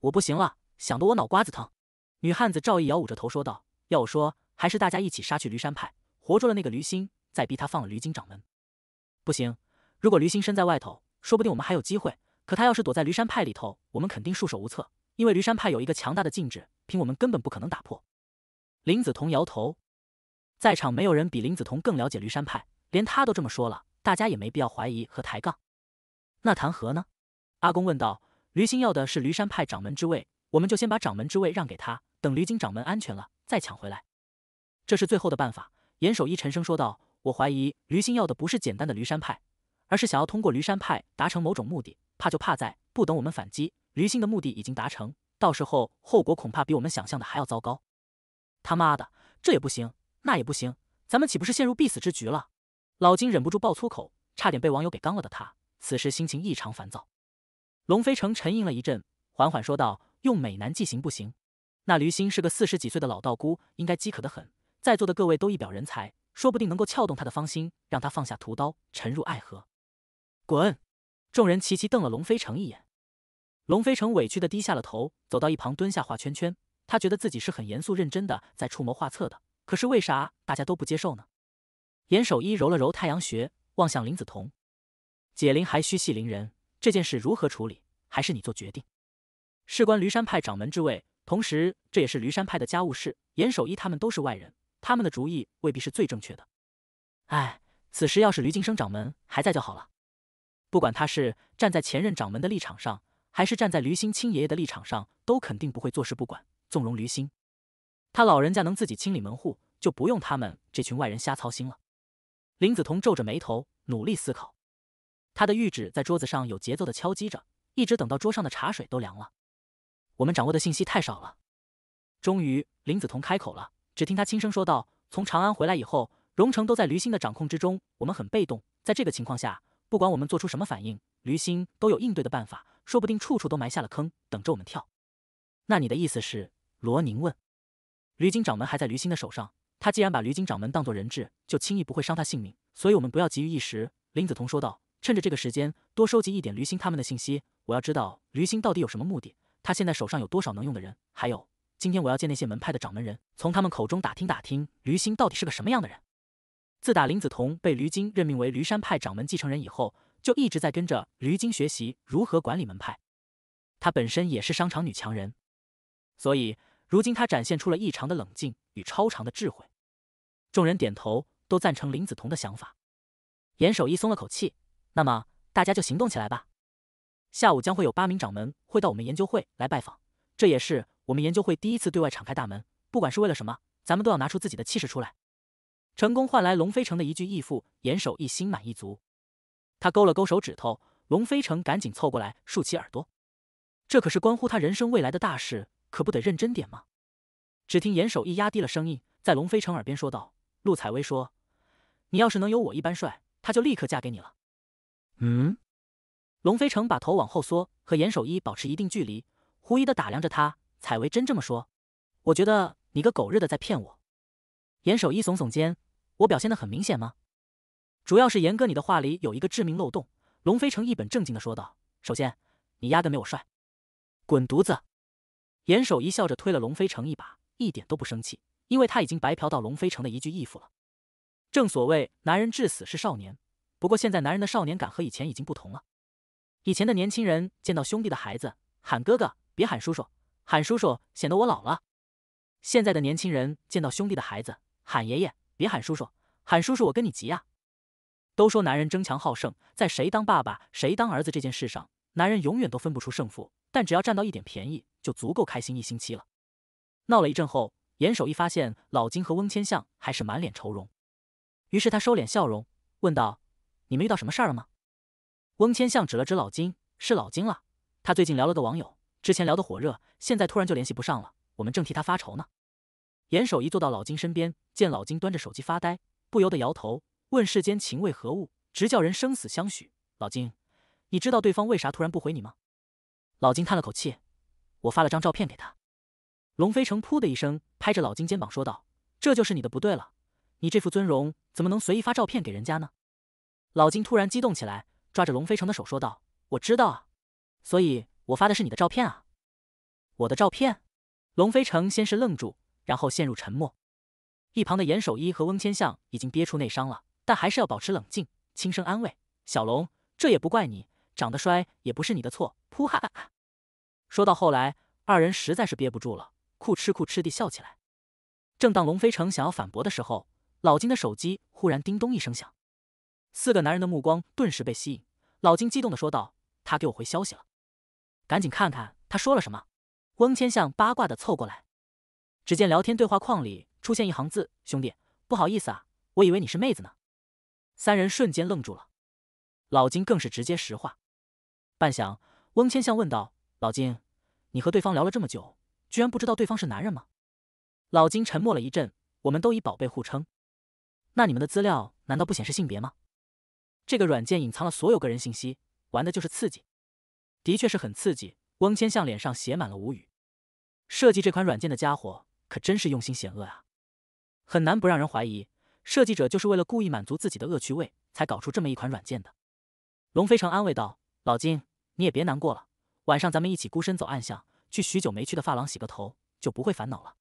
我不行了，想得我脑瓜子疼。女汉子赵毅摇捂着头说道：“要我说，还是大家一起杀去驴山派，活捉了那个驴心。”再逼他放了驴精掌门，不行。如果驴心身在外头，说不定我们还有机会。可他要是躲在驴山派里头，我们肯定束手无策。因为驴山派有一个强大的禁制，凭我们根本不可能打破。林子桐摇头，在场没有人比林子桐更了解驴山派，连他都这么说了，大家也没必要怀疑和抬杠。那谈何呢？阿公问道。驴心要的是驴山派掌门之位，我们就先把掌门之位让给他，等驴精掌门安全了再抢回来。这是最后的办法。严守一沉声说道。我怀疑驴心要的不是简单的驴山派，而是想要通过驴山派达成某种目的。怕就怕在不等我们反击，驴心的目的已经达成，到时候后果恐怕比我们想象的还要糟糕。他妈的，这也不行，那也不行，咱们岂不是陷入必死之局了？老金忍不住爆粗口，差点被网友给刚了的他，此时心情异常烦躁。龙飞成沉吟了一阵，缓缓说道：“用美男计行不行？那驴心是个四十几岁的老道姑，应该饥渴的很。在座的各位都一表人才。”说不定能够撬动他的芳心，让他放下屠刀，沉入爱河。滚！众人齐齐瞪了龙飞成一眼，龙飞成委屈的低下了头，走到一旁蹲下画圈圈。他觉得自己是很严肃认真的在出谋划策的，可是为啥大家都不接受呢？严守一揉了揉太阳穴，望向林子彤：“解铃还须系铃人，这件事如何处理，还是你做决定。事关驴山派掌门之位，同时这也是驴山派的家务事。严守一他们都是外人。”他们的主意未必是最正确的。哎，此时要是驴金生掌门还在就好了。不管他是站在前任掌门的立场上，还是站在驴心亲爷爷的立场上，都肯定不会坐视不管，纵容驴心。他老人家能自己清理门户，就不用他们这群外人瞎操心了。林子彤皱着眉头，努力思考，他的玉指在桌子上有节奏的敲击着，一直等到桌上的茶水都凉了。我们掌握的信息太少了。终于，林子彤开口了。只听他轻声说道：“从长安回来以后，荣城都在驴心的掌控之中。我们很被动，在这个情况下，不管我们做出什么反应，驴心都有应对的办法。说不定处处都埋下了坑，等着我们跳。”那你的意思是？罗宁问。驴金掌门还在驴心的手上，他既然把驴金掌门当做人质，就轻易不会伤他性命。所以我们不要急于一时。”林子彤说道，“趁着这个时间，多收集一点驴心他们的信息。我要知道驴心到底有什么目的，他现在手上有多少能用的人，还有……”今天我要见那些门派的掌门人，从他们口中打听打听驴心到底是个什么样的人。自打林子彤被驴精任命为驴山派掌门继承人以后，就一直在跟着驴精学习如何管理门派。她本身也是商场女强人，所以如今她展现出了异常的冷静与超常的智慧。众人点头，都赞成林子彤的想法。严守一松了口气，那么大家就行动起来吧。下午将会有八名掌门会到我们研究会来拜访，这也是。我们研究会第一次对外敞开大门，不管是为了什么，咱们都要拿出自己的气势出来。成功换来龙飞城的一句“义父”，严守一心满意足。他勾了勾手指头，龙飞城赶紧凑过来，竖起耳朵。这可是关乎他人生未来的大事，可不得认真点吗？只听严守一压低了声音，在龙飞城耳边说道：“陆采薇说，你要是能有我一般帅，他就立刻嫁给你了。”嗯。龙飞城把头往后缩，和严守一保持一定距离，狐疑的打量着他。采薇真这么说，我觉得你个狗日的在骗我。严守一耸耸肩，我表现的很明显吗？主要是严哥，你的话里有一个致命漏洞。龙飞成一本正经的说道：“首先，你压根没我帅，滚犊子！”严守一笑着推了龙飞成一把，一点都不生气，因为他已经白嫖到龙飞成的一句义父了。正所谓男人至死是少年，不过现在男人的少年感和以前已经不同了。以前的年轻人见到兄弟的孩子，喊哥哥，别喊叔叔。喊叔叔显得我老了。现在的年轻人见到兄弟的孩子喊爷爷，别喊叔叔。喊叔叔我跟你急啊！都说男人争强好胜，在谁当爸爸谁当儿子这件事上，男人永远都分不出胜负。但只要占到一点便宜，就足够开心一星期了。闹了一阵后，严守一发现老金和翁千相还是满脸愁容，于是他收敛笑容，问道：“你们遇到什么事儿了吗？”翁千相指了指老金：“是老金了，他最近聊了个网友。”之前聊得火热，现在突然就联系不上了，我们正替他发愁呢。严守一坐到老金身边，见老金端着手机发呆，不由得摇头，问世间情为何物，直叫人生死相许。老金，你知道对方为啥突然不回你吗？老金叹了口气，我发了张照片给他。龙飞成噗的一声拍着老金肩膀说道：“这就是你的不对了，你这副尊容怎么能随意发照片给人家呢？”老金突然激动起来，抓着龙飞成的手说道：“我知道啊，所以。”我发的是你的照片啊，我的照片。龙飞成先是愣住，然后陷入沉默。一旁的严守一和翁千相已经憋出内伤了，但还是要保持冷静，轻声安慰：“小龙，这也不怪你，长得帅也不是你的错。”噗哈哈哈。说到后来，二人实在是憋不住了，哭哧哭哧地笑起来。正当龙飞成想要反驳的时候，老金的手机忽然叮咚一声响，四个男人的目光顿时被吸引。老金激动地说道：“他给我回消息了。”赶紧看看他说了什么。翁千向八卦的凑过来，只见聊天对话框里出现一行字：“兄弟，不好意思啊，我以为你是妹子呢。”三人瞬间愣住了，老金更是直接实话。半晌，翁千向问道：“老金，你和对方聊了这么久，居然不知道对方是男人吗？”老金沉默了一阵：“我们都以宝贝互称，那你们的资料难道不显示性别吗？这个软件隐藏了所有个人信息，玩的就是刺激。”的确是很刺激。翁千向脸上写满了无语。设计这款软件的家伙可真是用心险恶啊，很难不让人怀疑，设计者就是为了故意满足自己的恶趣味才搞出这么一款软件的。龙飞成安慰道：“老金，你也别难过了，晚上咱们一起孤身走暗巷，去许久没去的发廊洗个头，就不会烦恼了。”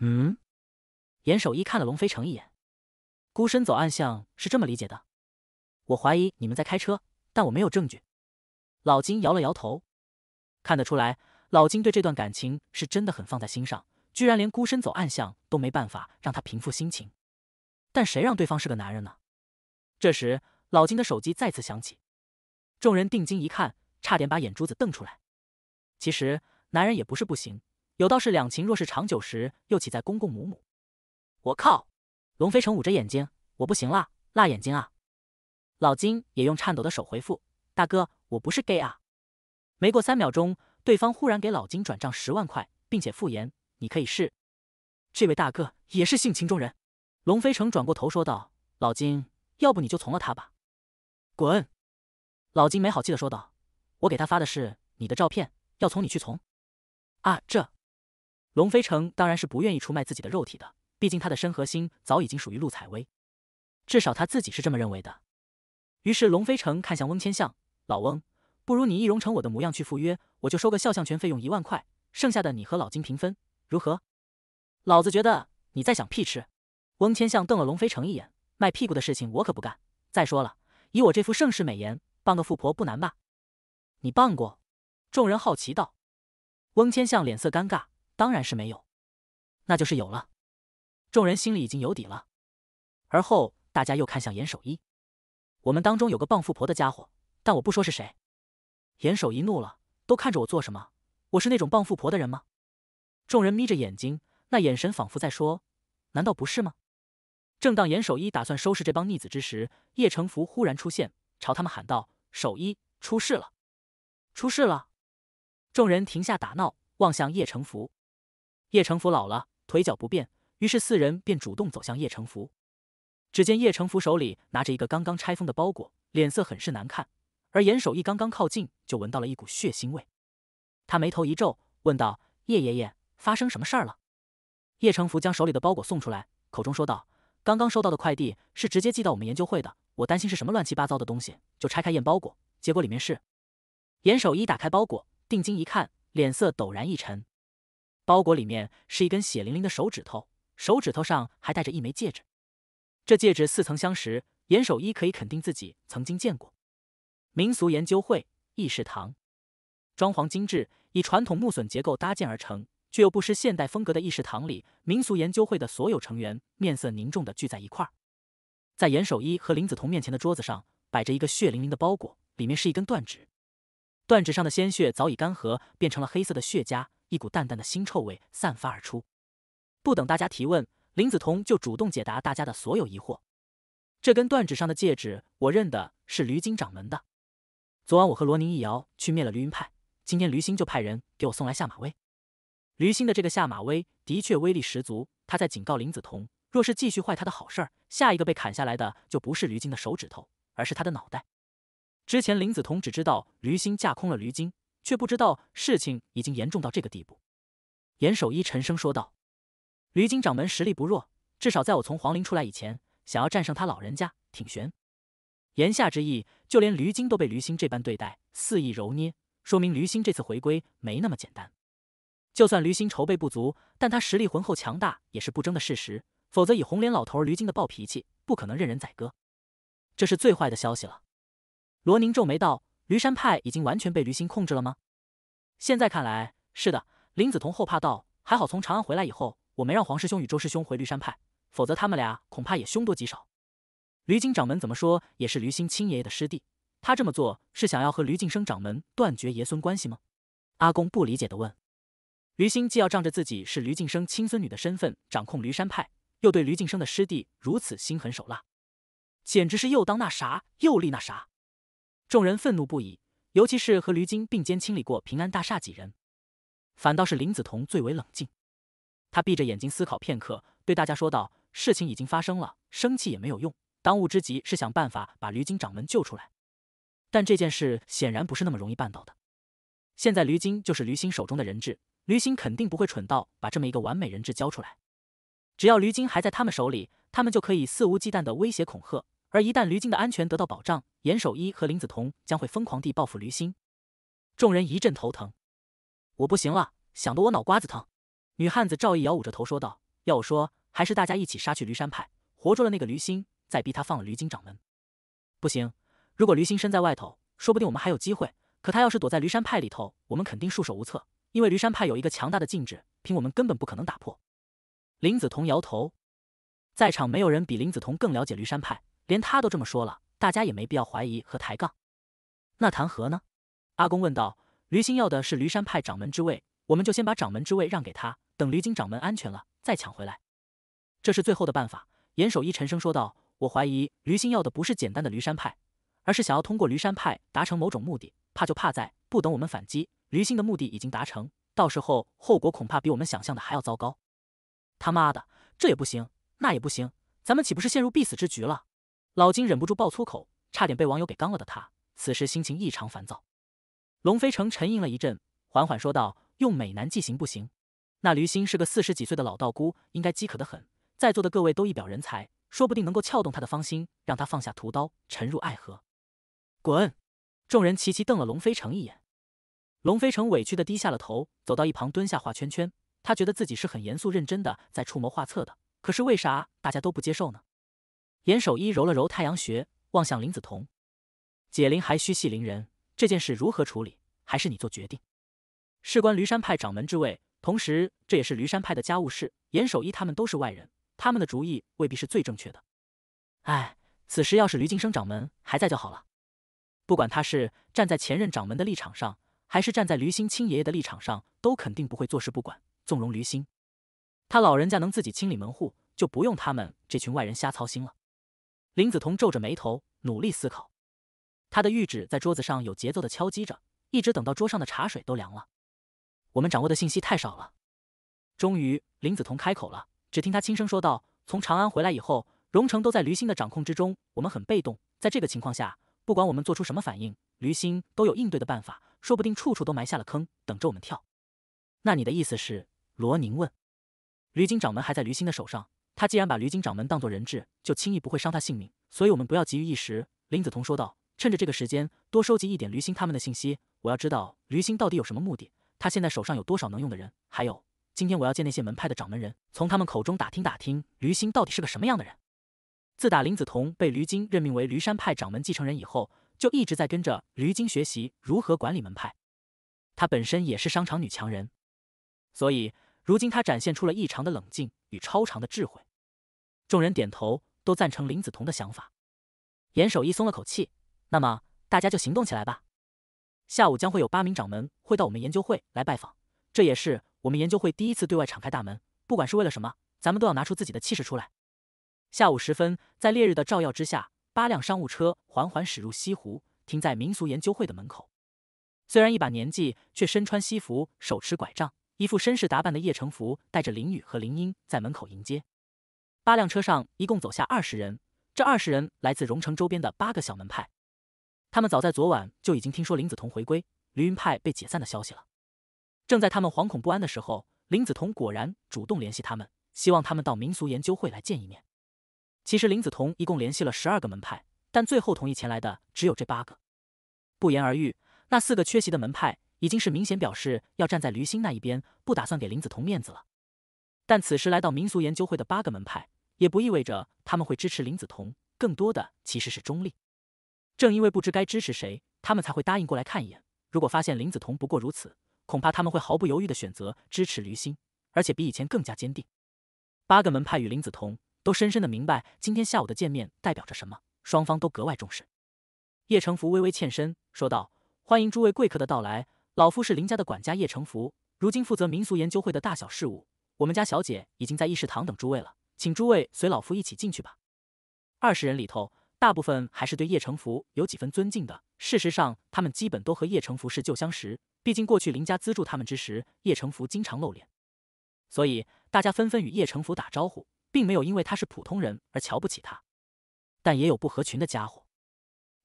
嗯。严守一看了龙飞成一眼，孤身走暗巷是这么理解的？我怀疑你们在开车，但我没有证据。老金摇了摇头，看得出来，老金对这段感情是真的很放在心上，居然连孤身走暗巷都没办法让他平复心情。但谁让对方是个男人呢？这时，老金的手机再次响起，众人定睛一看，差点把眼珠子瞪出来。其实，男人也不是不行。有道是两情若是长久时，又岂在公公母母？我靠！龙飞成捂着眼睛，我不行啦，辣眼睛啊！老金也用颤抖的手回复大哥。我不是 gay 啊！没过三秒钟，对方忽然给老金转账十万块，并且附言：“你可以试。”这位大哥也是性情中人。龙飞成转过头说道：“老金，要不你就从了他吧。”滚！老金没好气的说道：“我给他发的是你的照片，要从你去从啊？”这龙飞成当然是不愿意出卖自己的肉体的，毕竟他的身和心早已经属于陆采薇，至少他自己是这么认为的。于是龙飞成看向翁千相，老翁，不如你易容成我的模样去赴约，我就收个肖像权费用一万块，剩下的你和老金平分，如何？老子觉得你在想屁吃。翁千相瞪了龙飞成一眼，卖屁股的事情我可不干。再说了，以我这副盛世美颜，傍个富婆不难吧？你傍过？众人好奇道。翁千相脸色尴尬，当然是没有。那就是有了。众人心里已经有底了。而后大家又看向严守一，我们当中有个傍富婆的家伙。但我不说是谁，严守一怒了，都看着我做什么？我是那种傍富婆的人吗？众人眯着眼睛，那眼神仿佛在说：“难道不是吗？”正当严守一打算收拾这帮逆子之时，叶成福忽然出现，朝他们喊道：“守一出事了，出事了！”众人停下打闹，望向叶成福。叶成福老了，腿脚不便，于是四人便主动走向叶成福。只见叶成福手里拿着一个刚刚拆封的包裹，脸色很是难看。而严守一刚刚靠近，就闻到了一股血腥味，他眉头一皱，问道：“叶爷爷，发生什么事儿了？”叶成福将手里的包裹送出来，口中说道：“刚刚收到的快递是直接寄到我们研究会的，我担心是什么乱七八糟的东西，就拆开验包裹。结果里面是……”严守一打开包裹，定睛一看，脸色陡然一沉。包裹里面是一根血淋淋的手指头，手指头上还戴着一枚戒指。这戒指似曾相识，严守一可以肯定自己曾经见过。民俗研究会议事堂，装潢精致，以传统木榫结构搭建而成，却又不失现代风格的议事堂里，民俗研究会的所有成员面色凝重地聚在一块儿。在严守一和林子彤面前的桌子上，摆着一个血淋淋的包裹，里面是一根断指，断指上的鲜血早已干涸，变成了黑色的血痂，一股淡淡的腥臭味散发而出。不等大家提问，林子彤就主动解答大家的所有疑惑。这根断指上的戒指，我认的是驴金掌门的。昨晚我和罗宁、一遥去灭了驴云派，今天驴星就派人给我送来下马威。驴星的这个下马威的确威力十足，他在警告林子彤，若是继续坏他的好事儿，下一个被砍下来的就不是驴精的手指头，而是他的脑袋。之前林子彤只知道驴星架空了驴精，却不知道事情已经严重到这个地步。严守一沉声说道：“驴精掌门实力不弱，至少在我从黄陵出来以前，想要战胜他老人家，挺悬。”言下之意，就连驴精都被驴心这般对待，肆意揉捏，说明驴心这次回归没那么简单。就算驴心筹备不足，但他实力浑厚强大也是不争的事实。否则以红脸老头驴精的暴脾气，不可能任人宰割。这是最坏的消息了。罗宁皱眉道：“驴山派已经完全被驴心控制了吗？”现在看来，是的。林子彤后怕道：“还好从长安回来以后，我没让黄师兄与周师兄回驴山派，否则他们俩恐怕也凶多吉少。”驴精掌门怎么说也是驴心亲爷爷的师弟，他这么做是想要和驴敬生掌门断绝爷孙关系吗？阿公不理解的问。驴心既要仗着自己是驴敬生亲孙女的身份掌控驴山派，又对驴敬生的师弟如此心狠手辣，简直是又当那啥又立那啥。众人愤怒不已，尤其是和驴精并肩清理过平安大厦几人，反倒是林子彤最为冷静。他闭着眼睛思考片刻，对大家说道：“事情已经发生了，生气也没有用。”当务之急是想办法把驴精掌门救出来，但这件事显然不是那么容易办到的。现在驴精就是驴心手中的人质，驴心肯定不会蠢到把这么一个完美人质交出来。只要驴精还在他们手里，他们就可以肆无忌惮的威胁恐吓。而一旦驴精的安全得到保障，严守一和林子彤将会疯狂地报复驴心。众人一阵头疼，我不行了，想得我脑瓜子疼。女汉子赵毅摇捂着头说道：“要我说，还是大家一起杀去驴山派，活捉了那个驴心。”再逼他放了驴精掌门，不行。如果驴心身在外头，说不定我们还有机会。可他要是躲在驴山派里头，我们肯定束手无策。因为驴山派有一个强大的禁制，凭我们根本不可能打破。林子桐摇头，在场没有人比林子桐更了解驴山派，连他都这么说了，大家也没必要怀疑和抬杠。那谈何呢？阿公问道。驴心要的是驴山派掌门之位，我们就先把掌门之位让给他，等驴精掌门安全了再抢回来。这是最后的办法。严守一沉声说道。我怀疑驴心要的不是简单的驴山派，而是想要通过驴山派达成某种目的。怕就怕在不等我们反击，驴心的目的已经达成，到时候后果恐怕比我们想象的还要糟糕。他妈的，这也不行，那也不行，咱们岂不是陷入必死之局了？老金忍不住爆粗口，差点被网友给刚了的他，此时心情异常烦躁。龙飞成沉吟了一阵，缓缓说道：“用美男计行不行？那驴心是个四十几岁的老道姑，应该饥渴的很。在座的各位都一表人才。”说不定能够撬动他的芳心，让他放下屠刀，沉入爱河。滚！众人齐齐瞪了龙飞成一眼，龙飞成委屈的低下了头，走到一旁蹲下画圈圈。他觉得自己是很严肃认真的在出谋划策的，可是为啥大家都不接受呢？严守一揉了揉太阳穴，望向林子彤：“解铃还须系铃人，这件事如何处理，还是你做决定。事关驴山派掌门之位，同时这也是驴山派的家务事。严守一他们都是外人。”他们的主意未必是最正确的。哎，此时要是驴金生掌门还在就好了。不管他是站在前任掌门的立场上，还是站在驴心亲爷爷的立场上，都肯定不会坐视不管、纵容驴心。他老人家能自己清理门户，就不用他们这群外人瞎操心了。林子彤皱着眉头，努力思考。他的玉指在桌子上有节奏的敲击着，一直等到桌上的茶水都凉了。我们掌握的信息太少了。终于，林子彤开口了。只听他轻声说道：“从长安回来以后，荣城都在驴心的掌控之中，我们很被动。在这个情况下，不管我们做出什么反应，驴心都有应对的办法，说不定处处都埋下了坑，等着我们跳。”那你的意思是？罗宁问。驴金掌门还在驴心的手上，他既然把驴金掌门当做人质，就轻易不会伤他性命，所以我们不要急于一时。”林子彤说道，“趁着这个时间，多收集一点驴心他们的信息，我要知道驴心到底有什么目的，他现在手上有多少能用的人，还有。”今天我要见那些门派的掌门人，从他们口中打听打听驴心到底是个什么样的人。自打林子彤被驴精任命为驴山派掌门继承人以后，就一直在跟着驴精学习如何管理门派。她本身也是商场女强人，所以如今她展现出了异常的冷静与超常的智慧。众人点头，都赞成林子彤的想法。严守一松了口气，那么大家就行动起来吧。下午将会有八名掌门会到我们研究会来拜访，这也是。我们研究会第一次对外敞开大门，不管是为了什么，咱们都要拿出自己的气势出来。下午时分，在烈日的照耀之下，八辆商务车缓缓驶入西湖，停在民俗研究会的门口。虽然一把年纪，却身穿西服，手持拐杖，一副绅士打扮的叶成福带着林雨和林英在门口迎接。八辆车上一共走下二十人，这二十人来自荣城周边的八个小门派。他们早在昨晚就已经听说林子彤回归驴云派被解散的消息了。正在他们惶恐不安的时候，林子彤果然主动联系他们，希望他们到民俗研究会来见一面。其实林子彤一共联系了十二个门派，但最后同意前来的只有这八个。不言而喻，那四个缺席的门派已经是明显表示要站在驴心那一边，不打算给林子彤面子了。但此时来到民俗研究会的八个门派，也不意味着他们会支持林子彤，更多的其实是中立。正因为不知该支持谁，他们才会答应过来看一眼。如果发现林子彤不过如此，恐怕他们会毫不犹豫的选择支持驴星，而且比以前更加坚定。八个门派与林子彤都深深的明白今天下午的见面代表着什么，双方都格外重视。叶成福微微欠身说道：“欢迎诸位贵客的到来，老夫是林家的管家叶成福，如今负责民俗研究会的大小事务。我们家小姐已经在议事堂等诸位了，请诸位随老夫一起进去吧。”二十人里头。大部分还是对叶成福有几分尊敬的。事实上，他们基本都和叶成福是旧相识，毕竟过去林家资助他们之时，叶成福经常露脸，所以大家纷纷与叶成福打招呼，并没有因为他是普通人而瞧不起他。但也有不合群的家伙，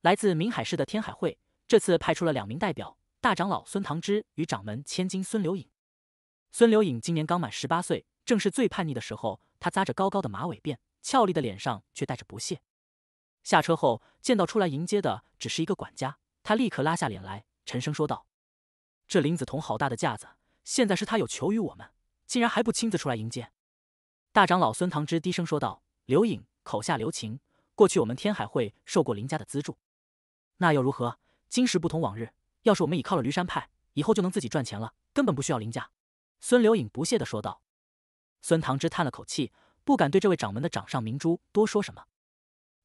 来自明海市的天海会这次派出了两名代表：大长老孙唐之与掌门千金孙刘影。孙刘影今年刚满十八岁，正是最叛逆的时候。她扎着高高的马尾辫，俏丽的脸上却带着不屑。下车后，见到出来迎接的只是一个管家，他立刻拉下脸来，沉声说道：“这林子彤好大的架子！现在是他有求于我们，竟然还不亲自出来迎接。”大长老孙唐之低声说道：“刘颖，口下留情。过去我们天海会受过林家的资助，那又如何？今时不同往日，要是我们倚靠了驴山派，以后就能自己赚钱了，根本不需要林家。”孙刘颖不屑的说道。孙唐之叹了口气，不敢对这位掌门的掌上明珠多说什么。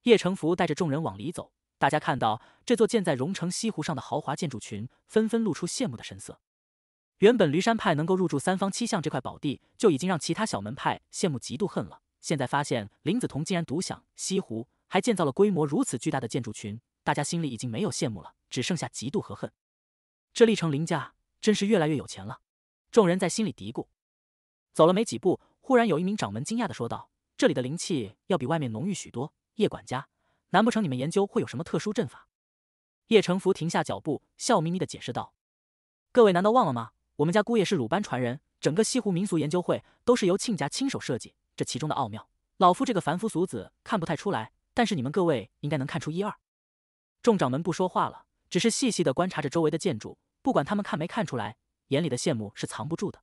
叶成福带着众人往里走，大家看到这座建在荣城西湖上的豪华建筑群，纷纷露出羡慕的神色。原本驴山派能够入住三方七巷这块宝地，就已经让其他小门派羡慕嫉妒恨了。现在发现林子彤竟然独享西湖，还建造了规模如此巨大的建筑群，大家心里已经没有羡慕了，只剩下嫉妒和恨。这历城林家真是越来越有钱了，众人在心里嘀咕。走了没几步，忽然有一名掌门惊讶的说道：“这里的灵气要比外面浓郁许多。”叶管家，难不成你们研究会有什么特殊阵法？叶成福停下脚步，笑眯眯的解释道：“各位难道忘了吗？我们家姑爷是鲁班传人，整个西湖民俗研究会都是由亲家亲手设计，这其中的奥妙，老夫这个凡夫俗子看不太出来，但是你们各位应该能看出一二。”众掌门不说话了，只是细细的观察着周围的建筑，不管他们看没看出来，眼里的羡慕是藏不住的。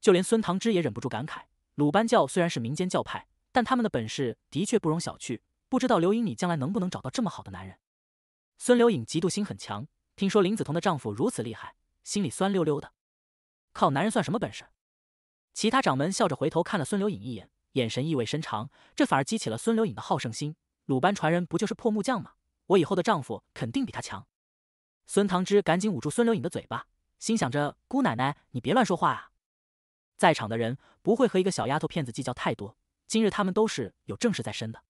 就连孙唐之也忍不住感慨：鲁班教虽然是民间教派。但他们的本事的确不容小觑。不知道刘颖你将来能不能找到这么好的男人？孙刘颖嫉妒心很强，听说林子彤的丈夫如此厉害，心里酸溜溜的。靠男人算什么本事？其他掌门笑着回头看了孙刘颖一眼，眼神意味深长。这反而激起了孙刘颖的好胜心。鲁班传人不就是破木匠吗？我以后的丈夫肯定比他强。孙唐之赶紧捂住孙刘颖的嘴巴，心想着姑奶奶，你别乱说话啊！在场的人不会和一个小丫头片子计较太多。今日他们都是有正事在身的，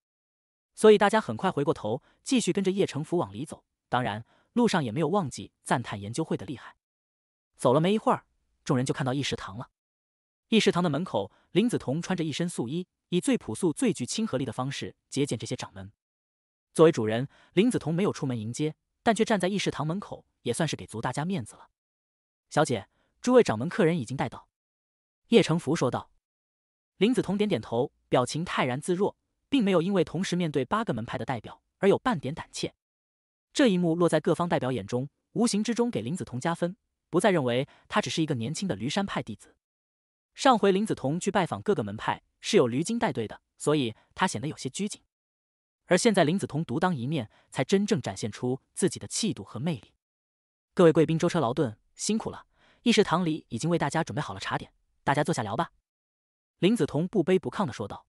所以大家很快回过头，继续跟着叶成福往里走。当然，路上也没有忘记赞叹研究会的厉害。走了没一会儿，众人就看到议事堂了。议事堂的门口，林子彤穿着一身素衣，以最朴素、最具亲和力的方式接见这些掌门。作为主人，林子彤没有出门迎接，但却站在议事堂门口，也算是给足大家面子了。小姐，诸位掌门客人已经带到。”叶成福说道。林子彤点点头，表情泰然自若，并没有因为同时面对八个门派的代表而有半点胆怯。这一幕落在各方代表眼中，无形之中给林子彤加分，不再认为他只是一个年轻的驴山派弟子。上回林子彤去拜访各个门派，是有驴精带队的，所以他显得有些拘谨。而现在林子彤独当一面，才真正展现出自己的气度和魅力。各位贵宾舟车劳顿，辛苦了！议事堂里已经为大家准备好了茶点，大家坐下聊吧。林子彤不卑不亢的说道，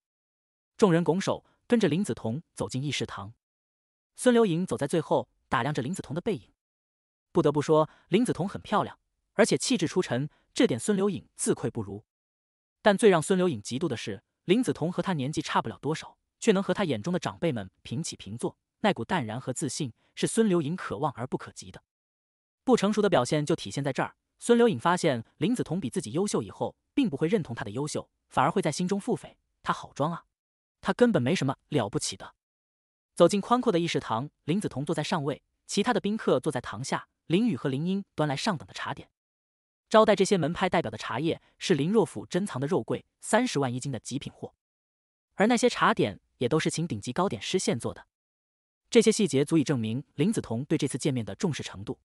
众人拱手，跟着林子彤走进议事堂。孙刘颖走在最后，打量着林子彤的背影。不得不说，林子彤很漂亮，而且气质出尘，这点孙刘颖自愧不如。但最让孙刘颖嫉妒的是，林子彤和他年纪差不了多少，却能和他眼中的长辈们平起平坐。那股淡然和自信，是孙刘颖可望而不可及的。不成熟的表现就体现在这儿。孙刘颖发现林子彤比自己优秀以后，并不会认同他的优秀。反而会在心中腹诽，他好装啊，他根本没什么了不起的。走进宽阔的议事堂，林子彤坐在上位，其他的宾客坐在堂下。林雨和林英端来上等的茶点，招待这些门派代表的茶叶是林若甫珍藏的肉桂，三十万一斤的极品货，而那些茶点也都是请顶级糕点师现做的。这些细节足以证明林子彤对这次见面的重视程度。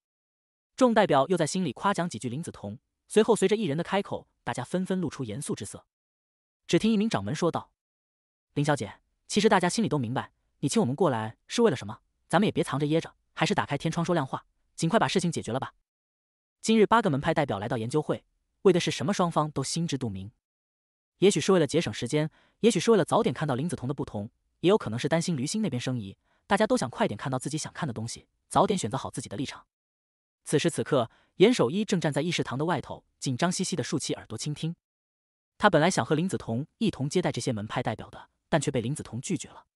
众代表又在心里夸奖几句林子彤，随后随着一人的开口，大家纷纷露出严肃之色。只听一名掌门说道：“林小姐，其实大家心里都明白，你请我们过来是为了什么？咱们也别藏着掖着，还是打开天窗说亮话，尽快把事情解决了吧。”今日八个门派代表来到研究会，为的是什么？双方都心知肚明。也许是为了节省时间，也许是为了早点看到林子彤的不同，也有可能是担心驴心那边生疑。大家都想快点看到自己想看的东西，早点选择好自己的立场。此时此刻，严守一正站在议事堂的外头，紧张兮兮的竖起耳朵倾听。他本来想和林子彤一同接待这些门派代表的，但却被林子彤拒绝了。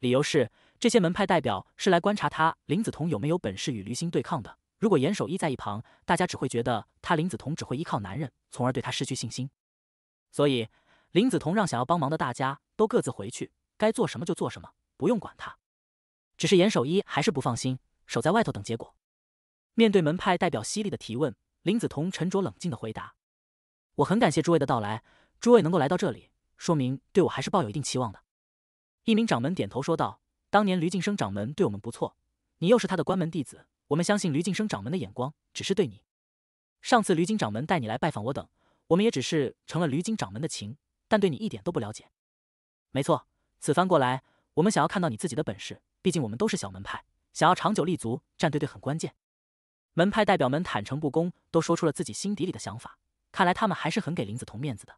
理由是，这些门派代表是来观察他林子彤有没有本事与驴心对抗的。如果严守一在一旁，大家只会觉得他林子彤只会依靠男人，从而对他失去信心。所以，林子彤让想要帮忙的大家都各自回去，该做什么就做什么，不用管他。只是严守一还是不放心，守在外头等结果。面对门派代表犀利的提问，林子彤沉着冷静的回答。我很感谢诸位的到来，诸位能够来到这里，说明对我还是抱有一定期望的。一名掌门点头说道：“当年吕敬生掌门对我们不错，你又是他的关门弟子，我们相信吕敬生掌门的眼光，只是对你。上次吕金掌门带你来拜访我等，我们也只是成了吕金掌门的情，但对你一点都不了解。没错，此番过来，我们想要看到你自己的本事，毕竟我们都是小门派，想要长久立足，站队对很关键。”门派代表们坦诚不公，都说出了自己心底里的想法。看来他们还是很给林子彤面子的。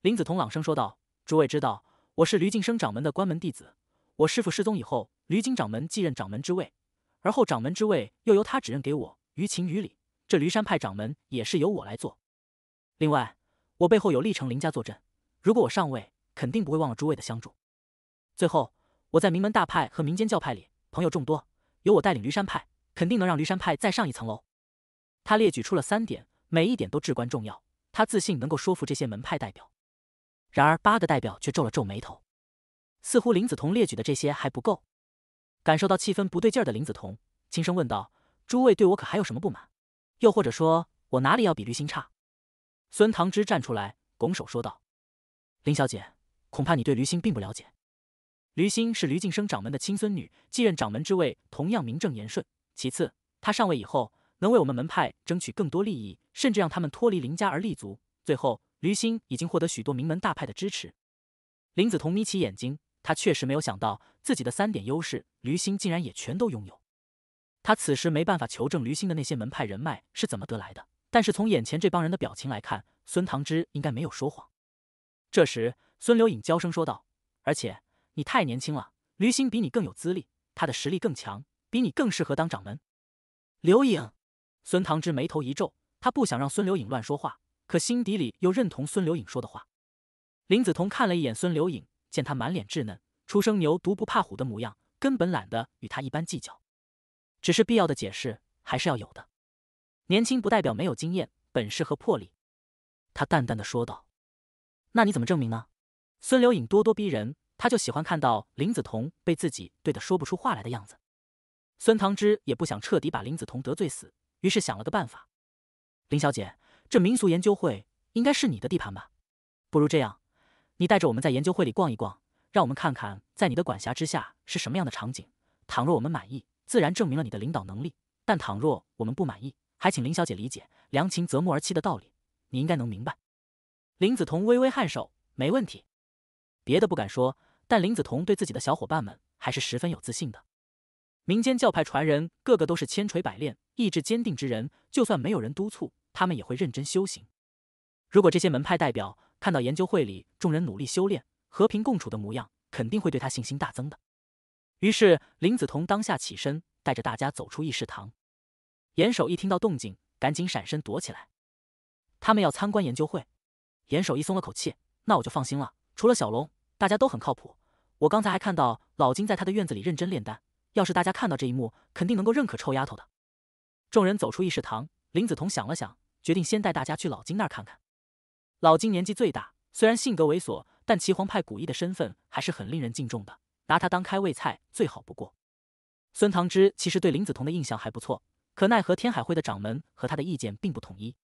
林子彤朗声说道：“诸位知道，我是驴劲生掌门的关门弟子。我师父失踪以后，驴劲掌门继任掌门之位，而后掌门之位又由他指认给我。于情于理，这驴山派掌门也是由我来做。另外，我背后有历城林家坐镇，如果我上位，肯定不会忘了诸位的相助。最后，我在名门大派和民间教派里朋友众多，由我带领驴山派，肯定能让驴山派再上一层楼。”他列举出了三点。每一点都至关重要，他自信能够说服这些门派代表。然而，八个代表却皱了皱眉头，似乎林子彤列举的这些还不够。感受到气氛不对劲儿的林子彤轻声问道：“诸位对我可还有什么不满？又或者说，我哪里要比绿心差？”孙唐之站出来拱手说道：“林小姐，恐怕你对驴心并不了解。驴心是驴晋生掌门的亲孙女，继任掌门之位同样名正言顺。其次，她上位以后，能为我们门派争取更多利益。”甚至让他们脱离林家而立足。最后，驴心已经获得许多名门大派的支持。林子彤眯起眼睛，他确实没有想到自己的三点优势，驴心竟然也全都拥有。他此时没办法求证驴心的那些门派人脉是怎么得来的，但是从眼前这帮人的表情来看，孙唐之应该没有说谎。这时，孙刘颖娇声说道：“而且你太年轻了，驴心比你更有资历，他的实力更强，比你更适合当掌门。”刘颖，孙唐之眉头一皱。他不想让孙刘颖乱说话，可心底里又认同孙刘颖说的话。林子彤看了一眼孙刘颖，见他满脸稚嫩、初生牛犊不怕虎的模样，根本懒得与他一般计较，只是必要的解释还是要有的。年轻不代表没有经验、本事和魄力，他淡淡的说道：“那你怎么证明呢？”孙刘颖咄咄逼人，他就喜欢看到林子彤被自己怼得说不出话来的样子。孙唐之也不想彻底把林子彤得罪死，于是想了个办法。林小姐，这民俗研究会应该是你的地盘吧？不如这样，你带着我们在研究会里逛一逛，让我们看看在你的管辖之下是什么样的场景。倘若我们满意，自然证明了你的领导能力；但倘若我们不满意，还请林小姐理解“良禽择木而栖”的道理，你应该能明白。林子彤微微颔首，没问题。别的不敢说，但林子彤对自己的小伙伴们还是十分有自信的。民间教派传人个个都是千锤百炼、意志坚定之人，就算没有人督促。他们也会认真修行。如果这些门派代表看到研究会里众人努力修炼、和平共处的模样，肯定会对他信心大增的。于是林子彤当下起身，带着大家走出议事堂。严守一听到动静，赶紧闪身躲起来。他们要参观研究会，严守一松了口气，那我就放心了。除了小龙，大家都很靠谱。我刚才还看到老金在他的院子里认真炼丹。要是大家看到这一幕，肯定能够认可臭丫头的。众人走出议事堂，林子彤想了想。决定先带大家去老金那儿看看。老金年纪最大，虽然性格猥琐，但祁黄派古意的身份还是很令人敬重的，拿他当开胃菜最好不过。孙唐之其实对林子彤的印象还不错，可奈何天海会的掌门和他的意见并不统一。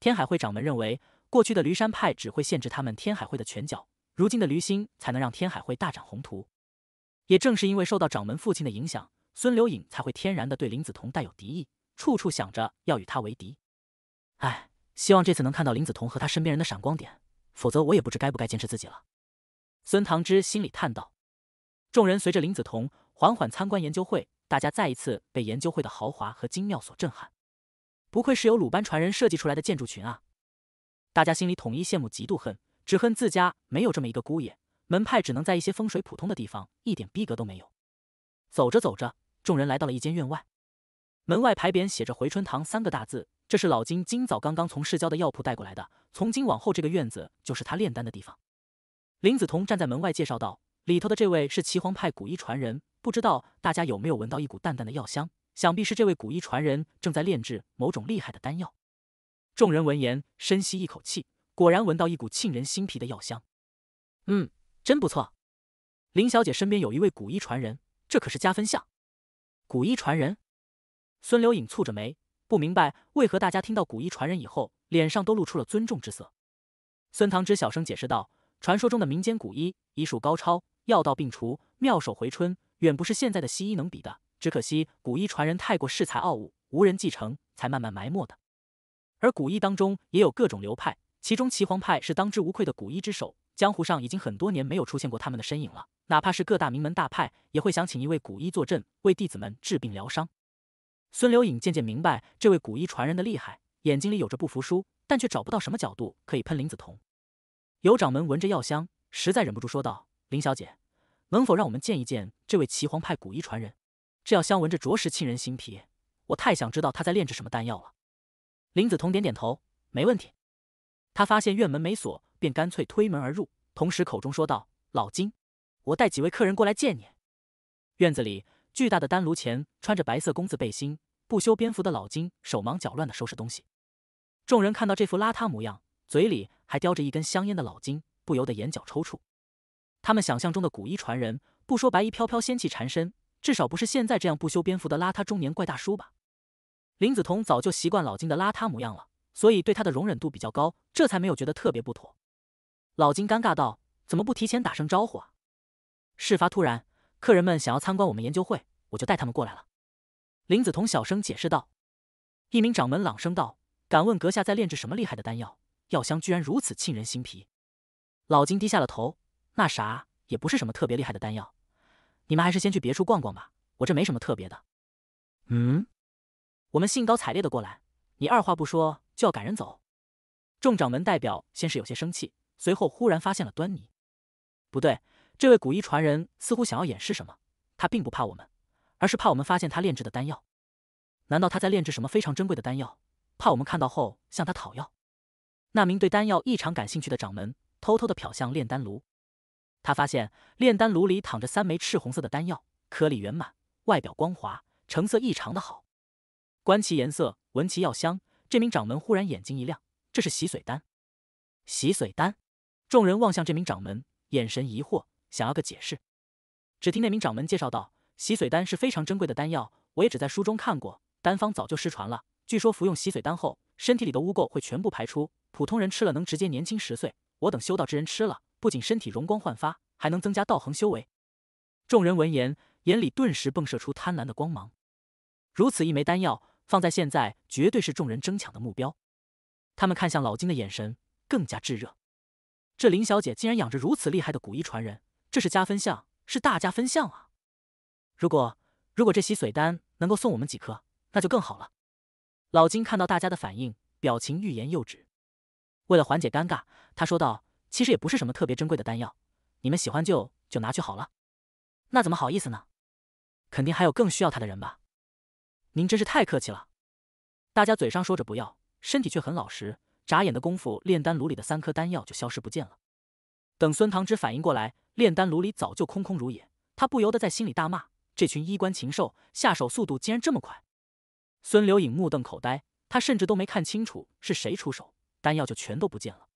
天海会掌门认为，过去的驴山派只会限制他们天海会的拳脚，如今的驴心才能让天海会大展宏图。也正是因为受到掌门父亲的影响，孙刘颖才会天然的对林子彤带有敌意，处处想着要与他为敌。唉，希望这次能看到林子彤和他身边人的闪光点，否则我也不知该不该坚持自己了。孙唐之心里叹道。众人随着林子彤缓缓参观研究会，大家再一次被研究会的豪华和精妙所震撼。不愧是由鲁班传人设计出来的建筑群啊！大家心里统一羡慕、嫉妒、恨，只恨自家没有这么一个姑爷，门派只能在一些风水普通的地方，一点逼格都没有。走着走着，众人来到了一间院外，门外牌匾写着“回春堂”三个大字。这是老金今早刚刚从市郊的药铺带过来的。从今往后，这个院子就是他炼丹的地方。林子彤站在门外介绍道：“里头的这位是岐黄派古医传人，不知道大家有没有闻到一股淡淡的药香？想必是这位古医传人正在炼制某种厉害的丹药。”众人闻言，深吸一口气，果然闻到一股沁人心脾的药香。嗯，真不错。林小姐身边有一位古医传人，这可是加分项。古医传人？孙刘颖蹙着眉。不明白为何大家听到古医传人以后，脸上都露出了尊重之色。孙唐之小声解释道：“传说中的民间古医医术高超，药到病除，妙手回春，远不是现在的西医能比的。只可惜古医传人太过恃才傲物，无人继承，才慢慢埋没的。而古医当中也有各种流派，其中岐黄派是当之无愧的古医之首。江湖上已经很多年没有出现过他们的身影了，哪怕是各大名门大派，也会想请一位古医坐镇，为弟子们治病疗伤。”孙刘颖渐渐明白这位古医传人的厉害，眼睛里有着不服输，但却找不到什么角度可以喷林子彤。尤掌门闻着药香，实在忍不住说道：“林小姐，能否让我们见一见这位岐黄派古医传人？这药香闻着着实沁人心脾，我太想知道他在炼制什么丹药了。”林子彤点点头：“没问题。”他发现院门没锁，便干脆推门而入，同时口中说道：“老金，我带几位客人过来见你。”院子里，巨大的丹炉前，穿着白色工字背心。不修边幅的老金手忙脚乱的收拾东西，众人看到这副邋遢模样，嘴里还叼着一根香烟的老金，不由得眼角抽搐。他们想象中的古衣传人，不说白衣飘飘仙气缠身，至少不是现在这样不修边幅的邋遢中年怪大叔吧？林子彤早就习惯老金的邋遢模样了，所以对他的容忍度比较高，这才没有觉得特别不妥。老金尴尬道：“怎么不提前打声招呼啊？事发突然，客人们想要参观我们研究会，我就带他们过来了。”林子彤小声解释道：“一名掌门朗声道，敢问阁下在炼制什么厉害的丹药？药香居然如此沁人心脾。”老金低下了头：“那啥，也不是什么特别厉害的丹药。你们还是先去别处逛逛吧，我这没什么特别的。”“嗯。”“我们兴高采烈的过来，你二话不说就要赶人走？”众掌门代表先是有些生气，随后忽然发现了端倪：“不对，这位古医传人似乎想要掩饰什么。他并不怕我们。”而是怕我们发现他炼制的丹药，难道他在炼制什么非常珍贵的丹药？怕我们看到后向他讨要？那名对丹药异常感兴趣的掌门偷偷的瞟向炼丹炉，他发现炼丹炉里躺着三枚赤红色的丹药，颗粒圆满，外表光滑，成色异常的好。观其颜色，闻其药香，这名掌门忽然眼睛一亮：“这是洗髓丹。”洗髓丹。众人望向这名掌门，眼神疑惑，想要个解释。只听那名掌门介绍道。洗髓丹是非常珍贵的丹药，我也只在书中看过，丹方早就失传了。据说服用洗髓丹后，身体里的污垢会全部排出，普通人吃了能直接年轻十岁，我等修道之人吃了，不仅身体容光焕发，还能增加道恒修为。众人闻言，眼里顿时迸射出贪婪的光芒。如此一枚丹药，放在现在绝对是众人争抢的目标。他们看向老金的眼神更加炙热。这林小姐竟然养着如此厉害的古医传人，这是加分项，是大加分项啊！如果如果这洗髓丹能够送我们几颗，那就更好了。老金看到大家的反应，表情欲言又止。为了缓解尴尬，他说道：“其实也不是什么特别珍贵的丹药，你们喜欢就就拿去好了。”那怎么好意思呢？肯定还有更需要它的人吧？您真是太客气了。大家嘴上说着不要，身体却很老实。眨眼的功夫，炼丹炉里的三颗丹药就消失不见了。等孙唐之反应过来，炼丹炉里早就空空如也。他不由得在心里大骂。这群衣冠禽兽下手速度竟然这么快！孙刘颖目瞪口呆，他甚至都没看清楚是谁出手，丹药就全都不见了。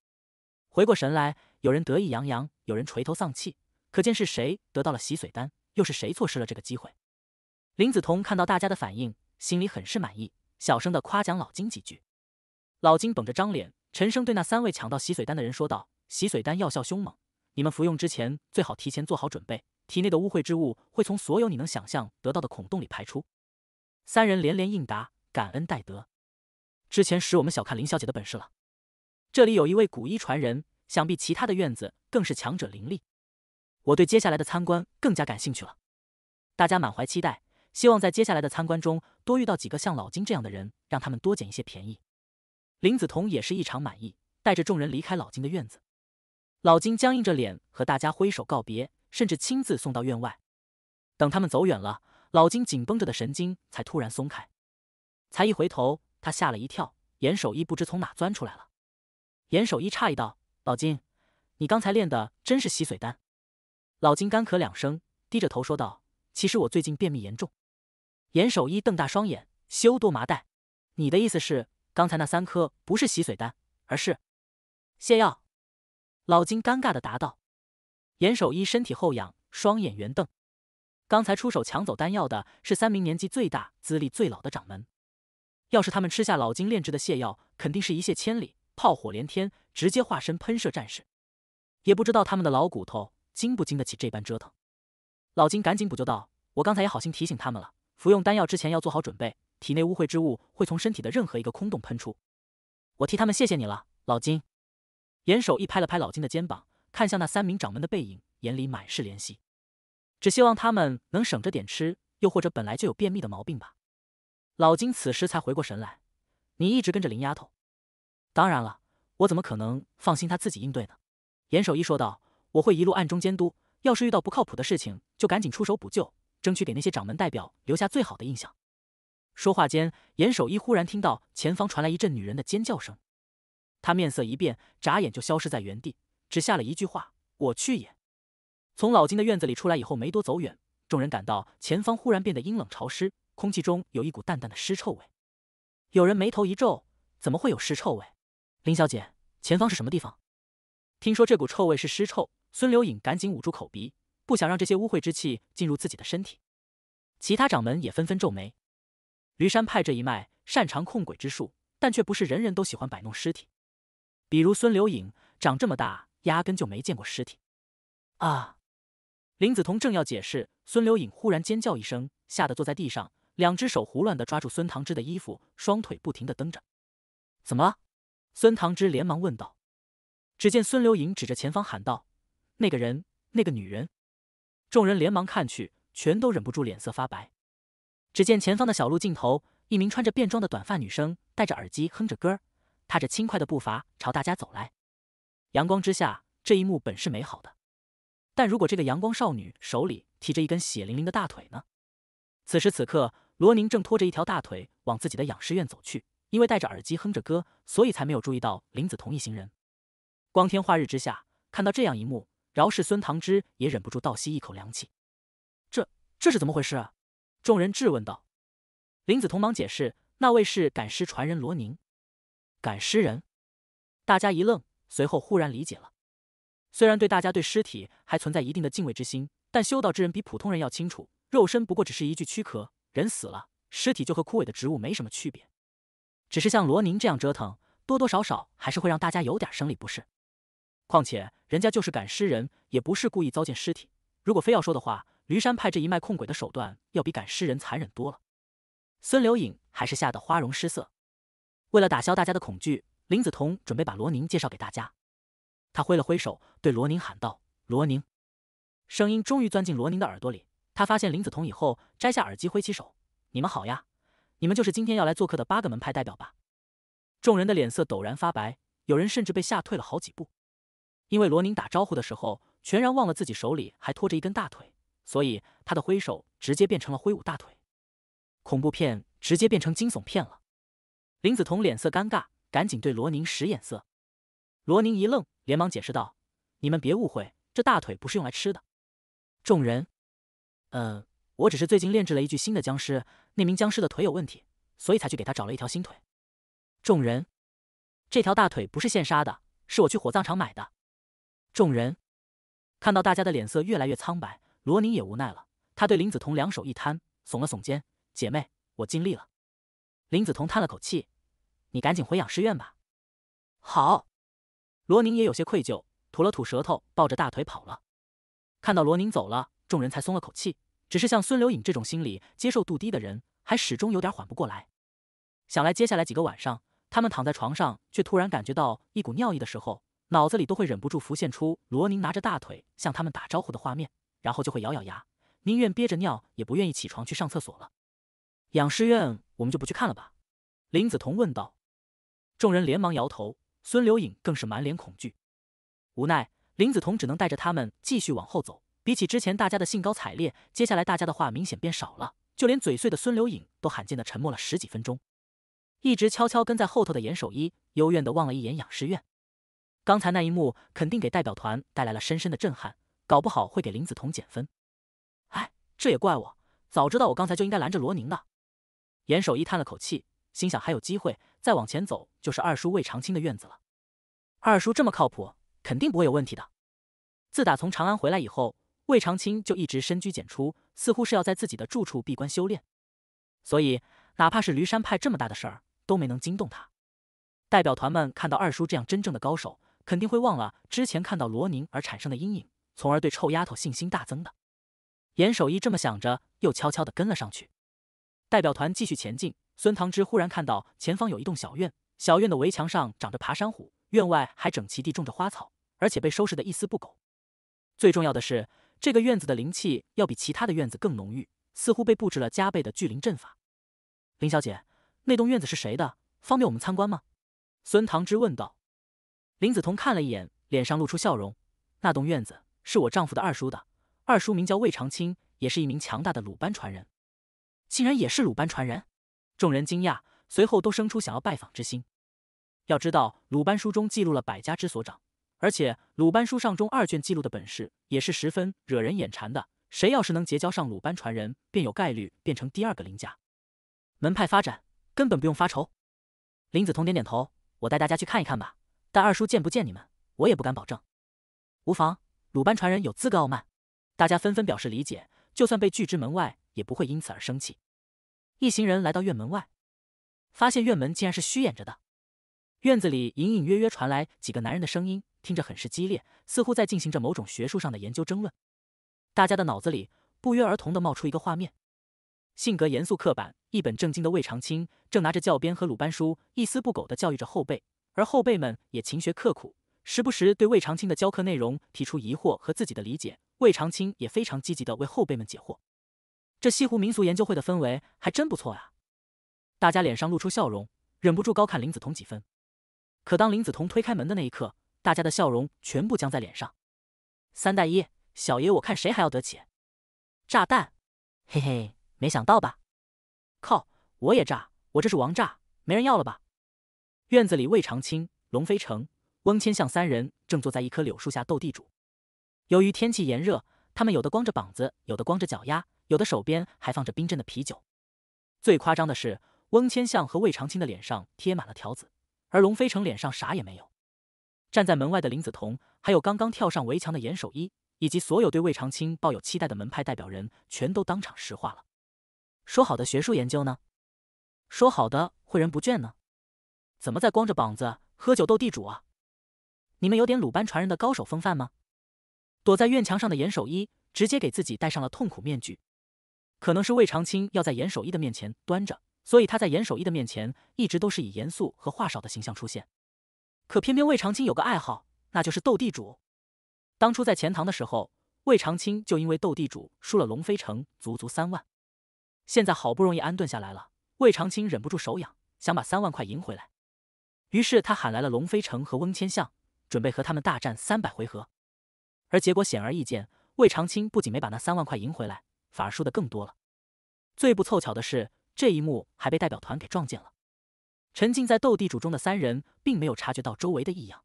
回过神来，有人得意洋洋，有人垂头丧气，可见是谁得到了洗髓丹，又是谁错失了这个机会。林子彤看到大家的反应，心里很是满意，小声的夸奖老金几句。老金绷着张脸，沉声对那三位抢到洗髓丹的人说道：“洗髓丹药效凶猛，你们服用之前最好提前做好准备。”体内的污秽之物会从所有你能想象得到的孔洞里排出。三人连连应答，感恩戴德。之前使我们小看林小姐的本事了。这里有一位古医传人，想必其他的院子更是强者林立。我对接下来的参观更加感兴趣了。大家满怀期待，希望在接下来的参观中多遇到几个像老金这样的人，让他们多捡一些便宜。林子彤也是异常满意，带着众人离开老金的院子。老金僵硬着脸和大家挥手告别。甚至亲自送到院外，等他们走远了，老金紧绷着的神经才突然松开。才一回头，他吓了一跳，严守一不知从哪钻出来了。严守一诧异道：“老金，你刚才练的真是吸水丹？”老金干咳两声，低着头说道：“其实我最近便秘严重。”严守一瞪大双眼：“修多麻袋，你的意思是，刚才那三颗不是吸水丹，而是泻药？”老金尴尬的答道。严守一身体后仰，双眼圆瞪。刚才出手抢走丹药的是三名年纪最大、资历最老的掌门。要是他们吃下老金炼制的泻药，肯定是一泻千里，炮火连天，直接化身喷射战士。也不知道他们的老骨头经不经得起这般折腾。老金赶紧补救道：“我刚才也好心提醒他们了，服用丹药之前要做好准备，体内污秽之物会从身体的任何一个空洞喷出。”我替他们谢谢你了，老金。严守一拍了拍老金的肩膀。看向那三名掌门的背影，眼里满是怜惜，只希望他们能省着点吃，又或者本来就有便秘的毛病吧。老金此时才回过神来：“你一直跟着林丫头，当然了，我怎么可能放心她自己应对呢？”严守一说道：“我会一路暗中监督，要是遇到不靠谱的事情，就赶紧出手补救，争取给那些掌门代表留下最好的印象。”说话间，严守一忽然听到前方传来一阵女人的尖叫声，他面色一变，眨眼就消失在原地。只下了一句话：“我去也。”从老金的院子里出来以后，没多走远，众人感到前方忽然变得阴冷潮湿，空气中有一股淡淡的尸臭味。有人眉头一皱：“怎么会有尸臭味？”林小姐，前方是什么地方？听说这股臭味是尸臭。孙刘颖赶紧捂住口鼻，不想让这些污秽之气进入自己的身体。其他掌门也纷纷皱眉。驴山派这一脉擅长控鬼之术，但却不是人人都喜欢摆弄尸体。比如孙刘颖长这么大。压根就没见过尸体。啊！林子彤正要解释，孙刘颖忽然尖叫一声，吓得坐在地上，两只手胡乱的抓住孙唐之的衣服，双腿不停的蹬着。怎么？孙唐之连忙问道。只见孙刘颖指着前方喊道：“那个人，那个女人！”众人连忙看去，全都忍不住脸色发白。只见前方的小路尽头，一名穿着便装的短发女生，戴着耳机哼着歌，踏着轻快的步伐朝大家走来。阳光之下，这一幕本是美好的。但如果这个阳光少女手里提着一根血淋淋的大腿呢？此时此刻，罗宁正拖着一条大腿往自己的养尸院走去，因为戴着耳机哼着歌，所以才没有注意到林子同一行人。光天化日之下，看到这样一幕，饶氏孙唐之也忍不住倒吸一口凉气。这这是怎么回事？啊？众人质问道。林子彤忙解释：“那位是赶尸传人罗宁，赶尸人。”大家一愣。随后忽然理解了，虽然对大家对尸体还存在一定的敬畏之心，但修道之人比普通人要清楚，肉身不过只是一具躯壳，人死了，尸体就和枯萎的植物没什么区别。只是像罗宁这样折腾，多多少少还是会让大家有点生理不适。况且人家就是赶尸人，也不是故意糟践尸体。如果非要说的话，驴山派这一脉控鬼的手段要比赶尸人残忍多了。孙刘颖还是吓得花容失色，为了打消大家的恐惧。林子彤准备把罗宁介绍给大家，他挥了挥手，对罗宁喊道：“罗宁！”声音终于钻进罗宁的耳朵里。他发现林子彤以后，摘下耳机，挥起手：“你们好呀，你们就是今天要来做客的八个门派代表吧？”众人的脸色陡然发白，有人甚至被吓退了好几步。因为罗宁打招呼的时候，全然忘了自己手里还拖着一根大腿，所以他的挥手直接变成了挥舞大腿，恐怖片直接变成惊悚片了。林子彤脸色尴尬。赶紧对罗宁使眼色，罗宁一愣，连忙解释道：“你们别误会，这大腿不是用来吃的。”众人：“嗯，我只是最近炼制了一具新的僵尸，那名僵尸的腿有问题，所以才去给他找了一条新腿。”众人：“这条大腿不是现杀的，是我去火葬场买的。”众人看到大家的脸色越来越苍白，罗宁也无奈了。他对林子彤两手一摊，耸了耸肩：“姐妹，我尽力了。”林子彤叹了口气。你赶紧回养尸院吧。好，罗宁也有些愧疚，吐了吐舌头，抱着大腿跑了。看到罗宁走了，众人才松了口气。只是像孙刘颖这种心理接受度低的人，还始终有点缓不过来。想来接下来几个晚上，他们躺在床上，却突然感觉到一股尿意的时候，脑子里都会忍不住浮现出罗宁拿着大腿向他们打招呼的画面，然后就会咬咬牙，宁愿憋着尿也不愿意起床去上厕所了。养尸院，我们就不去看了吧？林子彤问道。众人连忙摇头，孙刘影更是满脸恐惧。无奈，林子彤只能带着他们继续往后走。比起之前大家的兴高采烈，接下来大家的话明显变少了，就连嘴碎的孙刘影都罕见的沉默了十几分钟。一直悄悄跟在后头的严守一幽怨的望了一眼养尸院，刚才那一幕肯定给代表团带来了深深的震撼，搞不好会给林子彤减分。哎，这也怪我，早知道我刚才就应该拦着罗宁的。严守一叹了口气，心想还有机会。再往前走就是二叔魏长青的院子了。二叔这么靠谱，肯定不会有问题的。自打从长安回来以后，魏长青就一直深居简出，似乎是要在自己的住处闭关修炼，所以哪怕是驴山派这么大的事儿都没能惊动他。代表团们看到二叔这样真正的高手，肯定会忘了之前看到罗宁而产生的阴影，从而对臭丫头信心大增的。严守一这么想着，又悄悄地跟了上去。代表团继续前进。孙唐之忽然看到前方有一栋小院，小院的围墙上长着爬山虎，院外还整齐地种着花草，而且被收拾得一丝不苟。最重要的是，这个院子的灵气要比其他的院子更浓郁，似乎被布置了加倍的聚灵阵法。林小姐，那栋院子是谁的？方便我们参观吗？孙唐之问道。林子彤看了一眼，脸上露出笑容。那栋院子是我丈夫的二叔的，二叔名叫魏长青，也是一名强大的鲁班传人，竟然也是鲁班传人。众人惊讶，随后都生出想要拜访之心。要知道，鲁班书中记录了百家之所长，而且鲁班书上中二卷记录的本事也是十分惹人眼馋的。谁要是能结交上鲁班传人，便有概率变成第二个林家门派发展，根本不用发愁。林子彤点点头：“我带大家去看一看吧。但二叔见不见你们，我也不敢保证。无妨，鲁班传人有资格傲慢。”大家纷纷表示理解，就算被拒之门外，也不会因此而生气。一行人来到院门外，发现院门竟然是虚掩着的。院子里隐隐约约传来几个男人的声音，听着很是激烈，似乎在进行着某种学术上的研究争论。大家的脑子里不约而同的冒出一个画面：性格严肃刻板、一本正经的魏长青正拿着教鞭和鲁班书，一丝不苟的教育着后辈，而后辈们也勤学刻苦，时不时对魏长青的教课内容提出疑惑和自己的理解。魏长青也非常积极的为后辈们解惑。这西湖民俗研究会的氛围还真不错呀！大家脸上露出笑容，忍不住高看林子彤几分。可当林子彤推开门的那一刻，大家的笑容全部僵在脸上。三代一小爷，我看谁还要得起？炸弹！嘿嘿，没想到吧？靠！我也炸！我这是王炸，没人要了吧？院子里，魏长青、龙飞成、翁千向三人正坐在一棵柳树下斗地主。由于天气炎热，他们有的光着膀子，有的光着脚丫。有的手边还放着冰镇的啤酒，最夸张的是，翁千相和魏长青的脸上贴满了条子，而龙飞成脸上啥也没有。站在门外的林子彤，还有刚刚跳上围墙的严守一，以及所有对魏长青抱有期待的门派代表人，全都当场石化了。说好的学术研究呢？说好的诲人不倦呢？怎么在光着膀子喝酒斗地主啊？你们有点鲁班传人的高手风范吗？躲在院墙上的严守一，直接给自己戴上了痛苦面具。可能是魏长青要在严守义的面前端着，所以他在严守义的面前一直都是以严肃和话少的形象出现。可偏偏魏长青有个爱好，那就是斗地主。当初在钱塘的时候，魏长青就因为斗地主输了龙飞城足足三万。现在好不容易安顿下来了，魏长青忍不住手痒，想把三万块赢回来。于是他喊来了龙飞城和翁千象，准备和他们大战三百回合。而结果显而易见，魏长青不仅没把那三万块赢回来。反而输的更多了。最不凑巧的是，这一幕还被代表团给撞见了。沉浸在斗地主中的三人，并没有察觉到周围的异样。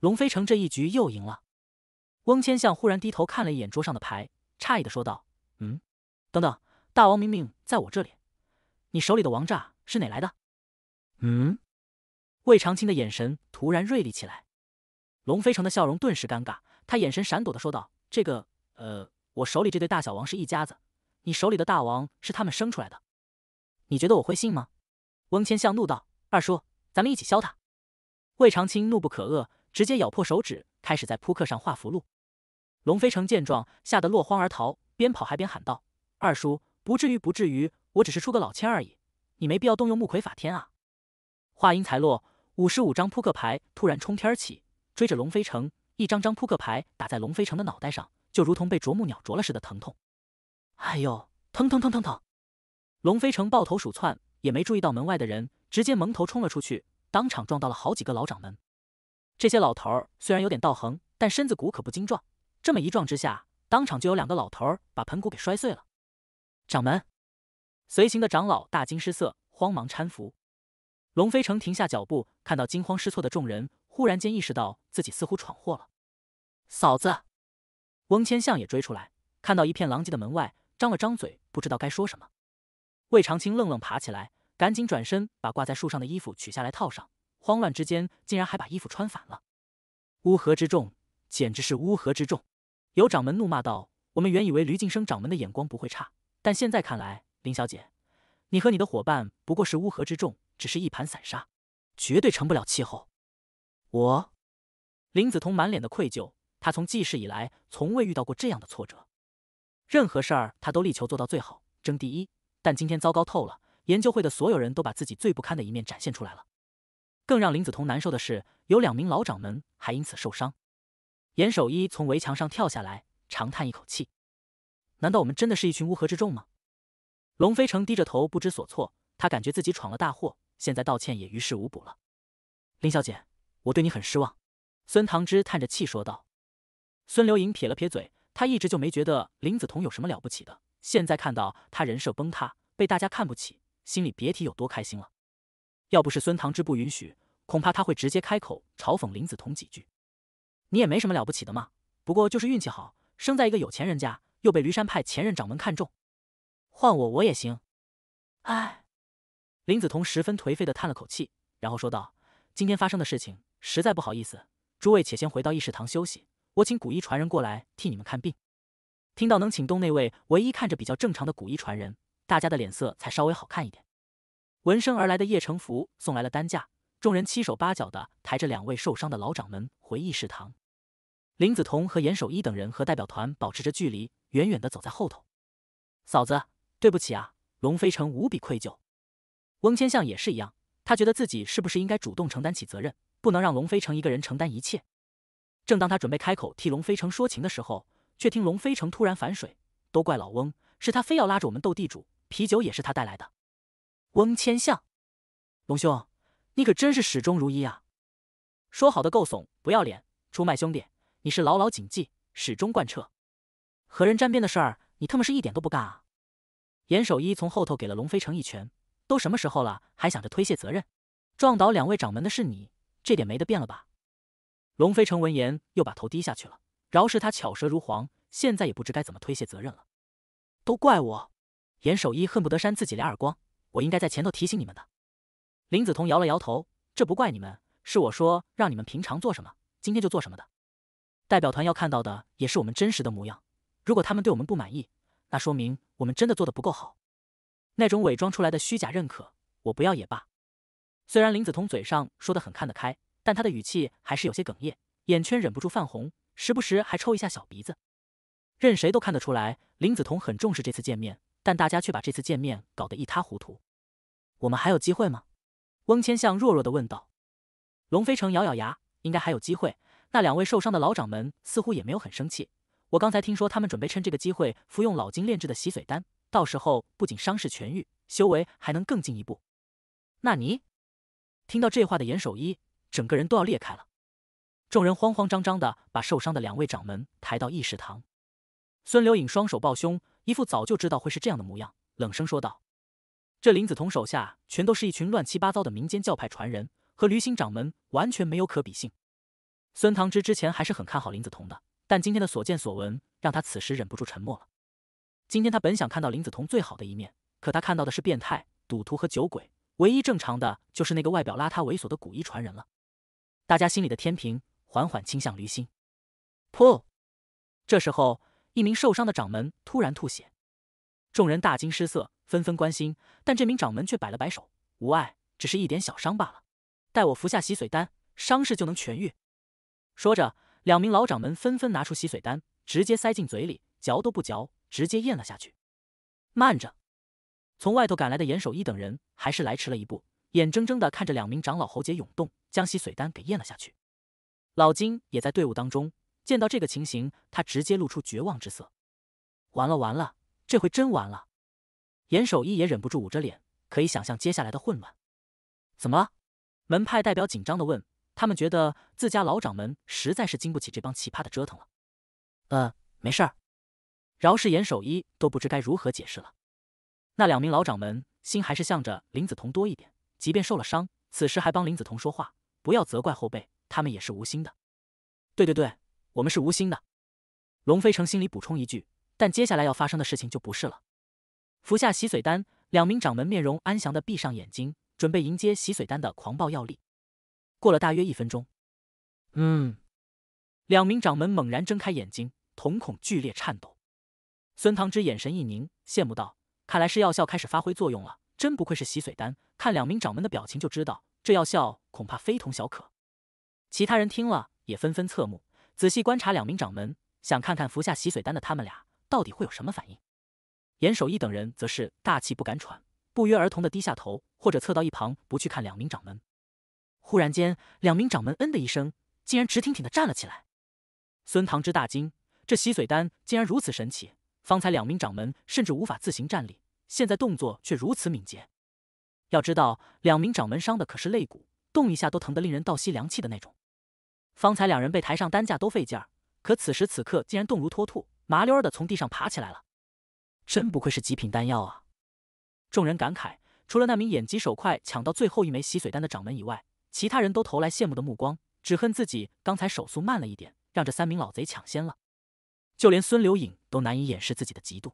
龙飞城这一局又赢了。翁千相忽然低头看了一眼桌上的牌，诧异的说道：“嗯，等等，大王明明在我这里，你手里的王炸是哪来的？”“嗯。”魏长青的眼神突然锐利起来。龙飞城的笑容顿时尴尬，他眼神闪躲的说道：“这个，呃。”我手里这对大小王是一家子，你手里的大王是他们生出来的，你觉得我会信吗？翁千象怒道：“二叔，咱们一起削他！”魏长青怒不可遏，直接咬破手指，开始在扑克上画符箓。龙飞城见状，吓得落荒而逃，边跑还边喊道：“二叔，不至于，不至于！我只是出个老千而已，你没必要动用木魁法天啊！”话音才落，五十五张扑克牌突然冲天起，追着龙飞城，一张张扑克牌打在龙飞城的脑袋上。就如同被啄木鸟啄了似的疼痛，哎呦，疼疼疼疼疼！龙飞城抱头鼠窜，也没注意到门外的人，直接蒙头冲了出去，当场撞到了好几个老掌门。这些老头儿虽然有点道横，但身子骨可不精壮，这么一撞之下，当场就有两个老头儿把盆骨给摔碎了。掌门，随行的长老大惊失色，慌忙搀扶。龙飞城停下脚步，看到惊慌失措的众人，忽然间意识到自己似乎闯祸了。嫂子。翁千象也追出来，看到一片狼藉的门外，张了张嘴，不知道该说什么。魏长青愣愣爬起来，赶紧转身把挂在树上的衣服取下来套上，慌乱之间竟然还把衣服穿反了。乌合之众，简直是乌合之众！有掌门怒骂道：“我们原以为吕晋生掌门的眼光不会差，但现在看来，林小姐，你和你的伙伴不过是乌合之众，只是一盘散沙，绝对成不了气候。”我，林子彤满脸的愧疚。他从记事以来从未遇到过这样的挫折，任何事儿他都力求做到最好，争第一。但今天糟糕透了，研究会的所有人都把自己最不堪的一面展现出来了。更让林子彤难受的是，有两名老掌门还因此受伤。严守一从围墙上跳下来，长叹一口气：“难道我们真的是一群乌合之众吗？”龙飞城低着头不知所措，他感觉自己闯了大祸，现在道歉也于事无补了。林小姐，我对你很失望。”孙唐之叹着气说道。孙刘影撇了撇嘴，他一直就没觉得林子彤有什么了不起的，现在看到他人设崩塌，被大家看不起，心里别提有多开心了。要不是孙唐之不允许，恐怕他会直接开口嘲讽林子彤几句：“你也没什么了不起的嘛，不过就是运气好，生在一个有钱人家，又被驴山派前任掌门看中，换我我也行。”哎，林子彤十分颓废地叹了口气，然后说道：“今天发生的事情，实在不好意思，诸位且先回到议事堂休息。”我请古医传人过来替你们看病。听到能请动那位唯一看着比较正常的古医传人，大家的脸色才稍微好看一点。闻声而来的叶成福送来了担架，众人七手八脚的抬着两位受伤的老掌门回议事堂。林子彤和严守一等人和代表团保持着距离，远远的走在后头。嫂子，对不起啊！龙飞成无比愧疚。翁千相也是一样，他觉得自己是不是应该主动承担起责任，不能让龙飞成一个人承担一切。正当他准备开口替龙飞城说情的时候，却听龙飞城突然反水：“都怪老翁，是他非要拉着我们斗地主，啤酒也是他带来的。”翁千相，龙兄，你可真是始终如一啊！说好的够怂、不要脸、出卖兄弟，你是牢牢谨记、始终贯彻，和人沾边的事儿，你他妈是一点都不干啊！严守一从后头给了龙飞城一拳，都什么时候了，还想着推卸责任？撞倒两位掌门的是你，这点没得变了吧？龙飞成闻言，又把头低下去了。饶是他巧舌如簧，现在也不知该怎么推卸责任了。都怪我！严守一恨不得扇自己俩耳光。我应该在前头提醒你们的。林子彤摇了摇头：“这不怪你们，是我说让你们平常做什么，今天就做什么的。代表团要看到的也是我们真实的模样。如果他们对我们不满意，那说明我们真的做的不够好。那种伪装出来的虚假认可，我不要也罢。”虽然林子彤嘴上说的很看得开。但他的语气还是有些哽咽，眼圈忍不住泛红，时不时还抽一下小鼻子。任谁都看得出来，林子彤很重视这次见面，但大家却把这次见面搞得一塌糊涂。我们还有机会吗？翁千相弱弱的问道。龙飞城咬咬牙，应该还有机会。那两位受伤的老掌门似乎也没有很生气。我刚才听说他们准备趁这个机会服用老金炼制的洗髓丹，到时候不仅伤势痊愈，修为还能更进一步。纳尼？听到这话的严守一。整个人都要裂开了，众人慌慌张张的把受伤的两位掌门抬到议事堂。孙刘颖双手抱胸，一副早就知道会是这样的模样，冷声说道：“这林子彤手下全都是一群乱七八糟的民间教派传人，和驴心掌门完全没有可比性。”孙唐之之前还是很看好林子彤的，但今天的所见所闻让他此时忍不住沉默了。今天他本想看到林子彤最好的一面，可他看到的是变态、赌徒和酒鬼，唯一正常的就是那个外表邋遢猥琐的古一传人了。大家心里的天平缓缓倾向离心。噗！这时候，一名受伤的掌门突然吐血，众人大惊失色，纷纷关心。但这名掌门却摆了摆手：“无碍，只是一点小伤罢了。待我服下洗髓丹，伤势就能痊愈。”说着，两名老掌门纷纷拿出洗髓丹，直接塞进嘴里，嚼都不嚼，直接咽了下去。慢着！从外头赶来的严守一等人还是来迟了一步，眼睁睁的看着两名长老喉结涌动。将吸髓丹给咽了下去，老金也在队伍当中，见到这个情形，他直接露出绝望之色。完了完了，这回真完了！严守一也忍不住捂着脸，可以想象接下来的混乱。怎么了？门派代表紧张的问。他们觉得自家老掌门实在是经不起这帮奇葩的折腾了。呃，没事。饶是严守一都不知该如何解释了。那两名老掌门心还是向着林子彤多一点，即便受了伤，此时还帮林子彤说话。不要责怪后辈，他们也是无心的。对对对，我们是无心的。龙飞成心里补充一句，但接下来要发生的事情就不是了。服下洗髓丹，两名掌门面容安详的闭上眼睛，准备迎接洗髓丹的狂暴药力。过了大约一分钟，嗯，两名掌门猛然睁开眼睛，瞳孔剧烈颤抖。孙唐之眼神一凝，羡慕道：“看来是药效开始发挥作用了，真不愧是洗髓丹，看两名掌门的表情就知道。”这药效恐怕非同小可。其他人听了也纷纷侧目，仔细观察两名掌门，想看看服下洗髓丹的他们俩到底会有什么反应。严守一等人则是大气不敢喘，不约而同的低下头，或者侧到一旁不去看两名掌门。忽然间，两名掌门嗯的一声，竟然直挺挺的站了起来。孙唐之大惊，这洗髓丹竟然如此神奇！方才两名掌门甚至无法自行站立，现在动作却如此敏捷。要知道，两名掌门伤的可是肋骨，动一下都疼得令人倒吸凉气的那种。方才两人被抬上担架都费劲儿，可此时此刻竟然动如脱兔，麻溜儿的从地上爬起来了。真不愧是极品丹药啊！众人感慨。除了那名眼疾手快抢到最后一枚洗髓丹的掌门以外，其他人都投来羡慕的目光，只恨自己刚才手速慢了一点，让这三名老贼抢先了。就连孙刘颖都难以掩饰自己的嫉妒。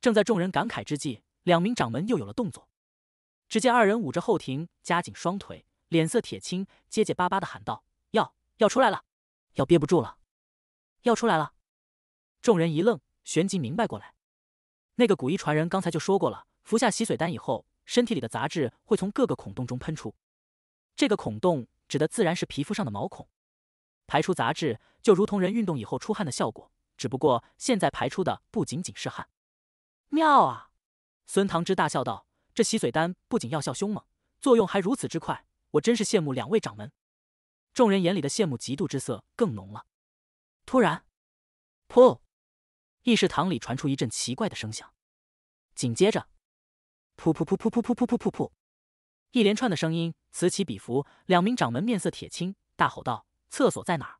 正在众人感慨之际，两名掌门又有了动作。只见二人捂着后庭，夹紧双腿，脸色铁青，结结巴巴的喊道：“要要出来了，要憋不住了，要出来了！”众人一愣，旋即明白过来。那个古一传人刚才就说过了，服下洗髓丹以后，身体里的杂质会从各个孔洞中喷出。这个孔洞指的自然是皮肤上的毛孔。排出杂质就如同人运动以后出汗的效果，只不过现在排出的不仅仅是汗。妙啊！孙唐之大笑道。这洗髓丹不仅药效凶猛，作用还如此之快，我真是羡慕两位掌门。众人眼里的羡慕、嫉妒之色更浓了。突然，噗！议事堂里传出一阵奇怪的声响，紧接着，噗噗噗噗噗噗噗噗噗噗，一连串的声音此起彼伏。两名掌门面色铁青，大吼道：“厕所在哪儿？”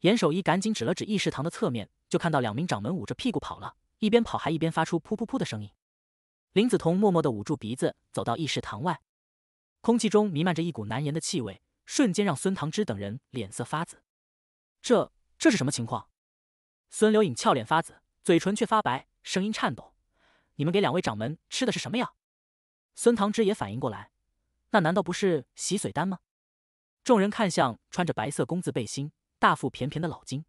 严守一赶紧指了指议事堂的侧面，就看到两名掌门捂着屁股跑了，一边跑还一边发出噗噗噗的声音。林子彤默默的捂住鼻子，走到议事堂外，空气中弥漫着一股难言的气味，瞬间让孙唐之等人脸色发紫。这这是什么情况？孙刘颖俏脸发紫，嘴唇却发白，声音颤抖：“你们给两位掌门吃的是什么药？”孙唐之也反应过来：“那难道不是洗髓丹吗？”众人看向穿着白色工字背心、大腹便便的老金，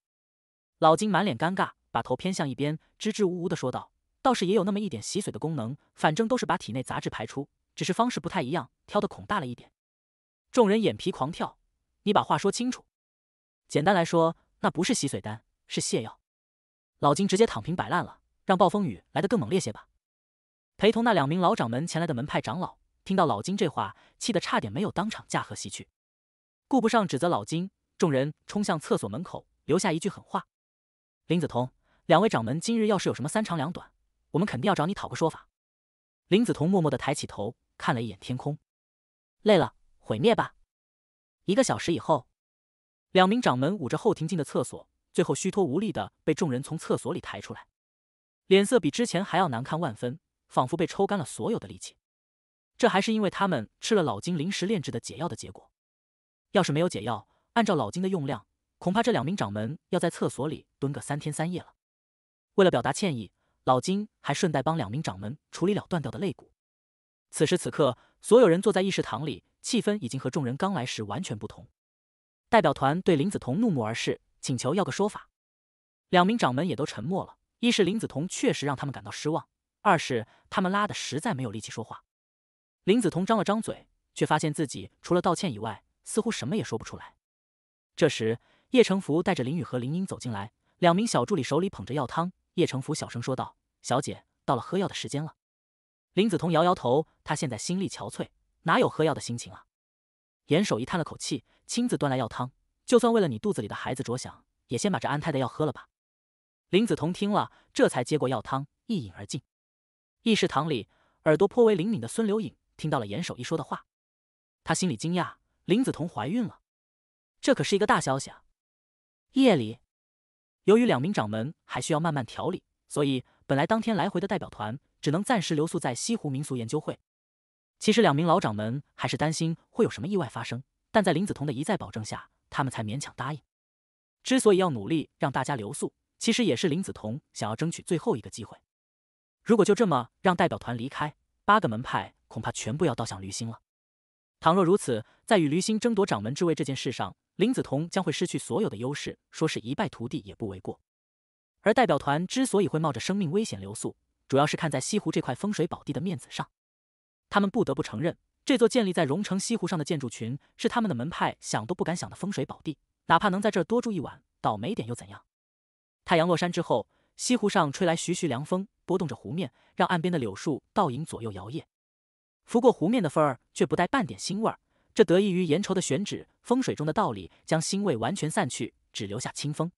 老金满脸尴尬，把头偏向一边，支支吾吾的说道。倒是也有那么一点洗髓的功能，反正都是把体内杂质排出，只是方式不太一样。挑的孔大了一点，众人眼皮狂跳。你把话说清楚。简单来说，那不是洗髓丹，是泻药。老金直接躺平摆烂了，让暴风雨来得更猛烈些吧。陪同那两名老掌门前来的门派长老，听到老金这话，气得差点没有当场驾鹤西去。顾不上指责老金，众人冲向厕所门口，留下一句狠话：“林子彤，两位掌门今日要是有什么三长两短。”我们肯定要找你讨个说法。林子彤默默的抬起头，看了一眼天空，累了，毁灭吧。一个小时以后，两名掌门捂着后庭进的厕所，最后虚脱无力的被众人从厕所里抬出来，脸色比之前还要难看万分，仿佛被抽干了所有的力气。这还是因为他们吃了老金临时炼制的解药的结果。要是没有解药，按照老金的用量，恐怕这两名掌门要在厕所里蹲个三天三夜了。为了表达歉意。老金还顺带帮两名掌门处理了断掉的肋骨。此时此刻，所有人坐在议事堂里，气氛已经和众人刚来时完全不同。代表团对林子彤怒目而视，请求要个说法。两名掌门也都沉默了。一是林子彤确实让他们感到失望；二是他们拉的实在没有力气说话。林子彤张了张嘴，却发现自己除了道歉以外，似乎什么也说不出来。这时，叶成福带着林雨和林英走进来，两名小助理手里捧着药汤。叶成福小声说道：“小姐，到了喝药的时间了。”林子彤摇摇头，她现在心力憔悴，哪有喝药的心情啊？严守一叹了口气，亲自端来药汤。就算为了你肚子里的孩子着想，也先把这安胎的药喝了吧。林子彤听了，这才接过药汤，一饮而尽。议事堂里，耳朵颇为灵敏的孙刘颖听到了严守一说的话，他心里惊讶：林子彤怀孕了，这可是一个大消息啊！夜里。由于两名掌门还需要慢慢调理，所以本来当天来回的代表团只能暂时留宿在西湖民俗研究会。其实两名老掌门还是担心会有什么意外发生，但在林子彤的一再保证下，他们才勉强答应。之所以要努力让大家留宿，其实也是林子彤想要争取最后一个机会。如果就这么让代表团离开，八个门派恐怕全部要倒向驴星了。倘若如此，在与驴星争夺掌门之位这件事上，林子彤将会失去所有的优势，说是一败涂地也不为过。而代表团之所以会冒着生命危险留宿，主要是看在西湖这块风水宝地的面子上。他们不得不承认，这座建立在荣城西湖上的建筑群是他们的门派想都不敢想的风水宝地。哪怕能在这儿多住一晚，倒霉点又怎样？太阳落山之后，西湖上吹来徐徐凉风，拨动着湖面，让岸边的柳树倒影左右摇曳，拂过湖面的风儿却不带半点腥味儿。这得益于严愁的选址，风水中的道理将腥味完全散去，只留下清风。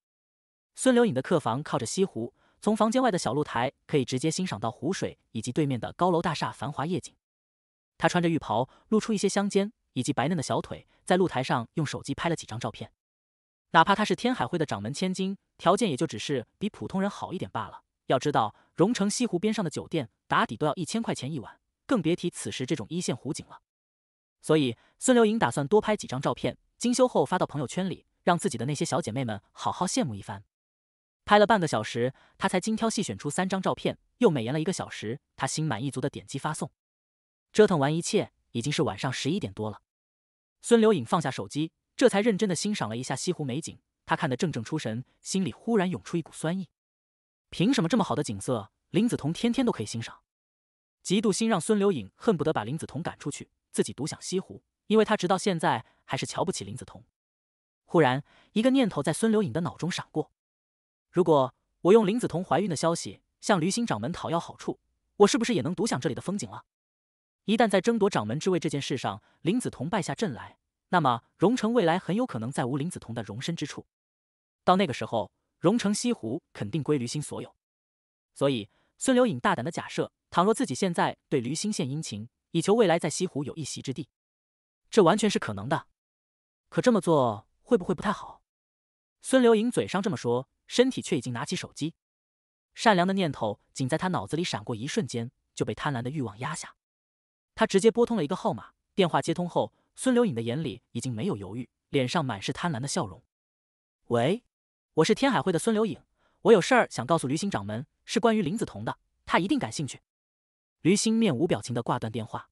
孙刘颖的客房靠着西湖，从房间外的小露台可以直接欣赏到湖水以及对面的高楼大厦繁华夜景。他穿着浴袍，露出一些香肩以及白嫩的小腿，在露台上用手机拍了几张照片。哪怕他是天海会的掌门千金，条件也就只是比普通人好一点罢了。要知道，荣城西湖边上的酒店打底都要一千块钱一晚，更别提此时这种一线湖景了。所以，孙刘颖打算多拍几张照片，精修后发到朋友圈里，让自己的那些小姐妹们好好羡慕一番。拍了半个小时，她才精挑细选出三张照片，又美颜了一个小时。她心满意足的点击发送。折腾完一切，已经是晚上十一点多了。孙刘颖放下手机，这才认真的欣赏了一下西湖美景。她看得怔怔出神，心里忽然涌出一股酸意。凭什么这么好的景色，林子彤天天都可以欣赏？嫉妒心让孙刘颖恨不得把林子彤赶出去。自己独享西湖，因为他直到现在还是瞧不起林子彤。忽然，一个念头在孙刘颖的脑中闪过：如果我用林子彤怀孕的消息向驴心掌门讨要好处，我是不是也能独享这里的风景了？一旦在争夺掌门之位这件事上，林子彤败下阵来，那么荣城未来很有可能再无林子彤的容身之处。到那个时候，荣城西湖肯定归驴心所有。所以，孙刘颖大胆的假设：倘若自己现在对驴心献殷勤。以求未来在西湖有一席之地，这完全是可能的。可这么做会不会不太好？孙刘颖嘴上这么说，身体却已经拿起手机。善良的念头仅在他脑子里闪过一瞬间，就被贪婪的欲望压下。他直接拨通了一个号码。电话接通后，孙刘颖的眼里已经没有犹豫，脸上满是贪婪的笑容。喂，我是天海会的孙刘颖，我有事儿想告诉旅行掌门，是关于林子彤的，他一定感兴趣。驴星面无表情的挂断电话，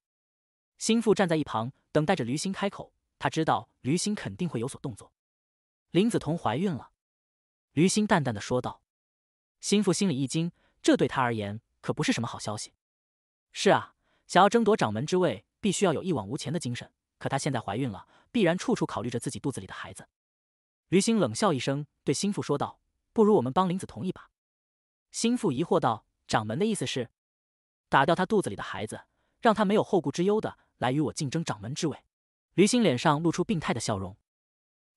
心腹站在一旁等待着驴星开口，他知道驴星肯定会有所动作。林子彤怀孕了，驴星淡淡的说道。心腹心里一惊，这对他而言可不是什么好消息。是啊，想要争夺掌门之位，必须要有一往无前的精神。可她现在怀孕了，必然处处考虑着自己肚子里的孩子。驴星冷笑一声，对心腹说道：“不如我们帮林子彤一把。”心腹疑惑道：“掌门的意思是？”打掉他肚子里的孩子，让他没有后顾之忧的来与我竞争掌门之位。驴心脸上露出病态的笑容。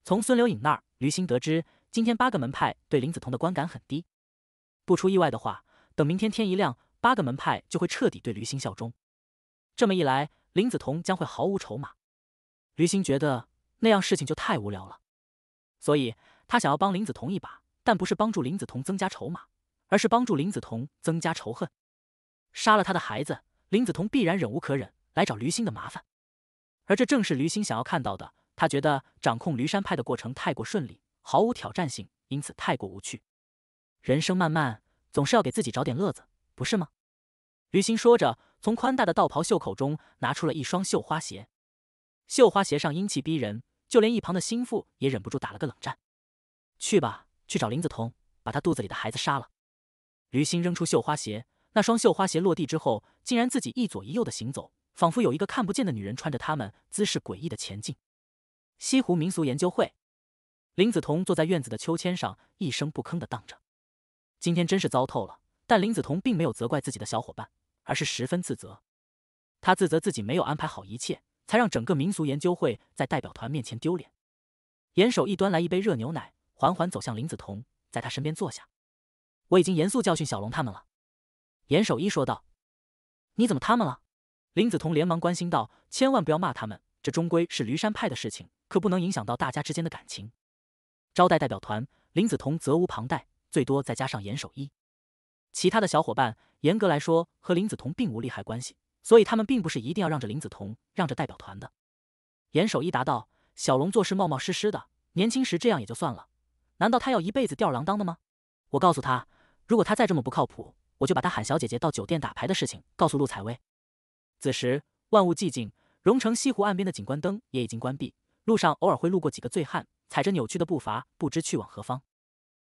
从孙刘颖那儿，驴心得知今天八个门派对林子彤的观感很低。不出意外的话，等明天天一亮，八个门派就会彻底对驴心效忠。这么一来，林子彤将会毫无筹码。驴心觉得那样事情就太无聊了，所以他想要帮林子彤一把，但不是帮助林子彤增加筹码，而是帮助林子彤增加仇恨。杀了他的孩子，林子彤必然忍无可忍，来找驴心的麻烦。而这正是驴心想要看到的。他觉得掌控驴山派的过程太过顺利，毫无挑战性，因此太过无趣。人生漫漫，总是要给自己找点乐子，不是吗？驴心说着，从宽大的道袍袖口中拿出了一双绣花鞋。绣花鞋上英气逼人，就连一旁的心腹也忍不住打了个冷战。去吧，去找林子彤，把他肚子里的孩子杀了。驴心扔出绣花鞋。那双绣花鞋落地之后，竟然自己一左一右的行走，仿佛有一个看不见的女人穿着它们，姿势诡异的前进。西湖民俗研究会，林子彤坐在院子的秋千上，一声不吭的荡着。今天真是糟透了。但林子彤并没有责怪自己的小伙伴，而是十分自责。他自责自己没有安排好一切，才让整个民俗研究会在代表团面前丢脸。严守一端来一杯热牛奶，缓缓走向林子彤，在他身边坐下。我已经严肃教训小龙他们了。严守一说道：“你怎么他们了？”林子彤连忙关心道：“千万不要骂他们，这终归是驴山派的事情，可不能影响到大家之间的感情。”招待代表团，林子彤责无旁贷，最多再加上严守一。其他的小伙伴，严格来说和林子彤并无利害关系，所以他们并不是一定要让着林子彤，让着代表团的。严守一答道：“小龙做事冒冒失失的，年轻时这样也就算了，难道他要一辈子吊儿郎当的吗？我告诉他，如果他再这么不靠谱……”我就把他喊小姐姐到酒店打牌的事情告诉陆采薇。此时万物寂静，荣城西湖岸边的景观灯也已经关闭，路上偶尔会路过几个醉汉，踩着扭曲的步伐，不知去往何方。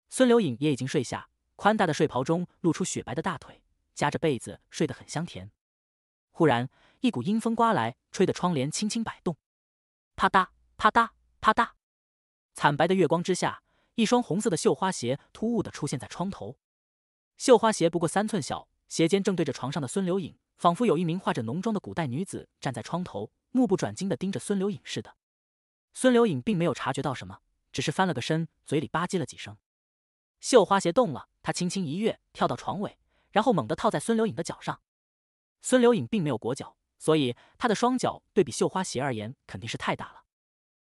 孙刘颖也已经睡下，宽大的睡袍中露出雪白的大腿，夹着被子睡得很香甜。忽然一股阴风刮来，吹得窗帘轻轻摆动，啪嗒啪嗒啪嗒。惨白的月光之下，一双红色的绣花鞋突兀的出现在窗头。绣花鞋不过三寸小，鞋尖正对着床上的孙刘颖，仿佛有一名化着浓妆的古代女子站在窗头，目不转睛地盯着孙刘颖似的。孙刘颖并没有察觉到什么，只是翻了个身，嘴里吧唧了几声。绣花鞋动了，他轻轻一跃，跳到床尾，然后猛地套在孙刘颖的脚上。孙刘颖并没有裹脚，所以他的双脚对比绣花鞋而言肯定是太大了。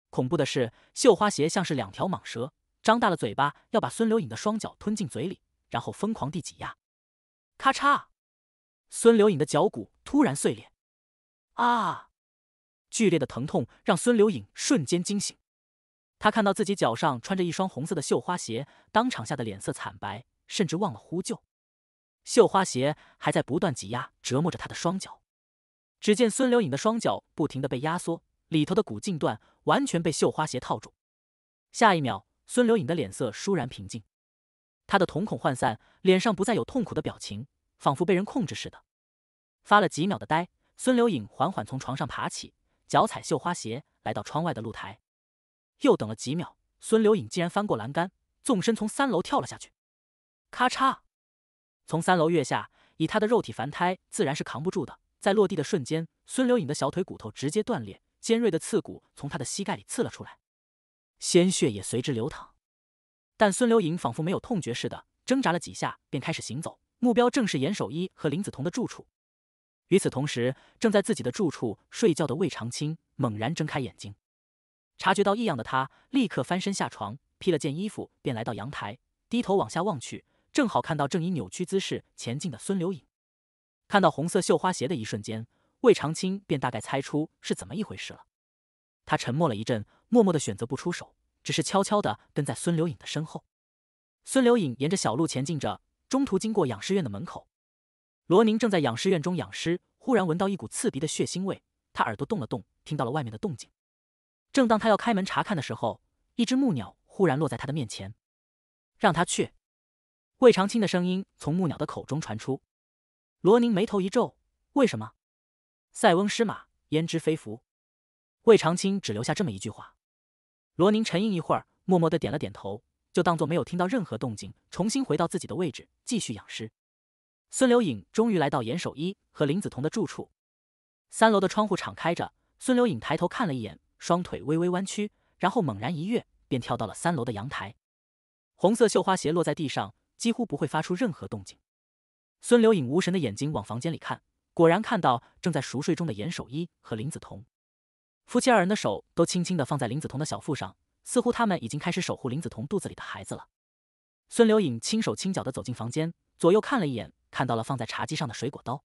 恐怖的是，绣花鞋像是两条蟒蛇，张大了嘴巴要把孙刘颖的双脚吞进嘴里。然后疯狂地挤压，咔嚓！孙刘颖的脚骨突然碎裂，啊！剧烈的疼痛让孙刘颖瞬间惊醒。他看到自己脚上穿着一双红色的绣花鞋，当场吓得脸色惨白，甚至忘了呼救。绣花鞋还在不断挤压折磨着他的双脚。只见孙刘颖的双脚不停地被压缩，里头的骨茎段完全被绣花鞋套住。下一秒，孙刘颖的脸色倏然平静。他的瞳孔涣散，脸上不再有痛苦的表情，仿佛被人控制似的。发了几秒的呆，孙刘颖缓缓从床上爬起，脚踩绣花鞋来到窗外的露台。又等了几秒，孙刘颖竟然翻过栏杆，纵身从三楼跳了下去。咔嚓！从三楼跃下，以他的肉体凡胎自然是扛不住的，在落地的瞬间，孙刘颖的小腿骨头直接断裂，尖锐的刺骨从他的膝盖里刺了出来，鲜血也随之流淌。但孙刘颖仿佛没有痛觉似的，挣扎了几下，便开始行走，目标正是严守一和林子彤的住处。与此同时，正在自己的住处睡觉的魏长青猛然睁开眼睛，察觉到异样的他，立刻翻身下床，披了件衣服，便来到阳台，低头往下望去，正好看到正以扭曲姿势前进的孙刘颖。看到红色绣花鞋的一瞬间，魏长青便大概猜出是怎么一回事了。他沉默了一阵，默默的选择不出手。只是悄悄地跟在孙刘颖的身后。孙刘颖沿着小路前进着，中途经过养尸院的门口。罗宁正在养尸院中养尸，忽然闻到一股刺鼻的血腥味，他耳朵动了动，听到了外面的动静。正当他要开门查看的时候，一只木鸟忽然落在他的面前。让他去。魏长青的声音从木鸟的口中传出。罗宁眉头一皱：“为什么？”塞翁失马，焉知非福。魏长青只留下这么一句话。罗宁沉吟一会儿，默默的点了点头，就当做没有听到任何动静，重新回到自己的位置，继续养尸。孙刘颖终于来到严守一和林子彤的住处，三楼的窗户敞开着，孙刘颖抬头看了一眼，双腿微微弯曲，然后猛然一跃，便跳到了三楼的阳台。红色绣花鞋落在地上，几乎不会发出任何动静。孙刘颖无神的眼睛往房间里看，果然看到正在熟睡中的严守一和林子彤。夫妻二人的手都轻轻的放在林子彤的小腹上，似乎他们已经开始守护林子彤肚子里的孩子了。孙刘颖轻手轻脚的走进房间，左右看了一眼，看到了放在茶几上的水果刀。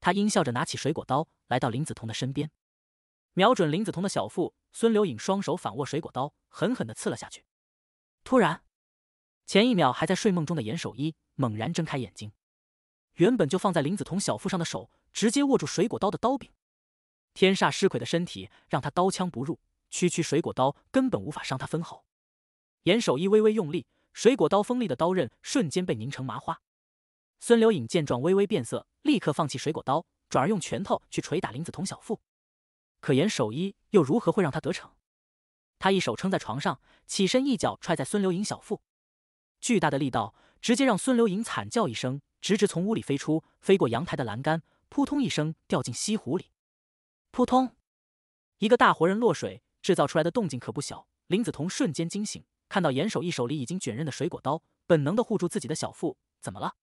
他阴笑着拿起水果刀，来到林子彤的身边，瞄准林子彤的小腹。孙刘颖双手反握水果刀，狠狠的刺了下去。突然，前一秒还在睡梦中的严守一猛然睁开眼睛，原本就放在林子彤小腹上的手，直接握住水果刀的刀柄。天煞尸魁的身体让他刀枪不入，区区水果刀根本无法伤他分毫。严守一微微用力，水果刀锋利的刀刃瞬间被拧成麻花。孙刘颖见状微微变色，立刻放弃水果刀，转而用拳头去捶打林子彤小腹。可严守一又如何会让他得逞？他一手撑在床上，起身一脚踹在孙刘颖小腹，巨大的力道直接让孙刘颖惨叫一声，直直从屋里飞出，飞过阳台的栏杆，扑通一声掉进西湖里。扑通！一个大活人落水，制造出来的动静可不小。林子彤瞬间惊醒，看到严守一手里已经卷刃的水果刀，本能的护住自己的小腹。怎么了？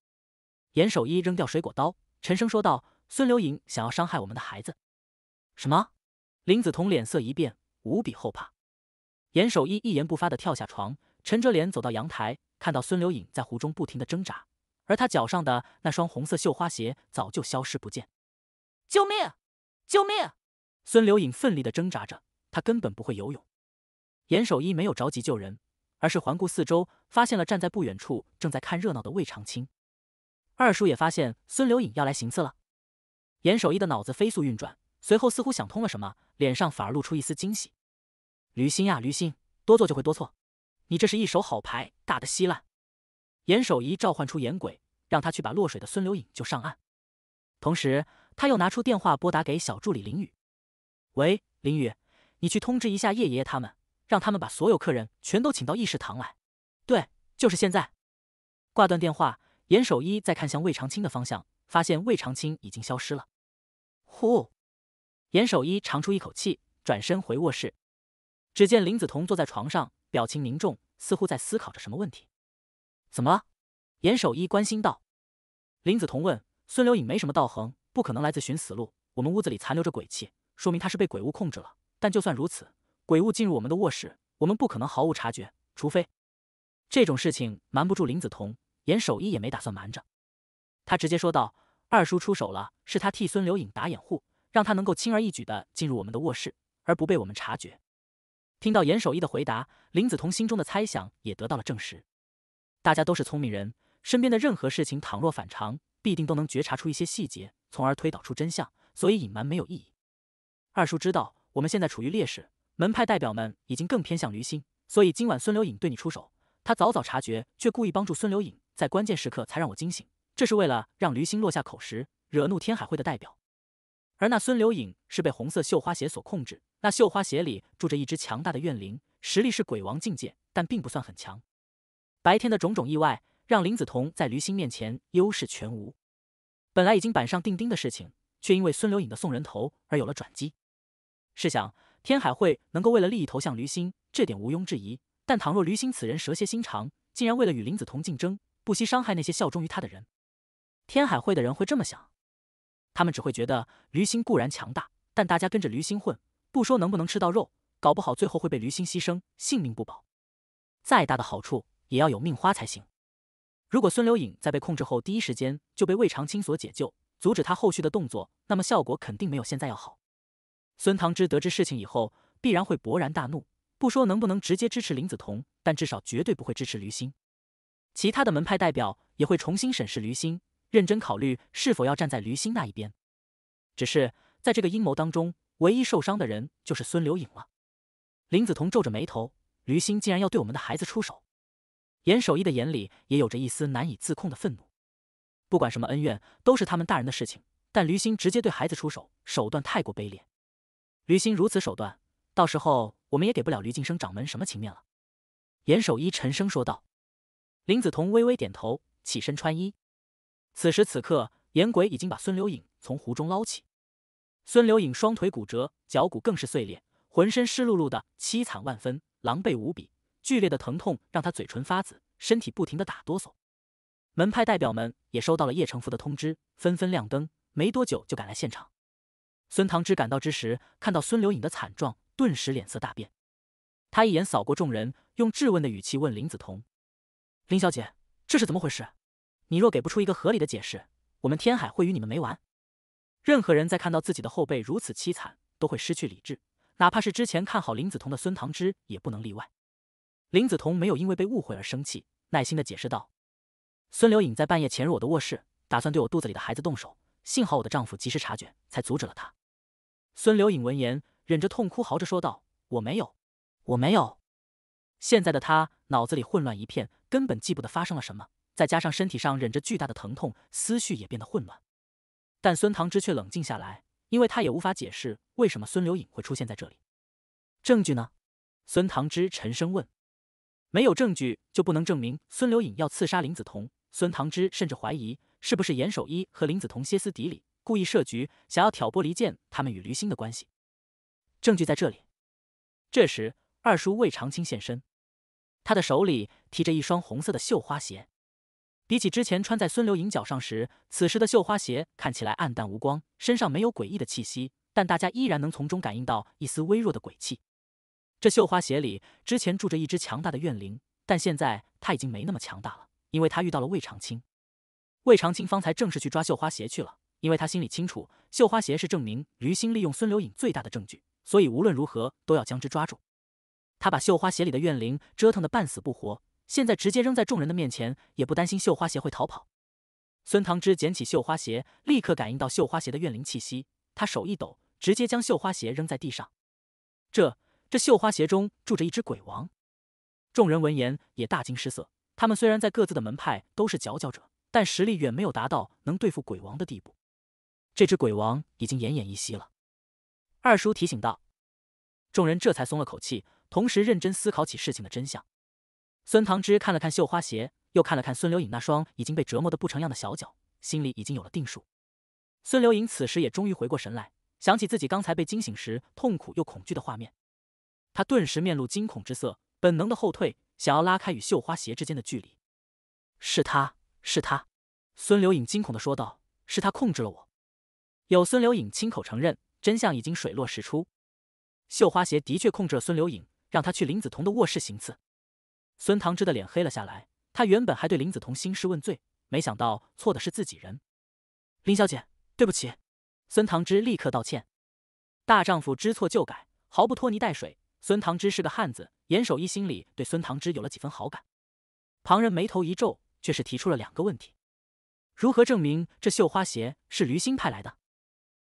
严守一扔掉水果刀，沉声说道：“孙刘颖想要伤害我们的孩子。”什么？林子彤脸色一变，无比后怕。严守一一言不发的跳下床，沉着脸走到阳台，看到孙刘颖在湖中不停的挣扎，而他脚上的那双红色绣花鞋早就消失不见。救命！救命！孙刘颖奋力的挣扎着，他根本不会游泳。严守一没有着急救人，而是环顾四周，发现了站在不远处正在看热闹的魏长青。二叔也发现孙刘颖要来行刺了。严守一的脑子飞速运转，随后似乎想通了什么，脸上反而露出一丝惊喜。驴心呀驴心，多做就会多错。你这是一手好牌打得稀烂。严守一召唤出严鬼，让他去把落水的孙刘颖救上岸。同时，他又拿出电话拨打给小助理林雨。喂，林雨，你去通知一下叶爷爷他们，让他们把所有客人全都请到议事堂来。对，就是现在。挂断电话，严守一再看向魏长青的方向，发现魏长青已经消失了。呼，严守一长出一口气，转身回卧室。只见林子彤坐在床上，表情凝重，似乎在思考着什么问题。怎么？严守一关心道。林子彤问：“孙刘颖没什么道行，不可能来自寻死路。我们屋子里残留着鬼气。”说明他是被鬼物控制了，但就算如此，鬼物进入我们的卧室，我们不可能毫无察觉。除非这种事情瞒不住林子彤，严守一也没打算瞒着，他直接说道：“二叔出手了，是他替孙刘颖打掩护，让他能够轻而易举地进入我们的卧室，而不被我们察觉。”听到严守一的回答，林子彤心中的猜想也得到了证实。大家都是聪明人，身边的任何事情倘若反常，必定都能觉察出一些细节，从而推导出真相。所以隐瞒没有意义。二叔知道我们现在处于劣势，门派代表们已经更偏向驴心，所以今晚孙刘影对你出手，他早早察觉，却故意帮助孙刘影，在关键时刻才让我惊醒，这是为了让驴心落下口实，惹怒天海会的代表。而那孙刘影是被红色绣花鞋所控制，那绣花鞋里住着一只强大的怨灵，实力是鬼王境界，但并不算很强。白天的种种意外，让林子彤在驴心面前优势全无。本来已经板上钉钉的事情，却因为孙刘影的送人头而有了转机。试想，天海会能够为了利益投向驴心，这点毋庸置疑。但倘若驴心此人蛇蝎心肠，竟然为了与林子彤竞争，不惜伤害那些效忠于他的人，天海会的人会这么想？他们只会觉得，驴心固然强大，但大家跟着驴心混，不说能不能吃到肉，搞不好最后会被驴心牺牲，性命不保。再大的好处，也要有命花才行。如果孙刘颖在被控制后，第一时间就被魏长青所解救，阻止他后续的动作，那么效果肯定没有现在要好。孙唐之得知事情以后，必然会勃然大怒。不说能不能直接支持林子桐，但至少绝对不会支持驴心。其他的门派代表也会重新审视驴心，认真考虑是否要站在驴心那一边。只是在这个阴谋当中，唯一受伤的人就是孙刘颖了。林子彤皱着眉头，驴心竟然要对我们的孩子出手。严守义的眼里也有着一丝难以自控的愤怒。不管什么恩怨，都是他们大人的事情。但驴心直接对孩子出手，手段太过卑劣。吕心如此手段，到时候我们也给不了吕晋生掌门什么情面了。”严守一沉声说道。林子彤微微点头，起身穿衣。此时此刻，严鬼已经把孙刘影从湖中捞起。孙刘影双腿骨折，脚骨更是碎裂，浑身湿漉漉的，凄惨万分，狼狈无比。剧烈的疼痛让他嘴唇发紫，身体不停的打哆嗦。门派代表们也收到了叶成福的通知，纷纷亮灯，没多久就赶来现场。孙唐之赶到之时，看到孙刘颖的惨状，顿时脸色大变。他一眼扫过众人，用质问的语气问林子彤：“林小姐，这是怎么回事？你若给不出一个合理的解释，我们天海会与你们没完。”任何人在看到自己的后背如此凄惨，都会失去理智，哪怕是之前看好林子彤的孙唐之也不能例外。林子彤没有因为被误会而生气，耐心的解释道：“孙刘颖在半夜潜入我的卧室，打算对我肚子里的孩子动手，幸好我的丈夫及时察觉，才阻止了他。”孙刘颖闻言，忍着痛哭，嚎着说道：“我没有，我没有。”现在的他脑子里混乱一片，根本记不得发生了什么。再加上身体上忍着巨大的疼痛，思绪也变得混乱。但孙唐之却冷静下来，因为他也无法解释为什么孙刘颖会出现在这里。证据呢？孙唐之沉声问。没有证据，就不能证明孙刘颖要刺杀林子彤。孙唐之甚至怀疑，是不是严守一和林子彤歇斯底里。故意设局，想要挑拨离间他们与驴星的关系。证据在这里。这时，二叔魏长青现身，他的手里提着一双红色的绣花鞋。比起之前穿在孙刘莹脚上时，此时的绣花鞋看起来暗淡无光，身上没有诡异的气息，但大家依然能从中感应到一丝微弱的鬼气。这绣花鞋里之前住着一只强大的怨灵，但现在他已经没那么强大了，因为他遇到了魏长青。魏长青方才正式去抓绣花鞋去了。因为他心里清楚，绣花鞋是证明于心利用孙流影最大的证据，所以无论如何都要将之抓住。他把绣花鞋里的怨灵折腾得半死不活，现在直接扔在众人的面前，也不担心绣花鞋会逃跑。孙唐之捡起绣花鞋，立刻感应到绣花鞋的怨灵气息，他手一抖，直接将绣花鞋扔在地上。这这绣花鞋中住着一只鬼王。众人闻言也大惊失色。他们虽然在各自的门派都是佼佼者，但实力远没有达到能对付鬼王的地步。这只鬼王已经奄奄一息了，二叔提醒道，众人这才松了口气，同时认真思考起事情的真相。孙唐之看了看绣花鞋，又看了看孙刘颖那双已经被折磨的不成样的小脚，心里已经有了定数。孙刘颖此时也终于回过神来，想起自己刚才被惊醒时痛苦又恐惧的画面，他顿时面露惊恐之色，本能的后退，想要拉开与绣花鞋之间的距离。是他是他，孙刘颖惊恐的说道：“是他控制了我。”有孙刘颖亲口承认，真相已经水落石出，绣花鞋的确控制了孙刘颖，让他去林子彤的卧室行刺。孙唐之的脸黑了下来，他原本还对林子彤兴师问罪，没想到错的是自己人。林小姐，对不起。孙唐之立刻道歉，大丈夫知错就改，毫不拖泥带水。孙唐之是个汉子，严守一心里对孙唐之有了几分好感。旁人眉头一皱，却是提出了两个问题：如何证明这绣花鞋是驴心派来的？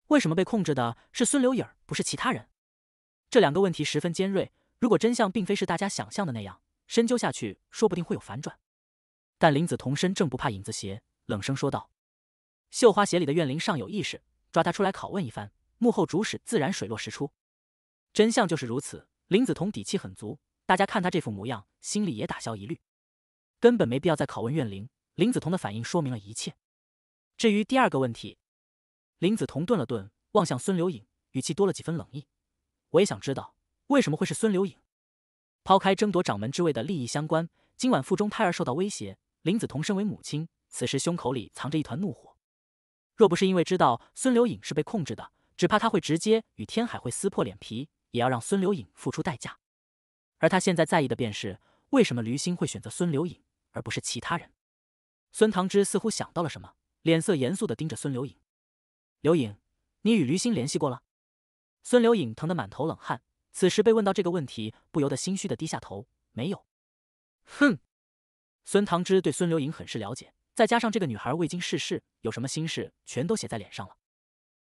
为什么被控制的是孙刘影儿，不是其他人？这两个问题十分尖锐。如果真相并非是大家想象的那样，深究下去，说不定会有反转。但林子彤身正不怕影子斜，冷声说道：“绣花鞋里的怨灵尚有意识，抓他出来拷问一番，幕后主使自然水落石出。真相就是如此。”林子彤底气很足，大家看他这副模样，心里也打消疑虑，根本没必要再拷问怨灵。林子彤的反应说明了一切。至于第二个问题。林子彤顿了顿，望向孙刘颖，语气多了几分冷意。我也想知道为什么会是孙刘颖。抛开争夺掌门之位的利益相关，今晚腹中胎儿受到威胁，林子彤身为母亲，此时胸口里藏着一团怒火。若不是因为知道孙刘颖是被控制的，只怕他会直接与天海会撕破脸皮，也要让孙刘颖付出代价。而他现在在意的便是为什么吕星会选择孙刘颖，而不是其他人。孙唐之似乎想到了什么，脸色严肃地盯着孙刘颖。刘颖，你与驴心联系过了？孙刘颖疼得满头冷汗，此时被问到这个问题，不由得心虚的低下头。没有。哼！孙唐之对孙刘颖很是了解，再加上这个女孩未经世事，有什么心事全都写在脸上了，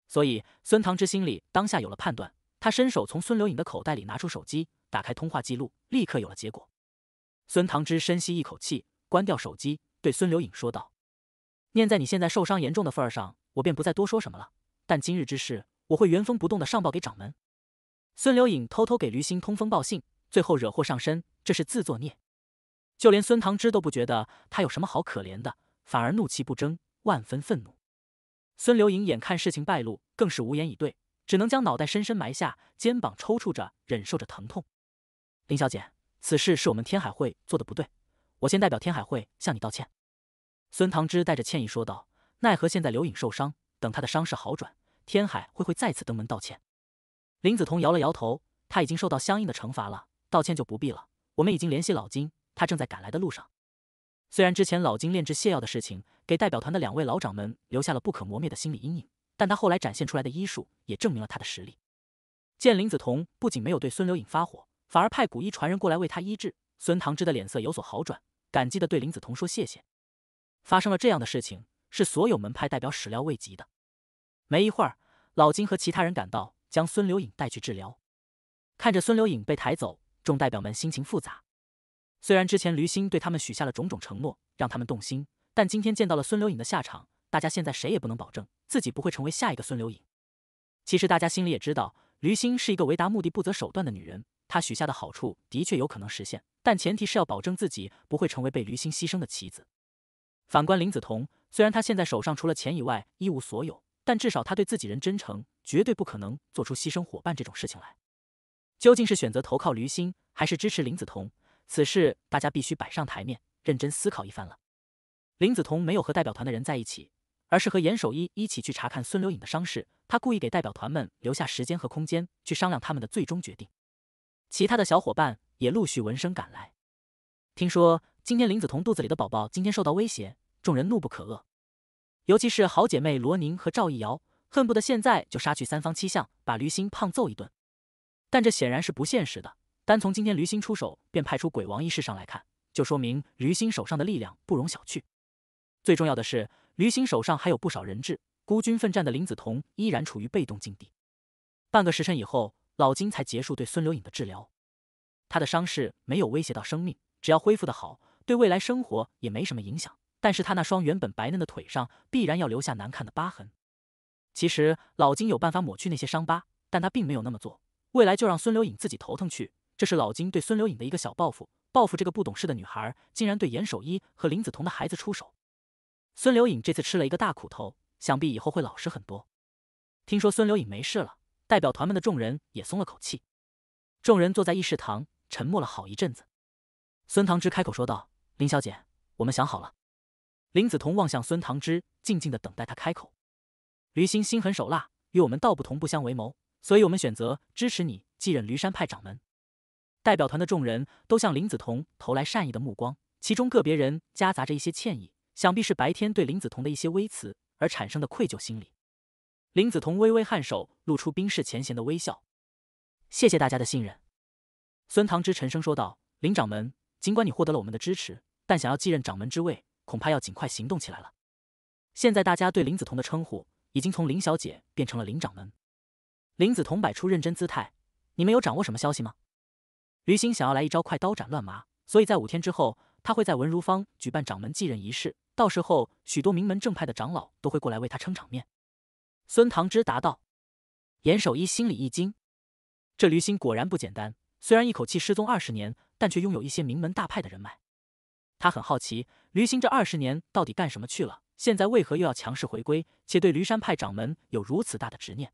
所以孙唐之心里当下有了判断。他伸手从孙刘颖的口袋里拿出手机，打开通话记录，立刻有了结果。孙唐之深吸一口气，关掉手机，对孙刘颖说道：“念在你现在受伤严重的份上。”我便不再多说什么了，但今日之事，我会原封不动的上报给掌门。孙刘颖偷偷给驴心通风报信，最后惹祸上身，这是自作孽。就连孙唐之都不觉得他有什么好可怜的，反而怒气不争，万分愤怒。孙刘颖眼看事情败露，更是无言以对，只能将脑袋深深埋下，肩膀抽搐着忍受着疼痛。林小姐，此事是我们天海会做的不对，我先代表天海会向你道歉。”孙唐之带着歉意说道。奈何现在刘影受伤，等他的伤势好转，天海会会再次登门道歉。林子彤摇了摇头，他已经受到相应的惩罚了，道歉就不必了。我们已经联系老金，他正在赶来的路上。虽然之前老金炼制泻药的事情给代表团的两位老掌门留下了不可磨灭的心理阴影，但他后来展现出来的医术也证明了他的实力。见林子彤不仅没有对孙刘影发火，反而派古医传人过来为他医治，孙唐之的脸色有所好转，感激地对林子彤说：“谢谢。”发生了这样的事情。是所有门派代表始料未及的。没一会儿，老金和其他人赶到，将孙刘影带去治疗。看着孙刘影被抬走，众代表们心情复杂。虽然之前驴心对他们许下了种种承诺，让他们动心，但今天见到了孙刘影的下场，大家现在谁也不能保证自己不会成为下一个孙刘影。其实大家心里也知道，驴心是一个为达目的不择手段的女人，她许下的好处的确有可能实现，但前提是要保证自己不会成为被驴心牺牲的棋子。反观林子彤。虽然他现在手上除了钱以外一无所有，但至少他对自己人真诚，绝对不可能做出牺牲伙伴这种事情来。究竟是选择投靠驴心，还是支持林子彤？此事大家必须摆上台面，认真思考一番了。林子彤没有和代表团的人在一起，而是和严守一一起去查看孙刘颖的伤势。他故意给代表团们留下时间和空间，去商量他们的最终决定。其他的小伙伴也陆续闻声赶来。听说今天林子彤肚子里的宝宝今天受到威胁。众人怒不可遏，尤其是好姐妹罗宁和赵艺瑶，恨不得现在就杀去三方七巷，把驴心胖揍一顿。但这显然是不现实的。单从今天驴心出手便派出鬼王一事上来看，就说明驴心手上的力量不容小觑。最重要的是，驴心手上还有不少人质，孤军奋战的林子彤依然处于被动境地。半个时辰以后，老金才结束对孙刘颖的治疗，他的伤势没有威胁到生命，只要恢复的好，对未来生活也没什么影响。但是他那双原本白嫩的腿上必然要留下难看的疤痕。其实老金有办法抹去那些伤疤，但他并没有那么做。未来就让孙刘颖自己头疼去，这是老金对孙刘颖的一个小报复，报复这个不懂事的女孩竟然对严守一和林子彤的孩子出手。孙刘颖这次吃了一个大苦头，想必以后会老实很多。听说孙刘颖没事了，代表团们的众人也松了口气。众人坐在议事堂，沉默了好一阵子。孙唐之开口说道：“林小姐，我们想好了。”林子彤望向孙唐之，静静的等待他开口。驴心心狠手辣，与我们道不同，不相为谋，所以我们选择支持你继任驴山派掌门。代表团的众人都向林子彤投来善意的目光，其中个别人夹杂着一些歉意，想必是白天对林子彤的一些微词而产生的愧疚心理。林子彤微微颔首，露出冰释前嫌的微笑，谢谢大家的信任。孙唐之沉声说道：“林掌门，尽管你获得了我们的支持，但想要继任掌门之位。”恐怕要尽快行动起来了。现在大家对林子彤的称呼已经从林小姐变成了林掌门。林子彤摆出认真姿态：“你们有掌握什么消息吗？”于心想要来一招快刀斩乱麻，所以在五天之后，他会在文如坊举办掌门继任仪式。到时候，许多名门正派的长老都会过来为他撑场面。孙唐之答道。严守一心里一惊，这吕心果然不简单。虽然一口气失踪二十年，但却拥有一些名门大派的人脉。他很好奇。驴心这二十年到底干什么去了？现在为何又要强势回归？且对驴山派掌门有如此大的执念？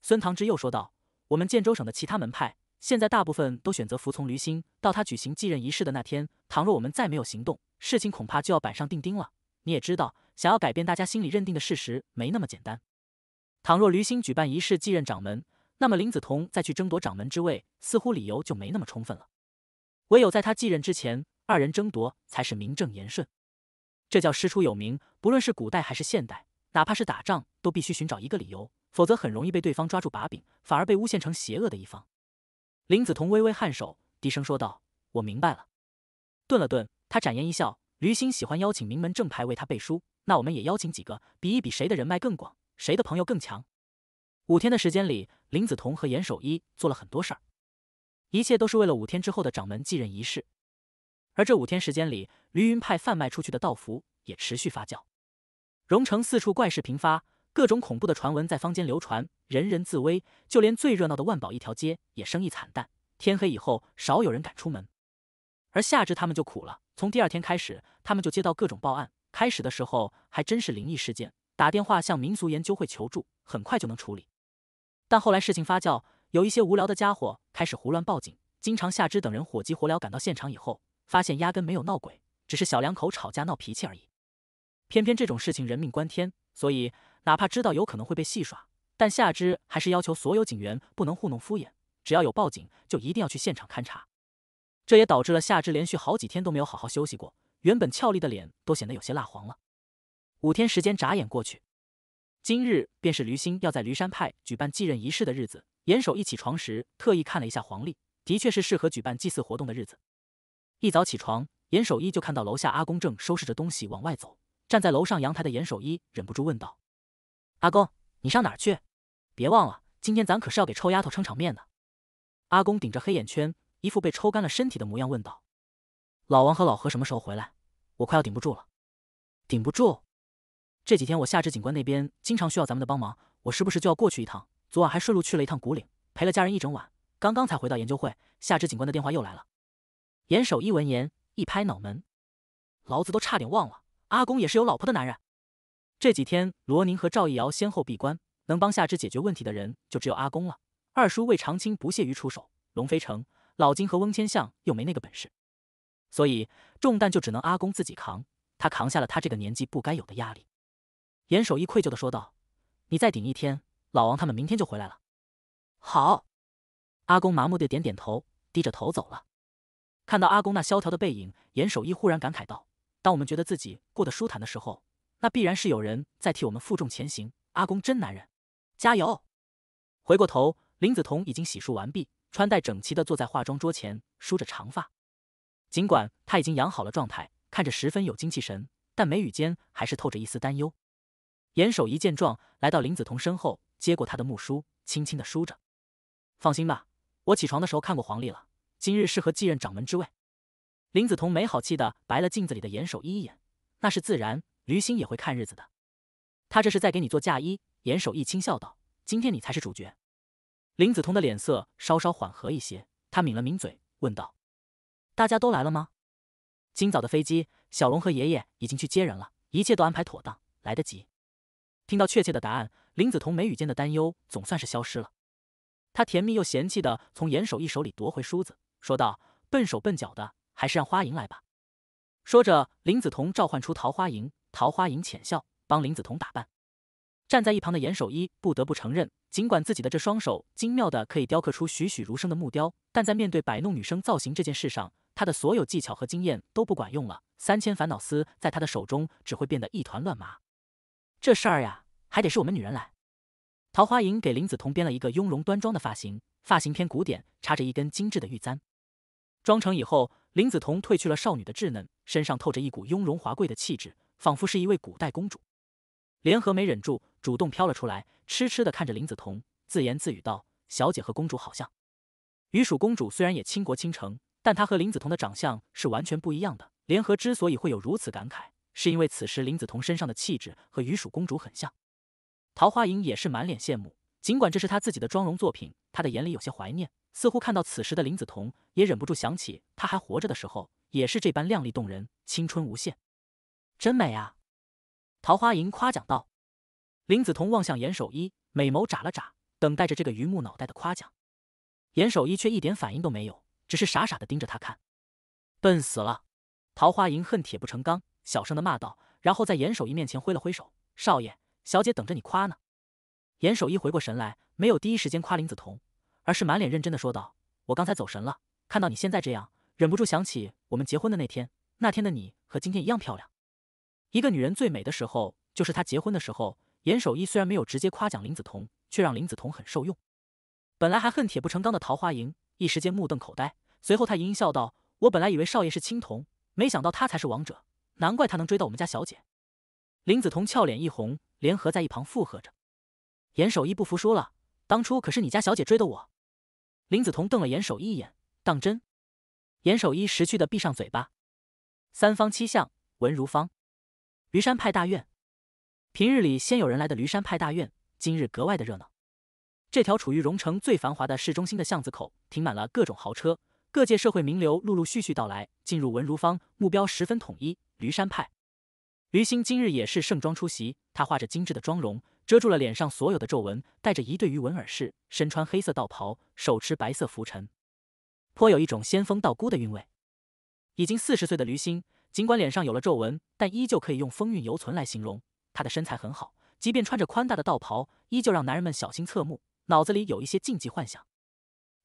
孙唐之又说道：“我们建州省的其他门派，现在大部分都选择服从驴心。到他举行继任仪式的那天，倘若我们再没有行动，事情恐怕就要板上钉钉了。你也知道，想要改变大家心里认定的事实，没那么简单。倘若驴心举办仪式继任掌门，那么林子彤再去争夺掌门之位，似乎理由就没那么充分了。唯有在他继任之前。”二人争夺才是名正言顺，这叫师出有名。不论是古代还是现代，哪怕是打仗，都必须寻找一个理由，否则很容易被对方抓住把柄，反而被诬陷成邪恶的一方。林子彤微微颔首，低声说道：“我明白了。”顿了顿，他展颜一笑：“吕心喜欢邀请名门正派为他背书，那我们也邀请几个，比一比谁的人脉更广，谁的朋友更强。”五天的时间里，林子彤和严守一做了很多事儿，一切都是为了五天之后的掌门继任仪式。而这五天时间里，凌云派贩卖出去的道符也持续发酵，荣城四处怪事频发，各种恐怖的传闻在坊间流传，人人自危。就连最热闹的万宝一条街也生意惨淡，天黑以后少有人敢出门。而夏至他们就苦了，从第二天开始，他们就接到各种报案。开始的时候还真是灵异事件，打电话向民俗研究会求助，很快就能处理。但后来事情发酵，有一些无聊的家伙开始胡乱报警，经常夏芝等人火急火燎赶到现场以后。发现压根没有闹鬼，只是小两口吵架闹脾气而已。偏偏这种事情人命关天，所以哪怕知道有可能会被戏耍，但夏芝还是要求所有警员不能糊弄敷衍，只要有报警就一定要去现场勘查。这也导致了夏芝连续好几天都没有好好休息过，原本俏丽的脸都显得有些蜡黄了。五天时间眨眼过去，今日便是驴星要在驴山派举办继任仪式的日子。严守一起床时特意看了一下黄历，的确是适合举办祭祀活动的日子。一早起床，严守一就看到楼下阿公正收拾着东西往外走。站在楼上阳台的严守一忍不住问道：“阿公，你上哪儿去？别忘了，今天咱可是要给臭丫头撑场面的。”阿公顶着黑眼圈，一副被抽干了身体的模样，问道：“老王和老何什么时候回来？我快要顶不住了，顶不住。这几天我夏之警官那边经常需要咱们的帮忙，我时不时就要过去一趟。昨晚还顺路去了一趟古岭，陪了家人一整晚，刚刚才回到研究会。夏之警官的电话又来了。”严守一闻言，一拍脑门：“老子都差点忘了，阿公也是有老婆的男人。”这几天，罗宁和赵一瑶先后闭关，能帮夏之解决问题的人就只有阿公了。二叔魏长青不屑于出手，龙飞城、老金和翁千相又没那个本事，所以重担就只能阿公自己扛。他扛下了他这个年纪不该有的压力。严守一愧疚的说道：“你再顶一天，老王他们明天就回来了。”“好。”阿公麻木的点点头，低着头走了。看到阿公那萧条的背影，严守一忽然感慨道：“当我们觉得自己过得舒坦的时候，那必然是有人在替我们负重前行。”阿公真男人，加油！回过头，林子彤已经洗漱完毕，穿戴整齐的坐在化妆桌前，梳着长发。尽管他已经养好了状态，看着十分有精气神，但眉宇间还是透着一丝担忧。严守一见状，来到林子彤身后，接过他的木梳，轻轻的梳着。放心吧，我起床的时候看过黄历了。今日适合继任掌门之位。林子彤没好气的白了镜子里的严守一一眼，那是自然，驴心也会看日子的。他这是在给你做嫁衣。严守一轻笑道：“今天你才是主角。”林子彤的脸色稍稍缓和一些，她抿了抿嘴，问道：“大家都来了吗？”今早的飞机，小龙和爷爷已经去接人了，一切都安排妥当，来得及。听到确切的答案，林子彤眉宇间的担忧总算是消失了。她甜蜜又嫌弃的从严守一手里夺回梳子。说道：“笨手笨脚的，还是让花莹来吧。”说着，林子彤召唤出桃花莹，桃花莹浅笑，帮林子彤打扮。站在一旁的严守一不得不承认，尽管自己的这双手精妙的可以雕刻出栩栩如生的木雕，但在面对摆弄女生造型这件事上，他的所有技巧和经验都不管用了。三千烦恼丝在他的手中只会变得一团乱麻。这事儿呀，还得是我们女人来。桃花莹给林子彤编了一个雍容端庄的发型，发型偏古典，插着一根精致的玉簪。妆成以后，林子彤褪去了少女的稚嫩，身上透着一股雍容华贵的气质，仿佛是一位古代公主。莲合没忍住，主动飘了出来，痴痴地看着林子彤，自言自语道：“小姐和公主好像。”雨鼠公主虽然也倾国倾城，但她和林子彤的长相是完全不一样的。莲合之所以会有如此感慨，是因为此时林子彤身上的气质和雨鼠公主很像。桃花影也是满脸羡慕。尽管这是他自己的妆容作品，他的眼里有些怀念，似乎看到此时的林子彤，也忍不住想起他还活着的时候，也是这般靓丽动人，青春无限，真美啊！桃花吟夸奖道。林子彤望向严守一，美眸眨了眨，等待着这个榆木脑袋的夸奖。严守一却一点反应都没有，只是傻傻的盯着他看，笨死了！桃花吟恨铁不成钢，小声的骂道，然后在严守一面前挥了挥手：“少爷，小姐等着你夸呢。”严守一回过神来，没有第一时间夸林子彤，而是满脸认真的说道：“我刚才走神了，看到你现在这样，忍不住想起我们结婚的那天。那天的你和今天一样漂亮。一个女人最美的时候，就是她结婚的时候。”严守一虽然没有直接夸奖林子彤，却让林子彤很受用。本来还恨铁不成钢的桃花盈，一时间目瞪口呆。随后她盈盈笑道：“我本来以为少爷是青铜，没想到他才是王者，难怪他能追到我们家小姐。”林子彤俏脸一红，联合在一旁附和着。严守一不服输了，当初可是你家小姐追的我。林子彤瞪了严守一一眼，当真？严守一识趣的闭上嘴巴。三方七巷，文如芳，驴山派大院。平日里先有人来的驴山派大院，今日格外的热闹。这条处于荣城最繁华的市中心的巷子口，停满了各种豪车，各界社会名流陆陆续续到来，进入文如芳，目标十分统一。驴山派，驴心今日也是盛装出席，她画着精致的妆容。遮住了脸上所有的皱纹，带着一对鱼纹耳饰，身穿黑色道袍，手持白色拂尘，颇有一种仙风道姑的韵味。已经四十岁的驴星，尽管脸上有了皱纹，但依旧可以用风韵犹存来形容。他的身材很好，即便穿着宽大的道袍，依旧让男人们小心侧目。脑子里有一些禁忌幻想。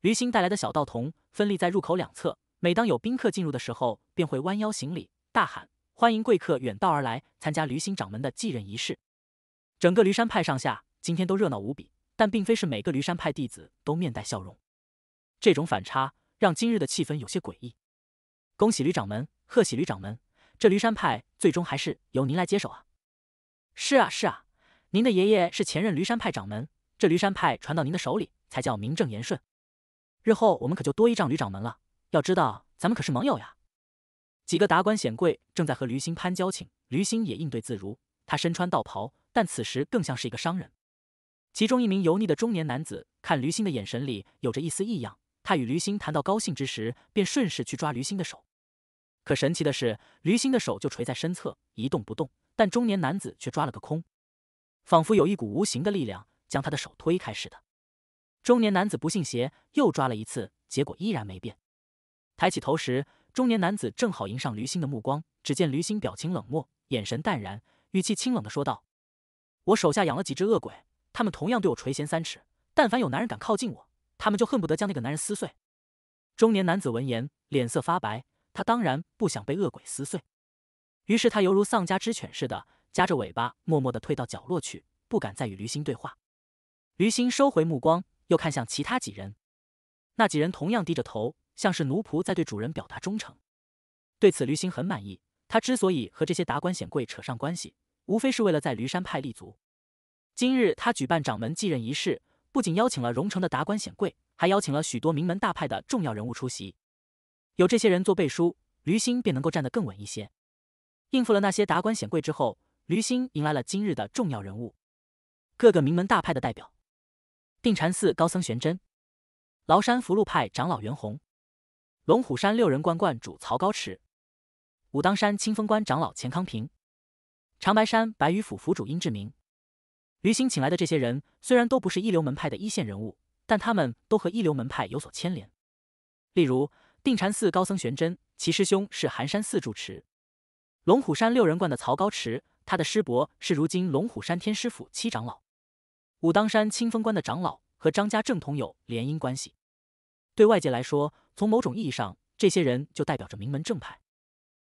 驴星带来的小道童分立在入口两侧，每当有宾客进入的时候，便会弯腰行礼，大喊：“欢迎贵客远道而来，参加驴星掌门的继任仪式。”整个驴山派上下今天都热闹无比，但并非是每个驴山派弟子都面带笑容。这种反差让今日的气氛有些诡异。恭喜驴掌门，贺喜驴掌门，这驴山派最终还是由您来接手啊！是啊是啊，您的爷爷是前任驴山派掌门，这驴山派传到您的手里才叫名正言顺。日后我们可就多一丈驴掌门了。要知道咱们可是盟友呀。几个达官显贵正在和驴心攀交情，驴心也应对自如。他身穿道袍。但此时更像是一个商人。其中一名油腻的中年男子看驴星的眼神里有着一丝异样。他与驴星谈到高兴之时，便顺势去抓驴星的手。可神奇的是，驴星的手就垂在身侧，一动不动。但中年男子却抓了个空，仿佛有一股无形的力量将他的手推开似的。中年男子不信邪，又抓了一次，结果依然没变。抬起头时，中年男子正好迎上驴星的目光。只见驴星表情冷漠，眼神淡然，语气清冷的说道。我手下养了几只恶鬼，他们同样对我垂涎三尺。但凡有男人敢靠近我，他们就恨不得将那个男人撕碎。中年男子闻言，脸色发白。他当然不想被恶鬼撕碎，于是他犹如丧家之犬似的，夹着尾巴，默默的退到角落去，不敢再与驴心对话。驴心收回目光，又看向其他几人。那几人同样低着头，像是奴仆在对主人表达忠诚。对此，驴心很满意。他之所以和这些达官显贵扯上关系。无非是为了在驴山派立足。今日他举办掌门继任仪式，不仅邀请了荣城的达官显贵，还邀请了许多名门大派的重要人物出席。有这些人做背书，驴心便能够站得更稳一些。应付了那些达官显贵之后，驴心迎来了今日的重要人物——各个名门大派的代表：定禅寺高僧玄真、崂山福禄派长老袁弘，龙虎山六人观观主曹高驰、武当山清风观长老钱康平。长白山白羽府府主殷志明，于心请来的这些人虽然都不是一流门派的一线人物，但他们都和一流门派有所牵连。例如，定禅寺高僧玄真，其师兄是寒山寺住持；龙虎山六人观的曹高驰，他的师伯是如今龙虎山天师府七长老；武当山清风观的长老和张家正统有联姻关系。对外界来说，从某种意义上，这些人就代表着名门正派。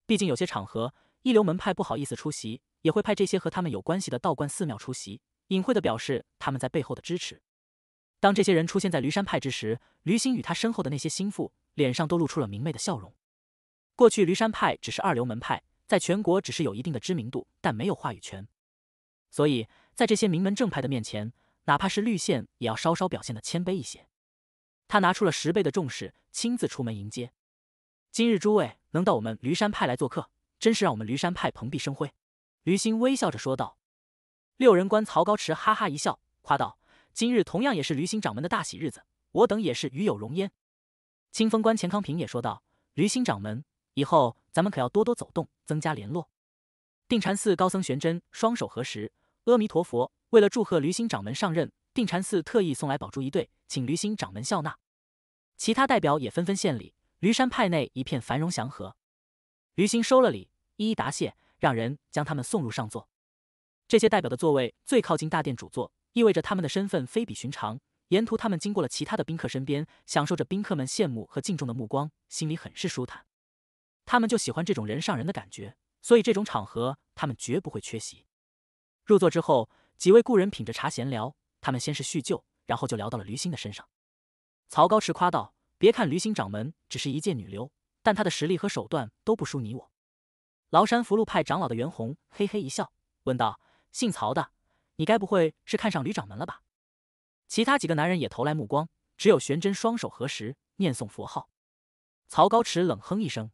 毕竟有些场合，一流门派不好意思出席。也会派这些和他们有关系的道观寺庙出席，隐晦的表示他们在背后的支持。当这些人出现在驴山派之时，驴心与他身后的那些心腹脸上都露出了明媚的笑容。过去驴山派只是二流门派，在全国只是有一定的知名度，但没有话语权。所以在这些名门正派的面前，哪怕是绿线也要稍稍表现的谦卑一些。他拿出了十倍的重视，亲自出门迎接。今日诸位能到我们驴山派来做客，真是让我们驴山派蓬荜生辉。驴心微笑着说道：“六人官曹高驰哈哈一笑，夸道：‘今日同样也是驴心掌门的大喜日子，我等也是与有荣焉。’清风关钱康平也说道：‘驴心掌门，以后咱们可要多多走动，增加联络。’定禅寺高僧玄真双手合十，阿弥陀佛。为了祝贺驴心掌门上任，定禅寺特意送来宝珠一对，请驴心掌门笑纳。其他代表也纷纷献礼，驴山派内一片繁荣祥和。驴心收了礼，一一答谢。”让人将他们送入上座。这些代表的座位最靠近大殿主座，意味着他们的身份非比寻常。沿途，他们经过了其他的宾客身边，享受着宾客们羡慕和敬重的目光，心里很是舒坦。他们就喜欢这种人上人的感觉，所以这种场合他们绝不会缺席。入座之后，几位故人品着茶闲聊。他们先是叙旧，然后就聊到了驴星的身上。曹高驰夸道：“别看驴星掌门只是一介女流，但她的实力和手段都不输你我。”崂山福禄派长老的袁弘嘿嘿一笑，问道：“姓曹的，你该不会是看上吕掌门了吧？”其他几个男人也投来目光，只有玄真双手合十，念诵佛号。曹高驰冷哼一声：“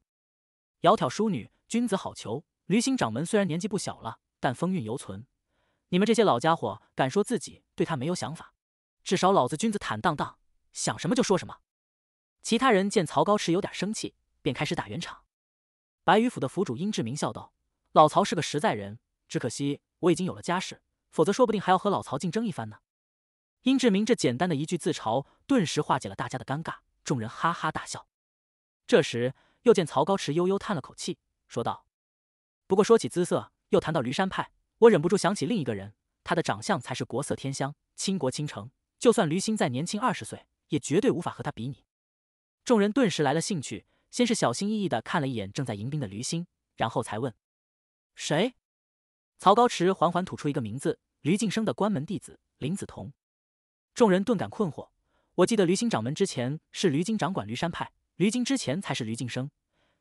窈窕淑女，君子好逑。吕星掌门虽然年纪不小了，但风韵犹存。你们这些老家伙，敢说自己对他没有想法？至少老子君子坦荡荡，想什么就说什么。”其他人见曹高驰有点生气，便开始打圆场。白鱼府的府主殷志明笑道：“老曹是个实在人，只可惜我已经有了家室，否则说不定还要和老曹竞争一番呢。”殷志明这简单的一句自嘲，顿时化解了大家的尴尬，众人哈哈大笑。这时，又见曹高驰悠悠叹了口气，说道：“不过说起姿色，又谈到驴山派，我忍不住想起另一个人，他的长相才是国色天香，倾国倾城，就算驴心再年轻二十岁，也绝对无法和他比拟。”众人顿时来了兴趣。先是小心翼翼的看了一眼正在迎宾的驴心，然后才问：“谁？”曹高驰缓缓吐出一个名字：“驴晋生的关门弟子林子彤。”众人顿感困惑。我记得驴心掌门之前是驴金掌管驴山派，驴金之前才是驴晋生。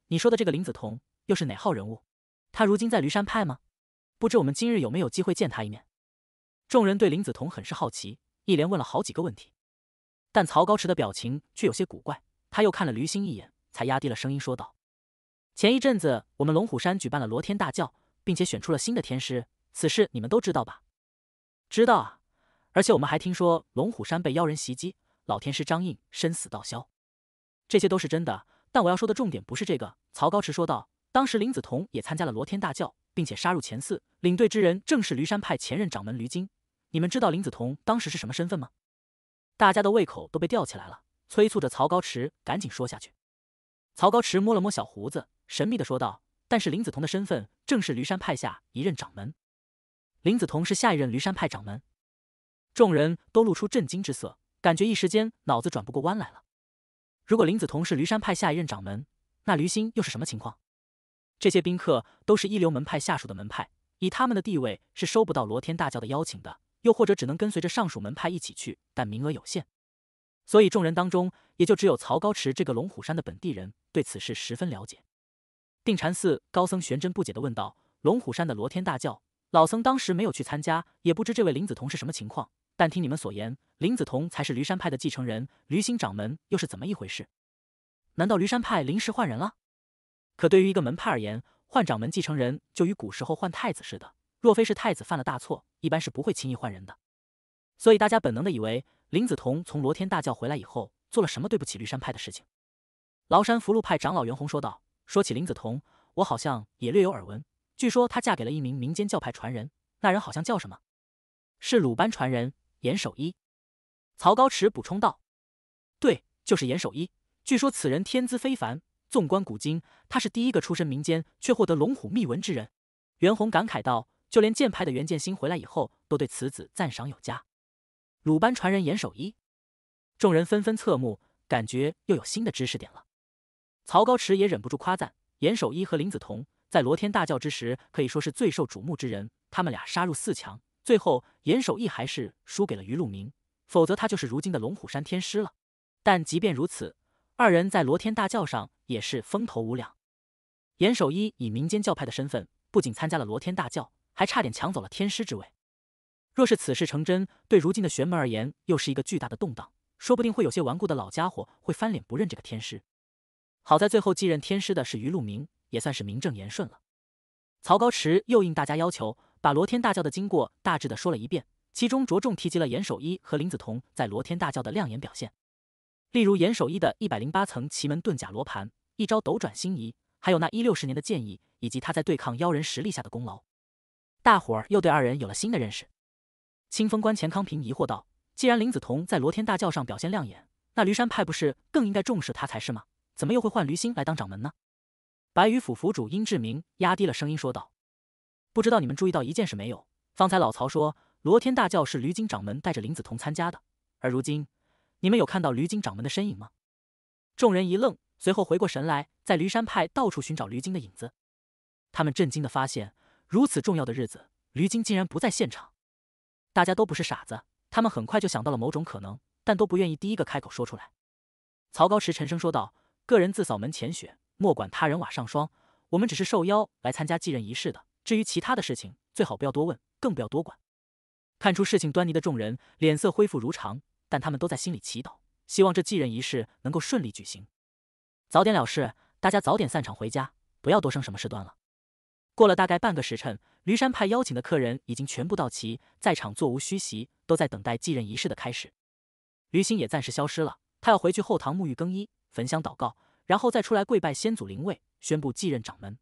你说的这个林子彤又是哪号人物？他如今在驴山派吗？不知我们今日有没有机会见他一面？众人对林子彤很是好奇，一连问了好几个问题。但曹高驰的表情却有些古怪。他又看了驴心一眼。才压低了声音说道：“前一阵子，我们龙虎山举办了罗天大教，并且选出了新的天师，此事你们都知道吧？”“知道啊！”“而且我们还听说龙虎山被妖人袭击，老天师张印生死道消，这些都是真的。”“但我要说的重点不是这个。”曹高驰说道：“当时林子彤也参加了罗天大教，并且杀入前四，领队之人正是驴山派前任掌门驴精。你们知道林子彤当时是什么身份吗？”大家的胃口都被吊起来了，催促着曹高驰赶紧说下去。曹高驰摸了摸小胡子，神秘的说道：“但是林子彤的身份正是驴山派下一任掌门。林子彤是下一任驴山派掌门。”众人都露出震惊之色，感觉一时间脑子转不过弯来了。如果林子彤是驴山派下一任掌门，那驴心又是什么情况？这些宾客都是一流门派下属的门派，以他们的地位是收不到罗天大教的邀请的，又或者只能跟随着上属门派一起去，但名额有限。所以，众人当中也就只有曹高池这个龙虎山的本地人对此事十分了解。定禅寺高僧玄真不解地问道：“龙虎山的罗天大教老僧当时没有去参加，也不知这位林子彤是什么情况。但听你们所言，林子彤才是驴山派的继承人，驴星掌门又是怎么一回事？难道驴山派临时换人了？可对于一个门派而言，换掌门继承人就与古时候换太子似的。若非是太子犯了大错，一般是不会轻易换人的。所以大家本能的以为。”林子彤从罗天大教回来以后，做了什么对不起绿山派的事情？崂山福禄派长老袁弘说道：“说起林子彤，我好像也略有耳闻。据说她嫁给了一名民间教派传人，那人好像叫什么？是鲁班传人严守一。”曹高驰补充道：“对，就是严守一。据说此人天资非凡，纵观古今，他是第一个出身民间却获得龙虎秘闻之人。”袁弘感慨道：“就连剑派的袁剑心回来以后，都对此子赞赏有加。”鲁班传人严守一，众人纷纷侧目，感觉又有新的知识点了。曹高驰也忍不住夸赞严守一和林子彤，在罗天大教之时，可以说是最受瞩目之人。他们俩杀入四强，最后严守一还是输给了于鲁明，否则他就是如今的龙虎山天师了。但即便如此，二人在罗天大教上也是风头无两。严守一以民间教派的身份，不仅参加了罗天大教，还差点抢走了天师之位。若是此事成真，对如今的玄门而言，又是一个巨大的动荡。说不定会有些顽固的老家伙会翻脸不认这个天师。好在最后继任天师的是余路明，也算是名正言顺了。曹高驰又应大家要求，把罗天大教的经过大致的说了一遍，其中着重提及了严守一和林子彤在罗天大教的亮眼表现，例如严守一的一百零八层奇门遁甲罗盘，一招斗转星移，还有那一六十年的剑意，以及他在对抗妖人实力下的功劳。大伙儿又对二人有了新的认识。清风关钱康平疑惑道：“既然林子彤在罗天大教上表现亮眼，那驴山派不是更应该重视他才是吗？怎么又会换驴星来当掌门呢？”白羽府府主殷志明压低了声音说道：“不知道你们注意到一件事没有？方才老曹说罗天大教是驴精掌门带着林子彤参加的，而如今你们有看到驴精掌门的身影吗？”众人一愣，随后回过神来，在驴山派到处寻找驴精的影子。他们震惊的发现，如此重要的日子，驴精竟然不在现场。大家都不是傻子，他们很快就想到了某种可能，但都不愿意第一个开口说出来。曹高驰沉声说道：“个人自扫门前雪，莫管他人瓦上霜。我们只是受邀来参加继任仪式的，至于其他的事情，最好不要多问，更不要多管。”看出事情端倪的众人脸色恢复如常，但他们都在心里祈祷，希望这继任仪式能够顺利举行。早点了事，大家早点散场回家，不要多生什么事端了。过了大概半个时辰，驴山派邀请的客人已经全部到齐，在场座无虚席，都在等待继任仪式的开始。驴心也暂时消失了，他要回去后堂沐浴更衣、焚香祷告，然后再出来跪拜先祖灵位，宣布继任掌门。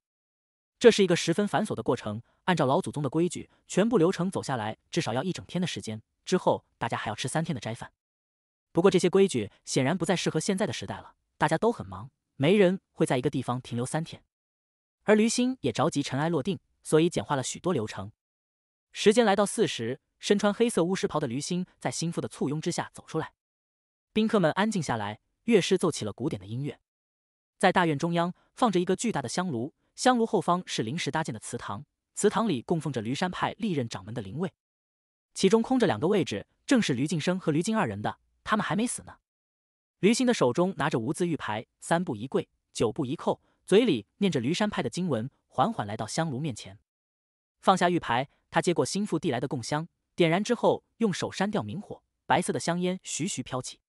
这是一个十分繁琐的过程，按照老祖宗的规矩，全部流程走下来至少要一整天的时间。之后大家还要吃三天的斋饭。不过这些规矩显然不再适合现在的时代了，大家都很忙，没人会在一个地方停留三天。而驴星也着急尘埃落定，所以简化了许多流程。时间来到巳时，身穿黑色巫师袍的驴星在心腹的簇拥之下走出来。宾客们安静下来，乐师奏起了古典的音乐。在大院中央放着一个巨大的香炉，香炉后方是临时搭建的祠堂，祠堂里供奉着驴山派历任掌门的灵位，其中空着两个位置，正是驴敬生和驴金二人的。他们还没死呢。驴星的手中拿着无字玉牌，三步一跪，九步一叩。嘴里念着驴山派的经文，缓缓来到香炉面前，放下玉牌。他接过心腹递来的供香，点燃之后，用手扇掉明火。白色的香烟徐徐飘起。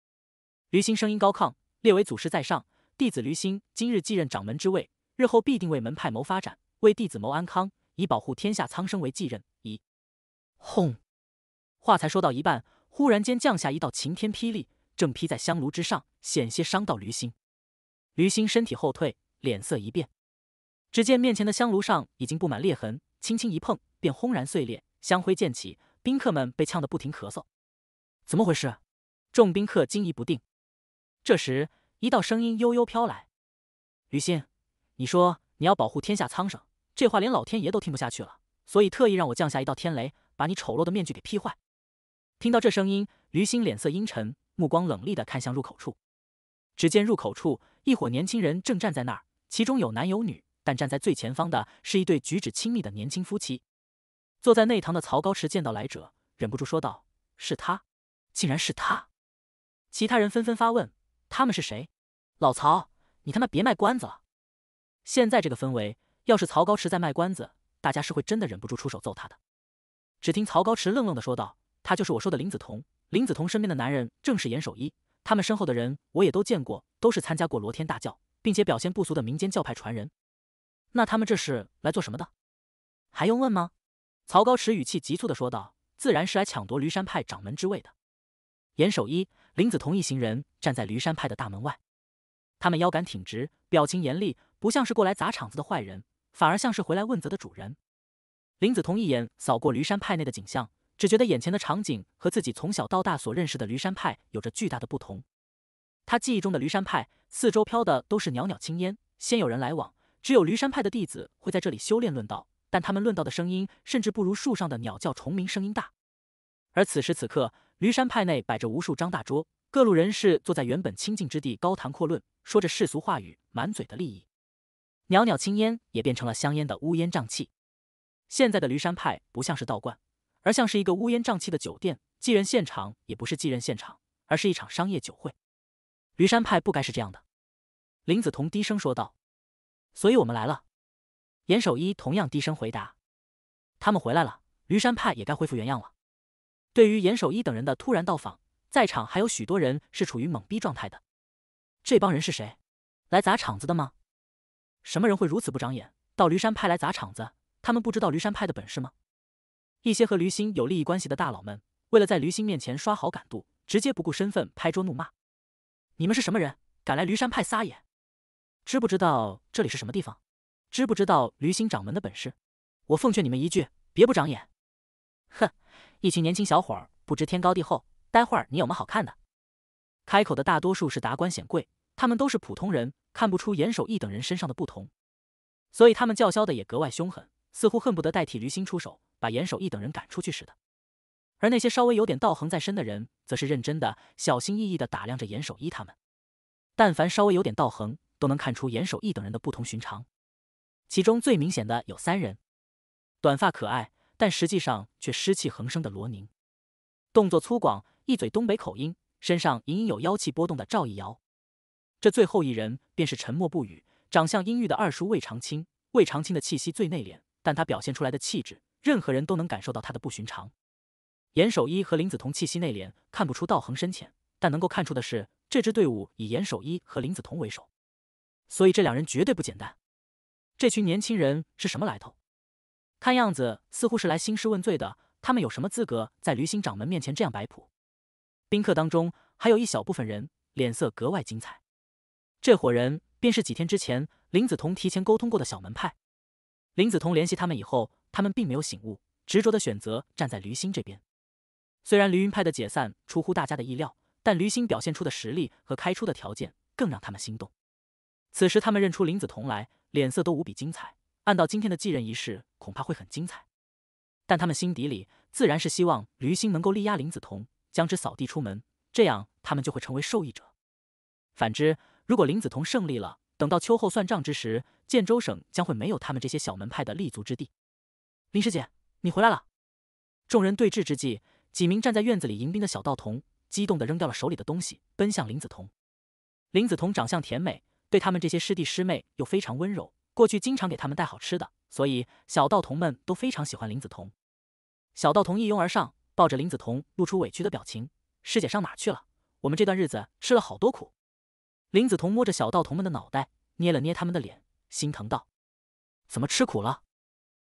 驴心声音高亢：“列为祖师在上，弟子驴心今日继任掌门之位，日后必定为门派谋发展，为弟子谋安康，以保护天下苍生为继任。”一轰，话才说到一半，忽然间降下一道晴天霹雳，正劈在香炉之上，险些伤到驴心。驴心身体后退。脸色一变，只见面前的香炉上已经布满裂痕，轻轻一碰便轰然碎裂，香灰溅起，宾客们被呛得不停咳嗽。怎么回事？众宾客惊疑不定。这时，一道声音悠悠飘来：“吕心，你说你要保护天下苍生，这话连老天爷都听不下去了，所以特意让我降下一道天雷，把你丑陋的面具给劈坏。”听到这声音，吕心脸色阴沉，目光冷厉的看向入口处。只见入口处一伙年轻人正站在那儿。其中有男有女，但站在最前方的是一对举止亲密的年轻夫妻。坐在内堂的曹高驰见到来者，忍不住说道：“是他，竟然是他！”其他人纷纷发问：“他们是谁？”老曹，你他妈别卖关子了！现在这个氛围，要是曹高驰在卖关子，大家是会真的忍不住出手揍他的。只听曹高驰愣愣的说道：“他就是我说的林子彤，林子彤身边的男人正是严守一。他们身后的人我也都见过，都是参加过罗天大教。”并且表现不俗的民间教派传人，那他们这是来做什么的？还用问吗？曹高驰语气急促的说道：“自然是来抢夺驴山派掌门之位的。”严守一、林子同一行人站在驴山派的大门外，他们腰杆挺直，表情严厉，不像是过来砸场子的坏人，反而像是回来问责的主人。林子同一眼扫过驴山派内的景象，只觉得眼前的场景和自己从小到大所认识的驴山派有着巨大的不同。他记忆中的驴山派。四周飘的都是袅袅青烟，鲜有人来往，只有驴山派的弟子会在这里修炼论道，但他们论道的声音甚至不如树上的鸟叫虫鸣声音大。而此时此刻，驴山派内摆着无数张大桌，各路人士坐在原本清净之地高谈阔论，说着世俗话语，满嘴的利益。袅袅青烟也变成了香烟的乌烟瘴气。现在的驴山派不像是道观，而像是一个乌烟瘴气的酒店，祭人现场也不是祭人现场，而是一场商业酒会。驴山派不该是这样的，林子彤低声说道。所以我们来了，严守一同样低声回答。他们回来了，驴山派也该恢复原样了。对于严守一等人的突然到访，在场还有许多人是处于懵逼状态的。这帮人是谁？来砸场子的吗？什么人会如此不长眼，到驴山派来砸场子？他们不知道驴山派的本事吗？一些和驴心有利益关系的大佬们，为了在驴心面前刷好感度，直接不顾身份拍桌怒骂。你们是什么人？敢来驴山派撒野？知不知道这里是什么地方？知不知道驴心掌门的本事？我奉劝你们一句，别不长眼！哼，一群年轻小伙儿不知天高地厚，待会儿你有么好看的？开口的大多数是达官显贵，他们都是普通人，看不出严守义等人身上的不同，所以他们叫嚣的也格外凶狠，似乎恨不得代替驴心出手，把严守义等人赶出去似的。而那些稍微有点道行在身的人，则是认真的、小心翼翼地打量着严守一他们。但凡稍微有点道行，都能看出严守一等人的不同寻常。其中最明显的有三人：短发可爱，但实际上却湿气横生的罗宁；动作粗犷，一嘴东北口音，身上隐隐有妖气波动的赵一瑶。这最后一人便是沉默不语、长相阴郁的二叔魏长青。魏长青的气息最内敛，但他表现出来的气质，任何人都能感受到他的不寻常。严守一和林子彤气息内敛，看不出道行深浅，但能够看出的是，这支队伍以严守一和林子彤为首，所以这两人绝对不简单。这群年轻人是什么来头？看样子似乎是来兴师问罪的。他们有什么资格在驴心掌门面前这样摆谱？宾客当中还有一小部分人脸色格外精彩，这伙人便是几天之前林子彤提前沟通过的小门派。林子彤联系他们以后，他们并没有醒悟，执着的选择站在驴心这边。虽然驴云派的解散出乎大家的意料，但驴星表现出的实力和开出的条件更让他们心动。此时他们认出林子彤来，脸色都无比精彩。按照今天的继任仪式，恐怕会很精彩。但他们心底里自然是希望驴星能够力压林子彤，将之扫地出门，这样他们就会成为受益者。反之，如果林子彤胜利了，等到秋后算账之时，建州省将会没有他们这些小门派的立足之地。林师姐，你回来了。众人对峙之际。几名站在院子里迎宾的小道童激动地扔掉了手里的东西，奔向林子彤。林子彤长相甜美，对他们这些师弟师妹又非常温柔，过去经常给他们带好吃的，所以小道童们都非常喜欢林子彤。小道童一拥而上，抱着林子彤，露出委屈的表情：“师姐上哪去了？我们这段日子吃了好多苦。”林子彤摸着小道童们的脑袋，捏了捏他们的脸，心疼道：“怎么吃苦了？”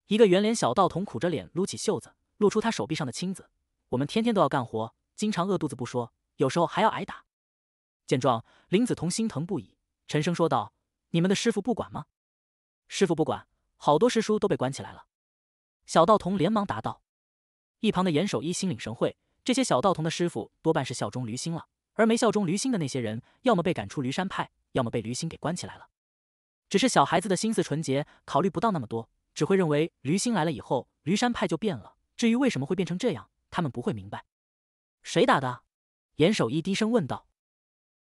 一个圆脸小道童苦着脸，撸起袖子，露出他手臂上的青紫。我们天天都要干活，经常饿肚子不说，有时候还要挨打。见状，林子彤心疼不已，沉声说道：“你们的师傅不管吗？”“师傅不管，好多师叔都被关起来了。”小道童连忙答道。一旁的严守一心领神会，这些小道童的师傅多半是效忠驴心了，而没效忠驴心的那些人，要么被赶出驴山派，要么被驴心给关起来了。只是小孩子的心思纯洁，考虑不到那么多，只会认为驴心来了以后，驴山派就变了。至于为什么会变成这样？他们不会明白，谁打的？严守一低声问道。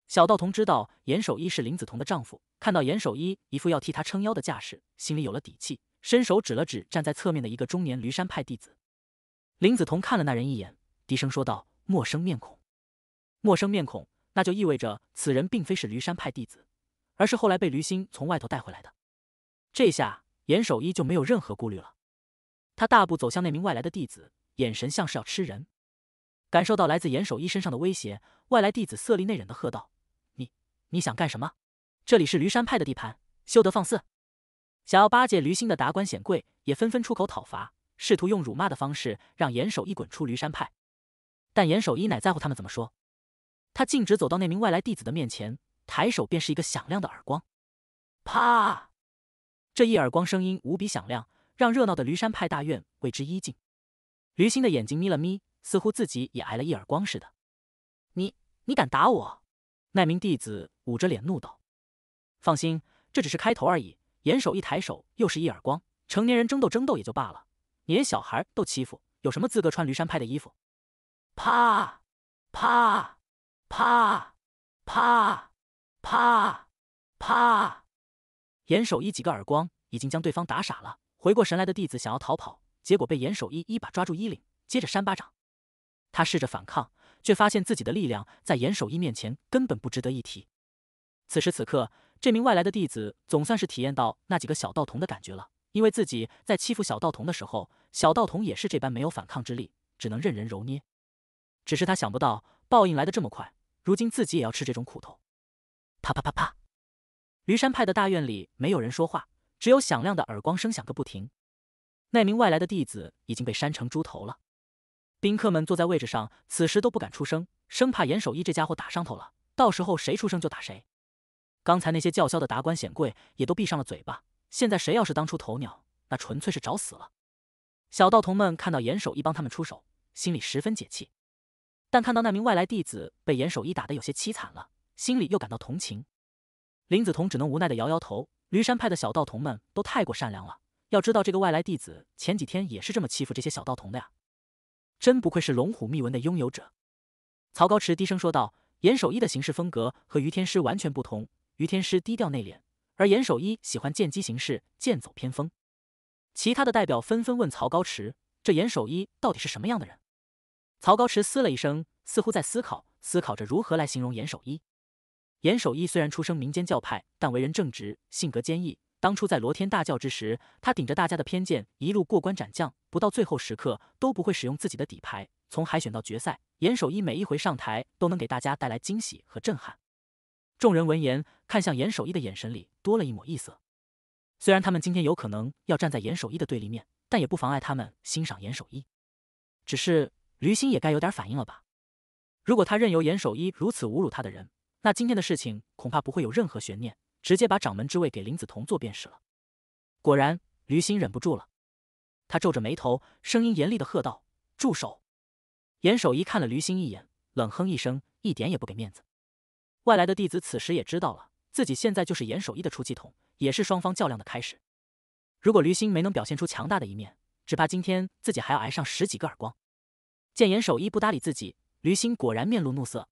小道童知道严守一是林子彤的丈夫，看到严守一一副要替他撑腰的架势，心里有了底气，伸手指了指站在侧面的一个中年驴山派弟子。林子彤看了那人一眼，低声说道：“陌生面孔，陌生面孔，那就意味着此人并非是驴山派弟子，而是后来被驴心从外头带回来的。”这下严守一就没有任何顾虑了，他大步走向那名外来的弟子。眼神像是要吃人，感受到来自严守一身上的威胁，外来弟子色厉内荏的喝道：“你你想干什么？这里是驴山派的地盘，休得放肆！”想要巴结驴心的达官显贵也纷纷出口讨伐，试图用辱骂的方式让严守一滚出驴山派。但严守一乃在乎他们怎么说？他径直走到那名外来弟子的面前，抬手便是一个响亮的耳光，啪！这一耳光声音无比响亮，让热闹的驴山派大院为之一静。驴星的眼睛眯了眯，似乎自己也挨了一耳光似的。“你，你敢打我？”那名弟子捂着脸怒道。“放心，这只是开头而已。”严守一抬手，又是一耳光。成年人争斗争斗也就罢了，你连小孩都欺负，有什么资格穿驴山派的衣服？啪啪啪啪啪啪！严守一几个耳光已经将对方打傻了。回过神来的弟子想要逃跑。结果被严守一一把抓住衣领，接着扇巴掌。他试着反抗，却发现自己的力量在严守一面前根本不值得一提。此时此刻，这名外来的弟子总算是体验到那几个小道童的感觉了，因为自己在欺负小道童的时候，小道童也是这般没有反抗之力，只能任人揉捏。只是他想不到报应来得这么快，如今自己也要吃这种苦头。啪啪啪啪！驴山派的大院里没有人说话，只有响亮的耳光声响个不停。那名外来的弟子已经被扇成猪头了。宾客们坐在位置上，此时都不敢出声，生怕严守一这家伙打上头了，到时候谁出声就打谁。刚才那些叫嚣的达官显贵也都闭上了嘴巴，现在谁要是当出头鸟，那纯粹是找死了。小道童们看到严守一帮他们出手，心里十分解气，但看到那名外来弟子被严守一打得有些凄惨了，心里又感到同情。林子彤只能无奈地摇摇头，驴山派的小道童们都太过善良了。要知道，这个外来弟子前几天也是这么欺负这些小道童的呀！真不愧是龙虎秘文的拥有者，曹高驰低声说道。严守一的行事风格和于天师完全不同，于天师低调内敛，而严守一喜欢见机行事，剑走偏锋。其他的代表纷纷问曹高驰：“这严守一到底是什么样的人？”曹高驰嘶了一声，似乎在思考，思考着如何来形容严守一。严守一虽然出身民间教派，但为人正直，性格坚毅。当初在罗天大教之时，他顶着大家的偏见，一路过关斩将，不到最后时刻都不会使用自己的底牌。从海选到决赛，严守一每一回上台都能给大家带来惊喜和震撼。众人闻言，看向严守一的眼神里多了一抹异色。虽然他们今天有可能要站在严守一的对立面，但也不妨碍他们欣赏严守一。只是驴心也该有点反应了吧？如果他任由严守一如此侮辱他的人，那今天的事情恐怕不会有任何悬念。直接把掌门之位给林子彤坐便是了。果然，驴心忍不住了，他皱着眉头，声音严厉的喝道：“住手！”严守一看了驴心一眼，冷哼一声，一点也不给面子。外来的弟子此时也知道了，自己现在就是严守一的出气筒，也是双方较量的开始。如果驴心没能表现出强大的一面，只怕今天自己还要挨上十几个耳光。见严守一不搭理自己，驴心果然面露怒色。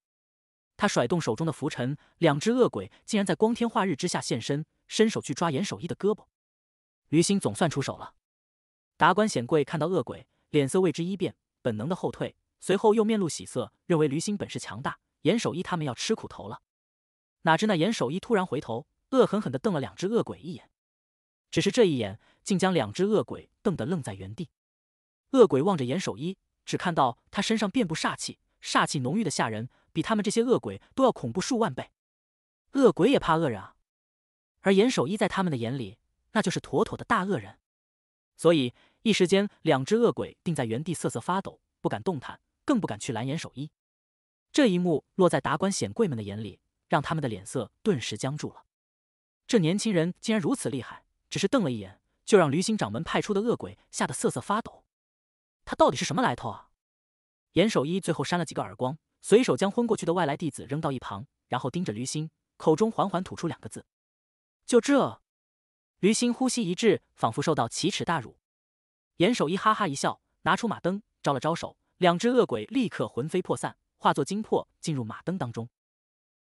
他甩动手中的拂尘，两只恶鬼竟然在光天化日之下现身，伸手去抓严守一的胳膊。驴心总算出手了。达官显贵看到恶鬼，脸色为之一变，本能的后退，随后又面露喜色，认为驴心本事强大，严守一他们要吃苦头了。哪知那严守一突然回头，恶狠狠地瞪了两只恶鬼一眼，只是这一眼，竟将两只恶鬼瞪得愣在原地。恶鬼望着严守一，只看到他身上遍布煞气，煞气浓郁的吓人。比他们这些恶鬼都要恐怖数万倍，恶鬼也怕恶人啊！而严守一在他们的眼里，那就是妥妥的大恶人，所以一时间，两只恶鬼定在原地瑟瑟发抖，不敢动弹，更不敢去拦严守一。这一幕落在达官显贵们的眼里，让他们的脸色顿时僵住了。这年轻人竟然如此厉害，只是瞪了一眼，就让驴星掌门派出的恶鬼吓得瑟瑟发抖。他到底是什么来头啊？严守一最后扇了几个耳光。随手将昏过去的外来弟子扔到一旁，然后盯着驴心，口中缓缓吐出两个字：“就这。”驴心呼吸一滞，仿佛受到奇耻大辱。严守一哈哈一笑，拿出马灯，招了招手，两只恶鬼立刻魂飞魄散，化作精魄进入马灯当中。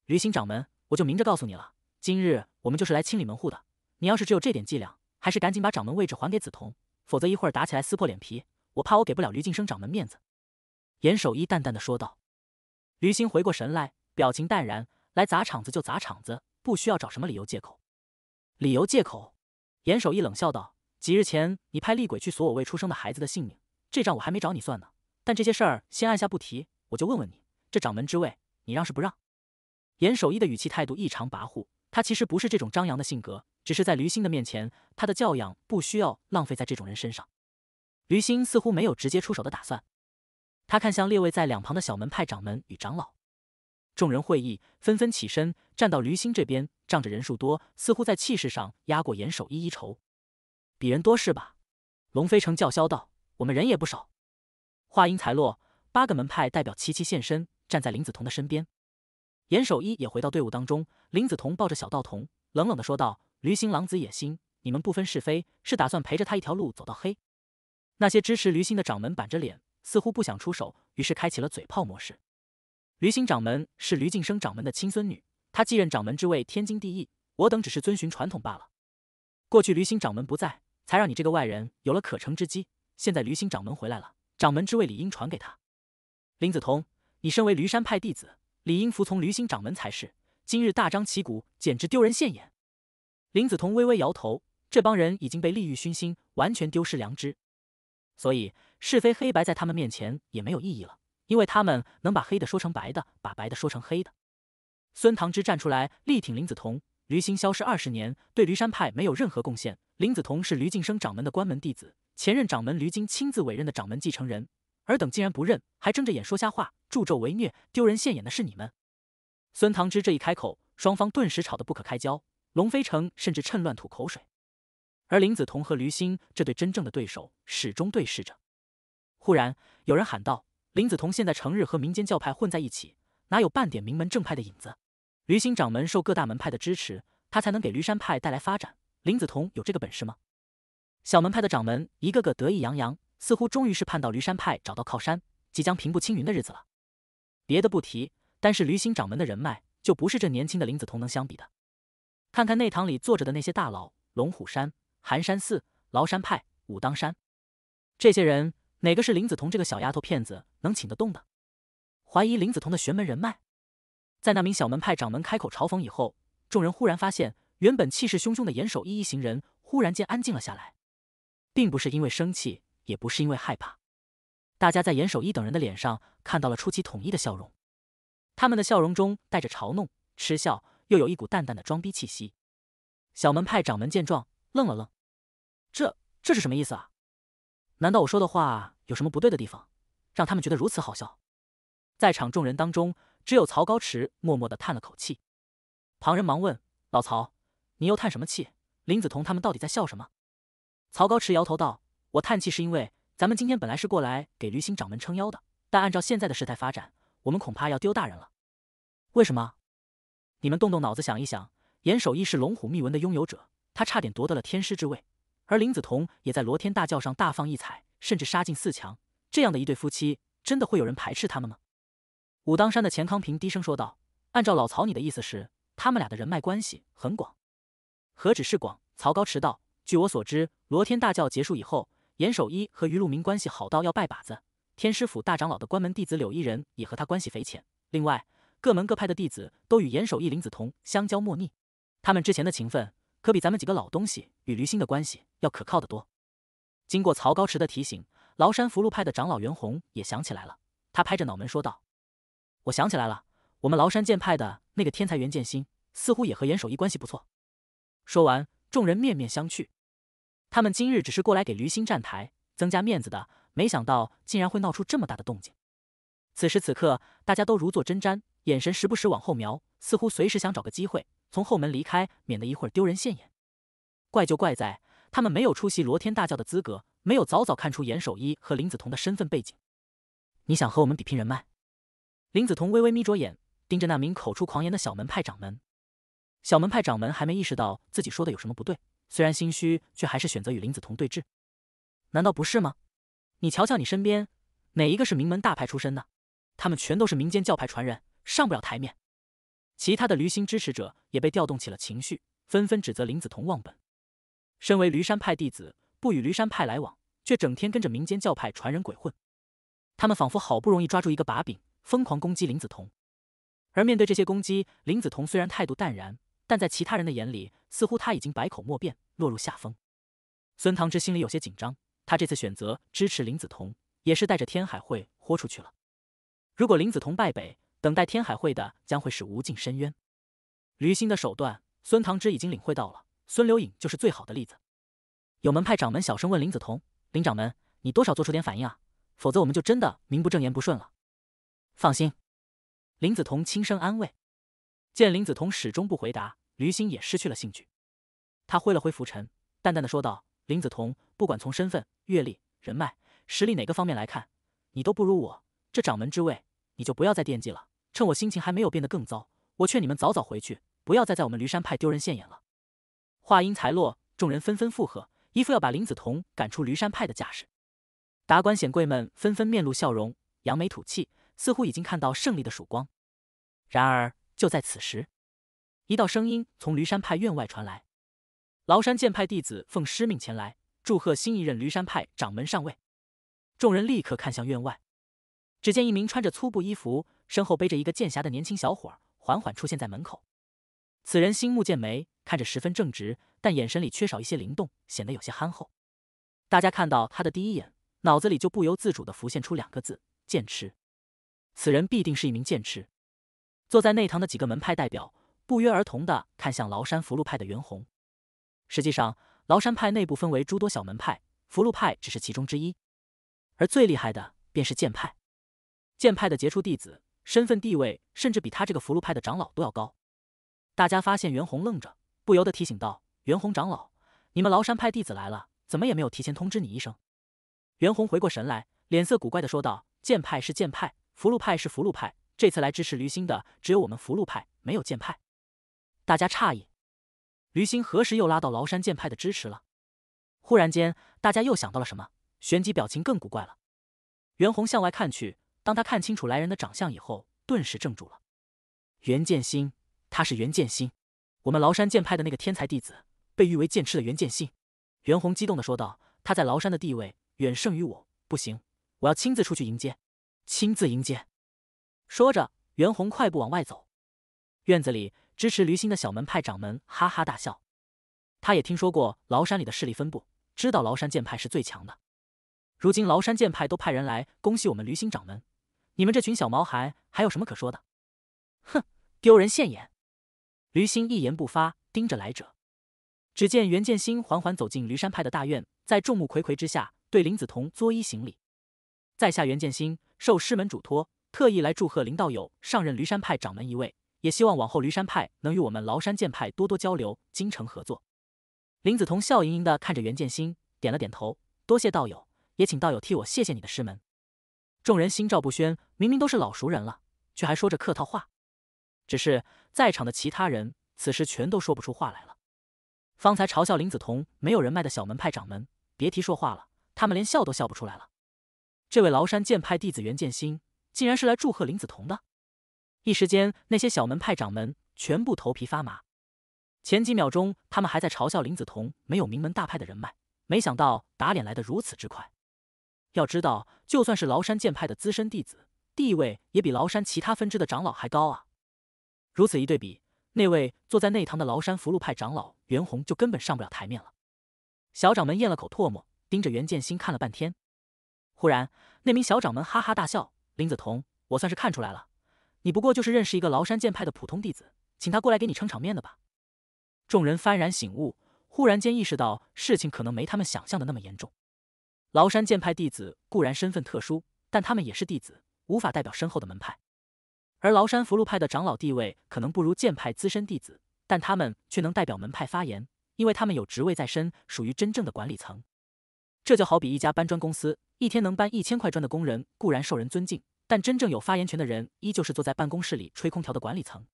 驴心掌门，我就明着告诉你了，今日我们就是来清理门户的。你要是只有这点伎俩，还是赶紧把掌门位置还给梓潼，否则一会儿打起来撕破脸皮，我怕我给不了驴劲生掌门面子。”严守一淡淡的说道。于星回过神来，表情淡然，来砸场子就砸场子，不需要找什么理由借口。理由借口？严守一冷笑道：“几日前你派厉鬼去索我未出生的孩子的性命，这账我还没找你算呢。但这些事儿先按下不提，我就问问你，这掌门之位，你让是不让？”严守一的语气态度异常跋扈，他其实不是这种张扬的性格，只是在驴星的面前，他的教养不需要浪费在这种人身上。驴星似乎没有直接出手的打算。他看向列位在两旁的小门派掌门与长老，众人会议纷纷起身站到驴星这边，仗着人数多，似乎在气势上压过严守一一筹。比人多是吧？龙飞城叫嚣道：“我们人也不少。”话音才落，八个门派代表齐齐现身，站在林子彤的身边。严守一也回到队伍当中。林子彤抱着小道童，冷冷的说道：“驴星狼子野心，你们不分是非，是打算陪着他一条路走到黑？”那些支持驴星的掌门板着脸。似乎不想出手，于是开启了嘴炮模式。驴心掌门是驴晋生掌门的亲孙女，她继任掌门之位天经地义，我等只是遵循传统罢了。过去驴心掌门不在，才让你这个外人有了可乘之机。现在驴心掌门回来了，掌门之位理应传给他。林子彤，你身为驴山派弟子，理应服从驴心掌门才是。今日大张旗鼓，简直丢人现眼。林子彤微微摇头，这帮人已经被利欲熏心，完全丢失良知，所以。是非黑白在他们面前也没有意义了，因为他们能把黑的说成白的，把白的说成黑的。孙唐之站出来力挺林子桐，驴心消失二十年，对驴山派没有任何贡献。林子桐是驴晋生掌门的关门弟子，前任掌门驴精亲自委任的掌门继承人。尔等竟然不认，还睁着眼说瞎话，助纣为虐，丢人现眼的是你们！孙唐之这一开口，双方顿时吵得不可开交。龙飞城甚至趁乱吐口水，而林子彤和驴心这对真正的对手始终对视着。忽然有人喊道：“林子彤现在成日和民间教派混在一起，哪有半点名门正派的影子？”驴星掌门受各大门派的支持，他才能给驴山派带来发展。林子彤有这个本事吗？小门派的掌门一个个得意洋洋，似乎终于是盼到驴山派找到靠山，即将平步青云的日子了。别的不提，但是驴星掌门的人脉就不是这年轻的林子彤能相比的。看看内堂里坐着的那些大佬，龙虎山、寒山寺、崂山派、武当山，这些人。哪个是林子彤这个小丫头片子能请得动的？怀疑林子彤的玄门人脉，在那名小门派掌门开口嘲讽以后，众人忽然发现，原本气势汹汹的严守一一行人忽然间安静了下来，并不是因为生气，也不是因为害怕，大家在严守一等人的脸上看到了出奇统一的笑容，他们的笑容中带着嘲弄、嗤笑，又有一股淡淡的装逼气息。小门派掌门见状，愣了愣，这这是什么意思啊？难道我说的话有什么不对的地方，让他们觉得如此好笑？在场众人当中，只有曹高驰默默的叹了口气。旁人忙问：“老曹，你又叹什么气？林子彤他们到底在笑什么？”曹高驰摇头道：“我叹气是因为咱们今天本来是过来给驴星掌门撑腰的，但按照现在的事态发展，我们恐怕要丢大人了。为什么？你们动动脑子想一想。严守义是龙虎秘文的拥有者，他差点夺得了天师之位。”而林子彤也在罗天大教上大放异彩，甚至杀进四强。这样的一对夫妻，真的会有人排斥他们吗？武当山的钱康平低声说道：“按照老曹你的意思是，他们俩的人脉关系很广，何止是广？”曹高驰道：“据我所知，罗天大教结束以后，严守一和于禄明关系好到要拜把子。天师府大长老的关门弟子柳一人也和他关系匪浅。另外，各门各派的弟子都与严守一、林子彤相交莫逆。他们之前的情分，可比咱们几个老东西与驴心的关系。”要可靠的多。经过曹高驰的提醒，崂山福禄派的长老袁弘也想起来了。他拍着脑门说道：“我想起来了，我们崂山剑派的那个天才袁剑心，似乎也和严守一关系不错。”说完，众人面面相觑。他们今日只是过来给驴心站台，增加面子的，没想到竟然会闹出这么大的动静。此时此刻，大家都如坐针毡，眼神时不时往后瞄，似乎随时想找个机会从后门离开，免得一会儿丢人现眼。怪就怪在……他们没有出席罗天大教的资格，没有早早看出严守一和林子彤的身份背景。你想和我们比拼人脉？林子彤微微眯着眼，盯着那名口出狂言的小门派掌门。小门派掌门还没意识到自己说的有什么不对，虽然心虚，却还是选择与林子彤对峙。难道不是吗？你瞧瞧你身边，哪一个是名门大派出身的？他们全都是民间教派传人，上不了台面。其他的驴心支持者也被调动起了情绪，纷纷指责林子彤忘本。身为驴山派弟子，不与驴山派来往，却整天跟着民间教派传人鬼混。他们仿佛好不容易抓住一个把柄，疯狂攻击林子彤。而面对这些攻击，林子彤虽然态度淡然，但在其他人的眼里，似乎他已经百口莫辩，落入下风。孙唐之心里有些紧张，他这次选择支持林子彤，也是带着天海会豁出去了。如果林子彤败北，等待天海会的将会是无尽深渊。驴心的手段，孙唐之已经领会到了。孙刘影就是最好的例子。有门派掌门小声问林子彤：“林掌门，你多少做出点反应啊？否则我们就真的名不正言不顺了。”放心，林子彤轻声安慰。见林子彤始终不回答，驴心也失去了兴趣。他挥了挥拂尘，淡淡的说道：“林子彤，不管从身份、阅历、人脉、实力哪个方面来看，你都不如我。这掌门之位，你就不要再惦记了。趁我心情还没有变得更糟，我劝你们早早回去，不要再在我们驴山派丢人现眼了。”话音才落，众人纷纷附和，一副要把林子彤赶出驴山派的架势。达官显贵们纷纷面露笑容，扬眉吐气，似乎已经看到胜利的曙光。然而，就在此时，一道声音从驴山派院外传来：“崂山剑派弟子奉师命前来，祝贺新一任驴山派掌门上位。”众人立刻看向院外，只见一名穿着粗布衣服，身后背着一个剑匣的年轻小伙缓缓出现在门口。此人心目剑眉，看着十分正直，但眼神里缺少一些灵动，显得有些憨厚。大家看到他的第一眼，脑子里就不由自主的浮现出两个字：剑痴。此人必定是一名剑痴。坐在内堂的几个门派代表不约而同的看向崂山福禄派的袁弘。实际上，崂山派内部分为诸多小门派，福禄派只是其中之一。而最厉害的便是剑派，剑派的杰出弟子，身份地位甚至比他这个福禄派的长老都要高。大家发现袁弘愣着，不由得提醒道：“袁弘长老，你们崂山派弟子来了，怎么也没有提前通知你一声？”袁弘回过神来，脸色古怪的说道：“剑派是剑派，福禄派是福禄派，这次来支持驴心的只有我们福禄派，没有剑派。”大家诧异，驴心何时又拉到崂山剑派的支持了？忽然间，大家又想到了什么，旋即表情更古怪了。袁弘向外看去，当他看清楚来人的长相以后，顿时怔住了。袁剑星。他是袁剑心，我们崂山剑派的那个天才弟子，被誉为剑痴的袁剑心。袁弘激动的说道：“他在崂山的地位远胜于我，不行，我要亲自出去迎接，亲自迎接。”说着，袁弘快步往外走。院子里，支持驴星的小门派掌门哈哈大笑。他也听说过崂山里的势力分布，知道崂山剑派是最强的。如今崂山剑派都派人来恭喜我们驴星掌门，你们这群小毛孩还有什么可说的？哼，丢人现眼！驴心一言不发，盯着来者。只见袁建新缓缓走进驴山派的大院，在众目睽睽之下，对林子彤作揖行礼：“在下袁建新，受师门嘱托，特意来祝贺林道友上任驴山派掌门一位，也希望往后驴山派能与我们崂山剑派多多交流，精诚合作。”林子彤笑盈盈的看着袁建新，点了点头：“多谢道友，也请道友替我谢谢你的师门。”众人心照不宣，明明都是老熟人了，却还说着客套话。只是在场的其他人此时全都说不出话来了。方才嘲笑林子彤没有人脉的小门派掌门，别提说话了，他们连笑都笑不出来了。这位崂山剑派弟子袁剑心，竟然是来祝贺林子彤的。一时间，那些小门派掌门全部头皮发麻。前几秒钟他们还在嘲笑林子彤没有名门大派的人脉，没想到打脸来得如此之快。要知道，就算是崂山剑派的资深弟子，地位也比崂山其他分支的长老还高啊。如此一对比，那位坐在内堂的崂山福禄派长老袁弘就根本上不了台面了。小掌门咽了口唾沫，盯着袁剑心看了半天，忽然，那名小掌门哈哈大笑：“林子彤，我算是看出来了，你不过就是认识一个崂山剑派的普通弟子，请他过来给你撑场面的吧。”众人幡然醒悟，忽然间意识到事情可能没他们想象的那么严重。崂山剑派弟子固然身份特殊，但他们也是弟子，无法代表身后的门派。而崂山福禄派的长老地位可能不如剑派资深弟子，但他们却能代表门派发言，因为他们有职位在身，属于真正的管理层。这就好比一家搬砖公司，一天能搬一千块砖的工人固然受人尊敬，但真正有发言权的人依旧是坐在办公室里吹空调的管理层。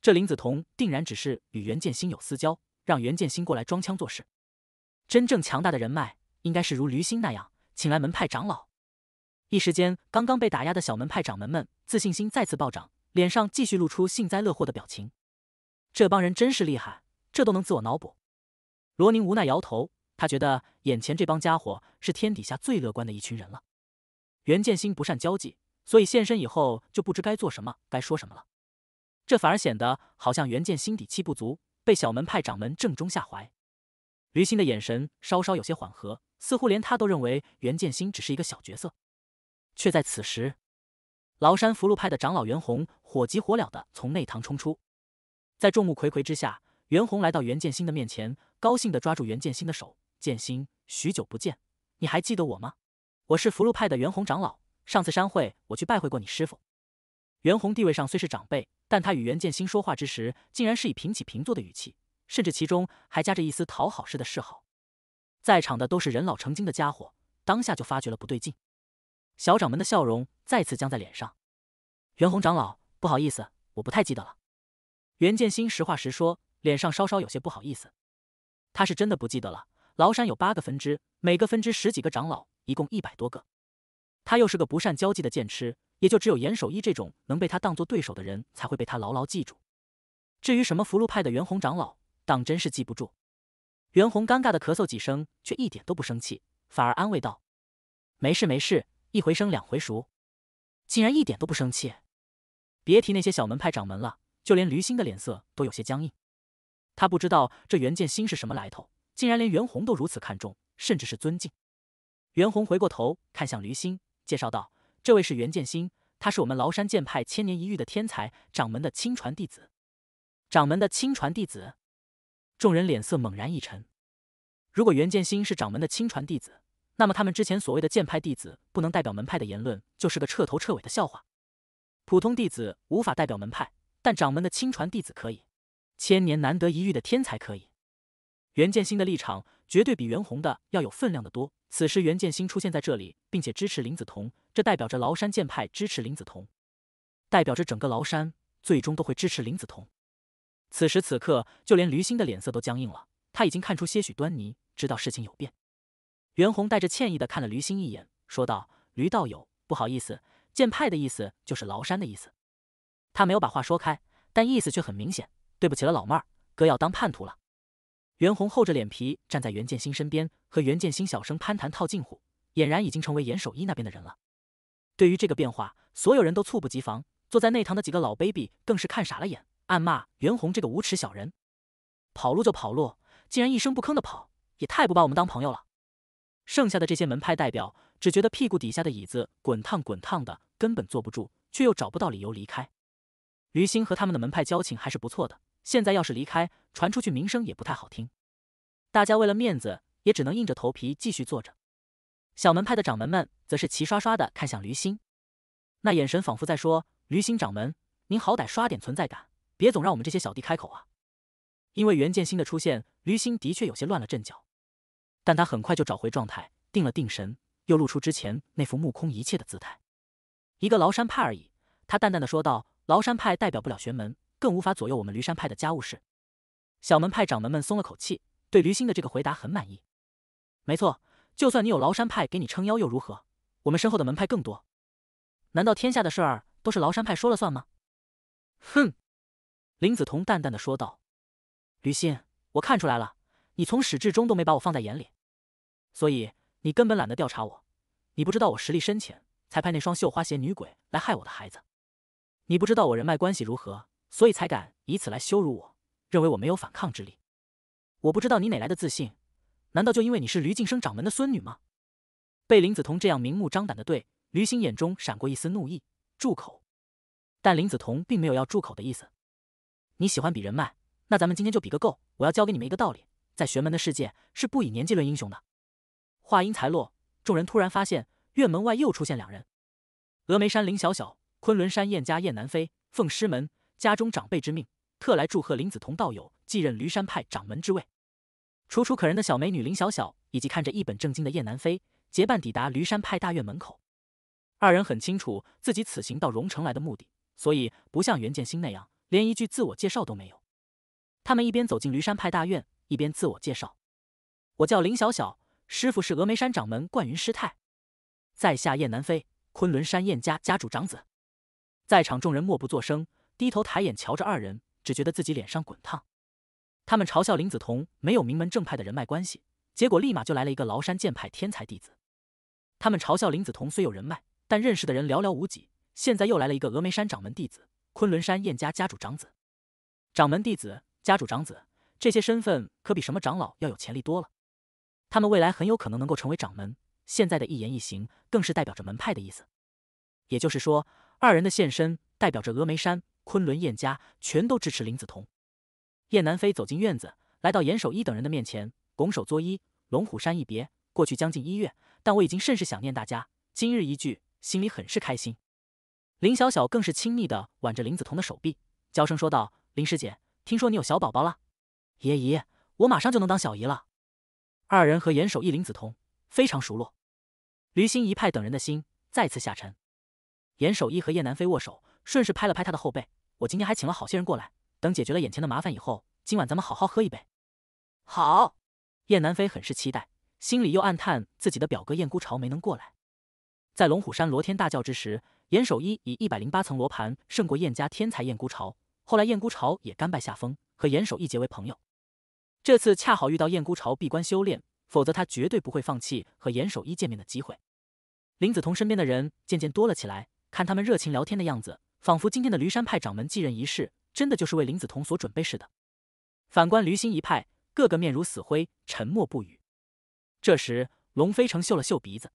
这林子彤定然只是与袁建新有私交，让袁建新过来装腔作势。真正强大的人脉，应该是如驴心那样，请来门派长老。一时间，刚刚被打压的小门派掌门们自信心再次暴涨，脸上继续露出幸灾乐祸的表情。这帮人真是厉害，这都能自我脑补。罗宁无奈摇头，他觉得眼前这帮家伙是天底下最乐观的一群人了。袁建新不善交际，所以现身以后就不知该做什么、该说什么了。这反而显得好像袁建心底气不足，被小门派掌门正中下怀。于心的眼神稍稍有些缓和，似乎连他都认为袁建新只是一个小角色。却在此时，崂山福禄派的长老袁弘火急火燎的从内堂冲出，在众目睽睽之下，袁弘来到袁建新的面前，高兴的抓住袁建新的手：“剑心，许久不见，你还记得我吗？我是福禄派的袁弘长老。上次山会，我去拜会过你师傅。”袁弘地位上虽是长辈，但他与袁建新说话之时，竟然是以平起平坐的语气，甚至其中还夹着一丝讨好式的示好。在场的都是人老成精的家伙，当下就发觉了不对劲。小掌门的笑容再次僵在脸上。袁弘长老，不好意思，我不太记得了。袁建新实话实说，脸上稍稍有些不好意思。他是真的不记得了。崂山有八个分支，每个分支十几个长老，一共一百多个。他又是个不善交际的剑痴，也就只有严守一这种能被他当做对手的人才会被他牢牢记住。至于什么福禄派的袁弘长老，当真是记不住。袁弘尴尬的咳嗽几声，却一点都不生气，反而安慰道：“没事，没事。”一回生，两回熟，竟然一点都不生气。别提那些小门派掌门了，就连驴心的脸色都有些僵硬。他不知道这袁剑心是什么来头，竟然连袁弘都如此看重，甚至是尊敬。袁弘回过头，看向驴心，介绍道：“这位是袁剑心，他是我们崂山剑派千年一遇的天才，掌门的亲传弟子。”掌门的亲传弟子，众人脸色猛然一沉。如果袁剑心是掌门的亲传弟子，那么他们之前所谓的剑派弟子不能代表门派的言论，就是个彻头彻尾的笑话。普通弟子无法代表门派，但掌门的亲传弟子可以，千年难得一遇的天才可以。袁建新的立场绝对比袁弘的要有分量的多。此时袁建新出现在这里，并且支持林子彤，这代表着崂山剑派支持林子彤，代表着整个崂山最终都会支持林子彤。此时此刻，就连驴星的脸色都僵硬了，他已经看出些许端倪，知道事情有变。袁弘带着歉意的看了吕星一眼，说道：“吕道友，不好意思，剑派的意思就是崂山的意思。”他没有把话说开，但意思却很明显：“对不起了老妹儿，哥要当叛徒了。”袁弘厚着脸皮站在袁建新身边，和袁建新小声攀谈套近乎，俨然已经成为严守一那边的人了。对于这个变化，所有人都猝不及防，坐在内堂的几个老 baby 更是看傻了眼，暗骂袁弘这个无耻小人：“跑路就跑路，竟然一声不吭的跑，也太不把我们当朋友了。”剩下的这些门派代表只觉得屁股底下的椅子滚烫滚烫的，根本坐不住，却又找不到理由离开。于心和他们的门派交情还是不错的，现在要是离开，传出去名声也不太好听。大家为了面子，也只能硬着头皮继续坐着。小门派的掌门们则是齐刷刷的看向于心，那眼神仿佛在说：“于心掌门，您好歹刷点存在感，别总让我们这些小弟开口啊。”因为袁剑心的出现，于心的确有些乱了阵脚。但他很快就找回状态，定了定神，又露出之前那副目空一切的姿态。一个崂山派而已，他淡淡的说道：“崂山派代表不了玄门，更无法左右我们驴山派的家务事。”小门派掌门们松了口气，对驴心的这个回答很满意。没错，就算你有崂山派给你撑腰又如何？我们身后的门派更多。难道天下的事儿都是崂山派说了算吗？哼，林子彤淡淡的说道：“驴心，我看出来了。”你从始至终都没把我放在眼里，所以你根本懒得调查我。你不知道我实力深浅，才派那双绣花鞋女鬼来害我的孩子。你不知道我人脉关系如何，所以才敢以此来羞辱我，认为我没有反抗之力。我不知道你哪来的自信，难道就因为你是驴晋升掌门的孙女吗？被林子彤这样明目张胆的对，驴心眼中闪过一丝怒意。住口！但林子彤并没有要住口的意思。你喜欢比人脉，那咱们今天就比个够。我要教给你们一个道理。在玄门的世界，是不以年纪论英雄的。话音才落，众人突然发现院门外又出现两人：峨眉山林小小，昆仑山燕家燕南飞，奉师门家中长辈之命，特来祝贺林子桐道友继任驴山派掌门之位。楚楚可人的小美女林小小，以及看着一本正经的燕南飞，结伴抵达驴山派大院门口。二人很清楚自己此行到荣城来的目的，所以不像袁建新那样连一句自我介绍都没有。他们一边走进驴山派大院。一边自我介绍，我叫林小小，师傅是峨眉山掌门冠云师太。在下燕南飞，昆仑山燕家家主长子。在场众人默不作声，低头抬眼瞧着二人，只觉得自己脸上滚烫。他们嘲笑林子彤没有名门正派的人脉关系，结果立马就来了一个崂山剑派天才弟子。他们嘲笑林子彤虽有人脉，但认识的人寥寥无几，现在又来了一个峨眉山掌门弟子、昆仑山燕家家主长子、掌门弟子、家主长子。这些身份可比什么长老要有潜力多了，他们未来很有可能能够成为掌门。现在的一言一行，更是代表着门派的意思。也就是说，二人的现身代表着峨眉山、昆仑燕家全都支持林子彤。燕南飞走进院子，来到严守一等人的面前，拱手作揖：“龙虎山一别，过去将近一月，但我已经甚是想念大家。今日一聚，心里很是开心。”林小小更是亲密的挽着林子彤的手臂，娇声说道：“林师姐，听说你有小宝宝了？”爷爷，我马上就能当小姨了。二人和严守义、林子彤非常熟络，驴心一派等人的心再次下沉。严守义和燕南飞握手，顺势拍了拍他的后背。我今天还请了好些人过来，等解决了眼前的麻烦以后，今晚咱们好好喝一杯。好，燕南飞很是期待，心里又暗叹自己的表哥燕孤潮没能过来。在龙虎山罗天大教之时，严守义以一百零八层罗盘胜过燕家天才燕孤潮，后来燕孤潮也甘拜下风，和严守义结为朋友。这次恰好遇到燕孤巢闭关修炼，否则他绝对不会放弃和严守一见面的机会。林子彤身边的人渐渐多了起来，看他们热情聊天的样子，仿佛今天的驴山派掌门继任仪式真的就是为林子彤所准备似的。反观驴心一派，个个面如死灰，沉默不语。这时，龙飞成嗅了嗅鼻子，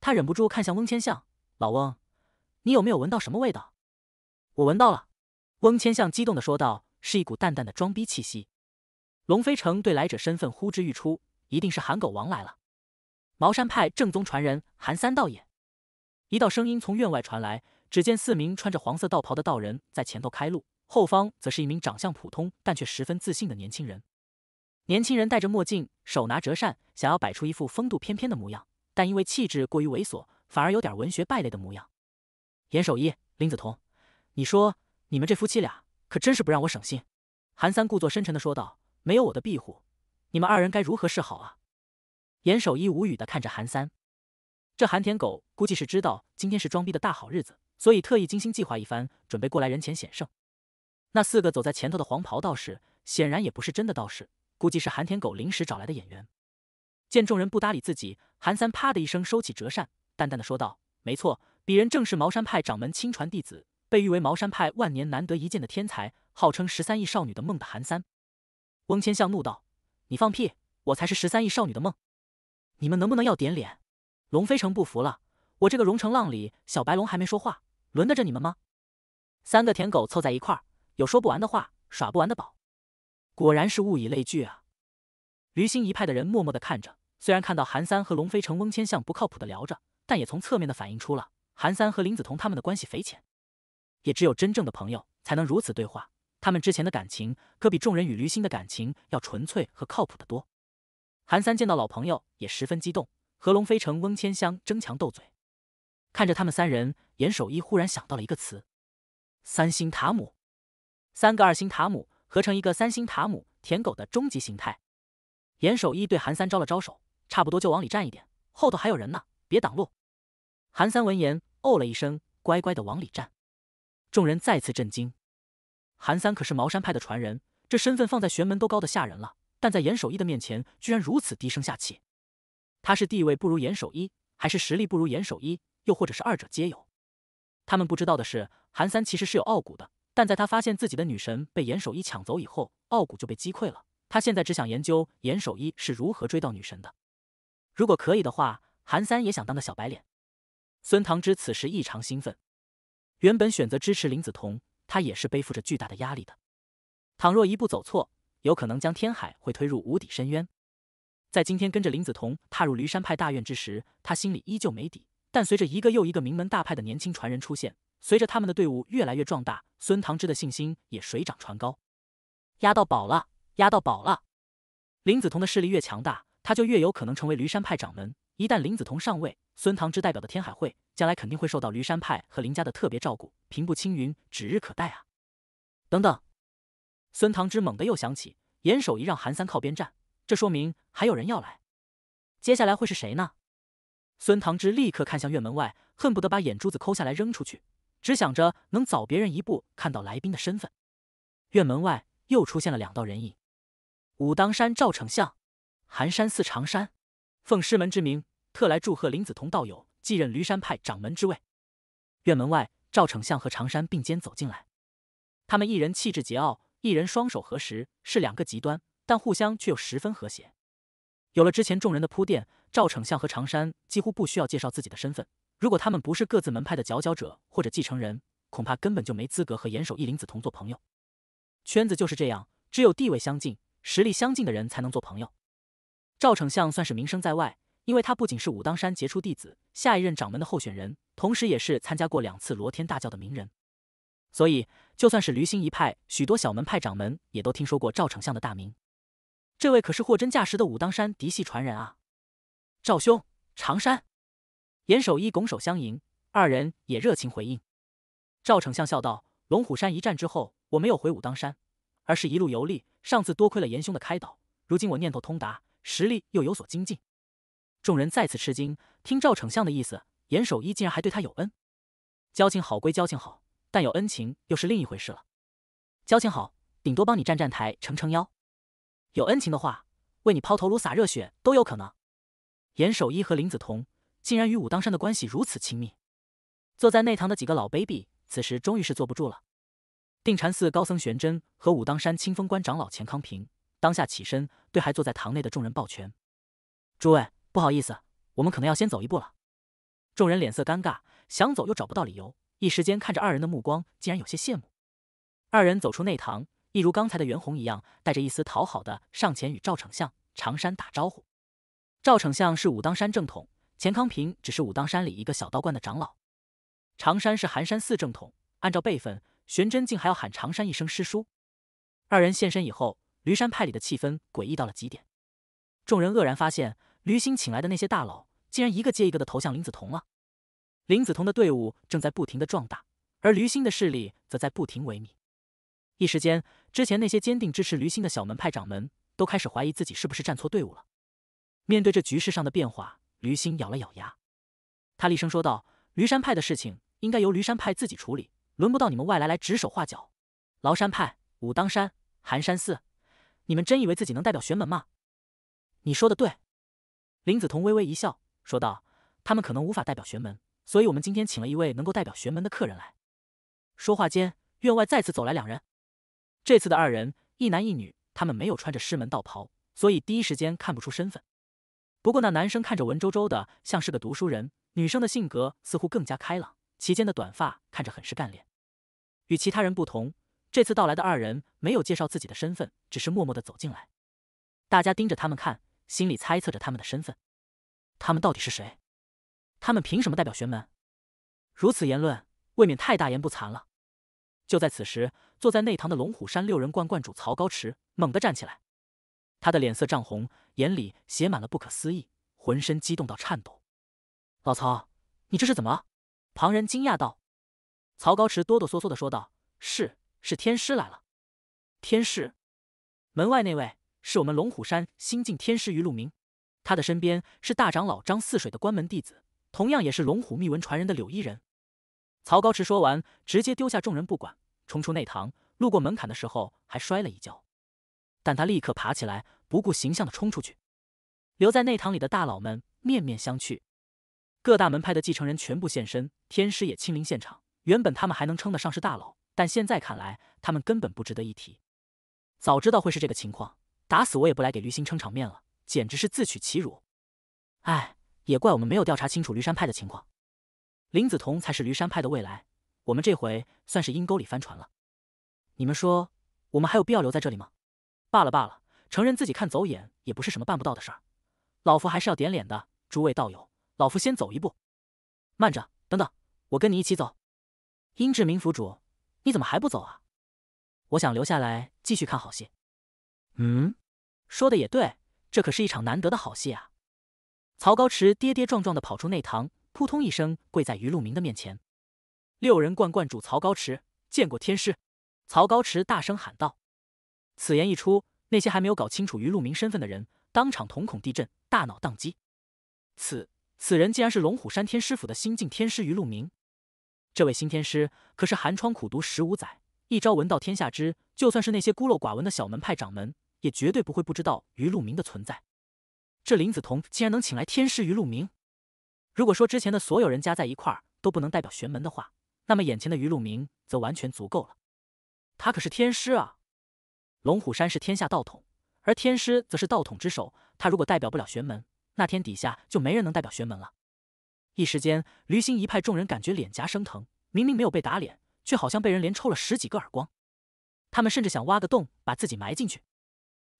他忍不住看向翁千象老翁：“你有没有闻到什么味道？”“我闻到了。”翁千象激动的说道：“是一股淡淡的装逼气息。”龙飞城对来者身份呼之欲出，一定是韩狗王来了。茅山派正宗传人韩三道也。一道声音从院外传来，只见四名穿着黄色道袍的道人在前头开路，后方则是一名长相普通但却十分自信的年轻人。年轻人戴着墨镜，手拿折扇，想要摆出一副风度翩翩的模样，但因为气质过于猥琐，反而有点文学败类的模样。严守一、林子彤，你说你们这夫妻俩可真是不让我省心。韩三故作深沉的说道。没有我的庇护，你们二人该如何是好啊？严守一无语的看着韩三，这韩天狗估计是知道今天是装逼的大好日子，所以特意精心计划一番，准备过来人前显圣。那四个走在前头的黄袍道士显然也不是真的道士，估计是韩天狗临时找来的演员。见众人不搭理自己，韩三啪的一声收起折扇，淡淡的说道：“没错，鄙人正是茅山派掌门亲传弟子，被誉为茅山派万年难得一见的天才，号称十三亿少女的梦的韩三。”翁千相怒道：“你放屁！我才是十三亿少女的梦，你们能不能要点脸？”龙飞成不服了：“我这个荣城浪里小白龙还没说话，轮得着你们吗？”三个舔狗凑在一块儿，有说不完的话，耍不完的宝。果然是物以类聚啊！驴心一派的人默默的看着，虽然看到韩三和龙飞成、翁千相不靠谱的聊着，但也从侧面的反映出了韩三和林子彤他们的关系匪浅。也只有真正的朋友，才能如此对话。他们之前的感情可比众人与驴星的感情要纯粹和靠谱的多。韩三见到老朋友也十分激动，和龙飞城、翁千香争强斗嘴。看着他们三人，严守一忽然想到了一个词：三星塔姆，三个二星塔姆合成一个三星塔姆，舔狗的终极形态。严守一对韩三招了招手，差不多就往里站一点，后头还有人呢，别挡路。韩三闻言哦了一声，乖乖的往里站。众人再次震惊。韩三可是茅山派的传人，这身份放在玄门都高的吓人了。但在严守一的面前，居然如此低声下气。他是地位不如严守一，还是实力不如严守一？又或者是二者皆有？他们不知道的是，韩三其实是有傲骨的。但在他发现自己的女神被严守一抢走以后，傲骨就被击溃了。他现在只想研究严守一是如何追到女神的。如果可以的话，韩三也想当个小白脸。孙唐之此时异常兴奋，原本选择支持林子彤。他也是背负着巨大的压力的，倘若一步走错，有可能将天海会推入无底深渊。在今天跟着林子彤踏入驴山派大院之时，他心里依旧没底。但随着一个又一个名门大派的年轻传人出现，随着他们的队伍越来越壮大，孙唐之的信心也水涨船高。压到宝了，压到宝了！林子彤的势力越强大，他就越有可能成为驴山派掌门。一旦林子彤上位，孙唐之代表的天海会将来肯定会受到驴山派和林家的特别照顾，平步青云指日可待啊！等等，孙唐之猛地又想起严守一让韩三靠边站，这说明还有人要来。接下来会是谁呢？孙唐之立刻看向院门外，恨不得把眼珠子抠下来扔出去，只想着能早别人一步看到来宾的身份。院门外又出现了两道人影，武当山赵丞相，寒山寺长山，奉师门之名。特来祝贺林子桐道友继任驴山派掌门之位。院门外，赵丞相和常山并肩走进来。他们一人气质桀骜，一人双手合十，是两个极端，但互相却又十分和谐。有了之前众人的铺垫，赵丞相和常山几乎不需要介绍自己的身份。如果他们不是各自门派的佼佼者或者继承人，恐怕根本就没资格和严守义、林子桐做朋友。圈子就是这样，只有地位相近、实力相近的人才能做朋友。赵丞相算是名声在外。因为他不仅是武当山杰出弟子、下一任掌门的候选人，同时也是参加过两次罗天大教的名人，所以就算是驴星一派，许多小门派掌门也都听说过赵丞相的大名。这位可是货真价实的武当山嫡系传人啊！赵兄，常山，严守一拱手相迎，二人也热情回应。赵丞相笑道：“龙虎山一战之后，我没有回武当山，而是一路游历。上次多亏了严兄的开导，如今我念头通达，实力又有所精进。”众人再次吃惊，听赵丞相的意思，严守一竟然还对他有恩？交情好归交情好，但有恩情又是另一回事了。交情好，顶多帮你站站台、撑撑腰；有恩情的话，为你抛头颅、洒热血都有可能。严守一和林子彤竟然与武当山的关系如此亲密。坐在内堂的几个老 baby 此时终于是坐不住了。定禅寺高僧玄真和武当山清风观长老钱康平当下起身，对还坐在堂内的众人抱拳：“诸位。”不好意思，我们可能要先走一步了。众人脸色尴尬，想走又找不到理由，一时间看着二人的目光竟然有些羡慕。二人走出内堂，一如刚才的袁弘一样，带着一丝讨好的上前与赵丞相常山打招呼。赵丞相是武当山正统，钱康平只是武当山里一个小道观的长老。常山是寒山寺正统，按照辈分，玄真竟还要喊常山一声师叔。二人现身以后，驴山派里的气氛诡异到了极点，众人愕然发现。驴星请来的那些大佬，竟然一个接一个的投向林子彤了。林子彤的队伍正在不停的壮大，而驴星的势力则在不停萎靡。一时间，之前那些坚定支持驴星的小门派掌门，都开始怀疑自己是不是站错队伍了。面对这局势上的变化，驴星咬了咬牙，他厉声说道：“驴山派的事情应该由驴山派自己处理，轮不到你们外来来指手画脚。崂山派、武当山、寒山寺，你们真以为自己能代表玄门吗？”你说的对。林子彤微微一笑，说道：“他们可能无法代表玄门，所以我们今天请了一位能够代表玄门的客人来。”说话间，院外再次走来两人。这次的二人，一男一女，他们没有穿着师门道袍，所以第一时间看不出身份。不过那男生看着文绉绉的，像是个读书人；女生的性格似乎更加开朗，其间的短发看着很是干练。与其他人不同，这次到来的二人没有介绍自己的身份，只是默默的走进来。大家盯着他们看。心里猜测着他们的身份，他们到底是谁？他们凭什么代表玄门？如此言论，未免太大言不惭了。就在此时，坐在内堂的龙虎山六人观观主曹高驰猛地站起来，他的脸色涨红，眼里写满了不可思议，浑身激动到颤抖。老曹，你这是怎么了？旁人惊讶道。曹高驰哆哆嗦嗦的说道：“是，是天师来了。”天师？门外那位？是我们龙虎山新晋天师于路明，他的身边是大长老张四水的关门弟子，同样也是龙虎秘文传人的柳依人。曹高驰说完，直接丢下众人不管，冲出内堂。路过门槛的时候，还摔了一跤，但他立刻爬起来，不顾形象的冲出去。留在内堂里的大佬们面面相觑，各大门派的继承人全部现身，天师也亲临现场。原本他们还能称得上是大佬，但现在看来，他们根本不值得一提。早知道会是这个情况。打死我也不来给驴心撑场面了，简直是自取其辱！哎，也怪我们没有调查清楚驴山派的情况。林子彤才是驴山派的未来，我们这回算是阴沟里翻船了。你们说，我们还有必要留在这里吗？罢了罢了，承认自己看走眼也不是什么办不到的事儿。老夫还是要点脸的，诸位道友，老夫先走一步。慢着，等等，我跟你一起走。殷志明府主，你怎么还不走啊？我想留下来继续看好戏。嗯。说的也对，这可是一场难得的好戏啊！曹高驰跌跌撞撞的跑出内堂，扑通一声跪在于路明的面前。六人罐罐主曹高驰，见过天师。曹高驰大声喊道。此言一出，那些还没有搞清楚于路明身份的人，当场瞳孔地震，大脑宕机。此此人竟然是龙虎山天师府的新晋天师于路明。这位新天师可是寒窗苦读十五载，一朝闻道天下知。就算是那些孤陋寡闻的小门派掌门。也绝对不会不知道于路明的存在。这林子彤竟然能请来天师于路明。如果说之前的所有人加在一块儿都不能代表玄门的话，那么眼前的于路明则完全足够了。他可是天师啊！龙虎山是天下道统，而天师则是道统之首。他如果代表不了玄门，那天底下就没人能代表玄门了。一时间，驴心一派众人感觉脸颊生疼，明明没有被打脸，却好像被人连抽了十几个耳光。他们甚至想挖个洞把自己埋进去。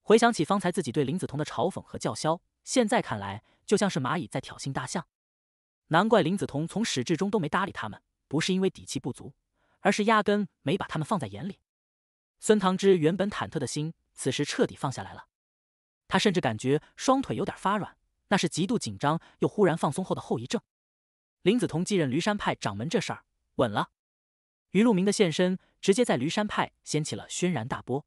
回想起方才自己对林子彤的嘲讽和叫嚣，现在看来就像是蚂蚁在挑衅大象。难怪林子彤从始至终都没搭理他们，不是因为底气不足，而是压根没把他们放在眼里。孙唐之原本忐忑的心，此时彻底放下来了。他甚至感觉双腿有点发软，那是极度紧张又忽然放松后的后遗症。林子彤继任驴山派掌门这事儿稳了。于路明的现身，直接在驴山派掀起了轩然大波。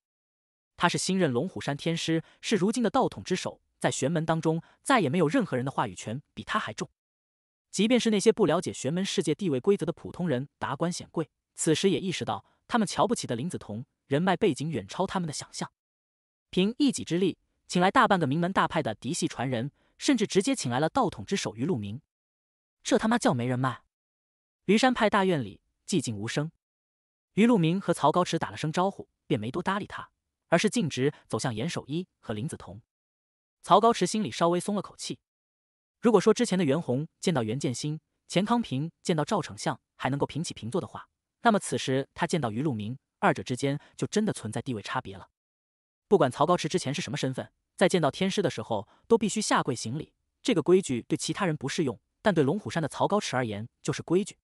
他是新任龙虎山天师，是如今的道统之首，在玄门当中再也没有任何人的话语权比他还重。即便是那些不了解玄门世界地位规则的普通人、达官显贵，此时也意识到他们瞧不起的林子桐，人脉背景远超他们的想象。凭一己之力，请来大半个名门大派的嫡系传人，甚至直接请来了道统之首于路明，这他妈叫没人脉！虞山派大院里寂静无声，于路明和曹高驰打了声招呼，便没多搭理他。而是径直走向严守一和林子彤。曹高驰心里稍微松了口气。如果说之前的袁弘见到袁建新、钱康平见到赵丞相还能够平起平坐的话，那么此时他见到于路明，二者之间就真的存在地位差别了。不管曹高驰之前是什么身份，在见到天师的时候都必须下跪行礼。这个规矩对其他人不适用，但对龙虎山的曹高驰而言就是规矩。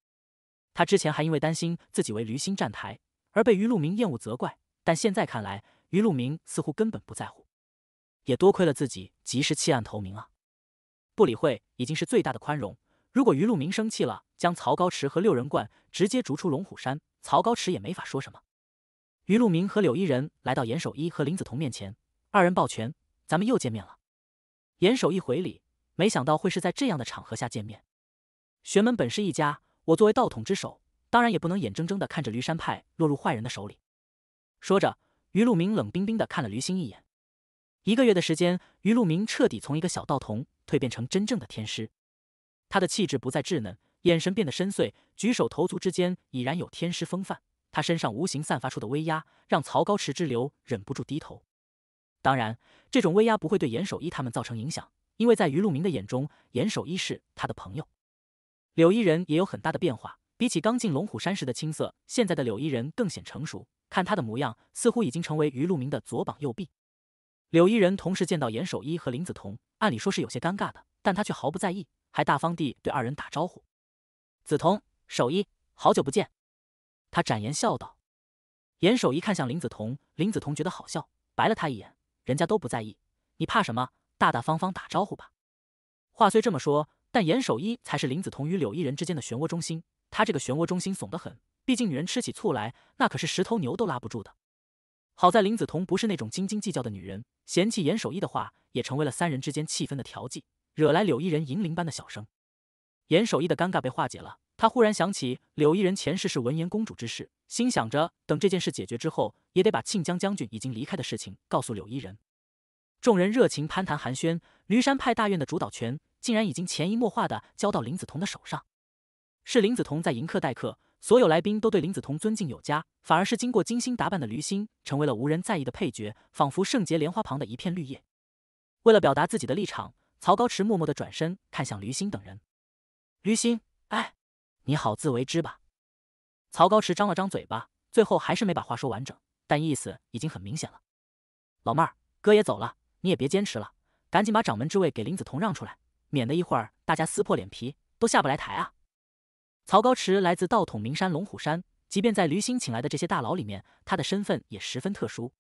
他之前还因为担心自己为驴心站台而被于路明厌恶责怪，但现在看来。于路明似乎根本不在乎，也多亏了自己及时弃暗投明啊！不理会已经是最大的宽容。如果于路明生气了，将曹高驰和六人贯直接逐出龙虎山，曹高驰也没法说什么。于路明和柳依人来到严守一和林子彤面前，二人抱拳：“咱们又见面了。”严守一回礼，没想到会是在这样的场合下见面。玄门本是一家，我作为道统之首，当然也不能眼睁睁的看着驴山派落入坏人的手里。说着。余路明冷冰冰地看了吕星一眼。一个月的时间，余路明彻底从一个小道童蜕变成真正的天师。他的气质不再稚嫩，眼神变得深邃，举手投足之间已然有天师风范。他身上无形散发出的威压，让曹高池之流忍不住低头。当然，这种威压不会对严守一他们造成影响，因为在余路明的眼中，严守一是他的朋友。柳伊人也有很大的变化，比起刚进龙虎山时的青涩，现在的柳伊人更显成熟。看他的模样，似乎已经成为于路明的左膀右臂。柳依人同时见到严守一和林子彤，按理说是有些尴尬的，但他却毫不在意，还大方地对二人打招呼：“子彤，守一，好久不见。”他展颜笑道。严守一看向林子彤，林子彤觉得好笑，白了他一眼：“人家都不在意，你怕什么？大大方方打招呼吧。”话虽这么说，但严守一才是林子彤与柳依人之间的漩涡中心，他这个漩涡中心怂得很。毕竟女人吃起醋来，那可是十头牛都拉不住的。好在林子彤不是那种斤斤计较的女人，嫌弃严守义的话，也成为了三人之间气氛的调剂，惹来柳依人银铃般的小声。严守义的尴尬被化解了，他忽然想起柳依人前世是文言公主之事，心想着等这件事解决之后，也得把庆江将军已经离开的事情告诉柳依人。众人热情攀谈寒暄，驴山派大院的主导权竟然已经潜移默化的交到林子彤的手上，是林子彤在迎客待客。所有来宾都对林子彤尊敬有加，反而是经过精心打扮的驴星成为了无人在意的配角，仿佛圣洁莲花旁的一片绿叶。为了表达自己的立场，曹高驰默默地转身看向驴星等人。驴心，哎，你好自为之吧。曹高驰张了张嘴巴，最后还是没把话说完整，但意思已经很明显了。老妹儿，哥也走了，你也别坚持了，赶紧把掌门之位给林子彤让出来，免得一会儿大家撕破脸皮都下不来台啊。曹高驰来自道统名山龙虎山，即便在驴星请来的这些大佬里面，他的身份也十分特殊。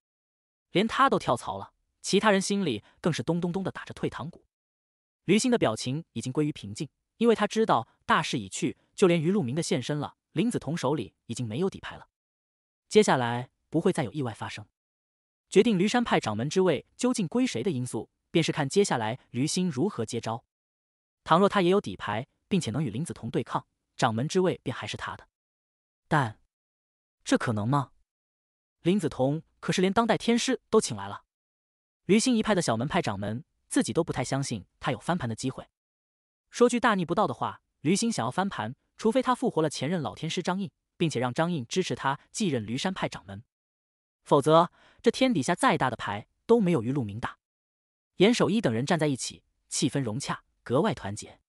连他都跳槽了，其他人心里更是咚咚咚的打着退堂鼓。驴星的表情已经归于平静，因为他知道大势已去。就连于路明的现身了，林子桐手里已经没有底牌了。接下来不会再有意外发生。决定驴山派掌门之位究竟归谁的因素，便是看接下来驴星如何接招。倘若他也有底牌，并且能与林子桐对抗。掌门之位便还是他的，但，这可能吗？林子彤可是连当代天师都请来了，驴心一派的小门派掌门自己都不太相信他有翻盘的机会。说句大逆不道的话，驴心想要翻盘，除非他复活了前任老天师张印，并且让张印支持他继任驴山派掌门，否则这天底下再大的牌都没有于陆明大。严守一等人站在一起，气氛融洽，格外团结。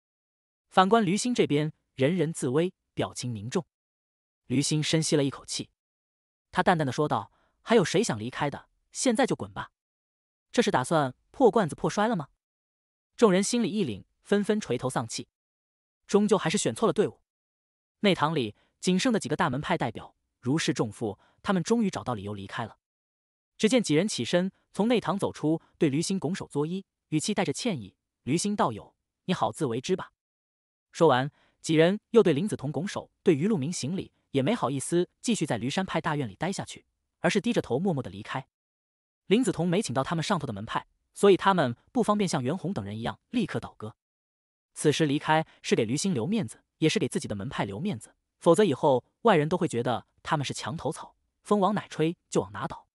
反观驴心这边。人人自危，表情凝重。驴心深吸了一口气，他淡淡的说道：“还有谁想离开的？现在就滚吧！这是打算破罐子破摔了吗？”众人心里一凛，纷纷垂头丧气，终究还是选错了队伍。内堂里仅剩的几个大门派代表如释重负，他们终于找到理由离开了。只见几人起身从内堂走出，对驴心拱手作揖，语气带着歉意：“驴心道友，你好自为之吧。”说完。几人又对林子桐拱手，对于路明行礼，也没好意思继续在驴山派大院里待下去，而是低着头默默的离开。林子桐没请到他们上头的门派，所以他们不方便像袁弘等人一样立刻倒戈。此时离开是给驴心留面子，也是给自己的门派留面子，否则以后外人都会觉得他们是墙头草，风往哪吹就往哪倒。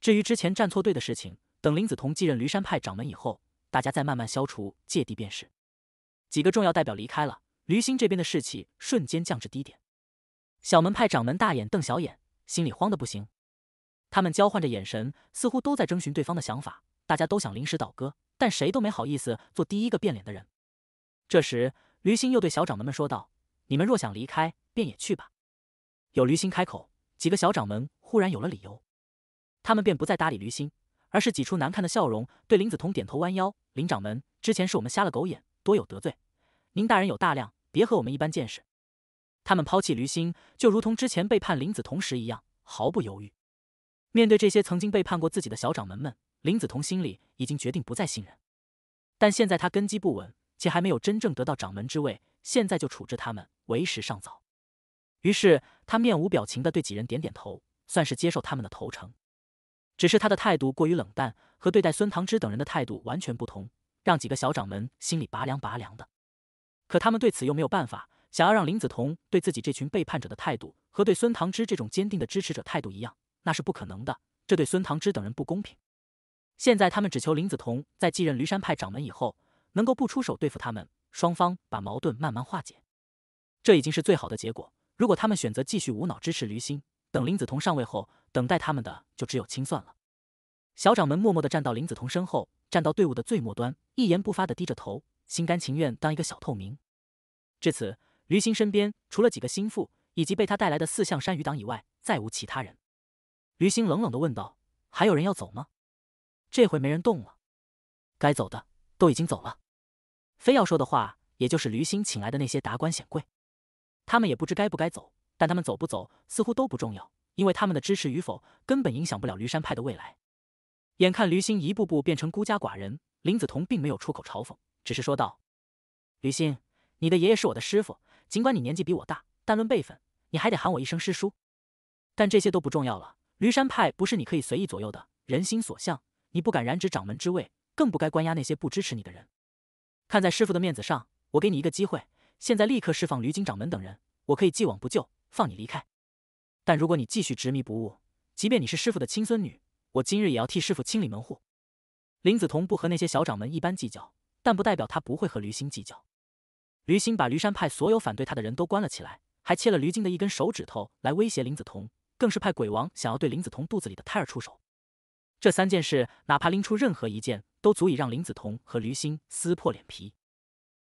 至于之前站错队的事情，等林子彤继任驴山派掌门以后，大家再慢慢消除芥蒂便是。几个重要代表离开了。驴心这边的士气瞬间降至低点，小门派掌门大眼瞪小眼，心里慌得不行。他们交换着眼神，似乎都在征询对方的想法。大家都想临时倒戈，但谁都没好意思做第一个变脸的人。这时，驴心又对小掌门们说道：“你们若想离开，便也去吧。”有驴心开口，几个小掌门忽然有了理由，他们便不再搭理驴心，而是挤出难看的笑容，对林子彤点头弯腰：“林掌门，之前是我们瞎了狗眼，多有得罪，您大人有大量。”别和我们一般见识！他们抛弃驴心，就如同之前背叛林子同时一样，毫不犹豫。面对这些曾经背叛过自己的小掌门们，林子彤心里已经决定不再信任。但现在他根基不稳，且还没有真正得到掌门之位，现在就处置他们，为时尚早。于是他面无表情的对几人点点头，算是接受他们的投诚。只是他的态度过于冷淡，和对待孙唐之等人的态度完全不同，让几个小掌门心里拔凉拔凉的。可他们对此又没有办法。想要让林子彤对自己这群背叛者的态度和对孙唐之这种坚定的支持者态度一样，那是不可能的。这对孙唐之等人不公平。现在他们只求林子彤在继任驴山派掌门以后，能够不出手对付他们，双方把矛盾慢慢化解。这已经是最好的结果。如果他们选择继续无脑支持驴心，等林子彤上位后，等待他们的就只有清算了。小掌门默默的站到林子彤身后，站到队伍的最末端，一言不发的低着头，心甘情愿当一个小透明。至此，驴星身边除了几个心腹以及被他带来的四象山余党以外，再无其他人。驴星冷冷的问道：“还有人要走吗？”这回没人动了，该走的都已经走了。非要说的话，也就是驴星请来的那些达官显贵，他们也不知该不该走，但他们走不走似乎都不重要，因为他们的支持与否根本影响不了驴山派的未来。眼看驴星一步步变成孤家寡人，林子彤并没有出口嘲讽，只是说道：“驴星。”你的爷爷是我的师傅，尽管你年纪比我大，但论辈分，你还得喊我一声师叔。但这些都不重要了，驴山派不是你可以随意左右的，人心所向，你不敢染指掌门之位，更不该关押那些不支持你的人。看在师傅的面子上，我给你一个机会，现在立刻释放驴精掌门等人，我可以既往不咎，放你离开。但如果你继续执迷不悟，即便你是师傅的亲孙女，我今日也要替师傅清理门户。林子彤不和那些小掌门一般计较，但不代表她不会和驴心计较。驴心把驴山派所有反对他的人都关了起来，还切了驴精的一根手指头来威胁林子彤，更是派鬼王想要对林子彤肚子里的胎儿出手。这三件事，哪怕拎出任何一件，都足以让林子彤和驴心撕破脸皮。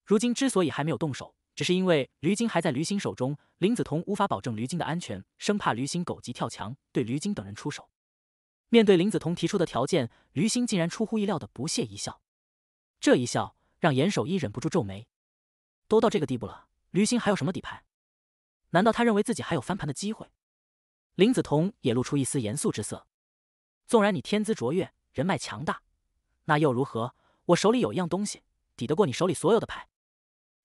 如今之所以还没有动手，只是因为驴精还在驴心手中，林子彤无法保证驴精的安全，生怕驴心狗急跳墙对驴精等人出手。面对林子彤提出的条件，驴心竟然出乎意料的不屑一笑，这一笑让严守一忍不住皱眉。都到这个地步了，驴心还有什么底牌？难道他认为自己还有翻盘的机会？林子彤也露出一丝严肃之色。纵然你天资卓越，人脉强大，那又如何？我手里有一样东西，抵得过你手里所有的牌。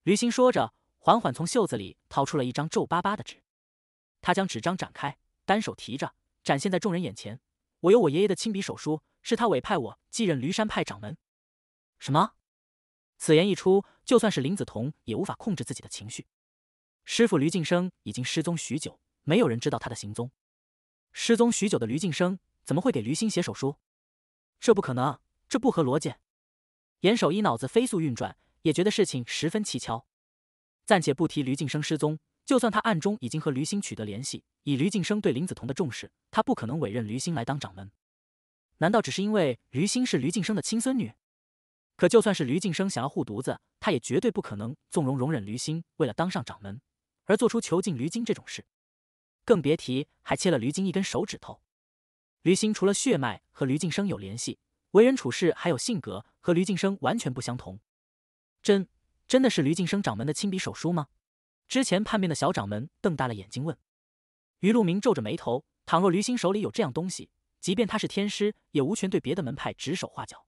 驴心说着，缓缓从袖子里掏出了一张皱巴巴的纸，他将纸张展开，单手提着，展现在众人眼前。我有我爷爷的亲笔手书，是他委派我继任驴山派掌门。什么？此言一出，就算是林子彤也无法控制自己的情绪。师傅驴敬生已经失踪许久，没有人知道他的行踪。失踪许久的驴敬生怎么会给驴心写手书？这不可能，这不合逻辑。严守一脑子飞速运转，也觉得事情十分蹊跷。暂且不提驴敬生失踪，就算他暗中已经和驴心取得联系，以驴敬生对林子彤的重视，他不可能委任驴心来当掌门。难道只是因为驴心是驴敬生的亲孙女？可就算是吕晋生想要护犊子，他也绝对不可能纵容容忍吕心为了当上掌门而做出囚禁吕金这种事，更别提还切了吕金一根手指头。吕心除了血脉和吕晋生有联系，为人处事还有性格和吕晋生完全不相同。真真的是吕晋生掌门的亲笔手书吗？之前叛变的小掌门瞪大了眼睛问。于路明皱着眉头，倘若吕心手里有这样东西，即便他是天师，也无权对别的门派指手画脚。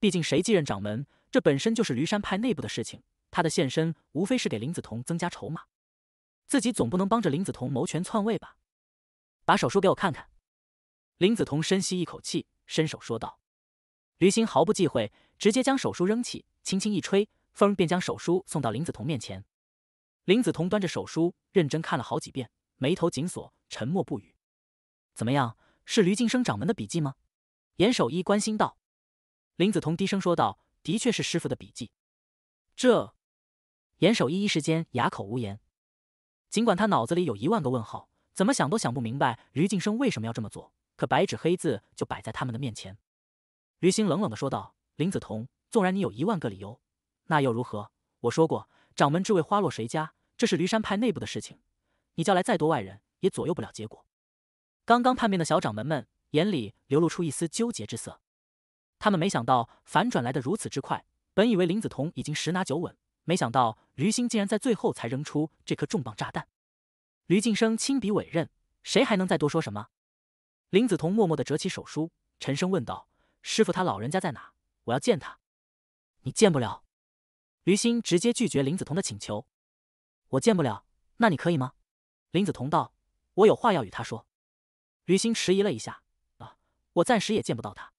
毕竟谁继任掌门，这本身就是驴山派内部的事情。他的现身无非是给林子彤增加筹码，自己总不能帮着林子彤谋权篡位吧？把手书给我看看。林子彤深吸一口气，伸手说道：“驴心毫不忌讳，直接将手书扔起，轻轻一吹，风便将手书送到林子彤面前。”林子彤端着手书，认真看了好几遍，眉头紧锁，沉默不语。“怎么样？是驴晋生掌门的笔记吗？”严守一关心道。林子彤低声说道：“的确是师傅的笔记。”这严守一一时间哑口无言，尽管他脑子里有一万个问号，怎么想都想不明白吕晋生为什么要这么做。可白纸黑字就摆在他们的面前。于心冷冷的说道：“林子彤，纵然你有一万个理由，那又如何？我说过，掌门之位花落谁家，这是驴山派内部的事情，你叫来再多外人，也左右不了结果。”刚刚叛变的小掌门们眼里流露出一丝纠结之色。他们没想到反转来得如此之快，本以为林子彤已经十拿九稳，没想到于心竟然在最后才扔出这颗重磅炸弹。吕劲生亲笔委任，谁还能再多说什么？林子彤默默地折起手书，沉声问道：“师傅他老人家在哪？我要见他。”“你见不了。”吕心直接拒绝林子彤的请求。“我见不了，那你可以吗？”林子彤道：“我有话要与他说。”吕心迟疑了一下：“啊，我暂时也见不到他。”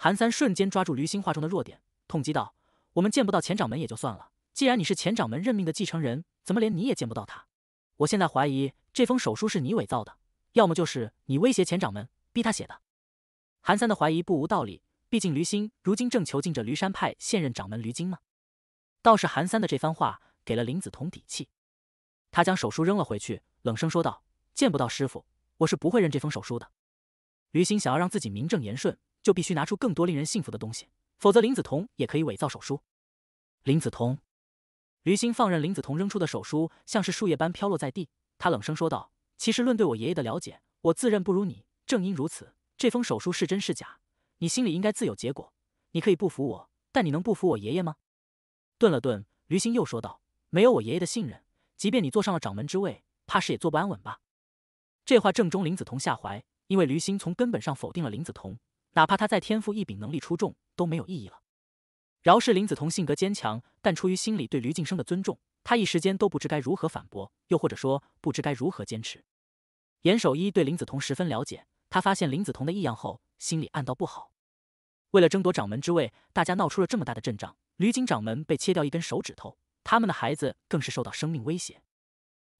韩三瞬间抓住驴心话中的弱点，痛击道：“我们见不到前掌门也就算了，既然你是前掌门任命的继承人，怎么连你也见不到他？我现在怀疑这封手书是你伪造的，要么就是你威胁前掌门逼他写的。”韩三的怀疑不无道理，毕竟驴心如今正囚禁着驴山派现任掌门驴精呢。倒是韩三的这番话给了林子彤底气，他将手书扔了回去，冷声说道：“见不到师傅，我是不会认这封手书的。”驴心想要让自己名正言顺。就必须拿出更多令人信服的东西，否则林子桐也可以伪造手书。林子桐，于心放任林子桐扔出的手书像是树叶般飘落在地，他冷声说道：“其实论对我爷爷的了解，我自认不如你。正因如此，这封手书是真是假，你心里应该自有结果。你可以不服我，但你能不服我爷爷吗？”顿了顿，于心又说道：“没有我爷爷的信任，即便你坐上了掌门之位，怕是也坐不安稳吧？”这话正中林子桐下怀，因为驴心从根本上否定了林子彤，哪怕他再天赋异禀、能力出众，都没有意义了。饶是林子彤性格坚强，但出于心里对吕敬生的尊重，他一时间都不知该如何反驳，又或者说不知该如何坚持。严守一对林子彤十分了解，他发现林子彤的异样后，心里暗道不好。为了争夺掌门之位，大家闹出了这么大的阵仗，吕景掌门被切掉一根手指头，他们的孩子更是受到生命威胁。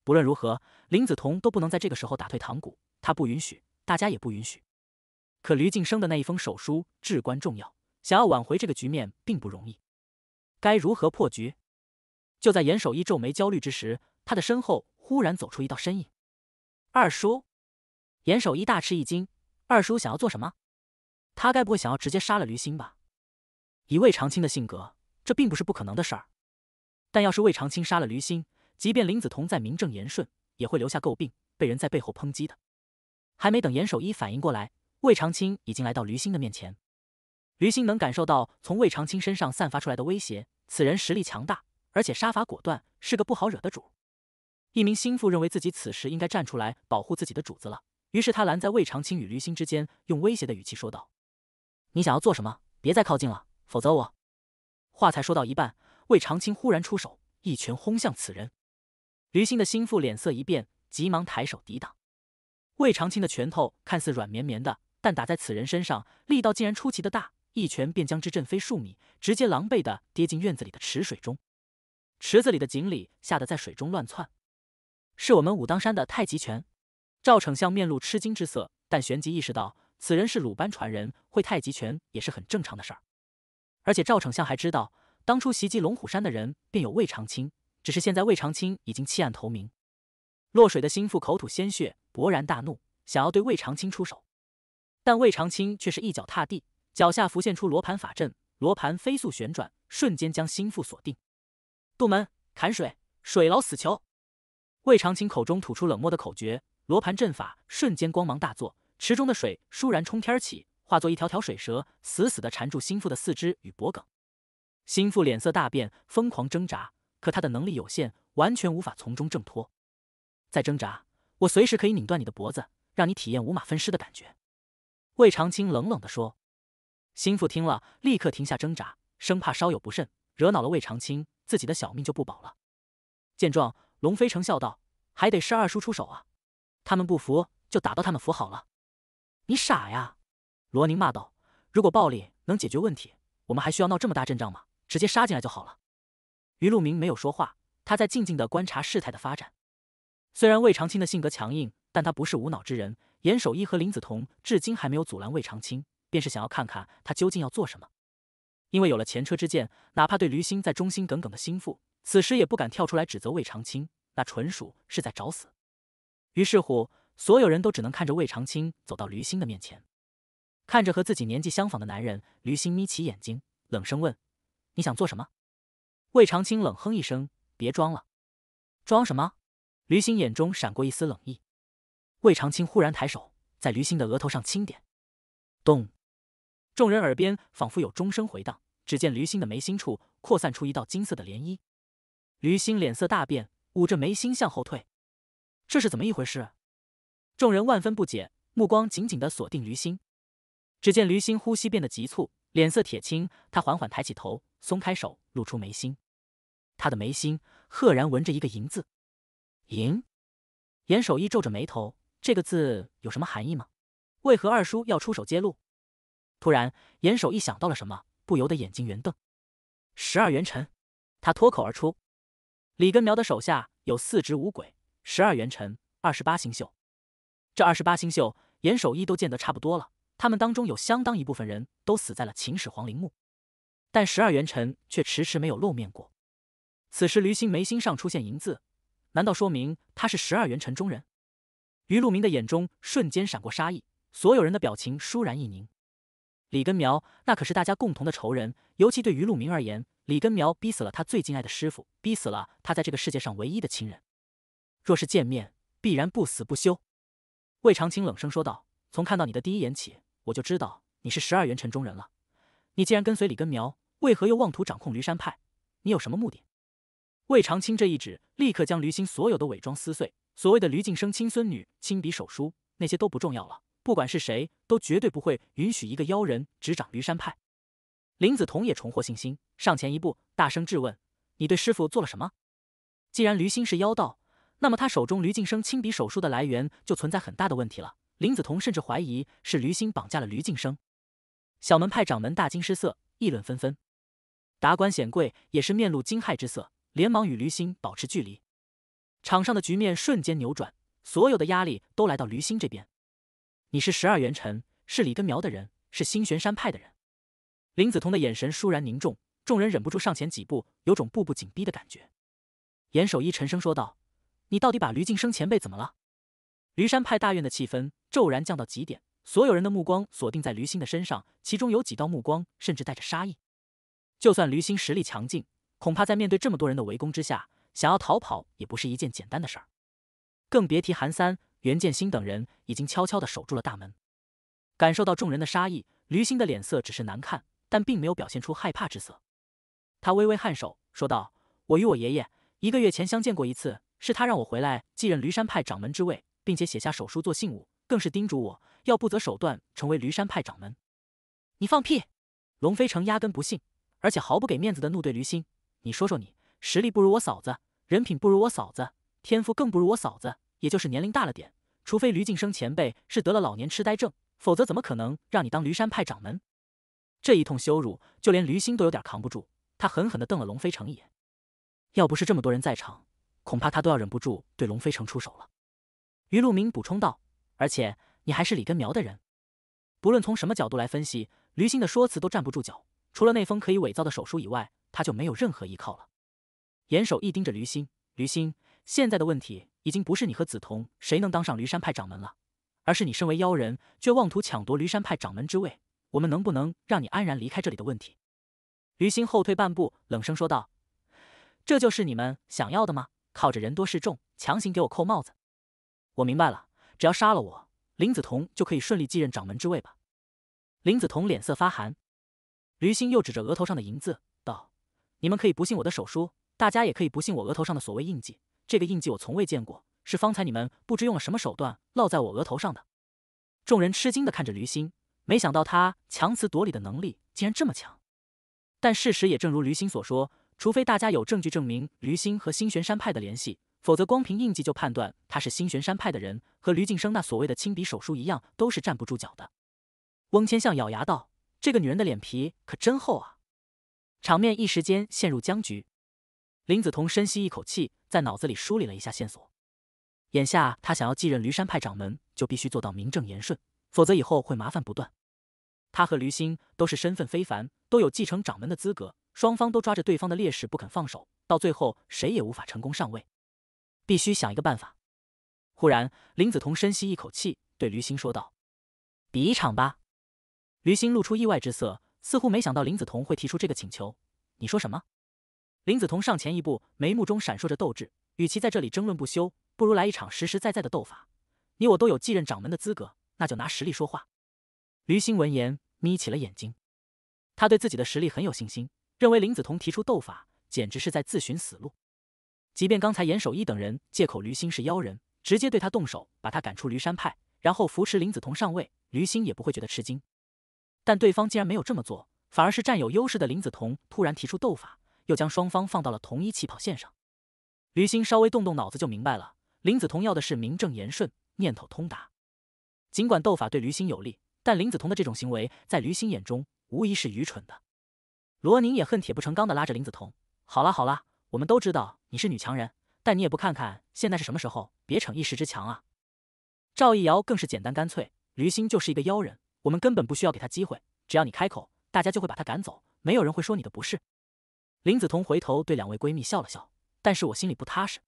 不论如何，林子彤都不能在这个时候打退堂鼓，他不允许，大家也不允许。可吕敬生的那一封手书至关重要，想要挽回这个局面并不容易。该如何破局？就在严守一皱眉焦虑之时，他的身后忽然走出一道身影。二叔，严守一大吃一惊：“二叔想要做什么？他该不会想要直接杀了吕心吧？”以魏长青的性格，这并不是不可能的事儿。但要是魏长青杀了吕心，即便林子彤再名正言顺，也会留下诟病，被人在背后抨击的。还没等严守一反应过来，魏长青已经来到驴星的面前，驴星能感受到从魏长青身上散发出来的威胁。此人实力强大，而且杀伐果断，是个不好惹的主。一名心腹认为自己此时应该站出来保护自己的主子了，于是他拦在魏长青与驴星之间，用威胁的语气说道：“你想要做什么？别再靠近了，否则我……”话才说到一半，魏长青忽然出手，一拳轰向此人。驴星的心腹脸色一变，急忙抬手抵挡。魏长青的拳头看似软绵绵的。但打在此人身上，力道竟然出奇的大，一拳便将之震飞数米，直接狼狈的跌进院子里的池水中。池子里的锦鲤吓得在水中乱窜。是我们武当山的太极拳。赵丞相面露吃惊之色，但旋即意识到，此人是鲁班传人，会太极拳也是很正常的事儿。而且赵丞相还知道，当初袭击龙虎山的人便有魏长青，只是现在魏长青已经弃暗投明。落水的心腹口吐鲜血，勃然大怒，想要对魏长青出手。但魏长青却是一脚踏地，脚下浮现出罗盘法阵，罗盘飞速旋转，瞬间将心腹锁定。杜门砍水，水牢死囚。魏长青口中吐出冷漠的口诀，罗盘阵法瞬间光芒大作，池中的水倏然冲天起，化作一条条水蛇，死死地缠住心腹的四肢与脖颈。心腹脸色大变，疯狂挣扎，可他的能力有限，完全无法从中挣脱。再挣扎，我随时可以拧断你的脖子，让你体验五马分尸的感觉。魏长青冷冷的说，心腹听了，立刻停下挣扎，生怕稍有不慎，惹恼了魏长青，自己的小命就不保了。见状，龙飞成笑道：“还得是二叔出手啊，他们不服就打到他们服好了。”“你傻呀！”罗宁骂道，“如果暴力能解决问题，我们还需要闹这么大阵仗吗？直接杀进来就好了。”于路明没有说话，他在静静的观察事态的发展。虽然魏长青的性格强硬，但他不是无脑之人。严守一和林子彤至今还没有阻拦魏长青，便是想要看看他究竟要做什么。因为有了前车之鉴，哪怕对驴心在忠心耿耿的心腹，此时也不敢跳出来指责魏长青，那纯属是在找死。于是乎，所有人都只能看着魏长青走到驴星的面前，看着和自己年纪相仿的男人，驴星眯起眼睛，冷声问：“你想做什么？”魏长青冷哼一声：“别装了，装什么？”驴星眼中闪过一丝冷意。魏长青忽然抬手，在驴心的额头上轻点，咚！众人耳边仿佛有钟声回荡。只见驴心的眉心处扩散出一道金色的涟漪，驴心脸色大变，捂着眉心向后退。这是怎么一回事？众人万分不解，目光紧紧的锁定驴心。只见驴心呼吸变得急促，脸色铁青。他缓缓抬起头，松开手，露出眉心。他的眉心赫然纹着一个“银”字。银。严守一皱着眉头。这个字有什么含义吗？为何二叔要出手揭露？突然，严守一想到了什么，不由得眼睛圆瞪。十二元辰，他脱口而出。李根苗的手下有四只五鬼，十二元辰、二十八星宿。这二十八星宿，严守一都见得差不多了。他们当中有相当一部分人都死在了秦始皇陵墓，但十二元辰却迟迟没有露面过。此时，驴心眉心上出现银字，难道说明他是十二元辰中人？于路明的眼中瞬间闪过杀意，所有人的表情倏然一凝。李根苗，那可是大家共同的仇人，尤其对于路明而言，李根苗逼死了他最敬爱的师傅，逼死了他在这个世界上唯一的亲人。若是见面，必然不死不休。魏长青冷声说道：“从看到你的第一眼起，我就知道你是十二元尘中人了。你既然跟随李根苗，为何又妄图掌控驴山派？你有什么目的？”魏长青这一指，立刻将驴心所有的伪装撕碎。所谓的驴敬生亲孙女亲笔手书，那些都不重要了。不管是谁，都绝对不会允许一个妖人执掌驴山派。林子彤也重获信心，上前一步，大声质问：“你对师父做了什么？”既然驴心是妖道，那么他手中驴敬生亲笔手书的来源就存在很大的问题了。林子彤甚至怀疑是驴心绑架了驴敬生。小门派掌门大惊失色，议论纷纷；达官显贵也是面露惊骇之色，连忙与驴心保持距离。场上的局面瞬间扭转，所有的压力都来到驴心这边。你是十二元辰，是李根苗的人，是星玄山派的人。林子彤的眼神倏然凝重，众人忍不住上前几步，有种步步紧逼的感觉。严守一沉声说道：“你到底把驴敬生前辈怎么了？”驴山派大院的气氛骤然降到极点，所有人的目光锁定在驴心的身上，其中有几道目光甚至带着杀意。就算驴心实力强劲，恐怕在面对这么多人的围攻之下。想要逃跑也不是一件简单的事儿，更别提韩三、袁建新等人已经悄悄的守住了大门。感受到众人的杀意，驴星的脸色只是难看，但并没有表现出害怕之色。他微微颔首，说道：“我与我爷爷一个月前相见过一次，是他让我回来继任驴山派掌门之位，并且写下手书做信物，更是叮嘱我要不择手段成为驴山派掌门。”你放屁！龙飞成压根不信，而且毫不给面子的怒对驴星：“你说说你，实力不如我嫂子！”人品不如我嫂子，天赋更不如我嫂子，也就是年龄大了点。除非驴劲生前辈是得了老年痴呆症，否则怎么可能让你当驴山派掌门？这一通羞辱，就连驴心都有点扛不住。他狠狠地瞪了龙飞成一眼。要不是这么多人在场，恐怕他都要忍不住对龙飞成出手了。于路明补充道：“而且你还是李根苗的人。不论从什么角度来分析，驴心的说辞都站不住脚。除了那封可以伪造的手书以外，他就没有任何依靠了。”严守一盯着驴心，驴心，现在的问题已经不是你和紫彤谁能当上驴山派掌门了，而是你身为妖人，却妄图抢夺驴山派掌门之位，我们能不能让你安然离开这里的问题。驴心后退半步，冷声说道：“这就是你们想要的吗？靠着人多势众，强行给我扣帽子？我明白了，只要杀了我，林子彤就可以顺利继任掌门之位吧？”林子彤脸色发寒，驴心又指着额头上的银字道：“你们可以不信我的手书。”大家也可以不信我额头上的所谓印记，这个印记我从未见过，是方才你们不知用了什么手段烙在我额头上的。众人吃惊的看着驴心，没想到他强词夺理的能力竟然这么强。但事实也正如驴心所说，除非大家有证据证明驴心和星玄山派的联系，否则光凭印记就判断他是星玄山派的人，和驴敬生那所谓的亲笔手书一样，都是站不住脚的。翁千相咬牙道：“这个女人的脸皮可真厚啊！”场面一时间陷入僵局。林子彤深吸一口气，在脑子里梳理了一下线索。眼下，他想要继任驴山派掌门，就必须做到名正言顺，否则以后会麻烦不断。他和驴星都是身份非凡，都有继承掌门的资格，双方都抓着对方的劣势不肯放手，到最后谁也无法成功上位。必须想一个办法。忽然，林子彤深吸一口气，对驴星说道：“比一场吧。”驴星露出意外之色，似乎没想到林子彤会提出这个请求。“你说什么？”林子彤上前一步，眉目中闪烁着斗志。与其在这里争论不休，不如来一场实实在在的斗法。你我都有继任掌门的资格，那就拿实力说话。驴星闻言眯起了眼睛，他对自己的实力很有信心，认为林子彤提出斗法简直是在自寻死路。即便刚才严守一等人借口驴星是妖人，直接对他动手，把他赶出驴山派，然后扶持林子彤上位，驴星也不会觉得吃惊。但对方竟然没有这么做，反而是占有优势的林子彤突然提出斗法。又将双方放到了同一起跑线上，驴心稍微动动脑子就明白了，林子彤要的是名正言顺，念头通达。尽管斗法对驴心有利，但林子彤的这种行为在驴心眼中无疑是愚蠢的。罗宁也恨铁不成钢的拉着林子彤：“好啦好啦，我们都知道你是女强人，但你也不看看现在是什么时候，别逞一时之强啊。”赵一瑶更是简单干脆：“驴心就是一个妖人，我们根本不需要给他机会，只要你开口，大家就会把他赶走，没有人会说你的不是。”林子彤回头对两位闺蜜笑了笑，但是我心里不踏实。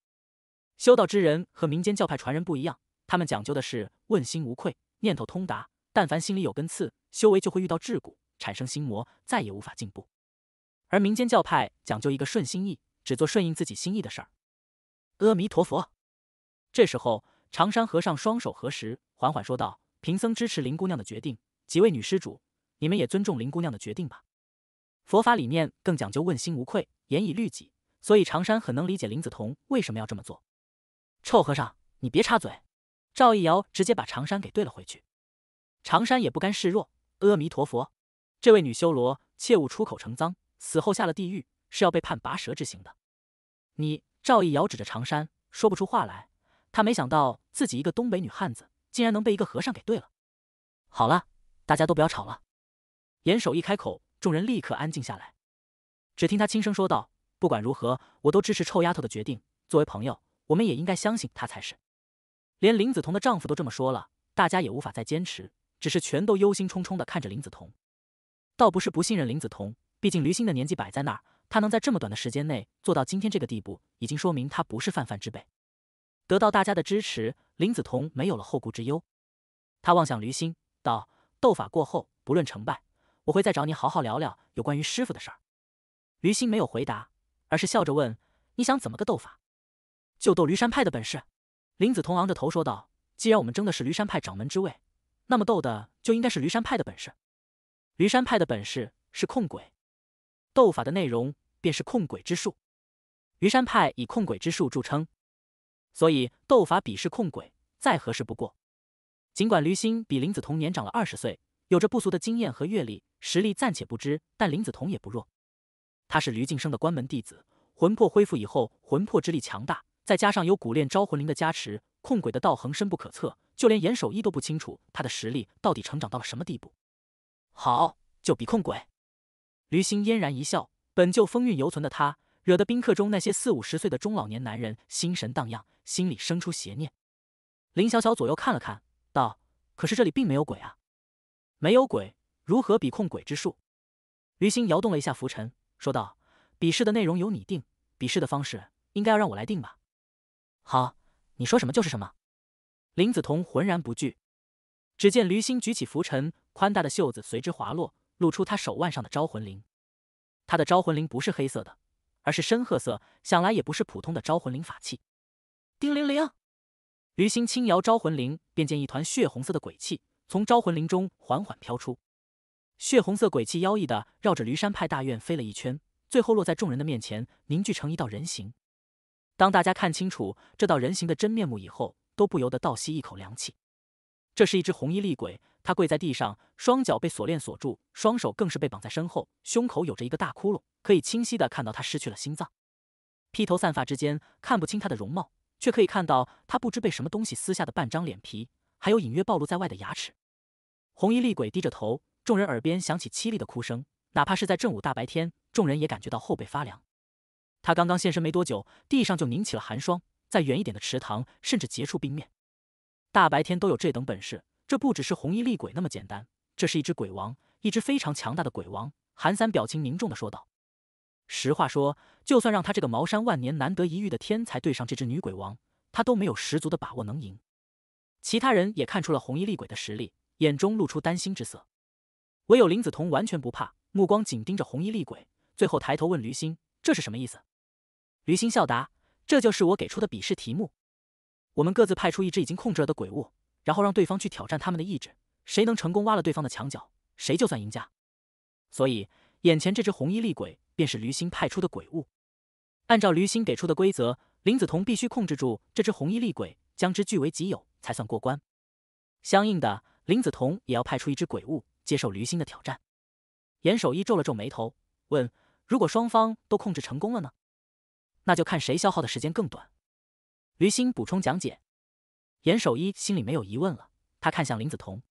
修道之人和民间教派传人不一样，他们讲究的是问心无愧，念头通达。但凡心里有根刺，修为就会遇到桎梏，产生心魔，再也无法进步。而民间教派讲究一个顺心意，只做顺应自己心意的事儿。阿弥陀佛。这时候，长山和尚双手合十，缓缓说道：“贫僧支持林姑娘的决定。几位女施主，你们也尊重林姑娘的决定吧。”佛法理念更讲究问心无愧，严以律己，所以常山很能理解林子彤为什么要这么做。臭和尚，你别插嘴！赵一瑶直接把常山给怼了回去。常山也不甘示弱：“阿弥陀佛，这位女修罗，切勿出口成脏，死后下了地狱是要被判拔舌之刑的。”你赵一瑶指着常山，说不出话来。他没想到自己一个东北女汉子，竟然能被一个和尚给怼了。好了，大家都不要吵了。严守一开口。众人立刻安静下来，只听他轻声说道：“不管如何，我都支持臭丫头的决定。作为朋友，我们也应该相信她才是。”连林子彤的丈夫都这么说了，大家也无法再坚持，只是全都忧心忡忡的看着林子彤。倒不是不信任林子彤，毕竟驴心的年纪摆在那儿，她能在这么短的时间内做到今天这个地步，已经说明她不是泛泛之辈。得到大家的支持，林子彤没有了后顾之忧。他望向驴心，道：“斗法过后，不论成败。”我会再找你好好聊聊有关于师傅的事儿。驴心没有回答，而是笑着问：“你想怎么个斗法？就斗驴山派的本事？”林子彤昂着头说道：“既然我们争的是驴山派掌门之位，那么斗的就应该是驴山派的本事。驴山派的本事是控鬼，斗法的内容便是控鬼之术。驴山派以控鬼之术著称，所以斗法比试控鬼再合适不过。尽管驴心比林子彤年长了二十岁，有着不俗的经验和阅历。”实力暂且不知，但林子彤也不弱。他是吕晋生的关门弟子，魂魄恢复以后，魂魄之力强大，再加上有古炼招魂灵的加持，控鬼的道恒深不可测，就连严守一都不清楚他的实力到底成长到了什么地步。好，就比控鬼。吕心嫣然一笑，本就风韵犹存的他，惹得宾客中那些四五十岁的中老年男人心神荡漾，心里生出邪念。林小小左右看了看，道：“可是这里并没有鬼啊，没有鬼。”如何比控鬼之术？驴心摇动了一下拂尘，说道：“比试的内容由你定，比试的方式应该要让我来定吧。”好，你说什么就是什么。林子彤浑然不惧。只见驴心举起拂尘，宽大的袖子随之滑落，露出他手腕上的招魂铃。他的招魂铃不是黑色的，而是深褐色，想来也不是普通的招魂铃法器。叮铃铃，驴心轻摇招魂铃，便见一团血红色的鬼气从招魂铃中缓缓飘出。血红色鬼气妖异的绕着驴山派大院飞了一圈，最后落在众人的面前，凝聚成一道人形。当大家看清楚这道人形的真面目以后，都不由得倒吸一口凉气。这是一只红衣厉鬼，他跪在地上，双脚被锁链锁住，双手更是被绑在身后，胸口有着一个大窟窿，可以清晰的看到他失去了心脏。披头散发之间看不清他的容貌，却可以看到他不知被什么东西撕下的半张脸皮，还有隐约暴露在外的牙齿。红衣厉鬼低着头。众人耳边响起凄厉的哭声，哪怕是在正午大白天，众人也感觉到后背发凉。他刚刚现身没多久，地上就凝起了寒霜，在远一点的池塘甚至结出冰面。大白天都有这等本事，这不只是红衣厉鬼那么简单，这是一只鬼王，一只非常强大的鬼王。韩三表情凝重的说道：“实话说，就算让他这个茅山万年难得一遇的天才对上这只女鬼王，他都没有十足的把握能赢。”其他人也看出了红衣厉鬼的实力，眼中露出担心之色。唯有林子彤完全不怕，目光紧盯着红衣厉鬼，最后抬头问驴星：“这是什么意思？”驴星笑答：“这就是我给出的比试题目。我们各自派出一只已经控制了的鬼物，然后让对方去挑战他们的意志，谁能成功挖了对方的墙角，谁就算赢家。所以，眼前这只红衣厉鬼便是驴星派出的鬼物。按照驴星给出的规则，林子彤必须控制住这只红衣厉鬼，将之据为己有才算过关。相应的，林子彤也要派出一只鬼物。”接受驴星的挑战，严守一皱了皱眉头，问：“如果双方都控制成功了呢？那就看谁消耗的时间更短。”驴星补充讲解。严守一心里没有疑问了，他看向林子彤。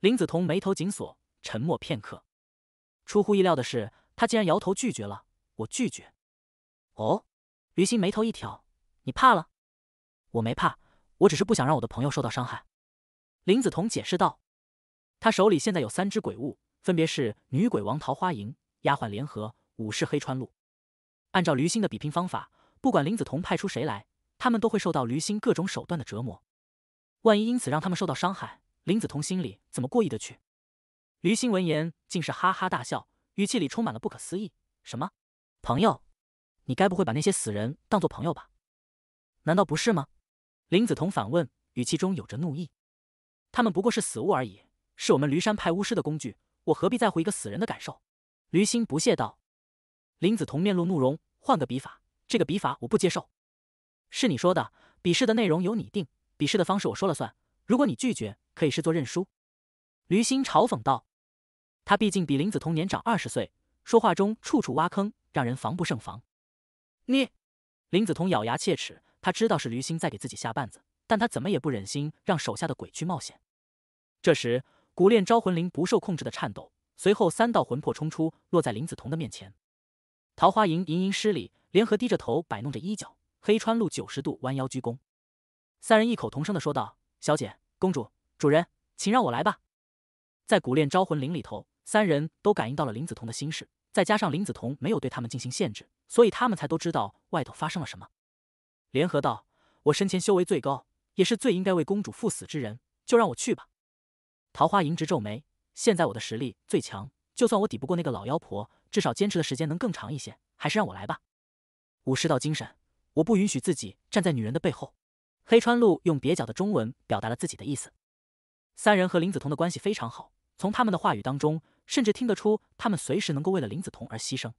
林子彤眉头紧锁，沉默片刻。出乎意料的是，他竟然摇头拒绝了：“我拒绝。”“哦？”驴心眉头一挑，“你怕了？”“我没怕，我只是不想让我的朋友受到伤害。”林子彤解释道。他手里现在有三只鬼物，分别是女鬼王、桃花营、丫鬟联合、武士黑川路。按照驴心的比拼方法，不管林子彤派出谁来，他们都会受到驴心各种手段的折磨。万一因此让他们受到伤害，林子彤心里怎么过意得去？驴心闻言，竟是哈哈大笑，语气里充满了不可思议：“什么朋友？你该不会把那些死人当做朋友吧？难道不是吗？”林子彤反问，语气中有着怒意：“他们不过是死物而已。”是我们驴山派巫师的工具，我何必在乎一个死人的感受？”驴心不屑道。林子桐面露怒容：“换个笔法，这个笔法我不接受。”“是你说的，笔试的内容由你定，笔试的方式我说了算。如果你拒绝，可以视作认输。”驴心嘲讽道。他毕竟比林子彤年长二十岁，说话中处处挖坑，让人防不胜防。你，林子彤咬牙切齿，他知道是驴心在给自己下绊子，但他怎么也不忍心让手下的鬼去冒险。这时。古炼招魂铃不受控制的颤抖，随后三道魂魄冲出，落在林子彤的面前。桃花吟盈盈失礼，联合低着头摆弄着衣角，黑川路九十度弯腰鞠躬，三人异口同声的说道：“小姐，公主，主人，请让我来吧。”在古炼招魂铃里头，三人都感应到了林子彤的心事，再加上林子彤没有对他们进行限制，所以他们才都知道外头发生了什么。联合道：“我身前修为最高，也是最应该为公主赴死之人，就让我去吧。”桃花吟直皱眉。现在我的实力最强，就算我抵不过那个老妖婆，至少坚持的时间能更长一些。还是让我来吧。武士道精神，我不允许自己站在女人的背后。黑川露用蹩脚的中文表达了自己的意思。三人和林子彤的关系非常好，从他们的话语当中，甚至听得出他们随时能够为了林子彤而牺牲。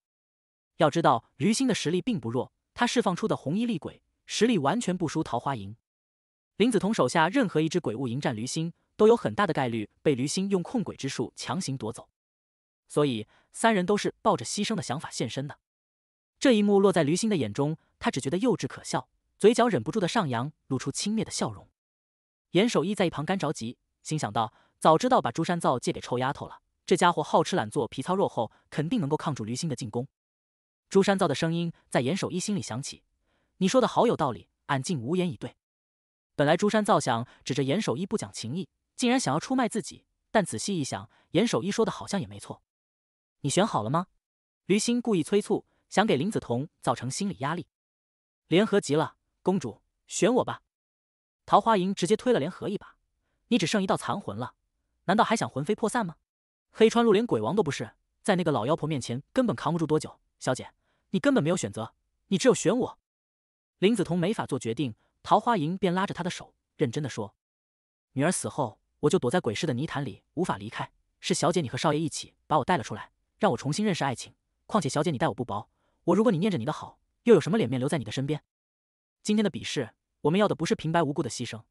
要知道，驴心的实力并不弱，他释放出的红衣厉鬼实力完全不输桃花吟。林子彤手下任何一只鬼物迎战驴心。都有很大的概率被驴心用控鬼之术强行夺走，所以三人都是抱着牺牲的想法现身的。这一幕落在驴心的眼中，他只觉得幼稚可笑，嘴角忍不住的上扬，露出轻蔑的笑容。严守一在一旁干着急，心想到：早知道把朱山造借给臭丫头了，这家伙好吃懒做、皮糙肉厚，肯定能够抗住驴心的进攻。”朱山造的声音在严守一心里响起：“你说的好有道理，俺竟无言以对。”本来朱山造想指着严守一不讲情义。竟然想要出卖自己，但仔细一想，严守一说的好像也没错。你选好了吗？驴心故意催促，想给林子彤造成心理压力。联合急了，公主选我吧！桃花吟直接推了联合一把，你只剩一道残魂了，难道还想魂飞魄散吗？黑川路连鬼王都不是，在那个老妖婆面前根本扛不住多久。小姐，你根本没有选择，你只有选我。林子彤没法做决定，桃花吟便拉着她的手，认真的说：“女儿死后。”我就躲在鬼市的泥潭里，无法离开。是小姐你和少爷一起把我带了出来，让我重新认识爱情。况且小姐你待我不薄，我如果你念着你的好，又有什么脸面留在你的身边？今天的比试，我们要的不是平白无故的牺牲，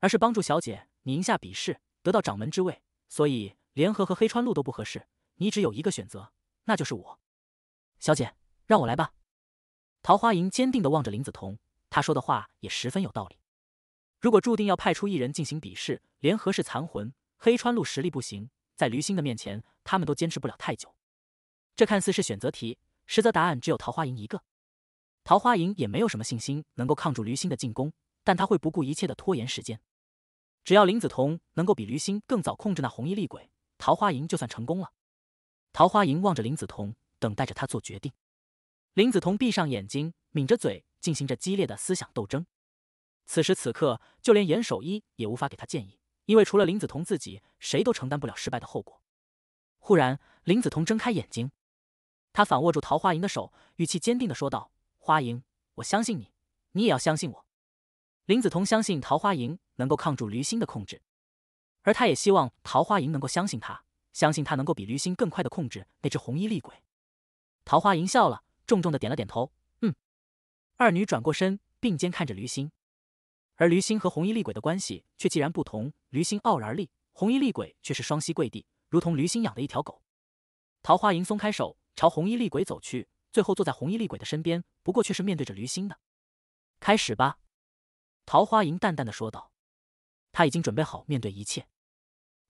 而是帮助小姐你赢下比试，得到掌门之位。所以联合和黑川路都不合适，你只有一个选择，那就是我。小姐，让我来吧。桃花吟坚定地望着林子彤，他说的话也十分有道理。如果注定要派出一人进行比试，联合是残魂黑川路实力不行，在驴星的面前，他们都坚持不了太久。这看似是选择题，实则答案只有桃花营一个。桃花营也没有什么信心能够抗住驴星的进攻，但他会不顾一切的拖延时间。只要林子彤能够比驴星更早控制那红衣厉鬼，桃花营就算成功了。桃花营望着林子彤，等待着他做决定。林子彤闭上眼睛，抿着嘴，进行着激烈的思想斗争。此时此刻，就连严守一也无法给他建议，因为除了林子彤自己，谁都承担不了失败的后果。忽然，林子彤睁开眼睛，他反握住桃花银的手，语气坚定的说道：“花莹，我相信你，你也要相信我。”林子彤相信桃花银能够抗住驴心的控制，而他也希望桃花银能够相信他，相信他能够比驴心更快的控制那只红衣厉鬼。桃花银笑了，重重的点了点头：“嗯。”二女转过身，并肩看着驴心。而驴星和红衣厉鬼的关系却既然不同，驴星傲然而立，红衣厉鬼却是双膝跪地，如同驴星养的一条狗。桃花吟松开手，朝红衣厉鬼走去，最后坐在红衣厉鬼的身边，不过却是面对着驴星的。开始吧，桃花吟淡淡的说道，他已经准备好面对一切。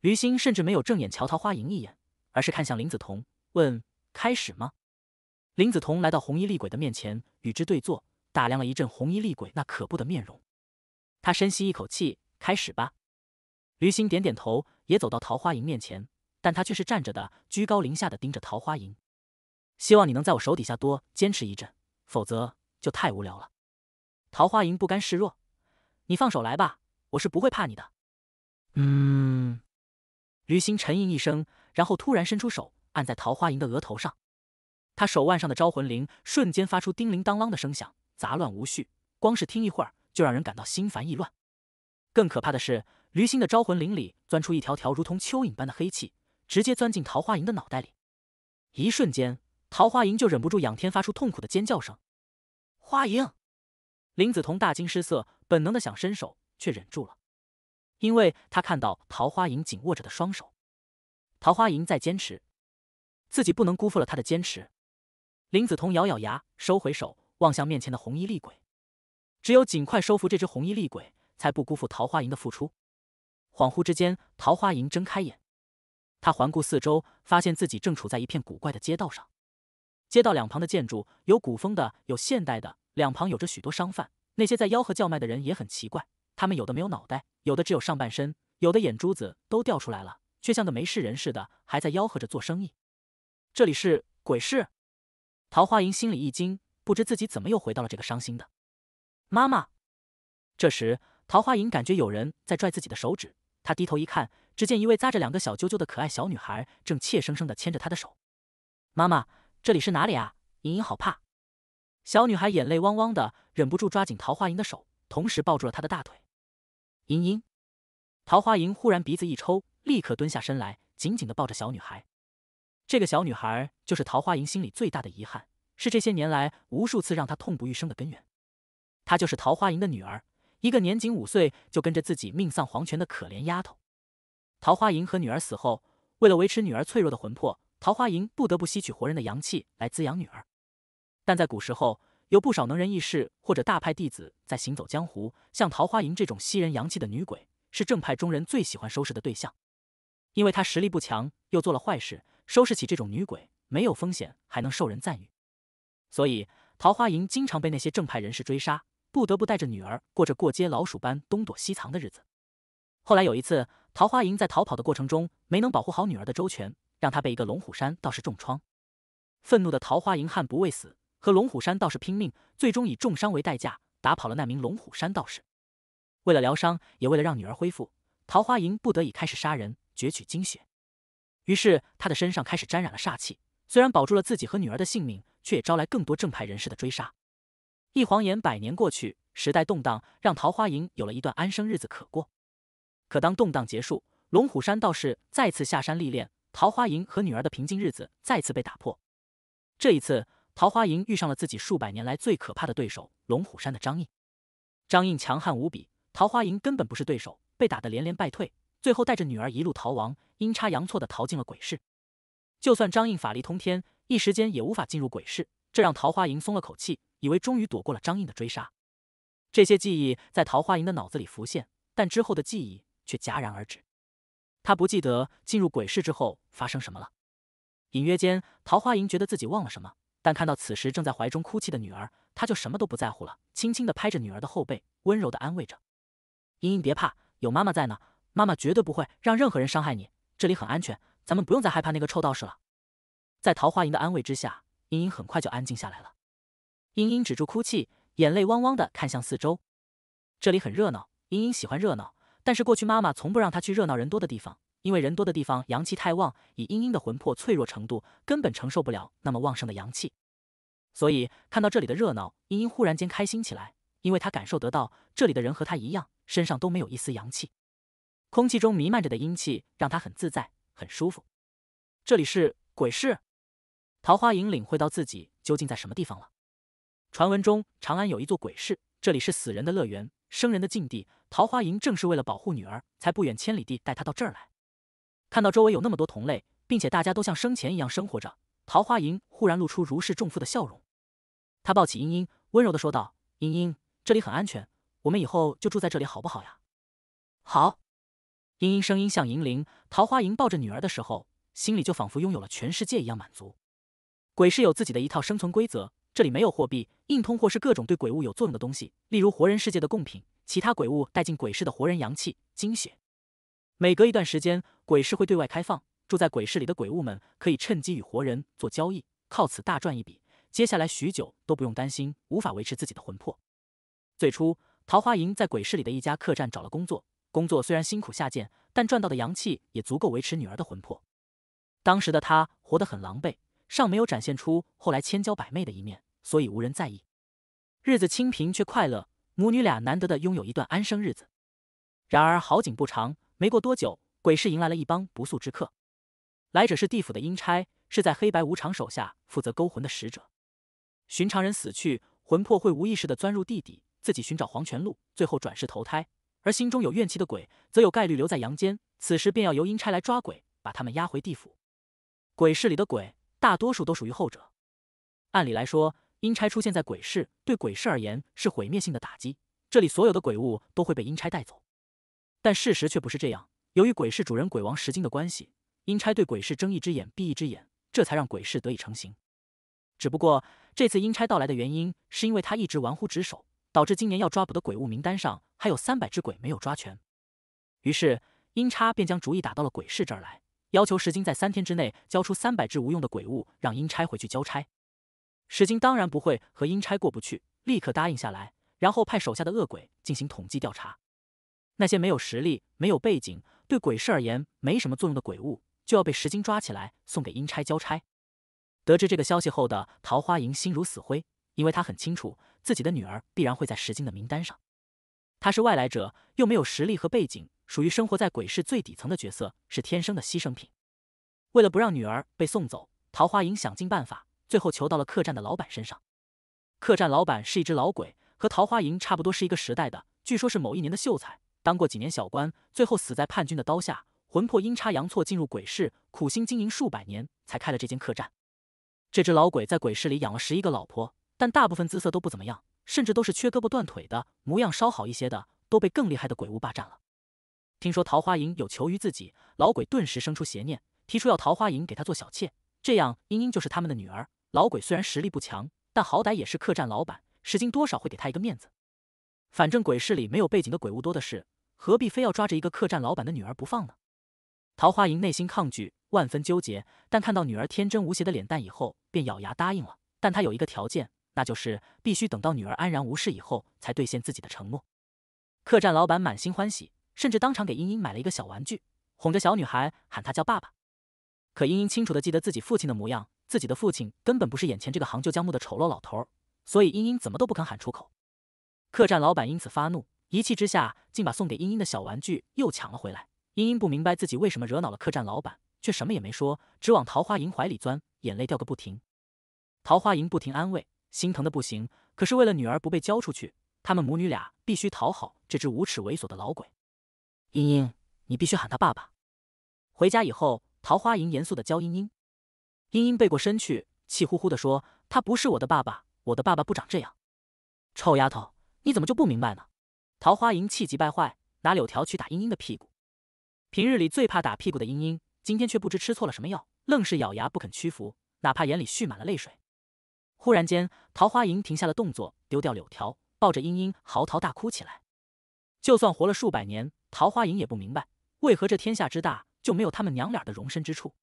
驴星甚至没有正眼瞧桃花吟一眼，而是看向林子彤，问：“开始吗？”林子彤来到红衣厉鬼的面前，与之对坐，打量了一阵红衣厉鬼那可怖的面容。他深吸一口气，开始吧。驴心点点头，也走到桃花营面前，但他却是站着的，居高临下的盯着桃花营。希望你能在我手底下多坚持一阵，否则就太无聊了。桃花营不甘示弱，你放手来吧，我是不会怕你的。嗯。驴心沉吟一声，然后突然伸出手按在桃花营的额头上，他手腕上的招魂铃瞬间发出叮铃当啷的声响，杂乱无序，光是听一会儿。就让人感到心烦意乱，更可怕的是，驴心的招魂铃里钻出一条条如同蚯蚓般的黑气，直接钻进桃花银的脑袋里。一瞬间，桃花银就忍不住仰天发出痛苦的尖叫声。花银，林子彤大惊失色，本能的想伸手，却忍住了，因为他看到桃花银紧握着的双手。桃花银在坚持，自己不能辜负了他的坚持。林子彤咬咬牙，收回手，望向面前的红衣厉鬼。只有尽快收服这只红衣厉鬼，才不辜负桃花吟的付出。恍惚之间，桃花吟睁开眼，他环顾四周，发现自己正处在一片古怪的街道上。街道两旁的建筑有古风的，有现代的，两旁有着许多商贩。那些在吆喝叫卖的人也很奇怪，他们有的没有脑袋，有的只有上半身，有的眼珠子都掉出来了，却像个没事人似的，还在吆喝着做生意。这里是鬼市。桃花吟心里一惊，不知自己怎么又回到了这个伤心的。妈妈，这时桃花银感觉有人在拽自己的手指，她低头一看，只见一位扎着两个小揪揪的可爱小女孩正怯生生的牵着她的手。妈妈，这里是哪里啊？莹莹好怕。小女孩眼泪汪汪的，忍不住抓紧桃花银的手，同时抱住了她的大腿。莹莹，桃花银忽然鼻子一抽，立刻蹲下身来，紧紧的抱着小女孩。这个小女孩就是桃花银心里最大的遗憾，是这些年来无数次让她痛不欲生的根源。她就是桃花营的女儿，一个年仅五岁就跟着自己命丧黄泉的可怜丫头。桃花营和女儿死后，为了维持女儿脆弱的魂魄，桃花营不得不吸取活人的阳气来滋养女儿。但在古时候，有不少能人异士或者大派弟子在行走江湖，像桃花营这种吸人阳气的女鬼，是正派中人最喜欢收拾的对象，因为她实力不强，又做了坏事，收拾起这种女鬼没有风险，还能受人赞誉，所以桃花营经常被那些正派人士追杀。不得不带着女儿过着过街老鼠般东躲西藏的日子。后来有一次，桃花银在逃跑的过程中没能保护好女儿的周全，让她被一个龙虎山道士重创。愤怒的桃花银悍不畏死，和龙虎山道士拼命，最终以重伤为代价打跑了那名龙虎山道士。为了疗伤，也为了让女儿恢复，桃花银不得已开始杀人，攫取精血。于是他的身上开始沾染了煞气。虽然保住了自己和女儿的性命，却也招来更多正派人士的追杀。一晃眼，百年过去，时代动荡让桃花营有了一段安生日子可过。可当动荡结束，龙虎山道士再次下山历练，桃花营和女儿的平静日子再次被打破。这一次，桃花营遇上了自己数百年来最可怕的对手——龙虎山的张印。张印强悍无比，桃花营根本不是对手，被打得连连败退，最后带着女儿一路逃亡，阴差阳错的逃进了鬼市。就算张印法力通天，一时间也无法进入鬼市，这让桃花营松了口气。以为终于躲过了张印的追杀，这些记忆在桃花吟的脑子里浮现，但之后的记忆却戛然而止。他不记得进入鬼市之后发生什么了。隐约间，桃花吟觉得自己忘了什么，但看到此时正在怀中哭泣的女儿，他就什么都不在乎了，轻轻的拍着女儿的后背，温柔的安慰着：“英英，别怕，有妈妈在呢。妈妈绝对不会让任何人伤害你，这里很安全，咱们不用再害怕那个臭道士了。”在桃花吟的安慰之下，英英很快就安静下来了。茵茵止住哭泣，眼泪汪汪的看向四周。这里很热闹，茵茵喜欢热闹，但是过去妈妈从不让她去热闹人多的地方，因为人多的地方阳气太旺，以茵茵的魂魄脆弱程度，根本承受不了那么旺盛的阳气。所以看到这里的热闹，茵茵忽然间开心起来，因为她感受得到这里的人和她一样，身上都没有一丝阳气，空气中弥漫着的阴气让她很自在，很舒服。这里是鬼市。桃花影领会到自己究竟在什么地方了。传闻中，长安有一座鬼市，这里是死人的乐园，生人的禁地。桃花营正是为了保护女儿，才不远千里地带她到这儿来。看到周围有那么多同类，并且大家都像生前一样生活着，桃花营忽然露出如释重负的笑容。他抱起英英，温柔地说道：“英英，这里很安全，我们以后就住在这里，好不好呀？”“好。”英英声音像银铃。桃花营抱着女儿的时候，心里就仿佛拥有了全世界一样满足。鬼市有自己的一套生存规则，这里没有货币。硬通货是各种对鬼物有作用的东西，例如活人世界的贡品，其他鬼物带进鬼市的活人阳气、精血。每隔一段时间，鬼市会对外开放，住在鬼市里的鬼物们可以趁机与活人做交易，靠此大赚一笔。接下来许久都不用担心无法维持自己的魂魄。最初，桃花营在鬼市里的一家客栈找了工作，工作虽然辛苦下贱，但赚到的阳气也足够维持女儿的魂魄。当时的她活得很狼狈，尚没有展现出后来千娇百媚的一面。所以无人在意，日子清贫却快乐，母女俩难得的拥有一段安生日子。然而好景不长，没过多久，鬼市迎来了一帮不速之客。来者是地府的阴差，是在黑白无常手下负责勾魂的使者。寻常人死去，魂魄会无意识的钻入地底，自己寻找黄泉路，最后转世投胎。而心中有怨气的鬼，则有概率留在阳间，此时便要由阴差来抓鬼，把他们押回地府。鬼市里的鬼，大多数都属于后者。按理来说，阴差出现在鬼市，对鬼市而言是毁灭性的打击。这里所有的鬼物都会被阴差带走，但事实却不是这样。由于鬼市主人鬼王石金的关系，阴差对鬼市睁一只眼闭一只眼，这才让鬼市得以成型。只不过这次阴差到来的原因，是因为他一直玩忽职守，导致今年要抓捕的鬼物名单上还有三百只鬼没有抓全。于是阴差便将主意打到了鬼市这儿来，要求石金在三天之内交出三百只无用的鬼物，让阴差回去交差。石金当然不会和阴差过不去，立刻答应下来，然后派手下的恶鬼进行统计调查。那些没有实力、没有背景，对鬼市而言没什么作用的鬼物，就要被石金抓起来送给阴差交差。得知这个消息后的桃花莹心如死灰，因为她很清楚自己的女儿必然会在石金的名单上。她是外来者，又没有实力和背景，属于生活在鬼市最底层的角色，是天生的牺牲品。为了不让女儿被送走，桃花莹想尽办法。最后求到了客栈的老板身上。客栈老板是一只老鬼，和桃花营差不多是一个时代的，据说是某一年的秀才，当过几年小官，最后死在叛军的刀下，魂魄阴差阳错进入鬼市，苦心经营数百年才开了这间客栈。这只老鬼在鬼市里养了十一个老婆，但大部分姿色都不怎么样，甚至都是缺胳膊断腿的，模样稍好一些的都被更厉害的鬼物霸占了。听说桃花营有求于自己，老鬼顿时生出邪念，提出要桃花营给他做小妾，这样英英就是他们的女儿。老鬼虽然实力不强，但好歹也是客栈老板，石金多少会给他一个面子。反正鬼市里没有背景的鬼物多的是，何必非要抓着一个客栈老板的女儿不放呢？桃花莹内心抗拒，万分纠结，但看到女儿天真无邪的脸蛋以后，便咬牙答应了。但她有一个条件，那就是必须等到女儿安然无事以后，才兑现自己的承诺。客栈老板满心欢喜，甚至当场给英英买了一个小玩具，哄着小女孩喊她叫爸爸。可英英清楚的记得自己父亲的模样。自己的父亲根本不是眼前这个行舅江木的丑陋老头，所以英英怎么都不肯喊出口。客栈老板因此发怒，一气之下竟把送给英英的小玩具又抢了回来。英英不明白自己为什么惹恼了客栈老板，却什么也没说，只往桃花银怀里钻，眼泪掉个不停。桃花银不停安慰，心疼的不行。可是为了女儿不被交出去，他们母女俩必须讨好这只无耻猥琐的老鬼。英英，你必须喊他爸爸。回家以后，桃花银严肃的教英英。英英背过身去，气呼呼地说：“他不是我的爸爸，我的爸爸不长这样。”臭丫头，你怎么就不明白呢？桃花银气急败坏，拿柳条去打英英的屁股。平日里最怕打屁股的英英，今天却不知吃错了什么药，愣是咬牙不肯屈服，哪怕眼里蓄满了泪水。忽然间，桃花银停下了动作，丢掉柳条，抱着英英嚎啕大哭起来。就算活了数百年，桃花银也不明白，为何这天下之大就没有他们娘俩的容身之处。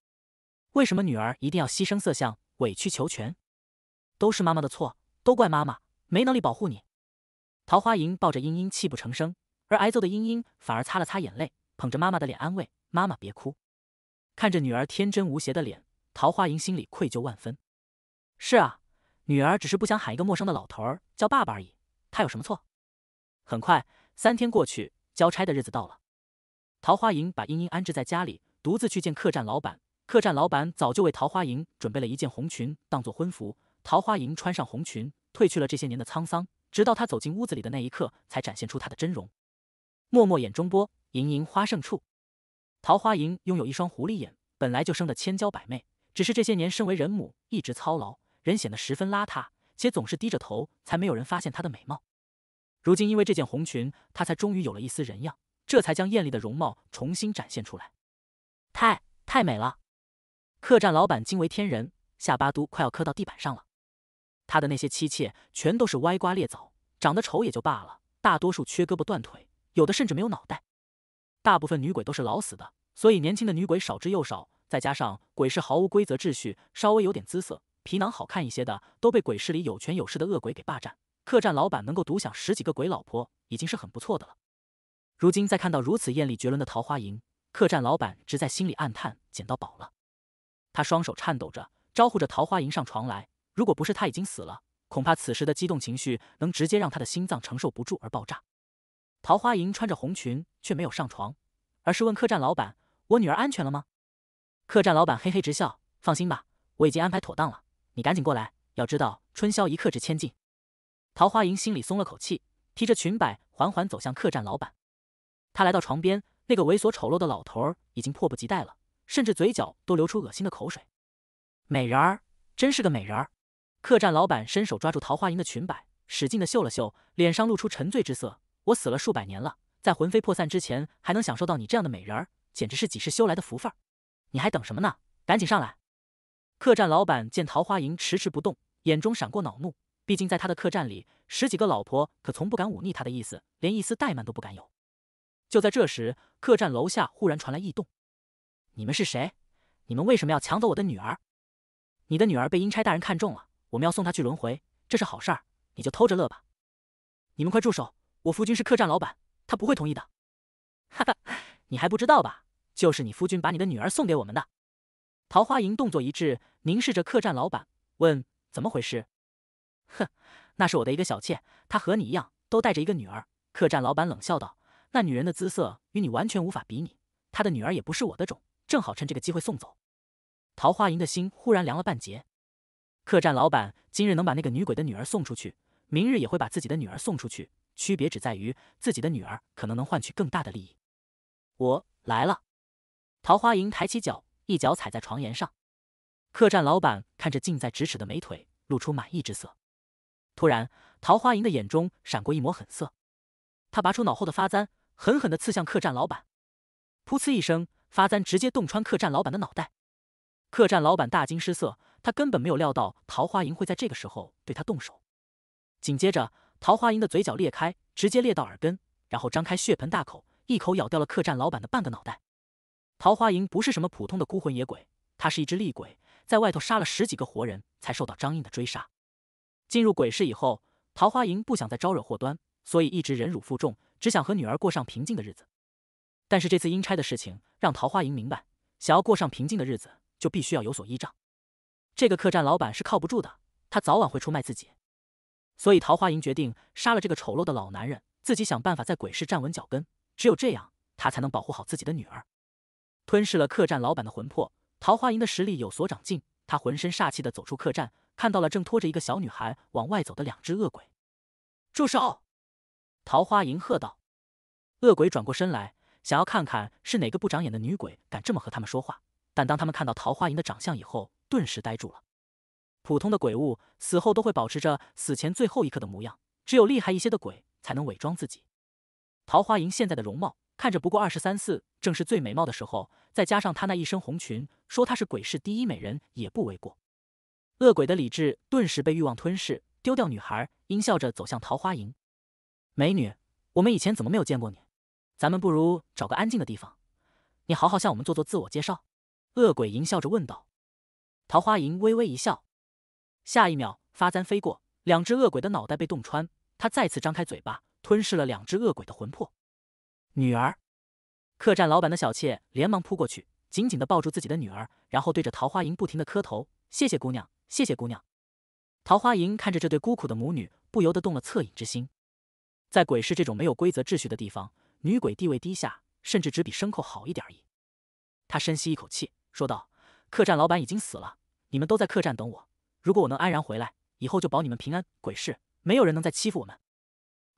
为什么女儿一定要牺牲色相、委曲求全？都是妈妈的错，都怪妈妈没能力保护你。桃花莹抱着英英，泣不成声；而挨揍的英英反而擦了擦眼泪，捧着妈妈的脸安慰：“妈妈别哭。”看着女儿天真无邪的脸，桃花莹心里愧疚万分。是啊，女儿只是不想喊一个陌生的老头儿叫爸爸而已，她有什么错？很快，三天过去，交差的日子到了。桃花莹把英英安置在家里，独自去见客栈老板。客栈老板早就为桃花银准备了一件红裙当做婚服。桃花银穿上红裙，褪去了这些年的沧桑，直到她走进屋子里的那一刻，才展现出她的真容。默默眼中波，盈盈花盛处。桃花银拥有一双狐狸眼，本来就生得千娇百媚，只是这些年身为人母，一直操劳，人显得十分邋遢，且总是低着头，才没有人发现她的美貌。如今因为这件红裙，她才终于有了一丝人样，这才将艳丽的容貌重新展现出来。太太美了！客栈老板惊为天人，下巴都快要磕到地板上了。他的那些妻妾全都是歪瓜裂枣，长得丑也就罢了，大多数缺胳膊断腿，有的甚至没有脑袋。大部分女鬼都是老死的，所以年轻的女鬼少之又少。再加上鬼市毫无规则秩序，稍微有点姿色、皮囊好看一些的，都被鬼市里有权有势的恶鬼给霸占。客栈老板能够独享十几个鬼老婆，已经是很不错的了。如今再看到如此艳丽绝伦的桃花营，客栈老板只在心里暗叹：捡到宝了。他双手颤抖着，招呼着桃花迎上床来。如果不是他已经死了，恐怕此时的激动情绪能直接让他的心脏承受不住而爆炸。桃花迎穿着红裙，却没有上床，而是问客栈老板：“我女儿安全了吗？”客栈老板嘿嘿直笑：“放心吧，我已经安排妥当了。你赶紧过来，要知道春宵一刻值千金。”桃花迎心里松了口气，提着裙摆缓缓走向客栈老板。他来到床边，那个猥琐丑陋的老头儿已经迫不及待了。甚至嘴角都流出恶心的口水，美人儿，真是个美人儿！客栈老板伸手抓住桃花银的裙摆，使劲的嗅了嗅，脸上露出沉醉之色。我死了数百年了，在魂飞魄散之前还能享受到你这样的美人儿，简直是几世修来的福分。你还等什么呢？赶紧上来！客栈老板见桃花银迟迟不动，眼中闪过恼怒。毕竟在他的客栈里，十几个老婆可从不敢忤逆他的意思，连一丝怠慢都不敢有。就在这时，客栈楼下忽然传来异动。你们是谁？你们为什么要抢走我的女儿？你的女儿被阴差大人看中了，我们要送她去轮回，这是好事，儿，你就偷着乐吧。你们快住手！我夫君是客栈老板，他不会同意的。哈哈，你还不知道吧？就是你夫君把你的女儿送给我们的。桃花莹动作一致，凝视着客栈老板，问怎么回事？哼，那是我的一个小妾，她和你一样，都带着一个女儿。客栈老板冷笑道：“那女人的姿色与你完全无法比拟，她的女儿也不是我的种。”正好趁这个机会送走，桃花银的心忽然凉了半截。客栈老板今日能把那个女鬼的女儿送出去，明日也会把自己的女儿送出去，区别只在于自己的女儿可能能换取更大的利益。我来了，桃花银抬起脚，一脚踩在床沿上。客栈老板看着近在咫尺的美腿，露出满意之色。突然，桃花银的眼中闪过一抹狠色，他拔出脑后的发簪，狠狠的刺向客栈老板。噗呲一声。发簪直接洞穿客栈老板的脑袋，客栈老板大惊失色，他根本没有料到桃花银会在这个时候对他动手。紧接着，桃花银的嘴角裂开，直接裂到耳根，然后张开血盆大口，一口咬掉了客栈老板的半个脑袋。桃花银不是什么普通的孤魂野鬼，他是一只厉鬼，在外头杀了十几个活人才受到张印的追杀。进入鬼市以后，桃花银不想再招惹祸端，所以一直忍辱负重，只想和女儿过上平静的日子。但是这次阴差的事情让桃花银明白，想要过上平静的日子，就必须要有所依仗。这个客栈老板是靠不住的，他早晚会出卖自己。所以桃花银决定杀了这个丑陋的老男人，自己想办法在鬼市站稳脚跟。只有这样，他才能保护好自己的女儿。吞噬了客栈老板的魂魄，桃花银的实力有所长进。他浑身煞气的走出客栈，看到了正拖着一个小女孩往外走的两只恶鬼。住手！桃花银喝道。恶鬼转过身来。想要看看是哪个不长眼的女鬼敢这么和他们说话，但当他们看到桃花银的长相以后，顿时呆住了。普通的鬼物死后都会保持着死前最后一刻的模样，只有厉害一些的鬼才能伪装自己。桃花银现在的容貌看着不过二十三四，正是最美貌的时候，再加上她那一身红裙，说她是鬼市第一美人也不为过。恶鬼的理智顿时被欲望吞噬，丢掉女孩，阴笑着走向桃花银。美女，我们以前怎么没有见过你？咱们不如找个安静的地方，你好好向我们做做自我介绍。”恶鬼淫笑着问道。桃花吟微微一笑，下一秒发簪飞过，两只恶鬼的脑袋被洞穿，他再次张开嘴巴，吞噬了两只恶鬼的魂魄。女儿，客栈老板的小妾连忙扑过去，紧紧的抱住自己的女儿，然后对着桃花吟不停的磕头：“谢谢姑娘，谢谢姑娘。”桃花吟看着这对孤苦的母女，不由得动了恻隐之心。在鬼市这种没有规则秩序的地方。女鬼地位低下，甚至只比牲口好一点而已。他深吸一口气，说道：“客栈老板已经死了，你们都在客栈等我。如果我能安然回来，以后就保你们平安。鬼市没有人能再欺负我们。”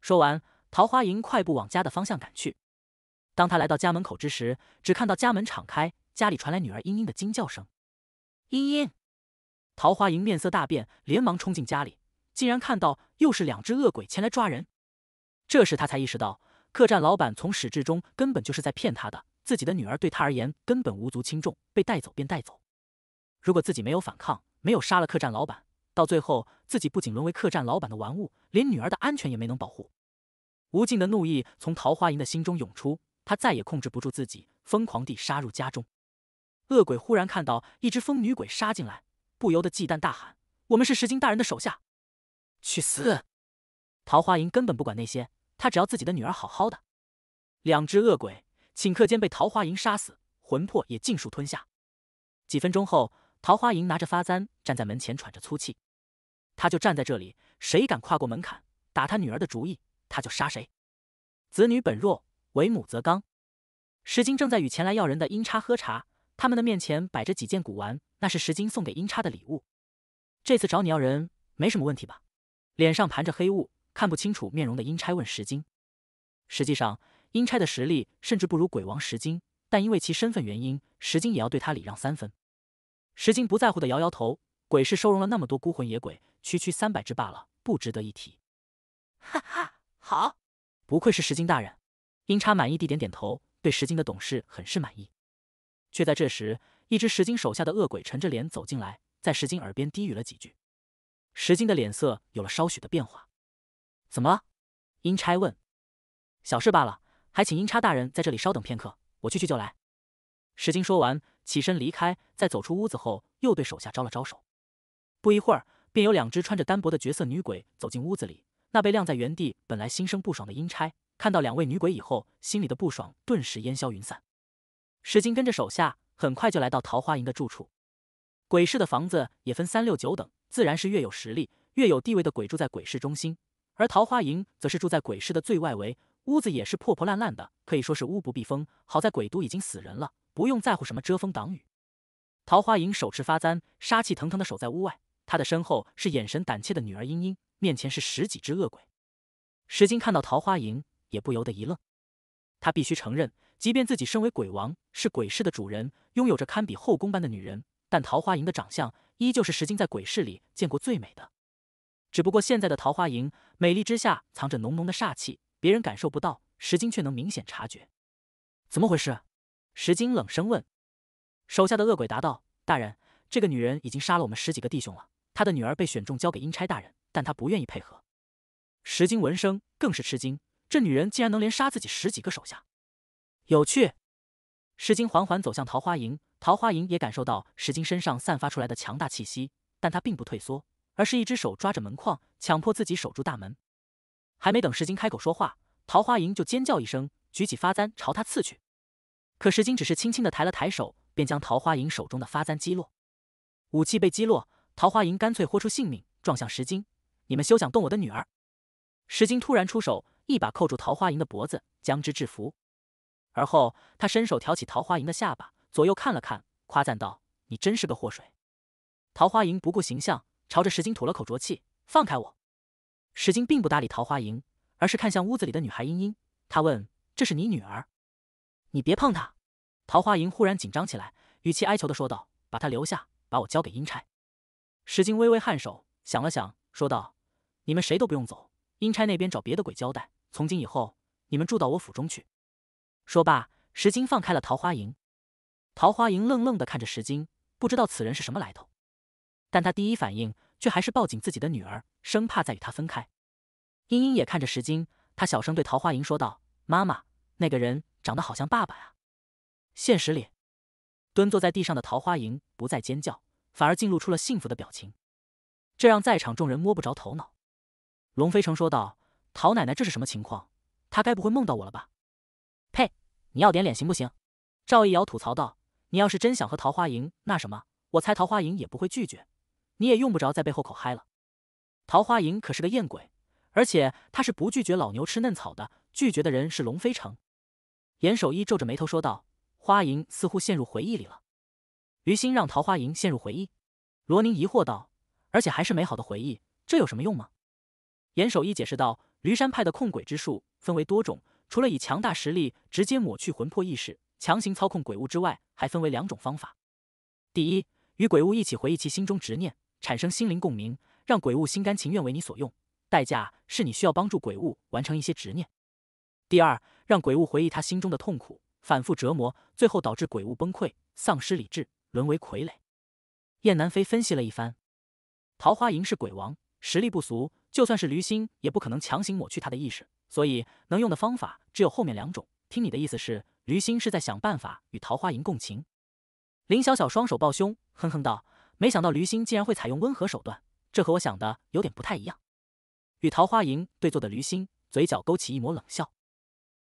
说完，桃花吟快步往家的方向赶去。当他来到家门口之时，只看到家门敞开，家里传来女儿英英的惊叫声：“英英！”桃花吟面色大变，连忙冲进家里，竟然看到又是两只恶鬼前来抓人。这时他才意识到。客栈老板从始至终根本就是在骗他的，自己的女儿对他而言根本无足轻重，被带走便带走。如果自己没有反抗，没有杀了客栈老板，到最后自己不仅沦为客栈老板的玩物，连女儿的安全也没能保护。无尽的怒意从桃花银的心中涌出，他再也控制不住自己，疯狂地杀入家中。恶鬼忽然看到一只疯女鬼杀进来，不由得忌惮大喊：“我们是石金大人的手下，去死！”桃花银根本不管那些。他只要自己的女儿好好的。两只恶鬼顷刻间被桃花吟杀死，魂魄也尽数吞下。几分钟后，桃花吟拿着发簪站在门前喘着粗气。他就站在这里，谁敢跨过门槛打他女儿的主意，他就杀谁。子女本弱，为母则刚。石金正在与前来要人的阴差喝茶，他们的面前摆着几件古玩，那是石金送给阴差的礼物。这次找你要人没什么问题吧？脸上盘着黑雾。看不清楚面容的阴差问石金：“实际上，阴差的实力甚至不如鬼王石金，但因为其身份原因，石金也要对他礼让三分。”石金不在乎的摇摇头：“鬼市收容了那么多孤魂野鬼，区区三百只罢了，不值得一提。”“哈哈，好，不愧是石金大人。”阴差满意地点点头，对石金的懂事很是满意。却在这时，一只石金手下的恶鬼沉着脸走进来，在石金耳边低语了几句，石金的脸色有了稍许的变化。怎么了？阴差问。小事罢了，还请阴差大人在这里稍等片刻，我去去就来。石金说完，起身离开。在走出屋子后，又对手下招了招手。不一会儿，便有两只穿着单薄的绝色女鬼走进屋子里。那被晾在原地、本来心生不爽的阴差，看到两位女鬼以后，心里的不爽顿时烟消云散。石金跟着手下，很快就来到桃花营的住处。鬼市的房子也分三六九等，自然是越有实力、越有地位的鬼住在鬼市中心。而桃花营则是住在鬼市的最外围，屋子也是破破烂烂的，可以说是屋不避风。好在鬼都已经死人了，不用在乎什么遮风挡雨。桃花营手持发簪，杀气腾腾的守在屋外，他的身后是眼神胆怯的女儿英英，面前是十几只恶鬼。石金看到桃花营，也不由得一愣。他必须承认，即便自己身为鬼王，是鬼市的主人，拥有着堪比后宫般的女人，但桃花营的长相依旧是石金在鬼市里见过最美的。只不过现在的桃花营美丽之下藏着浓浓的煞气，别人感受不到，石金却能明显察觉。怎么回事？石金冷声问。手下的恶鬼答道：“大人，这个女人已经杀了我们十几个弟兄了，她的女儿被选中交给阴差大人，但她不愿意配合。”石金闻声更是吃惊，这女人竟然能连杀自己十几个手下。有趣。石金缓缓走向桃花营，桃花营也感受到石金身上散发出来的强大气息，但她并不退缩。而是一只手抓着门框，强迫自己守住大门。还没等石金开口说话，桃花吟就尖叫一声，举起发簪朝他刺去。可石金只是轻轻的抬了抬手，便将桃花吟手中的发簪击落。武器被击落，桃花吟干脆豁出性命撞向石金。你们休想动我的女儿！石金突然出手，一把扣住桃花吟的脖子，将之制服。而后他伸手挑起桃花吟的下巴，左右看了看，夸赞道：“你真是个祸水。”桃花吟不顾形象。朝着石晶吐了口浊气，放开我！石晶并不搭理桃花吟，而是看向屋子里的女孩茵茵，她问：“这是你女儿？”你别碰她！”桃花吟忽然紧张起来，语气哀求的说道：“把她留下，把我交给阴差。”石晶微微颔首，想了想，说道：“你们谁都不用走，阴差那边找别的鬼交代。从今以后，你们住到我府中去。”说罢，石晶放开了桃花吟，桃花吟愣愣的看着石晶，不知道此人是什么来头。但他第一反应却还是抱紧自己的女儿，生怕再与她分开。英英也看着石晶，她小声对桃花银说道：“妈妈，那个人长得好像爸爸呀。”现实里，蹲坐在地上的桃花银不再尖叫，反而竟露出了幸福的表情，这让在场众人摸不着头脑。龙飞城说道：“陶奶奶这是什么情况？她该不会梦到我了吧？”“呸，你要点脸行不行？”赵一瑶吐槽道，“你要是真想和桃花银那什么，我猜桃花银也不会拒绝。”你也用不着在背后口嗨了，桃花吟可是个艳鬼，而且他是不拒绝老牛吃嫩草的，拒绝的人是龙飞城。严守一皱着眉头说道：“花吟似乎陷入回忆里了。”于心让桃花吟陷入回忆，罗宁疑惑道：“而且还是美好的回忆，这有什么用吗？”严守一解释道：“驴山派的控鬼之术分为多种，除了以强大实力直接抹去魂魄意识，强行操控鬼物之外，还分为两种方法。第一，与鬼物一起回忆其心中执念。”产生心灵共鸣，让鬼物心甘情愿为你所用，代价是你需要帮助鬼物完成一些执念。第二，让鬼物回忆他心中的痛苦，反复折磨，最后导致鬼物崩溃，丧失理智，沦为傀儡。燕南飞分析了一番，桃花营是鬼王，实力不俗，就算是驴心也不可能强行抹去他的意识，所以能用的方法只有后面两种。听你的意思是，驴心是在想办法与桃花营共情？林小小双手抱胸，哼哼道。没想到驴心竟然会采用温和手段，这和我想的有点不太一样。与桃花营对坐的驴心嘴角勾起一抹冷笑，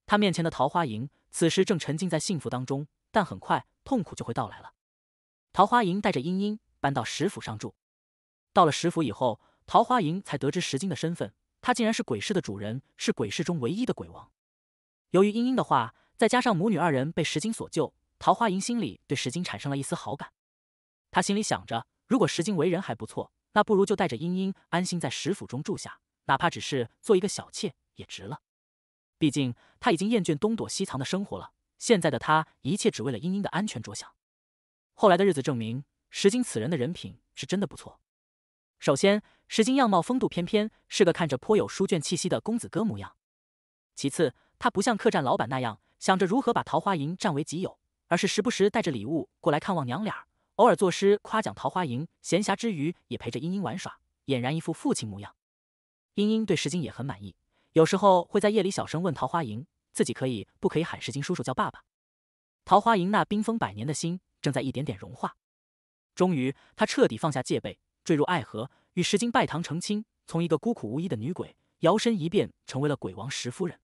他面前的桃花营此时正沉浸在幸福当中，但很快痛苦就会到来了。桃花营带着茵茵搬到石府上住，到了石府以后，桃花营才得知石金的身份，他竟然是鬼市的主人，是鬼市中唯一的鬼王。由于茵茵的话，再加上母女二人被石金所救，桃花营心里对石金产生了一丝好感。他心里想着，如果石金为人还不错，那不如就带着英英安心在石府中住下，哪怕只是做一个小妾也值了。毕竟他已经厌倦东躲西藏的生活了。现在的他，一切只为了英英的安全着想。后来的日子证明，石金此人的人品是真的不错。首先，石金样貌风度翩翩，是个看着颇有书卷气息的公子哥模样。其次，他不像客栈老板那样想着如何把桃花吟占为己有，而是时不时带着礼物过来看望娘俩。偶尔作诗夸奖桃花吟，闲暇之余也陪着茵茵玩耍，俨然一副父亲模样。茵茵对石金也很满意，有时候会在夜里小声问桃花吟，自己可以不可以喊石金叔叔叫爸爸。桃花吟那冰封百年的心正在一点点融化，终于他彻底放下戒备，坠入爱河，与石金拜堂成亲，从一个孤苦无依的女鬼，摇身一变成为了鬼王石夫人。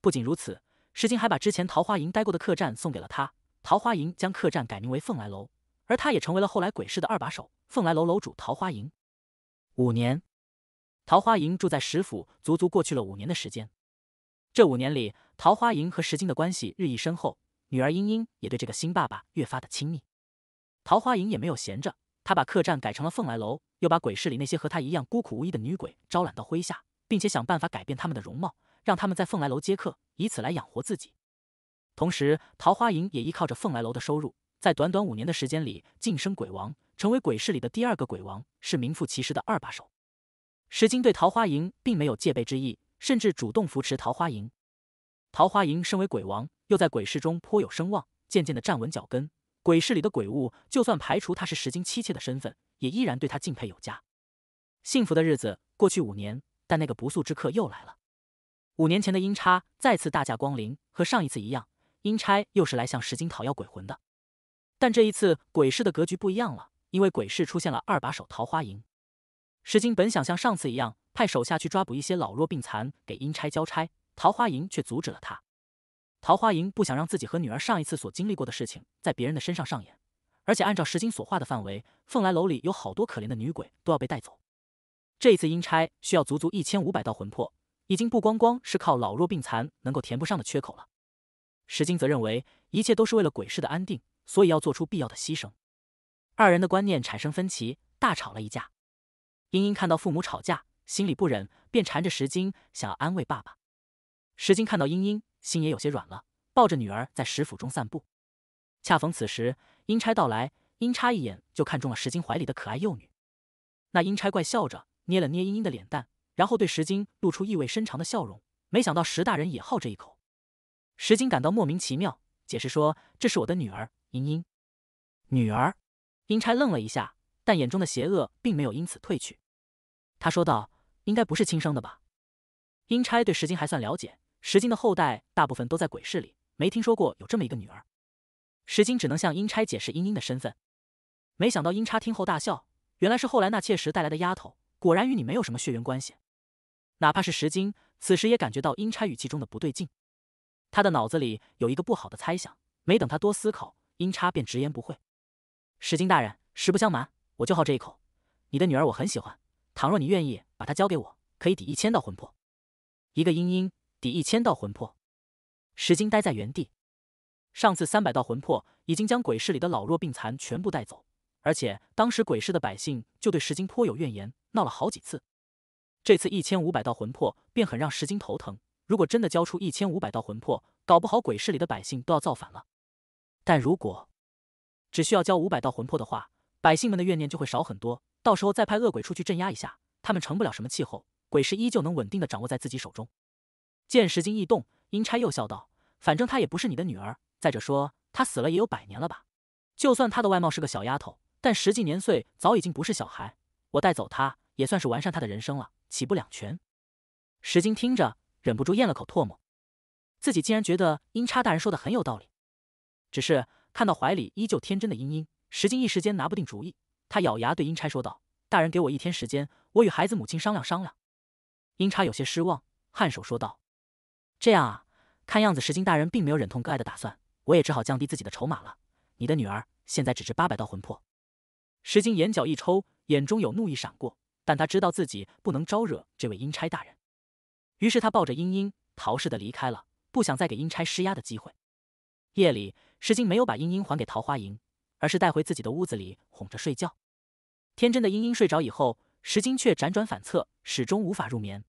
不仅如此，石金还把之前桃花吟待过的客栈送给了他，桃花吟将客栈改名为凤来楼。而他也成为了后来鬼市的二把手，凤来楼楼主桃花营。五年，桃花营住在石府，足足过去了五年的时间。这五年里，桃花营和石晶的关系日益深厚，女儿英英也对这个新爸爸越发的亲密。桃花营也没有闲着，他把客栈改成了凤来楼，又把鬼市里那些和他一样孤苦无依的女鬼招揽到麾下，并且想办法改变他们的容貌，让他们在凤来楼接客，以此来养活自己。同时，桃花营也依靠着凤来楼的收入。在短短五年的时间里，晋升鬼王，成为鬼市里的第二个鬼王，是名副其实的二把手。石晶对桃花营并没有戒备之意，甚至主动扶持桃花营。桃花营身为鬼王，又在鬼市中颇有声望，渐渐的站稳脚跟。鬼市里的鬼物，就算排除他是石晶妻妾的身份，也依然对他敬佩有加。幸福的日子过去五年，但那个不速之客又来了。五年前的阴差再次大驾光临，和上一次一样，阴差又是来向石晶讨要鬼魂的。但这一次鬼市的格局不一样了，因为鬼市出现了二把手桃花营。石金本想像上次一样派手下去抓捕一些老弱病残给阴差交差，桃花营却阻止了他。桃花营不想让自己和女儿上一次所经历过的事情在别人的身上上演，而且按照石金所画的范围，凤来楼里有好多可怜的女鬼都要被带走。这一次阴差需要足足一千五百道魂魄，已经不光光是靠老弱病残能够填不上的缺口了。石金则认为，一切都是为了鬼市的安定。所以要做出必要的牺牲，二人的观念产生分歧，大吵了一架。英英看到父母吵架，心里不忍，便缠着石金想要安慰爸爸。石金看到英英，心也有些软了，抱着女儿在石府中散步。恰逢此时，阴差到来，阴差一眼就看中了石金怀里的可爱幼女。那阴差怪笑着捏了捏英英的脸蛋，然后对石金露出意味深长的笑容。没想到石大人也好这一口。石金感到莫名其妙，解释说：“这是我的女儿。”茵茵，女儿，阴差愣了一下，但眼中的邪恶并没有因此褪去。他说道：“应该不是亲生的吧？”阴差对石金还算了解，石金的后代大部分都在鬼市里，没听说过有这么一个女儿。石金只能向阴差解释茵茵的身份。没想到阴差听后大笑：“原来是后来那妾时带来的丫头，果然与你没有什么血缘关系。”哪怕是石金，此时也感觉到阴差语气中的不对劲。他的脑子里有一个不好的猜想，没等他多思考。阴差便直言不讳：“石金大人，实不相瞒，我就好这一口。你的女儿我很喜欢，倘若你愿意把她交给我，可以抵一千道魂魄。一个阴阴抵一千道魂魄。”石金呆在原地。上次三百道魂魄已经将鬼市里的老弱病残全部带走，而且当时鬼市的百姓就对石金颇有怨言，闹了好几次。这次一千五百道魂魄便很让石金头疼。如果真的交出一千五百道魂魄，搞不好鬼市里的百姓都要造反了。但如果只需要交五百道魂魄的话，百姓们的怨念就会少很多。到时候再派恶鬼出去镇压一下，他们成不了什么气候，鬼市依旧能稳定的掌握在自己手中。见石金一动，阴差又笑道：“反正她也不是你的女儿，再者说，她死了也有百年了吧？就算她的外貌是个小丫头，但实际年岁早已经不是小孩。我带走她，也算是完善她的人生了，岂不两全？”石金听着，忍不住咽了口唾沫，自己竟然觉得阴差大人说的很有道理。只是看到怀里依旧天真的茵茵，石金一时间拿不定主意。他咬牙对阴差说道：“大人，给我一天时间，我与孩子母亲商量商量。”阴差有些失望，颔首说道：“这样啊，看样子石金大人并没有忍痛割爱的打算，我也只好降低自己的筹码了。你的女儿现在只值八百道魂魄。”石金眼角一抽，眼中有怒意闪过，但他知道自己不能招惹这位阴差大人，于是他抱着茵茵逃似的离开了，不想再给阴差施压的机会。夜里。石金没有把英英还给桃花吟，而是带回自己的屋子里哄着睡觉。天真的英英睡着以后，石金却辗转反侧，始终无法入眠。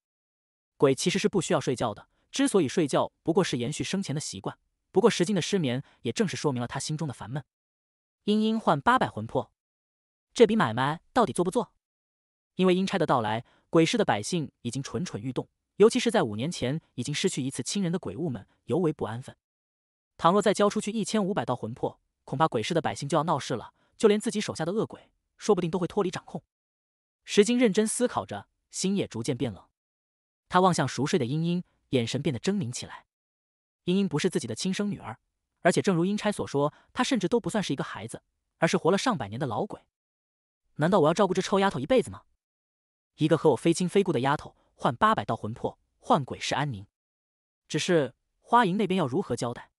鬼其实是不需要睡觉的，之所以睡觉不过是延续生前的习惯。不过石金的失眠，也正是说明了他心中的烦闷。英英换八百魂魄，这笔买卖到底做不做？因为阴差的到来，鬼市的百姓已经蠢蠢欲动，尤其是在五年前已经失去一次亲人的鬼物们，尤为不安分。倘若再交出去一千五百道魂魄，恐怕鬼市的百姓就要闹事了，就连自己手下的恶鬼，说不定都会脱离掌控。石晶认真思考着，心也逐渐变冷。他望向熟睡的茵茵，眼神变得狰狞起来。茵茵不是自己的亲生女儿，而且正如阴差所说，她甚至都不算是一个孩子，而是活了上百年的老鬼。难道我要照顾这臭丫头一辈子吗？一个和我非亲非故的丫头，换八百道魂魄，换鬼市安宁。只是花莹那边要如何交代？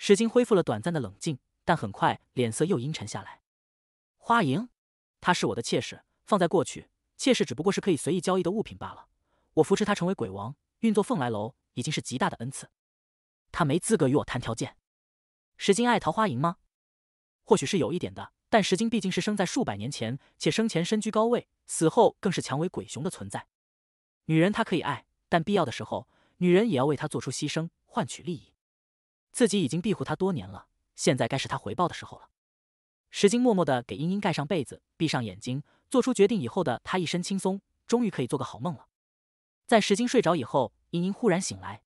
石金恢复了短暂的冷静，但很快脸色又阴沉下来。花莹，她是我的妾室。放在过去，妾室只不过是可以随意交易的物品罢了。我扶持她成为鬼王，运作凤来楼，已经是极大的恩赐。她没资格与我谈条件。石金爱桃花莹吗？或许是有一点的，但石晶毕竟是生在数百年前，且生前身居高位，死后更是强为鬼雄的存在。女人，她可以爱，但必要的时候，女人也要为他做出牺牲，换取利益。自己已经庇护他多年了，现在该是他回报的时候了。石晶默默的给英英盖上被子，闭上眼睛，做出决定以后的他一身轻松，终于可以做个好梦了。在石晶睡着以后，英英忽然醒来，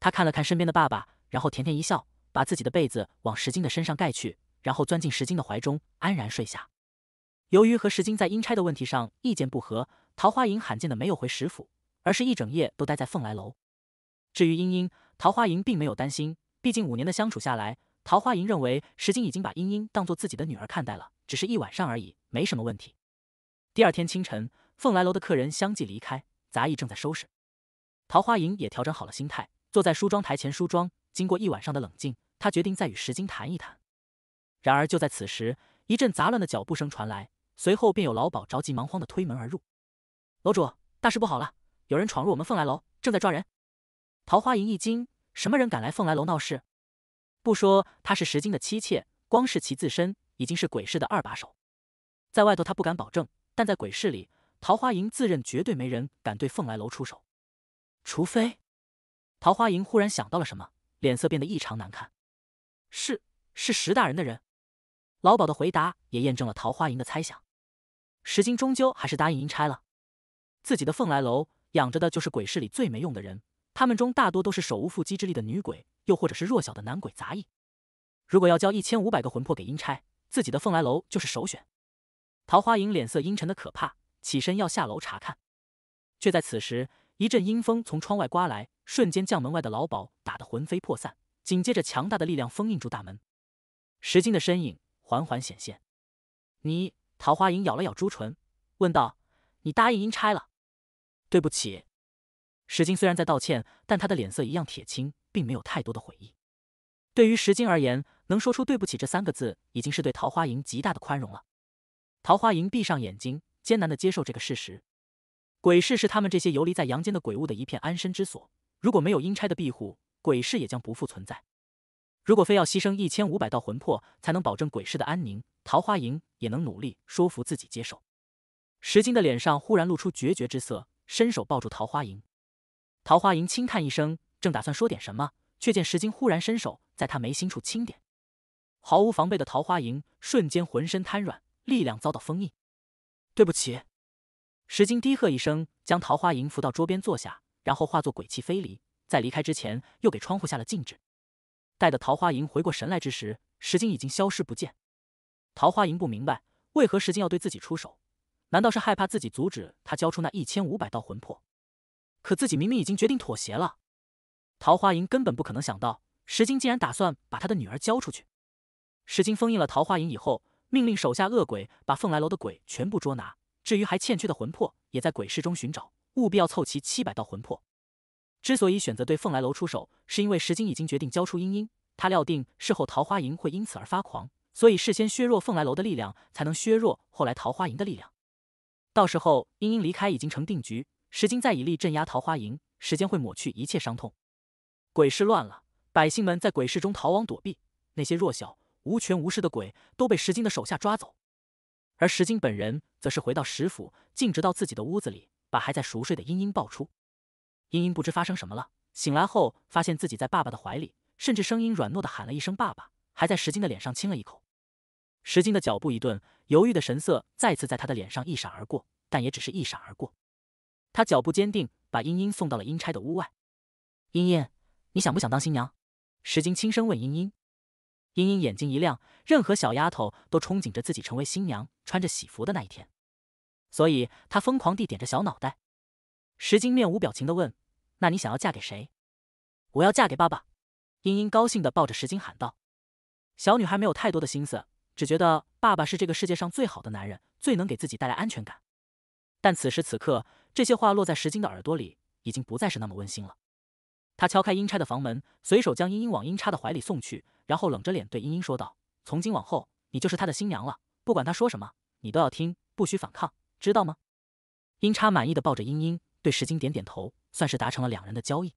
他看了看身边的爸爸，然后甜甜一笑，把自己的被子往石晶的身上盖去，然后钻进石晶的怀中，安然睡下。由于和石晶在阴差的问题上意见不合，桃花吟罕见的没有回石府，而是一整夜都待在凤来楼。至于英英，桃花吟并没有担心。毕竟五年的相处下来，桃花吟认为石晶已经把茵茵当做自己的女儿看待了，只是一晚上而已，没什么问题。第二天清晨，凤来楼的客人相继离开，杂役正在收拾，桃花吟也调整好了心态，坐在梳妆台前梳妆。经过一晚上的冷静，她决定再与石晶谈一谈。然而就在此时，一阵杂乱的脚步声传来，随后便有老鸨着急忙慌地推门而入：“楼主，大事不好了，有人闯入我们凤来楼，正在抓人。”桃花吟一惊。什么人敢来凤来楼闹事？不说他是石金的妻妾，光是其自身已经是鬼市的二把手。在外头他不敢保证，但在鬼市里，桃花营自认绝对没人敢对凤来楼出手。除非……桃花营忽然想到了什么，脸色变得异常难看。是是石大人的人。老鸨的回答也验证了桃花营的猜想。石金终究还是答应阴差了。自己的凤来楼养着的，就是鬼市里最没用的人。他们中大多都是手无缚鸡之力的女鬼，又或者是弱小的男鬼杂役。如果要交一千五百个魂魄给阴差，自己的凤来楼就是首选。桃花影脸色阴沉的可怕，起身要下楼查看，却在此时一阵阴风从窗外刮来，瞬间将门外的老鸨打得魂飞魄散。紧接着，强大的力量封印住大门，石晶的身影缓缓显现。你桃花影咬了咬朱唇，问道：“你答应阴差了？”对不起。石金虽然在道歉，但他的脸色一样铁青，并没有太多的悔意。对于石金而言，能说出“对不起”这三个字，已经是对桃花银极大的宽容了。桃花银闭上眼睛，艰难地接受这个事实。鬼市是他们这些游离在阳间的鬼物的一片安身之所，如果没有阴差的庇护，鬼市也将不复存在。如果非要牺牲一千五百道魂魄才能保证鬼市的安宁，桃花银也能努力说服自己接受。石金的脸上忽然露出决绝之色，伸手抱住桃花银。桃花吟轻叹一声，正打算说点什么，却见石晶忽然伸手在他眉心处轻点，毫无防备的桃花吟瞬间浑身瘫软，力量遭到封印。对不起，石晶低喝一声，将桃花吟扶到桌边坐下，然后化作鬼气飞离。在离开之前，又给窗户下了禁制。待得桃花吟回过神来之时，石晶已经消失不见。桃花吟不明白为何石晶要对自己出手，难道是害怕自己阻止他交出那一千五百道魂魄？可自己明明已经决定妥协了，桃花营根本不可能想到石金竟然打算把他的女儿交出去。石金封印了桃花营以后，命令手下恶鬼把凤来楼的鬼全部捉拿，至于还欠缺的魂魄，也在鬼市中寻找，务必要凑齐七百道魂魄。之所以选择对凤来楼出手，是因为石金已经决定交出英英，他料定事后桃花营会因此而发狂，所以事先削弱凤来楼的力量，才能削弱后来桃花营的力量。到时候，英英离开已经成定局。石金在以力镇压桃花营，时间会抹去一切伤痛。鬼市乱了，百姓们在鬼市中逃亡躲避，那些弱小、无权无势的鬼都被石金的手下抓走，而石金本人则是回到石府，径直到自己的屋子里，把还在熟睡的英英抱出。英英不知发生什么了，醒来后发现自己在爸爸的怀里，甚至声音软糯的喊了一声“爸爸”，还在石金的脸上亲了一口。石金的脚步一顿，犹豫的神色再次在他的脸上一闪而过，但也只是一闪而过。他脚步坚定，把茵茵送到了阴差的屋外。茵茵，你想不想当新娘？石晶轻声问茵茵。茵茵眼睛一亮，任何小丫头都憧憬着自己成为新娘、穿着喜服的那一天，所以她疯狂地点着小脑袋。石晶面无表情地问：“那你想要嫁给谁？”“我要嫁给爸爸！”茵茵高兴地抱着石晶喊道。小女孩没有太多的心思，只觉得爸爸是这个世界上最好的男人，最能给自己带来安全感。但此时此刻，这些话落在石金的耳朵里，已经不再是那么温馨了。他敲开阴差的房门，随手将茵茵往阴差的怀里送去，然后冷着脸对茵茵说道：“从今往后，你就是他的新娘了。不管他说什么，你都要听，不许反抗，知道吗？”阴差满意的抱着茵茵，对石金点点头，算是达成了两人的交易。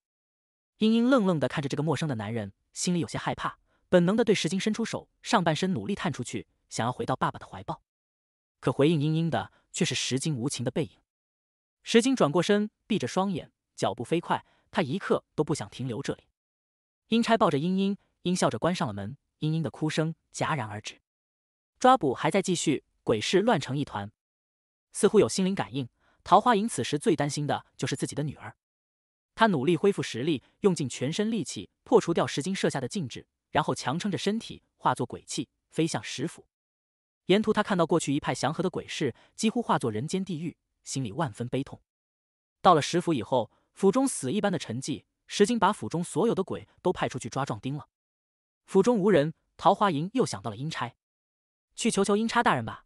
茵茵愣愣的看着这个陌生的男人，心里有些害怕，本能的对石金伸出手，上半身努力探出去，想要回到爸爸的怀抱。可回应茵茵的却是石金无情的背影。石金转过身，闭着双眼，脚步飞快，他一刻都不想停留这里。阴差抱着茵茵，阴笑着关上了门，茵茵的哭声戛然而止。抓捕还在继续，鬼市乱成一团。似乎有心灵感应，桃花影此时最担心的就是自己的女儿。他努力恢复实力，用尽全身力气破除掉石金设下的禁制，然后强撑着身体化作鬼气飞向石府。沿途，他看到过去一派祥和的鬼市几乎化作人间地狱，心里万分悲痛。到了石府以后，府中死一般的沉寂。石京把府中所有的鬼都派出去抓壮丁了，府中无人。桃花吟又想到了阴差，去求求阴差大人吧，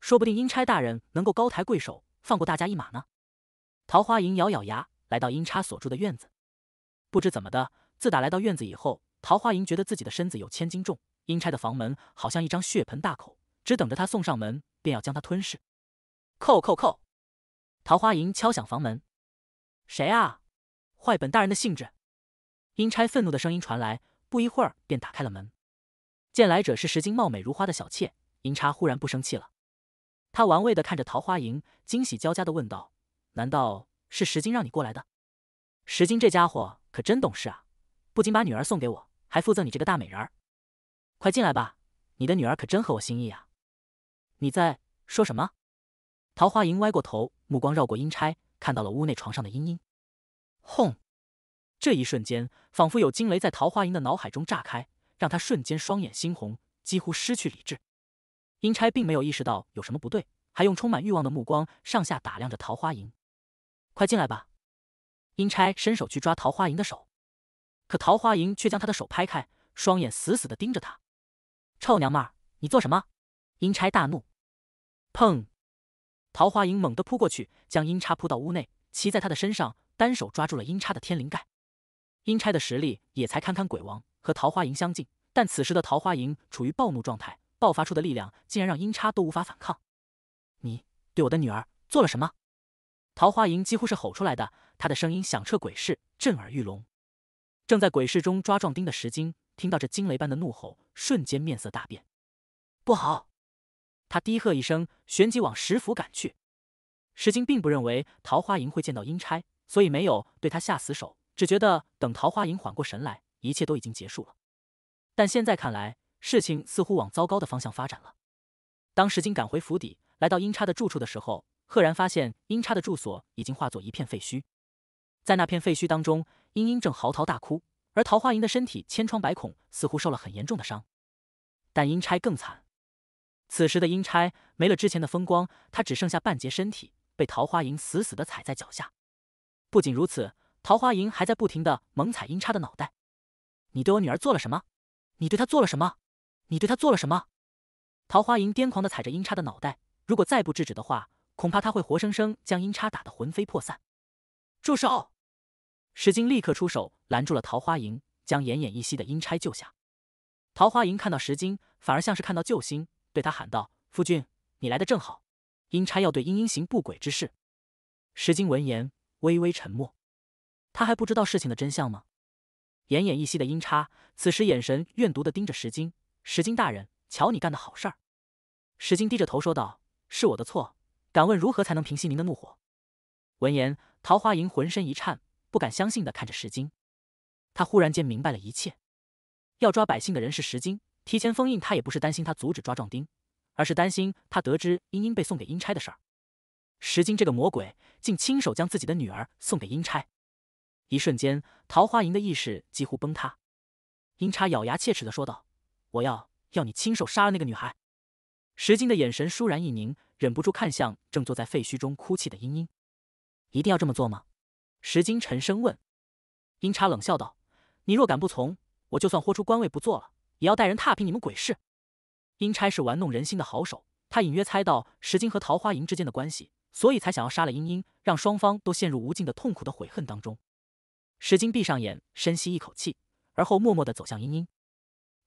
说不定阴差大人能够高抬贵手，放过大家一马呢。桃花吟咬咬牙，来到阴差所住的院子。不知怎么的，自打来到院子以后，桃花吟觉得自己的身子有千斤重。阴差的房门好像一张血盆大口。只等着他送上门，便要将他吞噬。叩叩叩！桃花吟敲响房门，谁啊？坏本大人的兴致！阴差愤怒的声音传来，不一会儿便打开了门。见来者是石金貌美如花的小妾，阴差忽然不生气了。他玩味的看着桃花吟，惊喜交加的问道：“难道是石金让你过来的？石金这家伙可真懂事啊！不仅把女儿送给我，还附赠你这个大美人儿。快进来吧，你的女儿可真合我心意啊！”你在说什么？桃花吟歪过头，目光绕过阴差，看到了屋内床上的茵茵。轰！这一瞬间，仿佛有惊雷在桃花吟的脑海中炸开，让他瞬间双眼猩红，几乎失去理智。阴差并没有意识到有什么不对，还用充满欲望的目光上下打量着桃花吟。快进来吧！阴差伸手去抓桃花吟的手，可桃花吟却将他的手拍开，双眼死死的盯着他。臭娘们儿，你做什么？阴差大怒，砰！桃花影猛地扑过去，将阴差扑到屋内，骑在他的身上，单手抓住了阴差的天灵盖。阴差的实力也才堪堪鬼王，和桃花影相近，但此时的桃花影处于暴怒状态，爆发出的力量竟然让阴差都无法反抗。你对我的女儿做了什么？桃花影几乎是吼出来的，他的声音响彻鬼市，震耳欲聋。正在鬼市中抓壮丁的石晶听到这惊雷般的怒吼，瞬间面色大变，不好！他低喝一声，旋即往石府赶去。石金并不认为桃花吟会见到阴差，所以没有对他下死手，只觉得等桃花吟缓过神来，一切都已经结束了。但现在看来，事情似乎往糟糕的方向发展了。当石金赶回府邸，来到阴差的住处的时候，赫然发现阴差的住所已经化作一片废墟。在那片废墟当中，英英正嚎啕大哭，而桃花吟的身体千疮百孔，似乎受了很严重的伤。但阴差更惨。此时的阴差没了之前的风光，他只剩下半截身体，被桃花银死死的踩在脚下。不仅如此，桃花银还在不停的猛踩阴差的脑袋。你对我女儿做了什么？你对她做了什么？你对她做了什么？桃花银癫狂的踩着阴差的脑袋，如果再不制止的话，恐怕他会活生生将阴差打得魂飞魄散。住手！石晶立刻出手拦住了桃花银，将奄奄一息的阴差救下。桃花银看到石晶，反而像是看到救星。对他喊道：“夫君，你来的正好，阴差要对阴阴行不轨之事。”石金闻言微微沉默。他还不知道事情的真相吗？奄奄一息的阴差此时眼神怨毒的盯着石金。石金大人，瞧你干的好事儿！石金低着头说道：“是我的错，敢问如何才能平息您的怒火？”闻言，桃花吟浑身一颤，不敢相信的看着石金。他忽然间明白了一切，要抓百姓的人是石金。提前封印他也不是担心他阻止抓壮丁，而是担心他得知英英被送给阴差的事儿。石金这个魔鬼竟亲手将自己的女儿送给阴差，一瞬间，桃花银的意识几乎崩塌。阴差咬牙切齿的说道：“我要要你亲手杀了那个女孩。”石金的眼神倏然一凝，忍不住看向正坐在废墟中哭泣的英英。“一定要这么做吗？”石金沉声问。阴差冷笑道：“你若敢不从，我就算豁出官位不做了。”也要带人踏平你们鬼市。阴差是玩弄人心的好手，他隐约猜到石晶和桃花银之间的关系，所以才想要杀了英英，让双方都陷入无尽的痛苦的悔恨当中。石晶闭上眼，深吸一口气，而后默默的走向英英。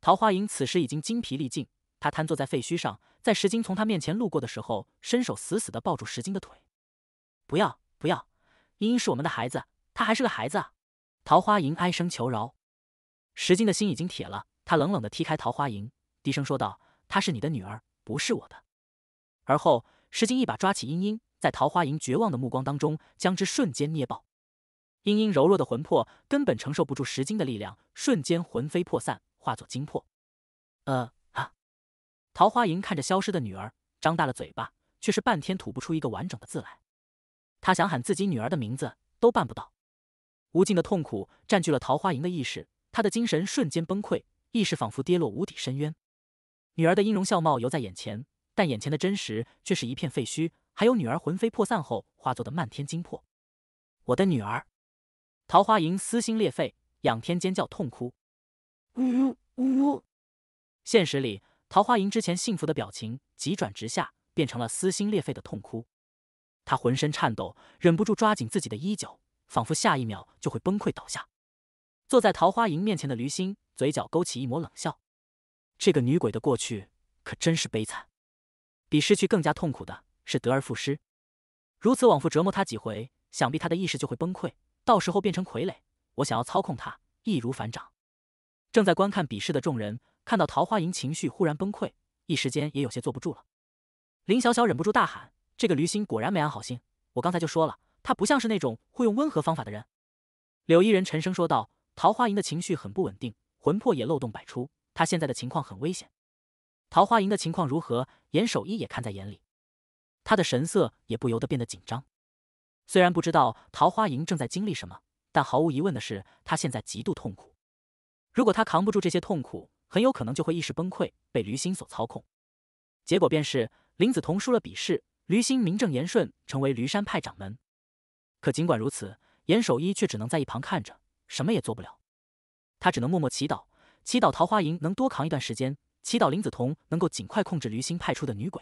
桃花银此时已经精疲力尽，他瘫坐在废墟上，在石晶从他面前路过的时候，伸手死死的抱住石晶的腿：“不要，不要！英英是我们的孩子，她还是个孩子。”桃花银哀声求饶。石晶的心已经铁了。他冷冷的踢开桃花银，低声说道：“她是你的女儿，不是我的。”而后石晶一把抓起茵茵，在桃花银绝望的目光当中，将之瞬间捏爆。茵茵柔弱的魂魄根本承受不住石晶的力量，瞬间魂飞魄散，化作精魄。呃啊！桃花银看着消失的女儿，张大了嘴巴，却是半天吐不出一个完整的字来。他想喊自己女儿的名字，都办不到。无尽的痛苦占据了桃花银的意识，他的精神瞬间崩溃。意识仿佛跌落无底深渊，女儿的音容笑貌犹在眼前，但眼前的真实却是一片废墟，还有女儿魂飞魄散后化作的漫天惊魄。我的女儿！桃花吟撕心裂肺，仰天尖叫，痛哭，呜呜！呜！现实里，桃花吟之前幸福的表情急转直下，变成了撕心裂肺的痛哭。她浑身颤抖，忍不住抓紧自己的衣角，仿佛下一秒就会崩溃倒下。坐在桃花吟面前的驴心。嘴角勾起一抹冷笑，这个女鬼的过去可真是悲惨，比失去更加痛苦的是得而复失，如此往复折磨她几回，想必她的意识就会崩溃，到时候变成傀儡，我想要操控她易如反掌。正在观看比试的众人看到桃花吟情绪忽然崩溃，一时间也有些坐不住了。林小小忍不住大喊：“这个驴心果然没安好心，我刚才就说了，他不像是那种会用温和方法的人。”柳依人沉声说道：“桃花吟的情绪很不稳定。”魂魄也漏洞百出，他现在的情况很危险。桃花营的情况如何？严守一也看在眼里，他的神色也不由得变得紧张。虽然不知道桃花营正在经历什么，但毫无疑问的是，他现在极度痛苦。如果他扛不住这些痛苦，很有可能就会意识崩溃，被驴心所操控。结果便是林子桐输了比试，驴心名正言顺成为驴山派掌门。可尽管如此，严守一却只能在一旁看着，什么也做不了。他只能默默祈祷，祈祷桃花营能多扛一段时间，祈祷林子彤能够尽快控制驴星派出的女鬼。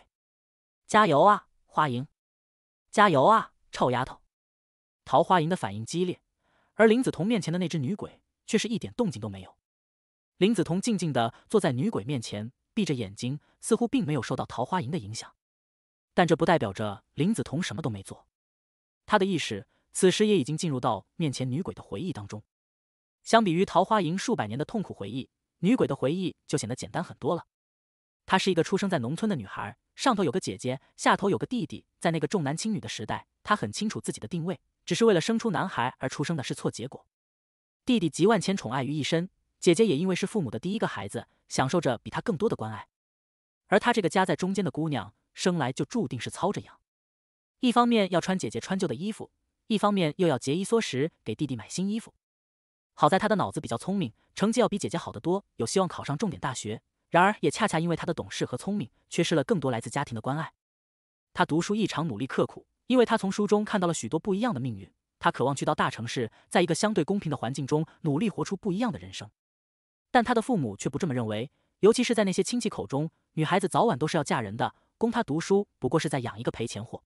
加油啊，花营！加油啊，臭丫头！桃花营的反应激烈，而林子彤面前的那只女鬼却是一点动静都没有。林子彤静静地坐在女鬼面前，闭着眼睛，似乎并没有受到桃花营的影响。但这不代表着林子彤什么都没做，他的意识此时也已经进入到面前女鬼的回忆当中。相比于桃花营数百年的痛苦回忆，女鬼的回忆就显得简单很多了。她是一个出生在农村的女孩，上头有个姐姐，下头有个弟弟。在那个重男轻女的时代，她很清楚自己的定位，只是为了生出男孩而出生的是错结果。弟弟集万千宠爱于一身，姐姐也因为是父母的第一个孩子，享受着比她更多的关爱。而她这个夹在中间的姑娘，生来就注定是操着养。一方面要穿姐姐穿旧的衣服，一方面又要节衣缩食给弟弟买新衣服。好在她的脑子比较聪明，成绩要比姐姐好得多，有希望考上重点大学。然而，也恰恰因为她的懂事和聪明，缺失了更多来自家庭的关爱。她读书异常努力刻苦，因为她从书中看到了许多不一样的命运。她渴望去到大城市，在一个相对公平的环境中努力活出不一样的人生。但她的父母却不这么认为，尤其是在那些亲戚口中，女孩子早晚都是要嫁人的，供她读书不过是在养一个赔钱货。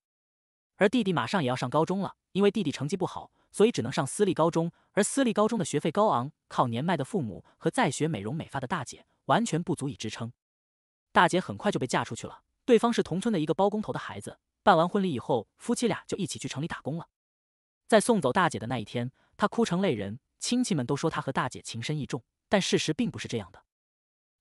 而弟弟马上也要上高中了，因为弟弟成绩不好。所以只能上私立高中，而私立高中的学费高昂，靠年迈的父母和在学美容美发的大姐完全不足以支撑。大姐很快就被嫁出去了，对方是同村的一个包工头的孩子。办完婚礼以后，夫妻俩就一起去城里打工了。在送走大姐的那一天，她哭成泪人，亲戚们都说她和大姐情深意重，但事实并不是这样的。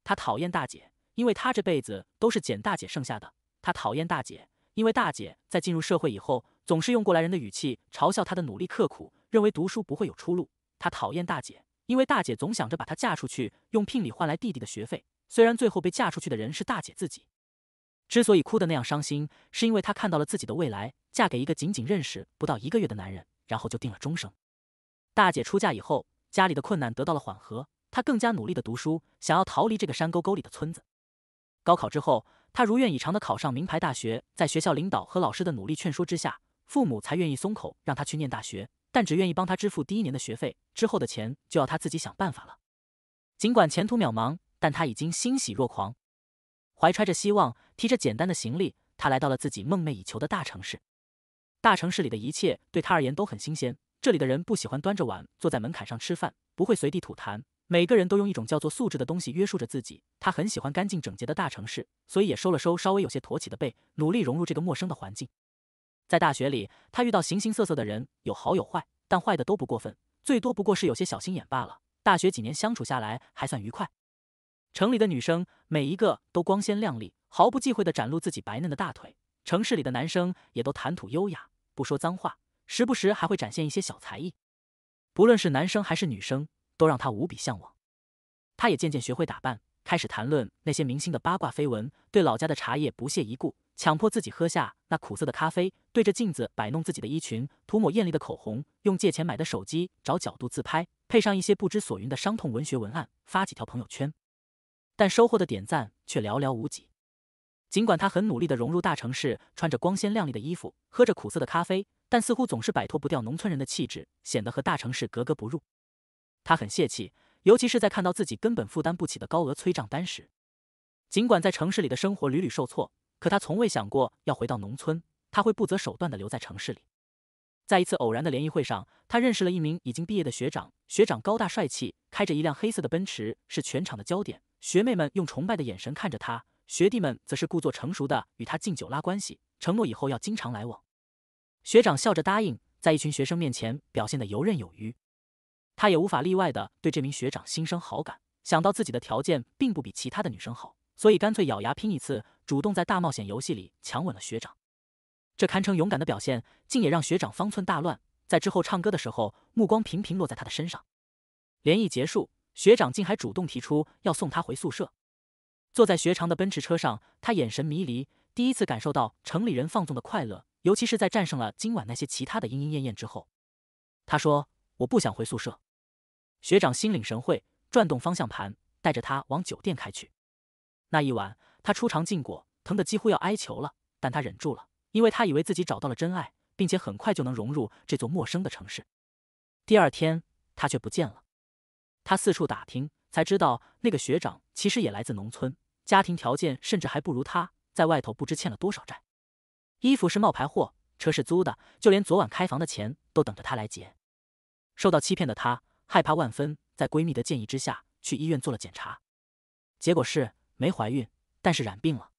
她讨厌大姐，因为她这辈子都是捡大姐剩下的。她讨厌大姐，因为大姐在进入社会以后。总是用过来人的语气嘲笑她的努力刻苦，认为读书不会有出路。她讨厌大姐，因为大姐总想着把她嫁出去，用聘礼换来弟弟的学费。虽然最后被嫁出去的人是大姐自己，之所以哭得那样伤心，是因为她看到了自己的未来：嫁给一个仅仅认识不到一个月的男人，然后就定了终生。大姐出嫁以后，家里的困难得到了缓和，她更加努力的读书，想要逃离这个山沟沟里的村子。高考之后，她如愿以偿的考上名牌大学，在学校领导和老师的努力劝说之下。父母才愿意松口让他去念大学，但只愿意帮他支付第一年的学费，之后的钱就要他自己想办法了。尽管前途渺茫，但他已经欣喜若狂，怀揣着希望，提着简单的行李，他来到了自己梦寐以求的大城市。大城市里的一切对他而言都很新鲜，这里的人不喜欢端着碗坐在门槛上吃饭，不会随地吐痰，每个人都用一种叫做素质的东西约束着自己。他很喜欢干净整洁的大城市，所以也收了收稍微有些驼起的背，努力融入这个陌生的环境。在大学里，他遇到形形色色的人，有好有坏，但坏的都不过分，最多不过是有些小心眼罢了。大学几年相处下来，还算愉快。城里的女生每一个都光鲜亮丽，毫不忌讳地展露自己白嫩的大腿；城市里的男生也都谈吐优雅，不说脏话，时不时还会展现一些小才艺。不论是男生还是女生，都让他无比向往。他也渐渐学会打扮，开始谈论那些明星的八卦绯闻，对老家的茶叶不屑一顾。强迫自己喝下那苦涩的咖啡，对着镜子摆弄自己的衣裙，涂抹艳丽的口红，用借钱买的手机找角度自拍，配上一些不知所云的伤痛文学文案，发几条朋友圈。但收获的点赞却寥寥无几。尽管他很努力的融入大城市，穿着光鲜亮丽的衣服，喝着苦涩的咖啡，但似乎总是摆脱不掉农村人的气质，显得和大城市格格不入。他很泄气，尤其是在看到自己根本负担不起的高额催账单时。尽管在城市里的生活屡屡受挫。可他从未想过要回到农村，他会不择手段的留在城市里。在一次偶然的联谊会上，他认识了一名已经毕业的学长。学长高大帅气，开着一辆黑色的奔驰，是全场的焦点。学妹们用崇拜的眼神看着他，学弟们则是故作成熟的与他敬酒拉关系，承诺以后要经常来往。学长笑着答应，在一群学生面前表现的游刃有余。他也无法例外的对这名学长心生好感。想到自己的条件并不比其他的女生好。所以干脆咬牙拼一次，主动在大冒险游戏里强吻了学长，这堪称勇敢的表现，竟也让学长方寸大乱。在之后唱歌的时候，目光频频落在他的身上。联谊结束，学长竟还主动提出要送他回宿舍。坐在学长的奔驰车上，他眼神迷离，第一次感受到城里人放纵的快乐。尤其是在战胜了今晚那些其他的莺莺燕燕之后，他说：“我不想回宿舍。”学长心领神会，转动方向盘，带着他往酒店开去。那一晚，他初尝禁果，疼得几乎要哀求了，但他忍住了，因为他以为自己找到了真爱，并且很快就能融入这座陌生的城市。第二天，他却不见了。他四处打听，才知道那个学长其实也来自农村，家庭条件甚至还不如他，在外头不知欠了多少债，衣服是冒牌货，车是租的，就连昨晚开房的钱都等着他来结。受到欺骗的他害怕万分，在闺蜜的建议之下，去医院做了检查，结果是。没怀孕，但是染病了。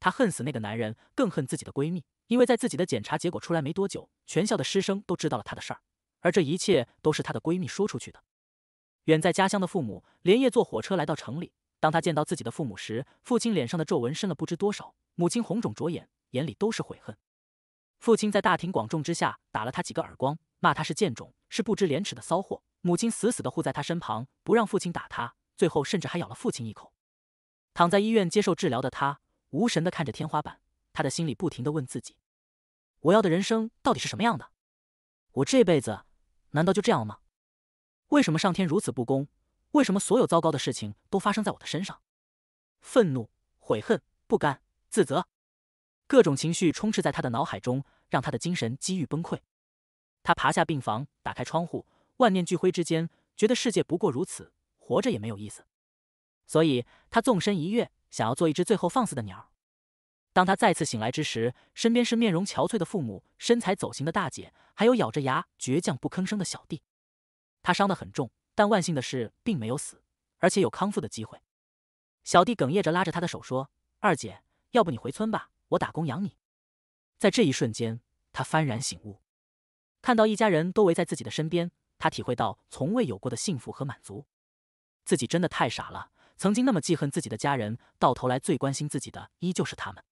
她恨死那个男人，更恨自己的闺蜜，因为在自己的检查结果出来没多久，全校的师生都知道了她的事儿，而这一切都是她的闺蜜说出去的。远在家乡的父母连夜坐火车来到城里。当她见到自己的父母时，父亲脸上的皱纹深了不知多少，母亲红肿着眼，眼里都是悔恨。父亲在大庭广众之下打了她几个耳光，骂她是贱种，是不知廉耻的骚货。母亲死死的护在她身旁，不让父亲打她，最后甚至还咬了父亲一口。躺在医院接受治疗的他，无神的看着天花板，他的心里不停的问自己：我要的人生到底是什么样的？我这辈子难道就这样吗？为什么上天如此不公？为什么所有糟糕的事情都发生在我的身上？愤怒、悔恨、不甘、自责，各种情绪充斥在他的脑海中，让他的精神几欲崩溃。他爬下病房，打开窗户，万念俱灰之间，觉得世界不过如此，活着也没有意思。所以，他纵身一跃，想要做一只最后放肆的鸟。当他再次醒来之时，身边是面容憔悴的父母，身材走形的大姐，还有咬着牙倔强不吭声的小弟。他伤得很重，但万幸的是并没有死，而且有康复的机会。小弟哽咽着拉着他的手说：“二姐，要不你回村吧，我打工养你。”在这一瞬间，他幡然醒悟，看到一家人都围在自己的身边，他体会到从未有过的幸福和满足。自己真的太傻了。曾经那么记恨自己的家人，到头来最关心自己的依旧是他们。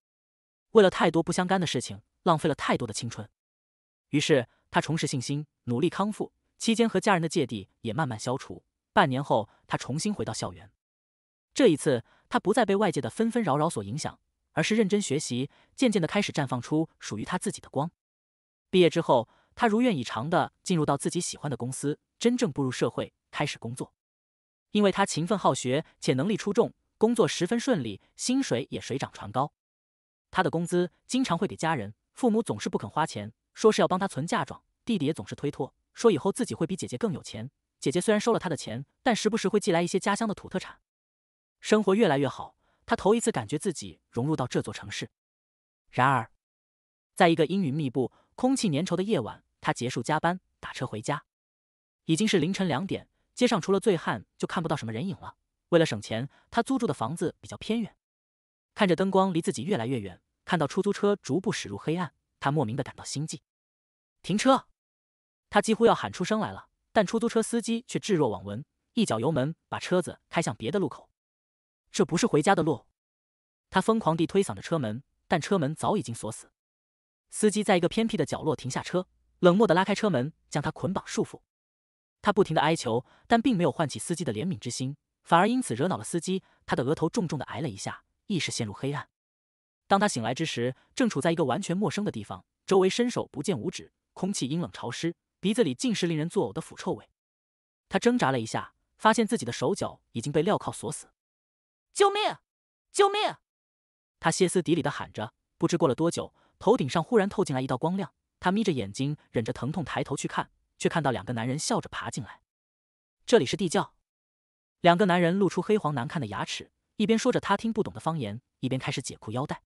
为了太多不相干的事情，浪费了太多的青春。于是他重拾信心，努力康复，期间和家人的芥蒂也慢慢消除。半年后，他重新回到校园。这一次，他不再被外界的纷纷扰扰所影响，而是认真学习，渐渐的开始绽放出属于他自己的光。毕业之后，他如愿以偿的进入到自己喜欢的公司，真正步入社会，开始工作。因为他勤奋好学且能力出众，工作十分顺利，薪水也水涨船高。他的工资经常会给家人，父母总是不肯花钱，说是要帮他存嫁妆。弟弟也总是推脱，说以后自己会比姐姐更有钱。姐姐虽然收了他的钱，但时不时会寄来一些家乡的土特产。生活越来越好，他头一次感觉自己融入到这座城市。然而，在一个阴云密布、空气粘稠的夜晚，他结束加班，打车回家，已经是凌晨两点。街上除了醉汉，就看不到什么人影了。为了省钱，他租住的房子比较偏远。看着灯光离自己越来越远，看到出租车逐步驶入黑暗，他莫名的感到心悸。停车！他几乎要喊出声来了，但出租车司机却置若罔闻，一脚油门把车子开向别的路口。这不是回家的路！他疯狂地推搡着车门，但车门早已经锁死。司机在一个偏僻的角落停下车，冷漠地拉开车门，将他捆绑束缚。他不停的哀求，但并没有唤起司机的怜悯之心，反而因此惹恼了司机。他的额头重重的挨了一下，意识陷入黑暗。当他醒来之时，正处在一个完全陌生的地方，周围伸手不见五指，空气阴冷潮湿，鼻子里尽是令人作呕的腐臭味。他挣扎了一下，发现自己的手脚已经被镣铐锁死。救命！救命！他歇斯底里的喊着。不知过了多久，头顶上忽然透进来一道光亮。他眯着眼睛，忍着疼痛抬头去看。却看到两个男人笑着爬进来。这里是地窖。两个男人露出黑黄难看的牙齿，一边说着他听不懂的方言，一边开始解裤腰带。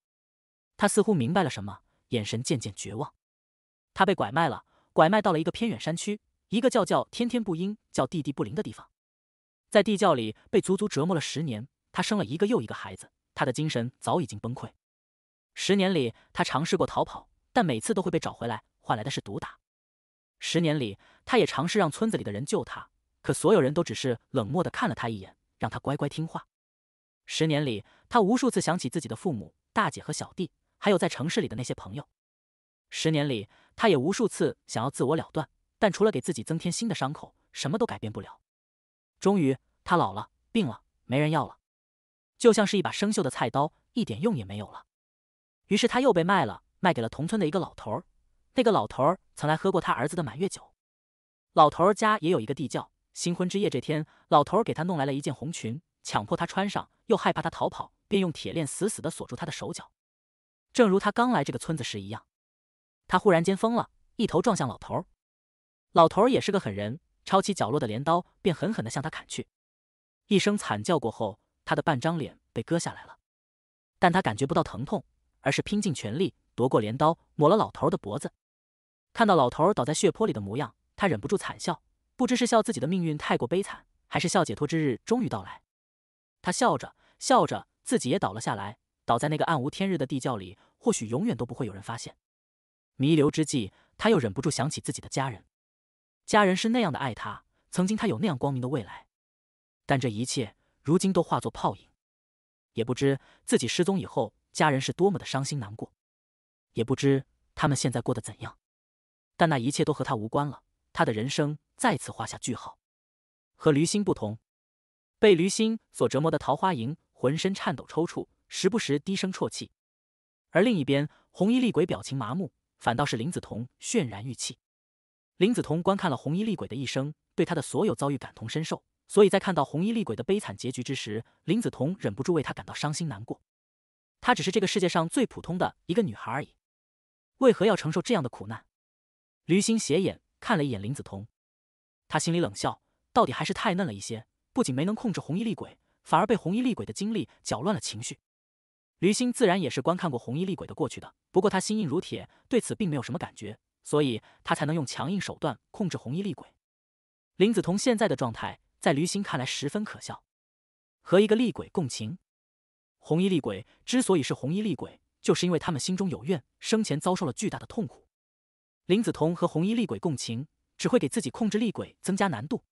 他似乎明白了什么，眼神渐渐绝望。他被拐卖了，拐卖到了一个偏远山区，一个叫叫天天不应、叫地地不灵的地方。在地窖里被足足折磨了十年，他生了一个又一个孩子，他的精神早已经崩溃。十年里，他尝试过逃跑，但每次都会被找回来，换来的是毒打。十年里，他也尝试让村子里的人救他，可所有人都只是冷漠地看了他一眼，让他乖乖听话。十年里，他无数次想起自己的父母、大姐和小弟，还有在城市里的那些朋友。十年里，他也无数次想要自我了断，但除了给自己增添新的伤口，什么都改变不了。终于，他老了，病了，没人要了，就像是一把生锈的菜刀，一点用也没有了。于是他又被卖了，卖给了同村的一个老头儿。那个老头儿曾来喝过他儿子的满月酒，老头儿家也有一个地窖。新婚之夜这天，老头儿给他弄来了一件红裙，强迫他穿上，又害怕他逃跑，便用铁链死死地锁住他的手脚。正如他刚来这个村子时一样，他忽然间疯了，一头撞向老头儿。老头儿也是个狠人，抄起角落的镰刀便狠狠地向他砍去。一声惨叫过后，他的半张脸被割下来了，但他感觉不到疼痛，而是拼尽全力夺过镰刀，抹了老头儿的脖子。看到老头儿倒在血泊里的模样，他忍不住惨笑，不知是笑自己的命运太过悲惨，还是笑解脱之日终于到来。他笑着笑着，自己也倒了下来，倒在那个暗无天日的地窖里，或许永远都不会有人发现。弥留之际，他又忍不住想起自己的家人，家人是那样的爱他，曾经他有那样光明的未来，但这一切如今都化作泡影。也不知自己失踪以后，家人是多么的伤心难过，也不知他们现在过得怎样。但那一切都和他无关了，他的人生再次画下句号。和驴心不同，被驴心所折磨的桃花影浑身颤抖抽搐，时不时低声啜泣。而另一边，红衣厉鬼表情麻木，反倒是林子彤泫然欲泣。林子彤观看了红衣厉鬼的一生，对他的所有遭遇感同身受，所以在看到红衣厉鬼的悲惨结局之时，林子彤忍不住为他感到伤心难过。她只是这个世界上最普通的一个女孩而已，为何要承受这样的苦难？驴星斜眼看了一眼林子彤，他心里冷笑：到底还是太嫩了一些，不仅没能控制红衣厉鬼，反而被红衣厉鬼的经历搅乱了情绪。驴星自然也是观看过红衣厉鬼的过去的，不过他心硬如铁，对此并没有什么感觉，所以他才能用强硬手段控制红衣厉鬼。林子彤现在的状态，在驴星看来十分可笑，和一个厉鬼共情。红衣厉鬼之所以是红衣厉鬼，就是因为他们心中有怨，生前遭受了巨大的痛苦。林子彤和红衣厉鬼共情，只会给自己控制厉鬼增加难度。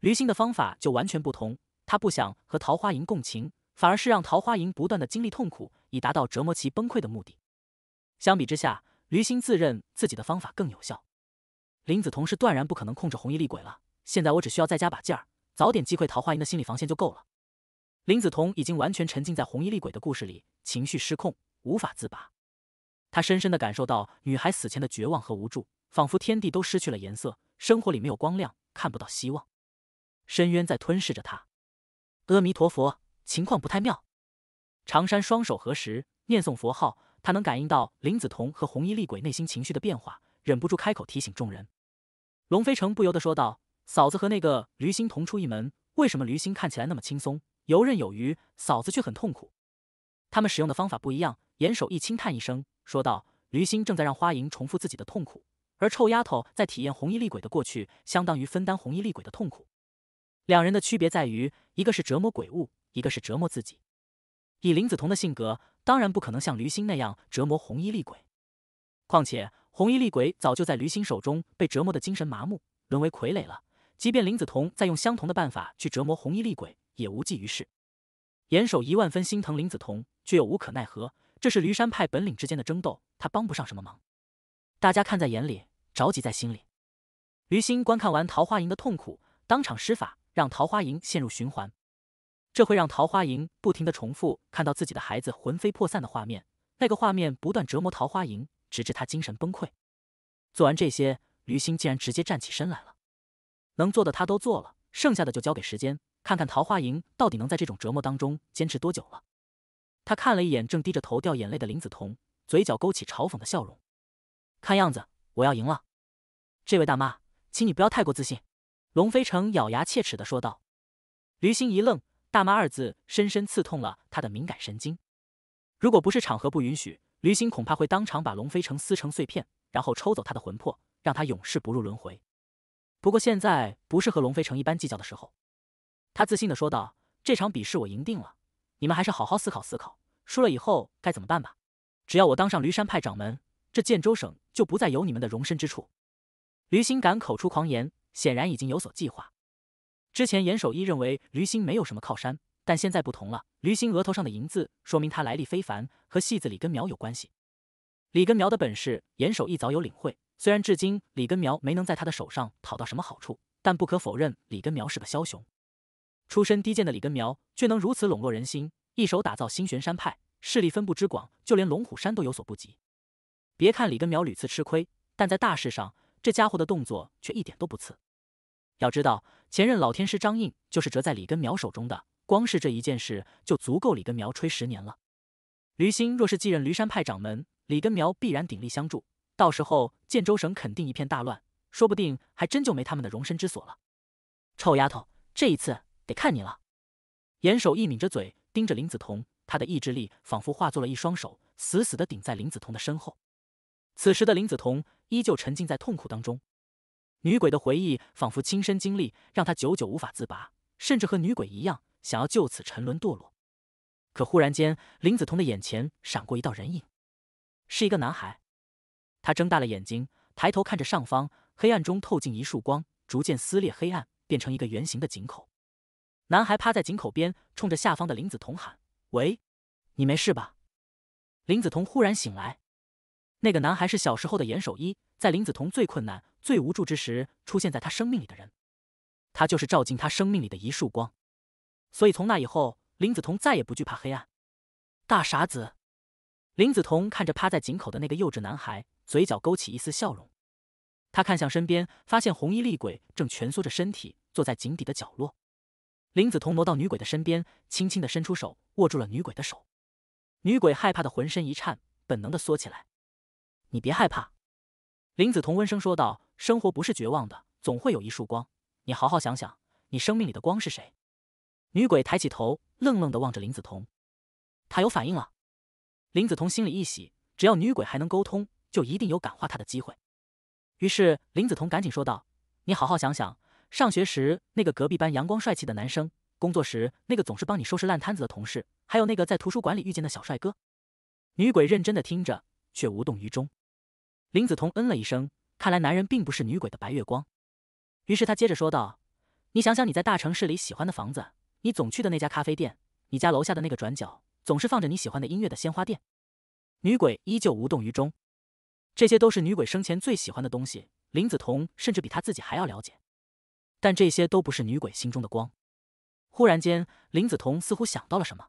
驴心的方法就完全不同，他不想和桃花银共情，反而是让桃花银不断的经历痛苦，以达到折磨其崩溃的目的。相比之下，驴心自认自己的方法更有效。林子彤是断然不可能控制红衣厉鬼了，现在我只需要再加把劲儿，早点击溃桃花银的心理防线就够了。林子彤已经完全沉浸在红衣厉鬼的故事里，情绪失控，无法自拔。他深深地感受到女孩死前的绝望和无助，仿佛天地都失去了颜色，生活里没有光亮，看不到希望，深渊在吞噬着他。阿弥陀佛，情况不太妙。长山双手合十，念诵佛号，他能感应到林子彤和红衣厉鬼内心情绪的变化，忍不住开口提醒众人。龙飞城不由得说道：“嫂子和那个驴星同出一门，为什么驴星看起来那么轻松，游刃有余，嫂子却很痛苦？他们使用的方法不一样。”严守一轻叹一声。说道：“驴心正在让花莹重复自己的痛苦，而臭丫头在体验红衣厉鬼的过去，相当于分担红衣厉鬼的痛苦。两人的区别在于，一个是折磨鬼物，一个是折磨自己。以林子彤的性格，当然不可能像驴心那样折磨红衣厉鬼。况且，红衣厉鬼早就在驴心手中被折磨的精神麻木，沦为傀儡了。即便林子彤再用相同的办法去折磨红衣厉鬼，也无济于事。严守一万分心疼林子彤，却又无可奈何。”这是驴山派本领之间的争斗，他帮不上什么忙。大家看在眼里，着急在心里。驴心观看完桃花营的痛苦，当场施法让桃花营陷入循环。这会让桃花营不停的重复看到自己的孩子魂飞魄散的画面，那个画面不断折磨桃花营，直至他精神崩溃。做完这些，驴心竟然直接站起身来了。能做的他都做了，剩下的就交给时间，看看桃花营到底能在这种折磨当中坚持多久了。他看了一眼正低着头掉眼泪的林子彤，嘴角勾起嘲讽的笑容。看样子我要赢了。这位大妈，请你不要太过自信。”龙飞成咬牙切齿的说道。驴心一愣，“大妈”二字深深刺痛了他的敏感神经。如果不是场合不允许，驴心恐怕会当场把龙飞成撕成碎片，然后抽走他的魂魄，让他永世不入轮回。不过现在不是和龙飞成一般计较的时候，他自信的说道：“这场比试我赢定了。”你们还是好好思考思考，输了以后该怎么办吧。只要我当上驴山派掌门，这建州省就不再有你们的容身之处。驴心敢口出狂言，显然已经有所计划。之前严守一认为驴心没有什么靠山，但现在不同了。驴心额头上的银字说明他来历非凡，和戏子李根苗有关系。李根苗的本事，严守一早有领会。虽然至今李根苗没能在他的手上讨到什么好处，但不可否认李根苗是个枭雄。出身低贱的李根苗却能如此笼络人心，一手打造新玄山派，势力分布之广，就连龙虎山都有所不及。别看李根苗屡次吃亏，但在大事上，这家伙的动作却一点都不次。要知道，前任老天师张印就是折在李根苗手中的，光是这一件事就足够李根苗吹十年了。驴心若是继任驴山派掌门，李根苗必然鼎力相助，到时候建州省肯定一片大乱，说不定还真就没他们的容身之所了。臭丫头，这一次！得看你了，严守一抿着嘴，盯着林子彤，他的意志力仿佛化作了一双手，死死的顶在林子彤的身后。此时的林子彤依旧沉浸在痛苦当中，女鬼的回忆仿佛亲身经历，让她久久无法自拔，甚至和女鬼一样，想要就此沉沦堕落。可忽然间，林子彤的眼前闪过一道人影，是一个男孩。他睁大了眼睛，抬头看着上方，黑暗中透进一束光，逐渐撕裂黑暗，变成一个圆形的井口。男孩趴在井口边，冲着下方的林子彤喊：“喂，你没事吧？”林子彤忽然醒来，那个男孩是小时候的严守一，在林子彤最困难、最无助之时，出现在他生命里的人。他就是照进他生命里的一束光，所以从那以后，林子彤再也不惧怕黑暗。大傻子，林子彤看着趴在井口的那个幼稚男孩，嘴角勾起一丝笑容。他看向身边，发现红衣厉鬼正蜷缩着身体坐在井底的角落。林子彤挪到女鬼的身边，轻轻的伸出手，握住了女鬼的手。女鬼害怕的浑身一颤，本能的缩起来。“你别害怕。”林子彤温声说道，“生活不是绝望的，总会有一束光。你好好想想，你生命里的光是谁？”女鬼抬起头，愣愣的望着林子彤。她有反应了。林子彤心里一喜，只要女鬼还能沟通，就一定有感化她的机会。于是林子彤赶紧说道：“你好好想想。”上学时那个隔壁班阳光帅气的男生，工作时那个总是帮你收拾烂摊子的同事，还有那个在图书馆里遇见的小帅哥，女鬼认真的听着，却无动于衷。林子彤嗯了一声，看来男人并不是女鬼的白月光。于是他接着说道：“你想想你在大城市里喜欢的房子，你总去的那家咖啡店，你家楼下的那个转角总是放着你喜欢的音乐的鲜花店。”女鬼依旧无动于衷。这些都是女鬼生前最喜欢的东西，林子彤甚至比她自己还要了解。但这些都不是女鬼心中的光。忽然间，林子彤似乎想到了什么，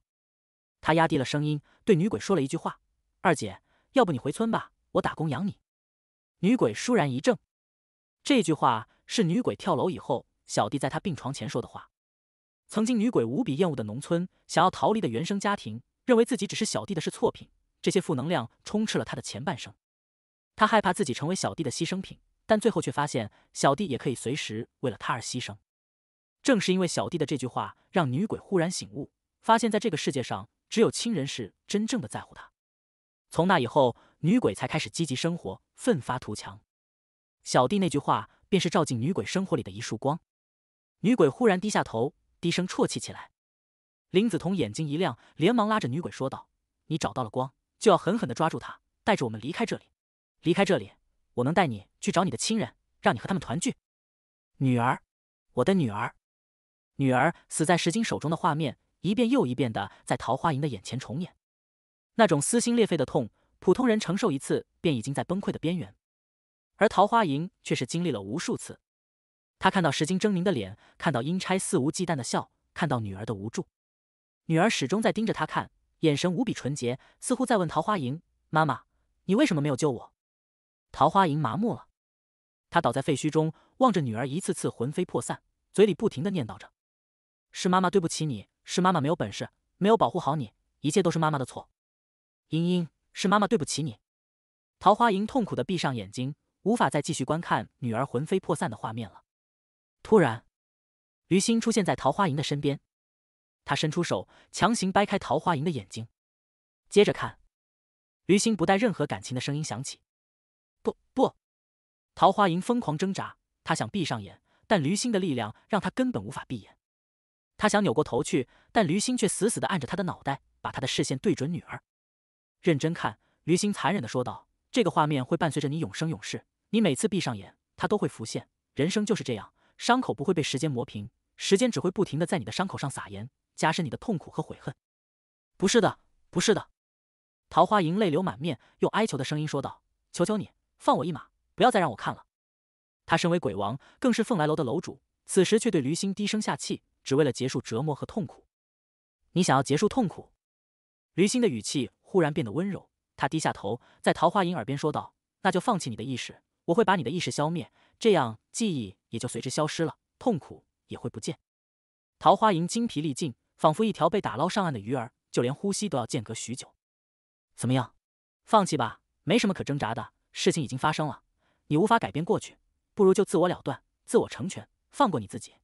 他压低了声音对女鬼说了一句话：“二姐，要不你回村吧，我打工养你。”女鬼倏然一怔，这句话是女鬼跳楼以后，小弟在她病床前说的话。曾经女鬼无比厌恶的农村，想要逃离的原生家庭，认为自己只是小弟的是错品，这些负能量充斥了他的前半生，他害怕自己成为小弟的牺牲品。但最后却发现，小弟也可以随时为了他而牺牲。正是因为小弟的这句话，让女鬼忽然醒悟，发现，在这个世界上，只有亲人是真正的在乎她。从那以后，女鬼才开始积极生活，奋发图强。小弟那句话，便是照进女鬼生活里的一束光。女鬼忽然低下头，低声啜泣起来。林子彤眼睛一亮，连忙拉着女鬼说道：“你找到了光，就要狠狠的抓住他，带着我们离开这里，离开这里。”我能带你去找你的亲人，让你和他们团聚。女儿，我的女儿，女儿死在石金手中的画面一遍又一遍的在桃花营的眼前重演，那种撕心裂肺的痛，普通人承受一次便已经在崩溃的边缘，而桃花营却是经历了无数次。他看到石金狰狞的脸，看到阴差肆无忌惮的笑，看到女儿的无助。女儿始终在盯着他看，眼神无比纯洁，似乎在问桃花营：“妈妈，你为什么没有救我？桃花银麻木了，他倒在废墟中，望着女儿一次次魂飞魄散，嘴里不停的念叨着：“是妈妈对不起你，是妈妈没有本事，没有保护好你，一切都是妈妈的错。”英英，是妈妈对不起你。桃花银痛苦的闭上眼睛，无法再继续观看女儿魂飞魄散的画面了。突然，于心出现在桃花银的身边，他伸出手，强行掰开桃花银的眼睛，接着看。于心不带任何感情的声音响起。桃花银疯狂挣扎，她想闭上眼，但驴心的力量让她根本无法闭眼。她想扭过头去，但驴心却死死地按着她的脑袋，把她的视线对准女儿，认真看。驴心残忍地说道：“这个画面会伴随着你永生永世，你每次闭上眼，它都会浮现。人生就是这样，伤口不会被时间磨平，时间只会不停地在你的伤口上撒盐，加深你的痛苦和悔恨。”“不是的，不是的！”桃花银泪流满面，用哀求的声音说道：“求求你，放我一马。”不要再让我看了。他身为鬼王，更是凤来楼的楼主，此时却对驴心低声下气，只为了结束折磨和痛苦。你想要结束痛苦？驴心的语气忽然变得温柔，他低下头，在桃花银耳边说道：“那就放弃你的意识，我会把你的意识消灭，这样记忆也就随之消失了，痛苦也会不见。”桃花银精疲力尽，仿佛一条被打捞上岸的鱼儿，就连呼吸都要间隔许久。怎么样？放弃吧，没什么可挣扎的，事情已经发生了。你无法改变过去，不如就自我了断，自我成全，放过你自己。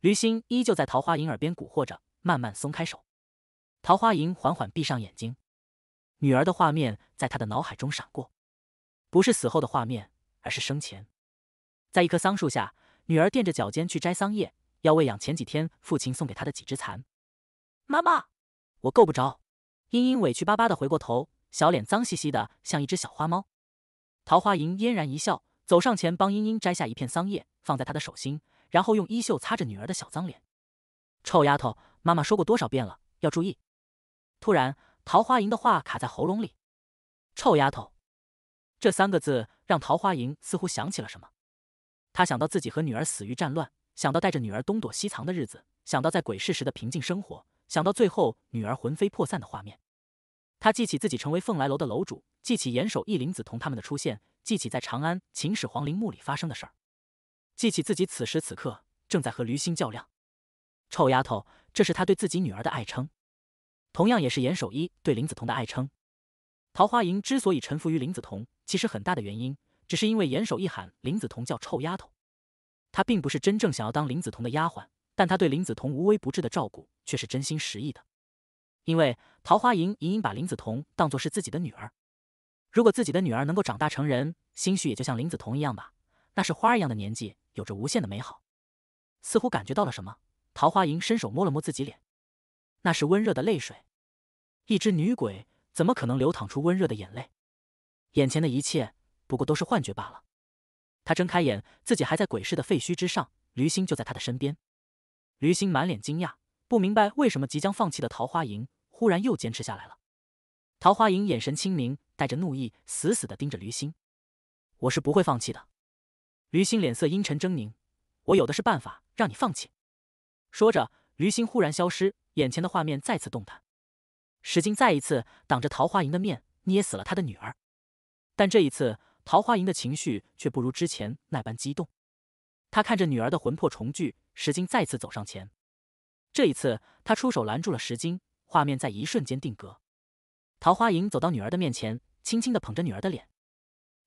驴心依旧在桃花银耳边蛊惑着，慢慢松开手。桃花银缓缓闭上眼睛，女儿的画面在他的脑海中闪过，不是死后的画面，而是生前。在一棵桑树下，女儿垫着脚尖去摘桑叶，要喂养前几天父亲送给她的几只蚕。妈妈，我够不着。英英委屈巴巴的回过头，小脸脏兮兮的，像一只小花猫。桃花吟嫣然一笑，走上前帮英英摘下一片桑叶，放在她的手心，然后用衣袖擦着女儿的小脏脸。臭丫头，妈妈说过多少遍了，要注意。突然，桃花吟的话卡在喉咙里。臭丫头，这三个字让桃花吟似乎想起了什么。她想到自己和女儿死于战乱，想到带着女儿东躲西藏的日子，想到在鬼市时的平静生活，想到最后女儿魂飞魄散的画面。她记起自己成为凤来楼的楼主。记起严守一、林子桐他们的出现，记起在长安秦始皇陵墓里发生的事儿，记起自己此时此刻正在和驴心较量。臭丫头，这是他对自己女儿的爱称，同样也是严守一对林子桐的爱称。桃花吟之所以臣服于林子桐，其实很大的原因只是因为严守一喊林子桐叫臭丫头。他并不是真正想要当林子桐的丫鬟，但他对林子桐无微不至的照顾却是真心实意的，因为桃花吟隐隐把林子桐当作是自己的女儿。如果自己的女儿能够长大成人，兴许也就像林子彤一样吧。那是花一样的年纪，有着无限的美好。似乎感觉到了什么，桃花银伸手摸了摸自己脸，那是温热的泪水。一只女鬼怎么可能流淌出温热的眼泪？眼前的一切不过都是幻觉罢了。她睁开眼，自己还在鬼市的废墟之上，驴心就在她的身边。驴心满脸惊讶，不明白为什么即将放弃的桃花银忽然又坚持下来了。桃花银眼神清明。带着怒意，死死的盯着驴心，我是不会放弃的。驴心脸色阴沉狰狞，我有的是办法让你放弃。说着，驴心忽然消失，眼前的画面再次动弹。石晶再一次挡着桃花吟的面，捏死了他的女儿。但这一次，桃花吟的情绪却不如之前那般激动。他看着女儿的魂魄重聚，石晶再次走上前。这一次，他出手拦住了石晶，画面在一瞬间定格。桃花莹走到女儿的面前，轻轻的捧着女儿的脸。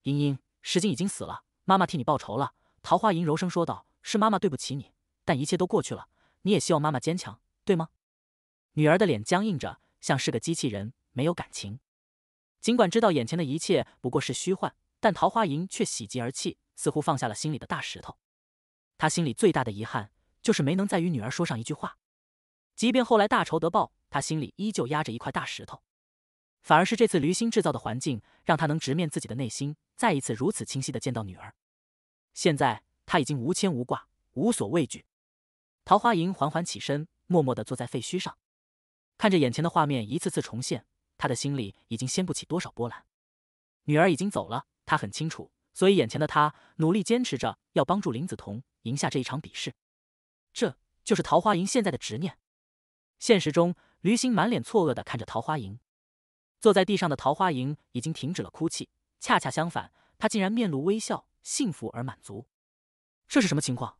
英英，石井已经死了，妈妈替你报仇了。桃花莹柔声说道。是妈妈对不起你，但一切都过去了。你也希望妈妈坚强，对吗？"女儿的脸僵硬着，像是个机器人，没有感情。尽管知道眼前的一切不过是虚幻，但桃花莹却喜极而泣，似乎放下了心里的大石头。他心里最大的遗憾，就是没能再与女儿说上一句话。即便后来大仇得报，他心里依旧压着一块大石头。反而是这次驴心制造的环境，让他能直面自己的内心，再一次如此清晰的见到女儿。现在他已经无牵无挂，无所畏惧。桃花莹缓缓起身，默默的坐在废墟上，看着眼前的画面一次次重现，他的心里已经掀不起多少波澜。女儿已经走了，他很清楚，所以眼前的他努力坚持着，要帮助林子彤赢下这一场比试。这就是桃花莹现在的执念。现实中，驴心满脸错愕的看着桃花莹，坐在地上的桃花影已经停止了哭泣，恰恰相反，他竟然面露微笑，幸福而满足。这是什么情况？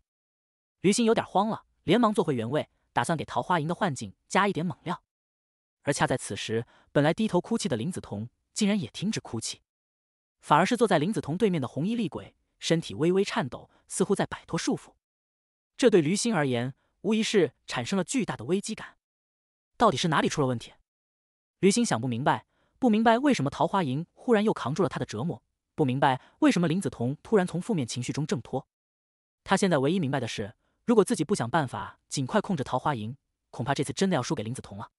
驴心有点慌了，连忙坐回原位，打算给桃花影的幻境加一点猛料。而恰在此时，本来低头哭泣的林子彤竟然也停止哭泣，反而是坐在林子彤对面的红衣厉鬼身体微微颤抖，似乎在摆脱束缚。这对驴心而言，无疑是产生了巨大的危机感。到底是哪里出了问题？驴心想不明白。不明白为什么桃花银忽然又扛住了他的折磨，不明白为什么林子彤突然从负面情绪中挣脱。他现在唯一明白的是，如果自己不想办法尽快控制桃花银，恐怕这次真的要输给林子彤了。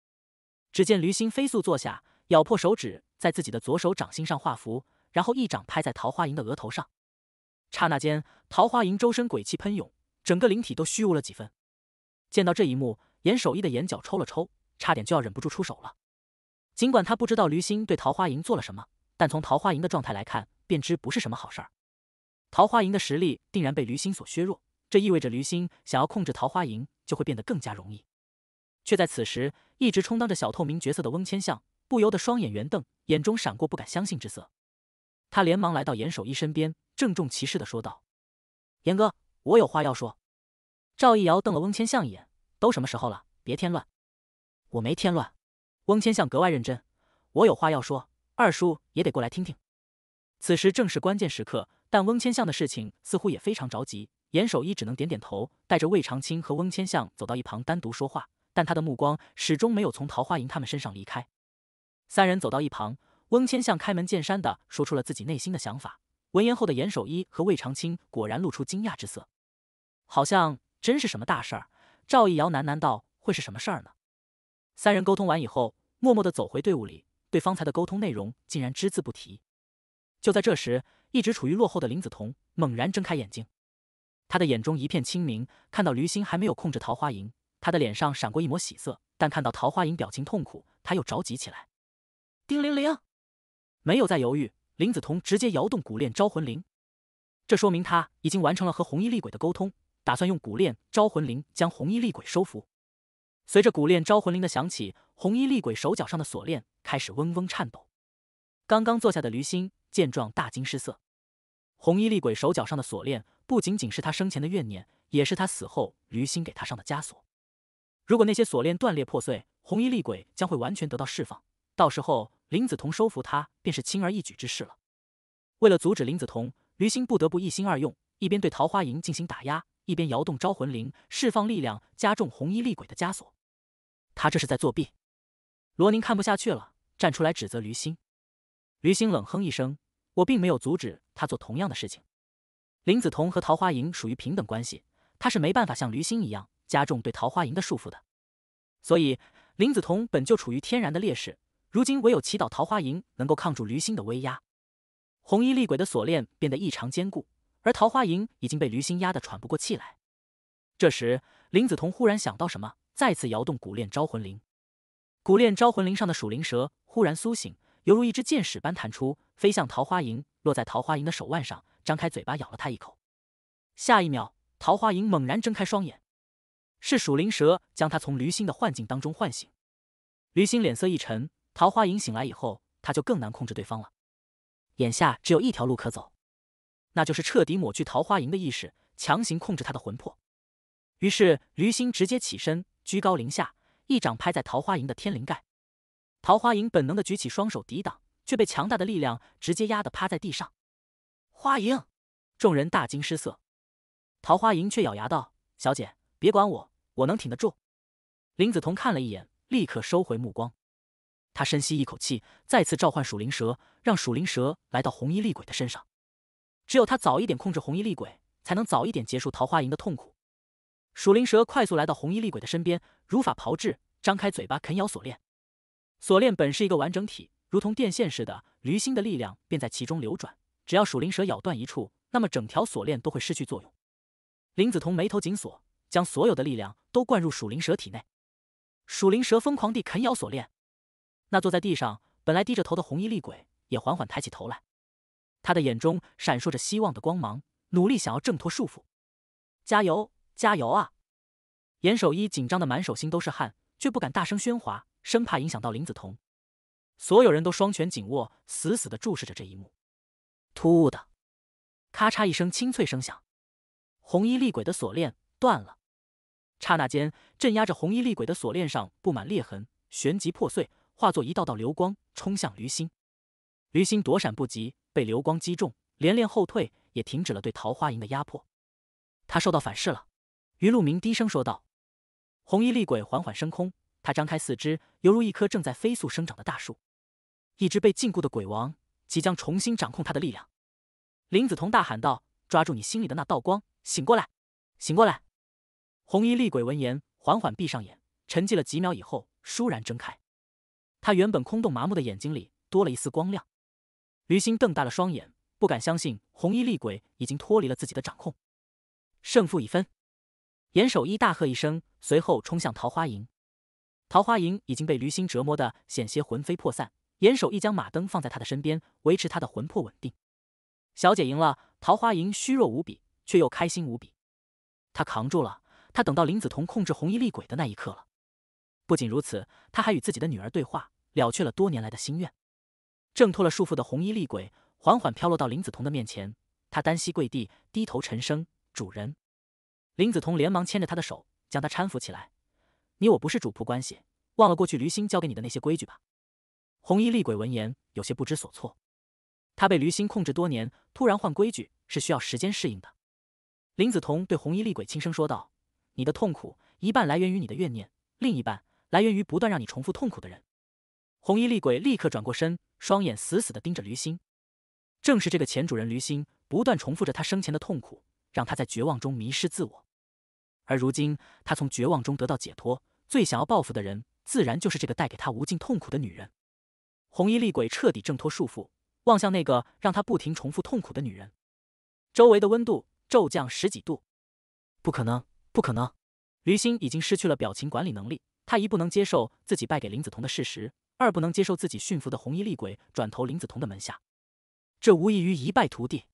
只见驴心飞速坐下，咬破手指，在自己的左手掌心上画符，然后一掌拍在桃花银的额头上。刹那间，桃花银周身鬼气喷涌，整个灵体都虚无了几分。见到这一幕，严守一的眼角抽了抽，差点就要忍不住出手了。尽管他不知道驴心对桃花营做了什么，但从桃花营的状态来看，便知不是什么好事儿。桃花营的实力定然被驴心所削弱，这意味着驴心想要控制桃花营就会变得更加容易。却在此时，一直充当着小透明角色的翁千相不由得双眼圆瞪，眼中闪过不敢相信之色。他连忙来到严守一身边，郑重其事地说道：“严哥，我有话要说。”赵一瑶瞪了翁千相一眼：“都什么时候了，别添乱！”“我没添乱。”翁千相格外认真，我有话要说，二叔也得过来听听。此时正是关键时刻，但翁千相的事情似乎也非常着急。严守一只能点点头，带着魏长青和翁千相走到一旁单独说话，但他的目光始终没有从桃花营他们身上离开。三人走到一旁，翁千相开门见山的说出了自己内心的想法。闻言后的严守一和魏长青果然露出惊讶之色，好像真是什么大事儿。赵一瑶喃喃道：“会是什么事儿呢？”三人沟通完以后。默默的走回队伍里，对方才的沟通内容竟然只字不提。就在这时，一直处于落后的林子彤猛然睁开眼睛，他的眼中一片清明，看到驴心还没有控制桃花营，他的脸上闪过一抹喜色。但看到桃花营表情痛苦，他又着急起来。叮铃铃！没有再犹豫，林子彤直接摇动骨链招魂铃。这说明他已经完成了和红衣厉鬼的沟通，打算用骨链招魂铃将红衣厉鬼收服。随着骨链招魂铃的响起。红衣厉鬼手脚上的锁链开始嗡嗡颤抖。刚刚坐下的驴心见状大惊失色。红衣厉鬼手脚上的锁链，不仅仅是他生前的怨念，也是他死后驴心给他上的枷锁。如果那些锁链断裂破碎，红衣厉鬼将会完全得到释放。到时候林子桐收服他便是轻而易举之事了。为了阻止林子桐，驴心不得不一心二用，一边对桃花营进行打压，一边摇动招魂铃，释放力量加重红衣厉鬼的枷锁。他这是在作弊！罗宁看不下去了，站出来指责驴心。驴心冷哼一声：“我并没有阻止他做同样的事情。”林子彤和桃花银属于平等关系，他是没办法像驴心一样加重对桃花银的束缚的。所以林子彤本就处于天然的劣势，如今唯有祈祷桃花银能够抗住驴心的威压。红衣厉鬼的锁链变得异常坚固，而桃花银已经被驴心压得喘不过气来。这时，林子彤忽然想到什么，再次摇动骨链招魂铃。古炼招魂铃上的属灵蛇忽然苏醒，犹如一只箭矢般弹出，飞向桃花影，落在桃花影的手腕上，张开嘴巴咬了他一口。下一秒，桃花影猛然睁开双眼，是属灵蛇将他从驴心的幻境当中唤醒。驴心脸色一沉，桃花影醒来以后，他就更难控制对方了。眼下只有一条路可走，那就是彻底抹去桃花影的意识，强行控制他的魂魄。于是驴心直接起身，居高临下。一掌拍在桃花营的天灵盖，桃花营本能的举起双手抵挡，却被强大的力量直接压得趴在地上。花莹，众人大惊失色，桃花营却咬牙道：“小姐，别管我，我能挺得住。”林子彤看了一眼，立刻收回目光。他深吸一口气，再次召唤鼠灵蛇，让鼠灵蛇来到红衣厉鬼的身上。只有他早一点控制红衣厉鬼，才能早一点结束桃花营的痛苦。鼠灵蛇快速来到红衣厉鬼的身边，如法炮制，张开嘴巴啃咬锁链。锁链本是一个完整体，如同电线似的，驴心的力量便在其中流转。只要鼠灵蛇咬断一处，那么整条锁链都会失去作用。林子彤眉头紧锁，将所有的力量都灌入鼠灵蛇体内。鼠灵蛇疯狂地啃咬锁链。那坐在地上本来低着头的红衣厉鬼也缓缓抬起头来，他的眼中闪烁着希望的光芒，努力想要挣脱束缚。加油！加油啊！严守一紧张的满手心都是汗，却不敢大声喧哗，生怕影响到林子彤。所有人都双拳紧握，死死的注视着这一幕。突兀的，咔嚓一声清脆声响，红衣厉鬼的锁链断了。刹那间，镇压着红衣厉鬼的锁链上布满裂痕，旋即破碎，化作一道道流光冲向驴心。驴心躲闪不及，被流光击中，连连后退，也停止了对桃花营的压迫。他受到反噬了。于路明低声说道：“红衣厉鬼缓缓升空，他张开四肢，犹如一棵正在飞速生长的大树。一只被禁锢的鬼王即将重新掌控他的力量。”林子彤大喊道：“抓住你心里的那道光，醒过来，醒过来！”红衣厉鬼闻言，缓缓闭上眼，沉寂了几秒以后，倏然睁开。他原本空洞麻木的眼睛里多了一丝光亮。驴心瞪大了双眼，不敢相信红衣厉鬼已经脱离了自己的掌控。胜负已分。严守一，大喝一声，随后冲向桃花营。桃花营已经被驴心折磨的险些魂飞魄散。严守一将马灯放在他的身边，维持他的魂魄稳定。小姐赢了，桃花营虚弱无比，却又开心无比。他扛住了，他等到林子桐控制红衣厉鬼的那一刻了。不仅如此，他还与自己的女儿对话，了却了多年来的心愿。挣脱了束缚的红衣厉鬼，缓缓飘落到林子桐的面前。他单膝跪地，低头沉声：“主人。”林子彤连忙牵着他的手，将他搀扶起来。你我不是主仆关系，忘了过去驴心教给你的那些规矩吧？红衣厉鬼闻言有些不知所措。他被驴心控制多年，突然换规矩是需要时间适应的。林子彤对红衣厉鬼轻声说道：“你的痛苦一半来源于你的怨念，另一半来源于不断让你重复痛苦的人。”红衣厉鬼立刻转过身，双眼死死地盯着驴心。正是这个前主人驴心，不断重复着他生前的痛苦，让他在绝望中迷失自我。而如今，他从绝望中得到解脱，最想要报复的人，自然就是这个带给他无尽痛苦的女人。红衣厉鬼彻底挣脱束缚，望向那个让他不停重复痛苦的女人。周围的温度骤降十几度。不可能，不可能！驴心已经失去了表情管理能力。他一不能接受自己败给林子彤的事实，二不能接受自己驯服的红衣厉鬼转投林子彤的门下。这无异于一败涂地。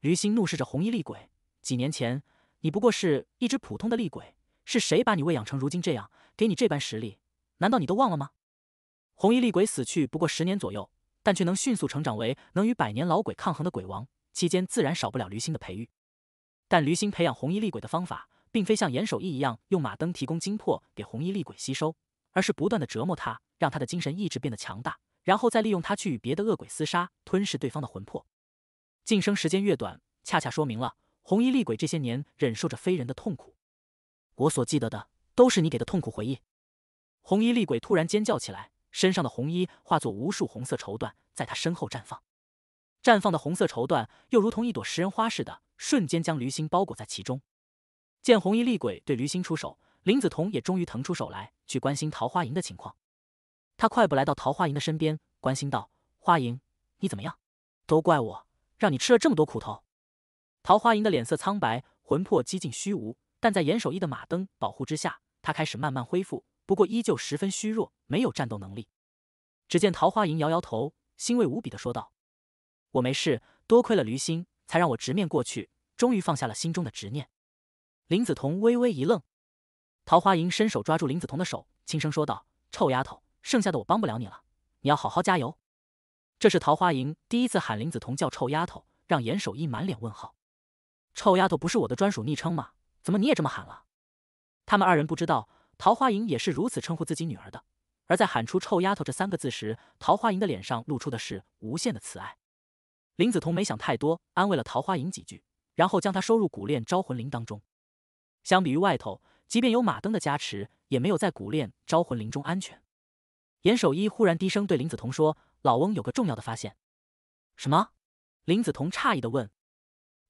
驴心怒视着红衣厉鬼。几年前。你不过是一只普通的厉鬼，是谁把你喂养成如今这样，给你这般实力？难道你都忘了吗？红衣厉鬼死去不过十年左右，但却能迅速成长为能与百年老鬼抗衡的鬼王，期间自然少不了驴心的培育。但驴心培养红衣厉鬼的方法，并非像严守义一样用马灯提供精魄给红衣厉鬼吸收，而是不断的折磨他，让他的精神意志变得强大，然后再利用他去与别的恶鬼厮杀，吞噬对方的魂魄。晋升时间越短，恰恰说明了。红衣厉鬼这些年忍受着非人的痛苦，我所记得的都是你给的痛苦回忆。红衣厉鬼突然尖叫起来，身上的红衣化作无数红色绸缎，在他身后绽放。绽放的红色绸缎又如同一朵食人花似的，瞬间将驴心包裹在其中。见红衣厉鬼对驴心出手，林子彤也终于腾出手来去关心桃花营的情况。他快步来到桃花营的身边，关心道：“花营，你怎么样？都怪我，让你吃了这么多苦头。”桃花吟的脸色苍白，魂魄几近虚无，但在严守一的马灯保护之下，他开始慢慢恢复。不过依旧十分虚弱，没有战斗能力。只见桃花吟摇摇头，欣慰无比地说道：“我没事，多亏了驴心，才让我直面过去，终于放下了心中的执念。”林子彤微微一愣，桃花吟伸手抓住林子彤的手，轻声说道：“臭丫头，剩下的我帮不了你了，你要好好加油。”这是桃花吟第一次喊林子彤叫臭丫头，让严守一满脸问号。臭丫头不是我的专属昵称吗？怎么你也这么喊了？他们二人不知道，桃花吟也是如此称呼自己女儿的。而在喊出“臭丫头”这三个字时，桃花吟的脸上露出的是无限的慈爱。林子彤没想太多，安慰了桃花吟几句，然后将她收入古炼招魂铃当中。相比于外头，即便有马灯的加持，也没有在古炼招魂铃中安全。严守一忽然低声对林子彤说：“老翁有个重要的发现。”“什么？”林子彤诧异的问。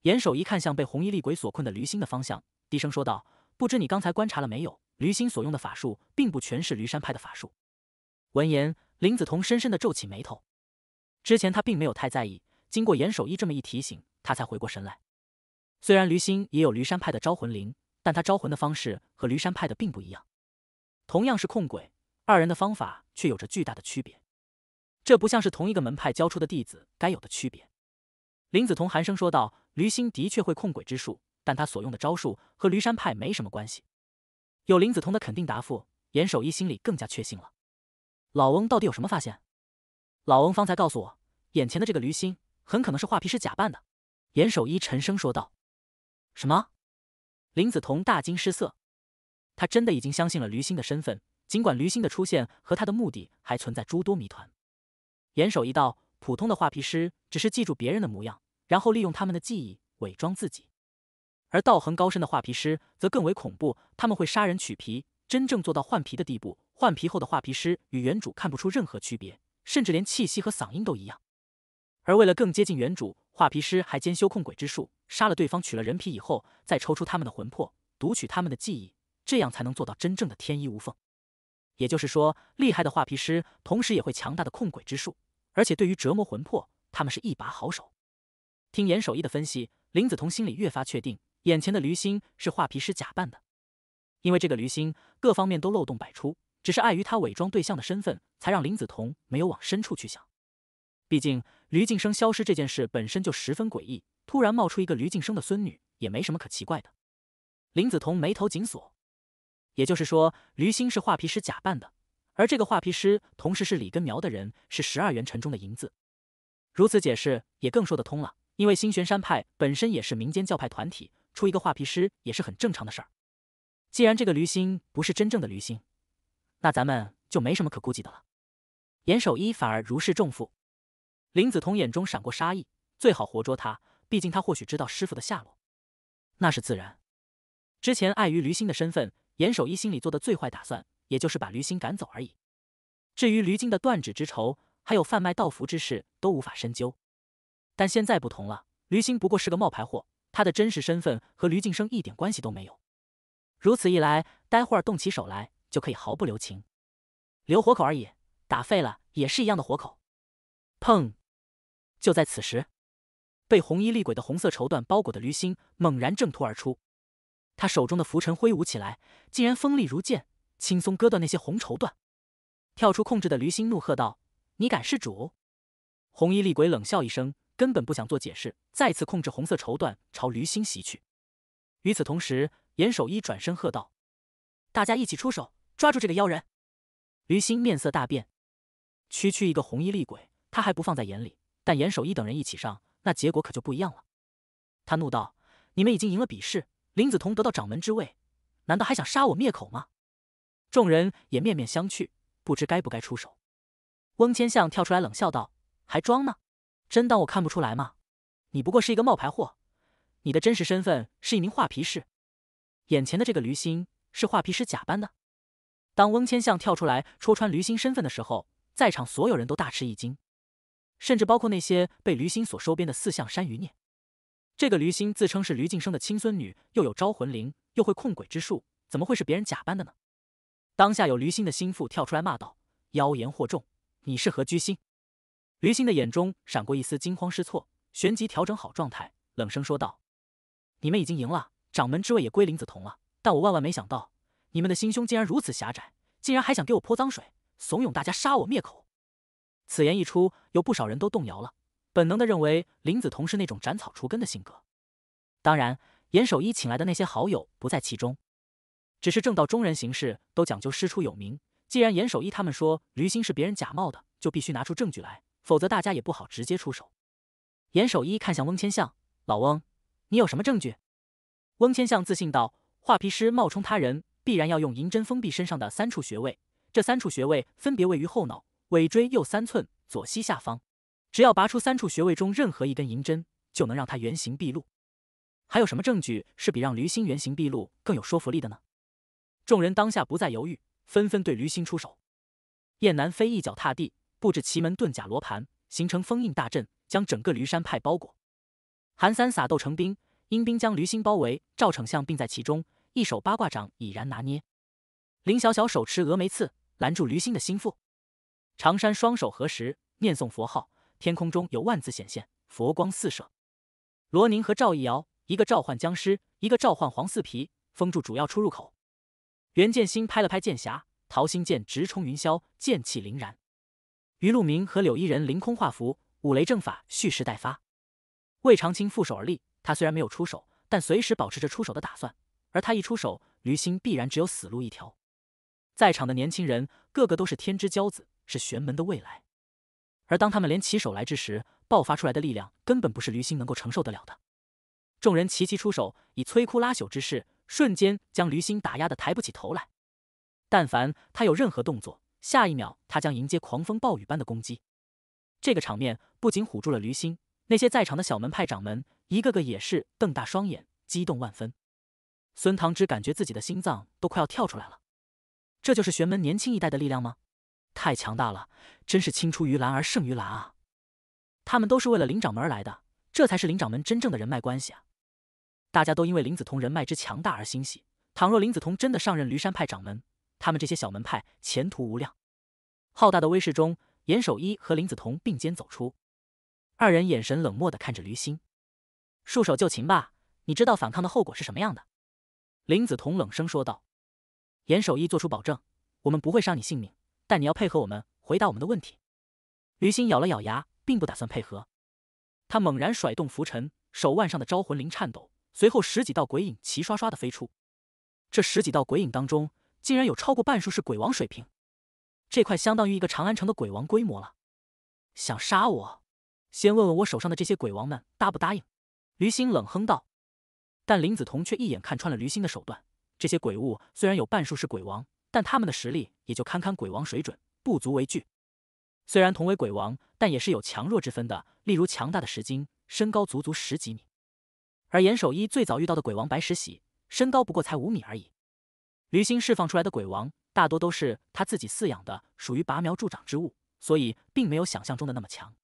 严守一看向被红衣厉鬼所困的驴星的方向，低声说道：“不知你刚才观察了没有？驴星所用的法术，并不全是驴山派的法术。”闻言，林子彤深深的皱起眉头。之前他并没有太在意，经过严守一这么一提醒，他才回过神来。虽然驴星也有驴山派的招魂铃，但他招魂的方式和驴山派的并不一样。同样是控鬼，二人的方法却有着巨大的区别。这不像是同一个门派教出的弟子该有的区别。林子彤寒声说道。驴心的确会控鬼之术，但他所用的招数和驴山派没什么关系。有林子彤的肯定答复，严守一心里更加确信了。老翁到底有什么发现？老翁方才告诉我，眼前的这个驴心很可能是画皮师假扮的。严守一沉声说道：“什么？”林子彤大惊失色，他真的已经相信了驴心的身份，尽管驴心的出现和他的目的还存在诸多谜团。严守一道：“普通的画皮师只是记住别人的模样。”然后利用他们的记忆伪装自己，而道行高深的画皮师则更为恐怖。他们会杀人取皮，真正做到换皮的地步。换皮后的画皮师与原主看不出任何区别，甚至连气息和嗓音都一样。而为了更接近原主，画皮师还兼修控鬼之术。杀了对方、取了人皮以后，再抽出他们的魂魄，读取他们的记忆，这样才能做到真正的天衣无缝。也就是说，厉害的画皮师同时也会强大的控鬼之术，而且对于折磨魂魄，他们是一把好手。听严守义的分析，林子彤心里越发确定，眼前的驴心是画皮师假扮的。因为这个驴心各方面都漏洞百出，只是碍于他伪装对象的身份，才让林子彤没有往深处去想。毕竟，驴晋生消失这件事本身就十分诡异，突然冒出一个驴晋生的孙女也没什么可奇怪的。林子彤眉头紧锁。也就是说，驴心是画皮师假扮的，而这个画皮师同时是李根苗的人，是十二元辰中的银子。如此解释也更说得通了。因为新玄山派本身也是民间教派团体，出一个画皮师也是很正常的事儿。既然这个驴心不是真正的驴心，那咱们就没什么可顾忌的了。严守一反而如释重负。林子彤眼中闪过杀意，最好活捉他，毕竟他或许知道师傅的下落。那是自然。之前碍于驴心的身份，严守一心里做的最坏打算也就是把驴心赶走而已。至于驴精的断指之仇，还有贩卖道符之事，都无法深究。但现在不同了，驴心不过是个冒牌货，他的真实身份和驴晋生一点关系都没有。如此一来，待会儿动起手来就可以毫不留情，留活口而已，打废了也是一样的活口。砰！就在此时，被红衣厉鬼的红色绸缎包裹的驴心猛然挣脱而出，他手中的拂尘挥舞起来，竟然锋利如剑，轻松割断那些红绸缎。跳出控制的驴心怒喝道：“你敢是主？”红衣厉鬼冷笑一声。根本不想做解释，再次控制红色绸缎朝驴心袭去。与此同时，严守一转身喝道：“大家一起出手，抓住这个妖人！”驴心面色大变，区区一个红衣厉鬼，他还不放在眼里。但严守一等人一起上，那结果可就不一样了。他怒道：“你们已经赢了比试，林子彤得到掌门之位，难道还想杀我灭口吗？”众人也面面相觑，不知该不该出手。翁千相跳出来冷笑道：“还装呢！”真当我看不出来吗？你不过是一个冒牌货，你的真实身份是一名画皮师。眼前的这个驴心是画皮师假扮的。当翁千相跳出来戳穿驴心身份的时候，在场所有人都大吃一惊，甚至包括那些被驴心所收编的四象山余孽。这个驴心自称是驴晋生的亲孙女，又有招魂灵，又会控鬼之术，怎么会是别人假扮的呢？当下有驴心的心腹跳出来骂道：“妖言惑众，你是何居心？”驴心的眼中闪过一丝惊慌失措，旋即调整好状态，冷声说道：“你们已经赢了，掌门之位也归林子彤了。但我万万没想到，你们的心胸竟然如此狭窄，竟然还想给我泼脏水，怂恿大家杀我灭口。”此言一出，有不少人都动摇了，本能的认为林子彤是那种斩草除根的性格。当然，严守一请来的那些好友不在其中。只是正道中人行事都讲究师出有名，既然严守一他们说驴心是别人假冒的，就必须拿出证据来。否则大家也不好直接出手。严守一看向翁千象老翁，你有什么证据？翁千象自信道：“画皮师冒充他人，必然要用银针封闭身上的三处穴位。这三处穴位分别位于后脑尾椎右三寸、左膝下方。只要拔出三处穴位中任何一根银针，就能让他原形毕露。还有什么证据是比让驴心原形毕露更有说服力的呢？”众人当下不再犹豫，纷纷对驴心出手。燕南飞一脚踏地。布置奇门遁甲罗盘，形成封印大阵，将整个驴山派包裹。韩三撒豆成兵，阴兵将驴心包围。赵丞相并在其中，一手八卦掌已然拿捏。林小小手持峨眉刺，拦住驴心的心腹。常山双手合十，念诵佛号，天空中有万字显现，佛光四射。罗宁和赵一瑶，一个召唤僵尸，一个召唤黄四皮，封住主要出入口。袁剑心拍了拍剑匣，桃心剑直冲云霄，剑气凌然。于路明和柳依人凌空画符，五雷正法蓄势待发。魏长青负手而立，他虽然没有出手，但随时保持着出手的打算。而他一出手，驴心必然只有死路一条。在场的年轻人个个都是天之骄子，是玄门的未来。而当他们连起手来之时，爆发出来的力量根本不是驴心能够承受得了的。众人齐齐出手，以摧枯拉朽之势，瞬间将驴心打压的抬不起头来。但凡他有任何动作，下一秒，他将迎接狂风暴雨般的攻击。这个场面不仅唬住了驴心，那些在场的小门派掌门一个个也是瞪大双眼，激动万分。孙唐之感觉自己的心脏都快要跳出来了。这就是玄门年轻一代的力量吗？太强大了！真是青出于蓝而胜于蓝啊！他们都是为了林掌门而来的，这才是林掌门真正的人脉关系啊！大家都因为林子彤人脉之强大而欣喜。倘若林子彤真的上任驴山派掌门，他们这些小门派前途无量。浩大的威势中，严守一和林子彤并肩走出，二人眼神冷漠的看着驴心，束手就擒吧，你知道反抗的后果是什么样的？”林子彤冷声说道。严守一做出保证：“我们不会伤你性命，但你要配合我们，回答我们的问题。”驴心咬了咬牙，并不打算配合。他猛然甩动拂尘，手腕上的招魂铃颤抖，随后十几道鬼影齐刷刷的飞出。这十几道鬼影当中，竟然有超过半数是鬼王水平，这块相当于一个长安城的鬼王规模了。想杀我，先问问我手上的这些鬼王们答不答应？驴心冷哼道。但林子彤却一眼看穿了驴心的手段。这些鬼物虽然有半数是鬼王，但他们的实力也就堪堪鬼王水准，不足为惧。虽然同为鬼王，但也是有强弱之分的。例如强大的石金，身高足足十几米，而严守一最早遇到的鬼王白石喜，身高不过才五米而已。驴心释放出来的鬼王大多都是他自己饲养的，属于拔苗助长之物，所以并没有想象中的那么强。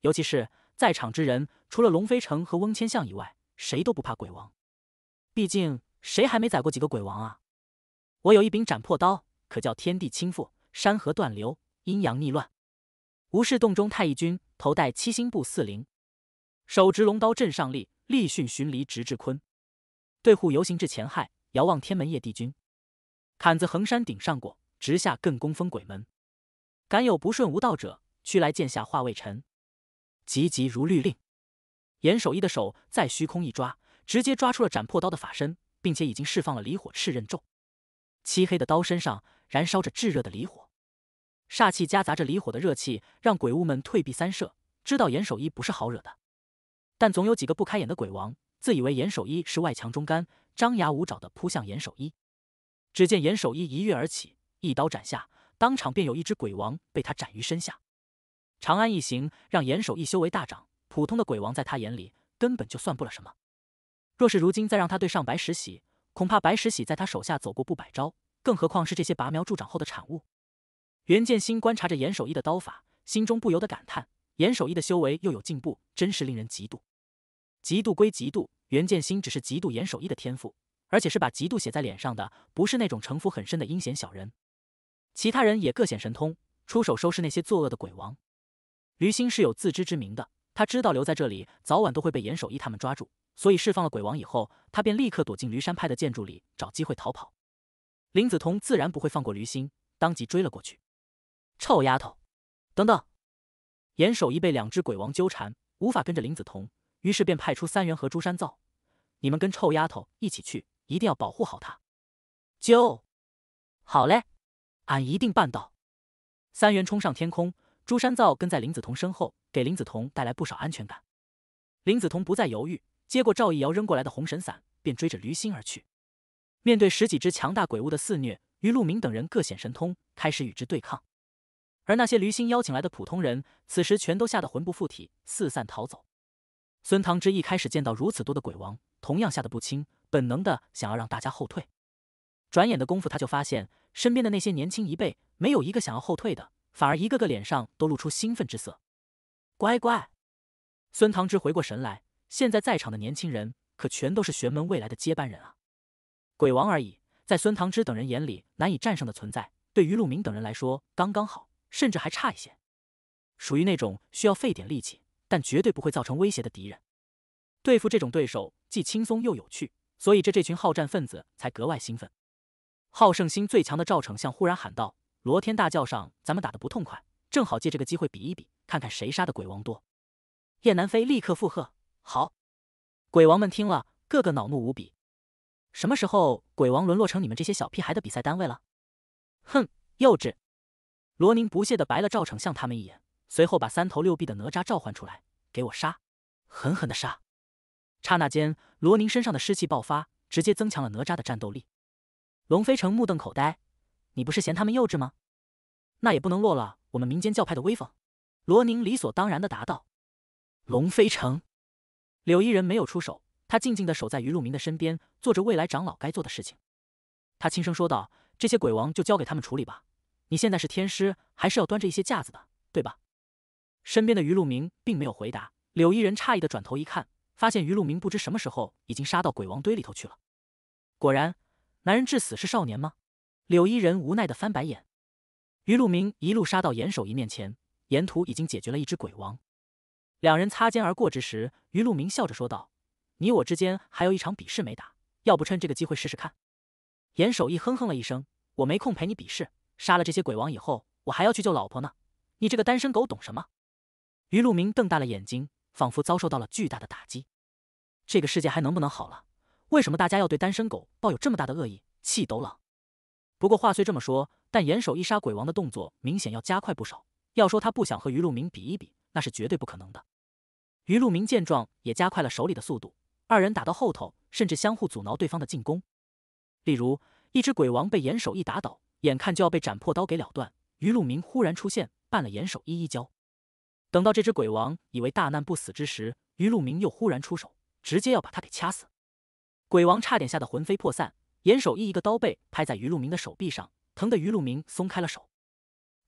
尤其是在场之人，除了龙飞城和翁千象以外，谁都不怕鬼王。毕竟谁还没宰过几个鬼王啊？我有一柄斩破刀，可叫天地倾覆、山河断流、阴阳逆乱。无事洞中太乙君，头戴七星布四灵，手执龙刀镇上立，力训巡离直至坤。对户游行至前亥，遥望天门夜帝君。砍子横山顶上过，直下更攻封鬼门。敢有不顺无道者，驱来剑下化为尘。急急如律令！严守一的手在虚空一抓，直接抓出了斩破刀的法身，并且已经释放了离火赤刃咒。漆黑的刀身上燃烧着炙热的离火，煞气夹杂着离火的热气，让鬼物们退避三舍，知道严守一不是好惹的。但总有几个不开眼的鬼王，自以为严守一是外强中干，张牙舞爪的扑向严守一。只见严守一一跃而起，一刀斩下，当场便有一只鬼王被他斩于身下。长安一行让严守义修为大涨，普通的鬼王在他眼里根本就算不了什么。若是如今再让他对上白石喜，恐怕白石喜在他手下走过不百招，更何况是这些拔苗助长后的产物。袁建新观察着严守义的刀法，心中不由得感叹：严守义的修为又有进步，真是令人嫉妒。嫉妒归嫉妒，袁建新只是嫉妒严守义的天赋。而且是把嫉妒写在脸上的，不是那种城府很深的阴险小人。其他人也各显神通，出手收拾那些作恶的鬼王。驴心是有自知之明的，他知道留在这里早晚都会被严守一他们抓住，所以释放了鬼王以后，他便立刻躲进驴山派的建筑里，找机会逃跑。林子彤自然不会放过驴心，当即追了过去。臭丫头，等等！严守一被两只鬼王纠缠，无法跟着林子彤，于是便派出三元和朱山造，你们跟臭丫头一起去。一定要保护好他，就，好嘞，俺一定办到。三元冲上天空，朱山造跟在林子彤身后，给林子彤带来不少安全感。林子彤不再犹豫，接过赵一瑶扔过来的红神伞，便追着驴心而去。面对十几只强大鬼物的肆虐，于路明等人各显神通，开始与之对抗。而那些驴心邀请来的普通人，此时全都吓得魂不附体，四散逃走。孙唐之一开始见到如此多的鬼王，同样吓得不轻。本能的想要让大家后退，转眼的功夫，他就发现身边的那些年轻一辈没有一个想要后退的，反而一个个脸上都露出兴奋之色。乖乖，孙唐之回过神来，现在在场的年轻人可全都是玄门未来的接班人啊！鬼王而已，在孙唐之等人眼里难以战胜的存在，对于陆明等人来说刚刚好，甚至还差一些，属于那种需要费点力气，但绝对不会造成威胁的敌人。对付这种对手，既轻松又有趣。所以，这这群好战分子才格外兴奋。好胜心最强的赵丞相忽然喊道：“罗天大叫上，咱们打的不痛快，正好借这个机会比一比，看看谁杀的鬼王多。”叶南飞立刻附和：“好！”鬼王们听了，个个恼怒无比。什么时候鬼王沦落成你们这些小屁孩的比赛单位了？哼，幼稚！罗宁不屑的白了赵丞相他们一眼，随后把三头六臂的哪吒召唤出来，给我杀，狠狠的杀！刹那间，罗宁身上的湿气爆发，直接增强了哪吒的战斗力。龙飞城目瞪口呆：“你不是嫌他们幼稚吗？那也不能落了我们民间教派的威风。”罗宁理所当然的答道：“龙飞城，柳依人没有出手，他静静的守在于路明的身边，做着未来长老该做的事情。他轻声说道：‘这些鬼王就交给他们处理吧。你现在是天师，还是要端着一些架子的，对吧？’”身边的于路明并没有回答，柳依人诧异的转头一看。发现于路明不知什么时候已经杀到鬼王堆里头去了。果然，男人至死是少年吗？柳依人无奈的翻白眼。于路明一路杀到严守一面前，沿途已经解决了一只鬼王。两人擦肩而过之时，于路明笑着说道：“你我之间还有一场比试没打，要不趁这个机会试试看？”严守义哼哼了一声：“我没空陪你比试，杀了这些鬼王以后，我还要去救老婆呢。你这个单身狗懂什么？”于路明瞪大了眼睛。仿佛遭受到了巨大的打击，这个世界还能不能好了？为什么大家要对单身狗抱有这么大的恶意？气都冷。不过话虽这么说，但严守一杀鬼王的动作明显要加快不少。要说他不想和于路明比一比，那是绝对不可能的。于路明见状，也加快了手里的速度。二人打到后头，甚至相互阻挠对方的进攻。例如，一只鬼王被严守一打倒，眼看就要被斩破刀给了断，于路明忽然出现，绊了严守一一跤。等到这只鬼王以为大难不死之时，于路明又忽然出手，直接要把他给掐死。鬼王差点吓得魂飞魄散。严守义一个刀背拍在于路明的手臂上，疼得于路明松开了手。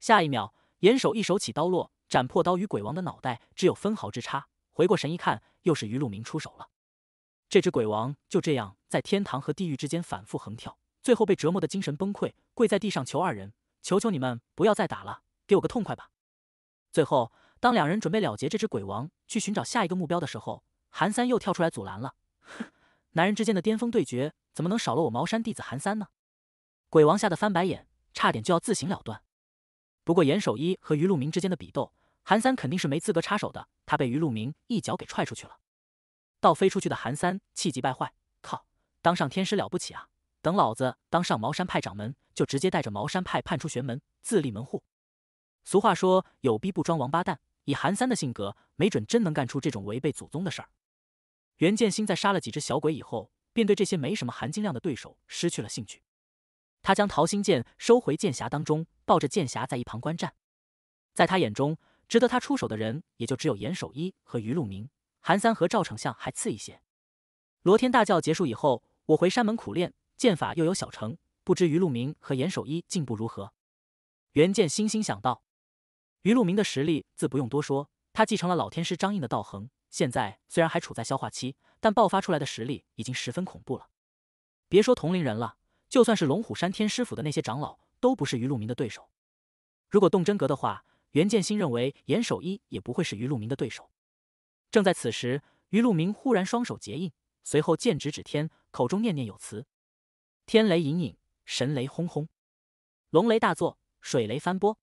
下一秒，严守一手起刀落，斩破刀与鬼王的脑袋只有分毫之差。回过神一看，又是于路明出手了。这只鬼王就这样在天堂和地狱之间反复横跳，最后被折磨的精神崩溃，跪在地上求二人：“求求你们不要再打了，给我个痛快吧。”最后。当两人准备了结这只鬼王，去寻找下一个目标的时候，韩三又跳出来阻拦了。哼，男人之间的巅峰对决怎么能少了我茅山弟子韩三呢？鬼王吓得翻白眼，差点就要自行了断。不过严守一和余路明之间的比斗，韩三肯定是没资格插手的。他被余路明一脚给踹出去了。倒飞出去的韩三气急败坏，靠！当上天师了不起啊？等老子当上茅山派掌门，就直接带着茅山派叛出玄门，自立门户。俗话说“有逼不装王八蛋”，以韩三的性格，没准真能干出这种违背祖宗的事儿。袁建新在杀了几只小鬼以后，便对这些没什么含金量的对手失去了兴趣。他将桃心剑收回剑匣当中，抱着剑匣在一旁观战。在他眼中，值得他出手的人，也就只有严守一和于禄明，韩三和赵丞相还次一些。罗天大教结束以后，我回山门苦练剑法，又有小成，不知于禄明和严守一进步如何？袁建心心想道。于路明的实力自不用多说，他继承了老天师张印的道行，现在虽然还处在消化期，但爆发出来的实力已经十分恐怖了。别说同龄人了，就算是龙虎山天师府的那些长老，都不是于路明的对手。如果动真格的话，袁建新认为严守一也不会是于路明的对手。正在此时，于路明忽然双手结印，随后剑指指天，口中念念有词：天雷隐隐，神雷轰轰，龙雷大作，水雷翻波。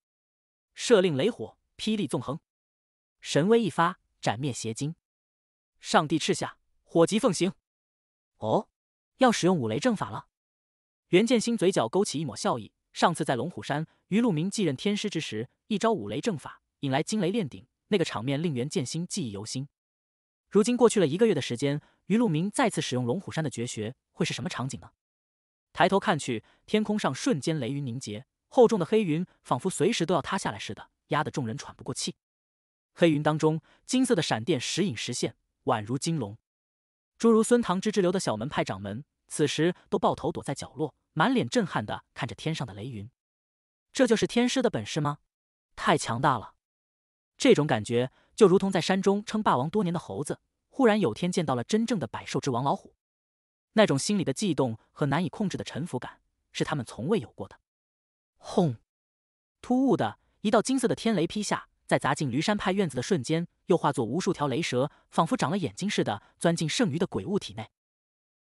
设令雷火，霹雳纵横，神威一发，斩灭邪精。上帝敕下，火急奉行。哦，要使用五雷正法了。袁剑心嘴角勾起一抹笑意。上次在龙虎山，于路明继任天师之时，一招五雷正法引来惊雷炼顶，那个场面令袁剑心记忆犹新。如今过去了一个月的时间，于路明再次使用龙虎山的绝学，会是什么场景呢？抬头看去，天空上瞬间雷云凝结。厚重的黑云仿佛随时都要塌下来似的，压得众人喘不过气。黑云当中，金色的闪电时隐时现，宛如金龙。诸如孙唐之之流的小门派掌门，此时都抱头躲在角落，满脸震撼的看着天上的雷云。这就是天师的本事吗？太强大了！这种感觉就如同在山中称霸王多年的猴子，忽然有天见到了真正的百兽之王老虎，那种心里的悸动和难以控制的沉浮感，是他们从未有过的。轰！突兀的一道金色的天雷劈下，在砸进驴山派院子的瞬间，又化作无数条雷蛇，仿佛长了眼睛似的钻进剩余的鬼物体内。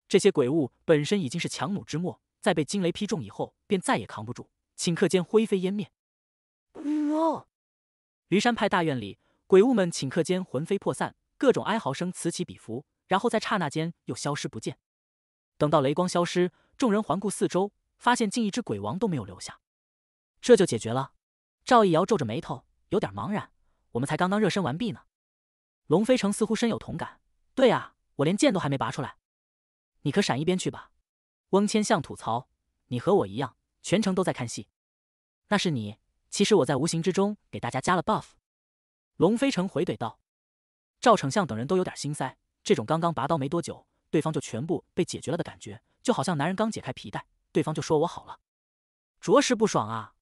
这些鬼物本身已经是强弩之末，在被惊雷劈中以后，便再也扛不住，顷刻间灰飞烟灭。呜！驴山派大院里，鬼物们顷刻间魂飞魄散，各种哀嚎声此起彼伏，然后在刹那间又消失不见。等到雷光消失，众人环顾四周，发现竟一只鬼王都没有留下。这就解决了。赵一瑶皱着眉头，有点茫然。我们才刚刚热身完毕呢。龙飞城似乎深有同感。对啊，我连剑都还没拔出来，你可闪一边去吧。翁千向吐槽：“你和我一样，全程都在看戏。”那是你。其实我在无形之中给大家加了 buff。龙飞城回怼道：“赵丞相等人都有点心塞。这种刚刚拔刀没多久，对方就全部被解决了的感觉，就好像男人刚解开皮带，对方就说我好了，着实不爽啊。”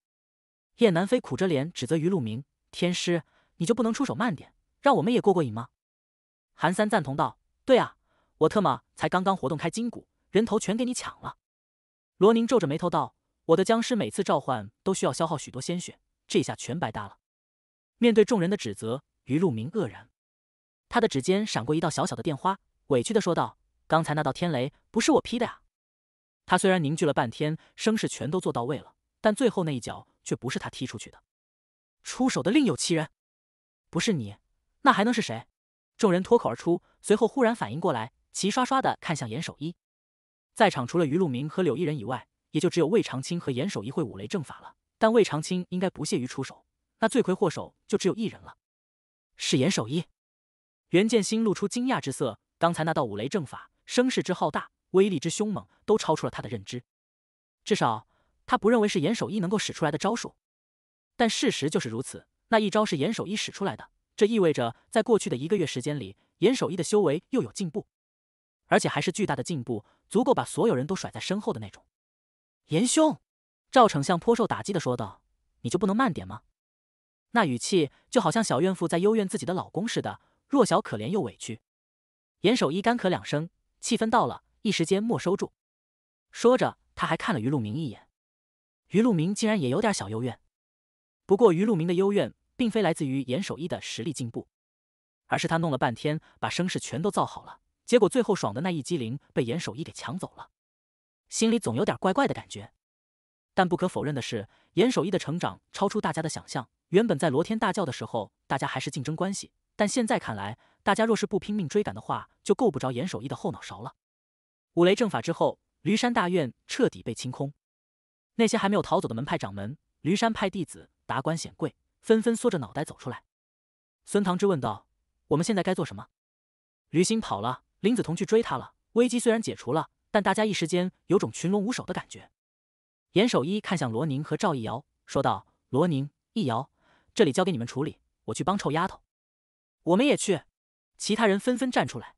叶南飞苦着脸指责于路明：“天师，你就不能出手慢点，让我们也过过瘾吗？”韩三赞同道：“对啊，我特么才刚刚活动开筋骨，人头全给你抢了。”罗宁皱着眉头道：“我的僵尸每次召唤都需要消耗许多鲜血，这下全白搭了。”面对众人的指责，于路明愕然，他的指尖闪过一道小小的电花，委屈的说道：“刚才那道天雷不是我劈的呀！”他虽然凝聚了半天，声势全都做到位了。但最后那一脚却不是他踢出去的，出手的另有其人，不是你，那还能是谁？众人脱口而出，随后忽然反应过来，齐刷刷的看向严守一。在场除了于路明和柳一人以外，也就只有魏长青和严守一会五雷正法了。但魏长青应该不屑于出手，那罪魁祸首就只有一人了，是严守一。袁建新露出惊讶之色，刚才那道五雷正法声势之浩大，威力之凶猛，都超出了他的认知，至少。他不认为是严守一能够使出来的招数，但事实就是如此。那一招是严守一使出来的，这意味着在过去的一个月时间里，严守一的修为又有进步，而且还是巨大的进步，足够把所有人都甩在身后的那种。严兄，赵丞相颇受打击的说道：“你就不能慢点吗？”那语气就好像小怨妇在幽怨自己的老公似的，弱小可怜又委屈。严守一干咳两声，气氛到了，一时间没收住。说着，他还看了于路明一眼。于路明竟然也有点小幽怨，不过于路明的幽怨并非来自于严守一的实力进步，而是他弄了半天把声势全都造好了，结果最后爽的那一激灵被严守一给抢走了，心里总有点怪怪的感觉。但不可否认的是，严守一的成长超出大家的想象。原本在罗天大叫的时候，大家还是竞争关系，但现在看来，大家若是不拼命追赶的话，就够不着严守一的后脑勺了。五雷正法之后，驴山大院彻底被清空。那些还没有逃走的门派掌门、驴山派弟子、达官显贵纷纷缩着脑袋走出来。孙唐之问道：“我们现在该做什么？”驴心跑了，林子彤去追他了。危机虽然解除了，但大家一时间有种群龙无首的感觉。严守一看向罗宁和赵一瑶，说道：“罗宁、一瑶，这里交给你们处理，我去帮臭丫头。”“我们也去。”其他人纷纷站出来。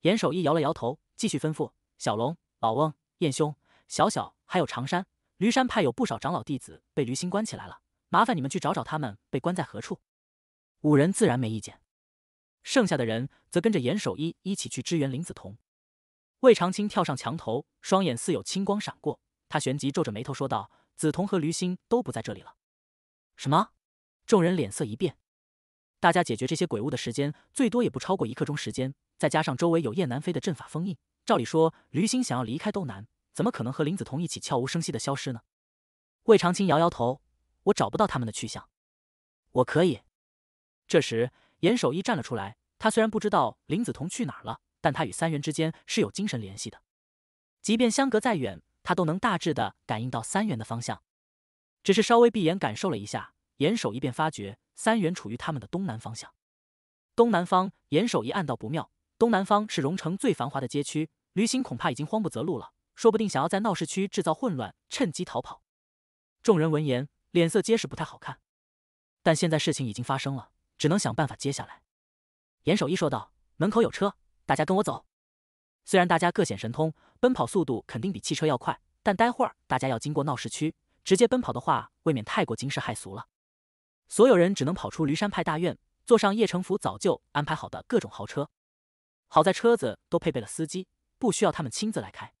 严守一摇了摇头，继续吩咐：“小龙、老翁、燕兄、小小，还有长山。”驴山派有不少长老弟子被驴心关起来了，麻烦你们去找找他们被关在何处。五人自然没意见，剩下的人则跟着严守一一起去支援林子彤。魏长青跳上墙头，双眼似有青光闪过，他旋即皱着眉头说道：“紫彤和驴心都不在这里了。”什么？众人脸色一变。大家解决这些鬼物的时间最多也不超过一刻钟时间，再加上周围有燕南飞的阵法封印，照理说驴心想要离开都难。怎么可能和林子彤一起悄无声息的消失呢？魏长青摇摇头：“我找不到他们的去向。”我可以。这时，严守一站了出来。他虽然不知道林子彤去哪了，但他与三元之间是有精神联系的。即便相隔再远，他都能大致的感应到三元的方向。只是稍微闭眼感受了一下，严守一便发觉三元处于他们的东南方向。东南方，严守一暗道不妙。东南方是荣城最繁华的街区，旅行恐怕已经慌不择路了。说不定想要在闹市区制造混乱，趁机逃跑。众人闻言，脸色皆是不太好看。但现在事情已经发生了，只能想办法接下来。严守一说道：“门口有车，大家跟我走。”虽然大家各显神通，奔跑速度肯定比汽车要快，但待会儿大家要经过闹市区，直接奔跑的话，未免太过惊世骇俗了。所有人只能跑出驴山派大院，坐上叶城府早就安排好的各种豪车。好在车子都配备了司机，不需要他们亲自来开。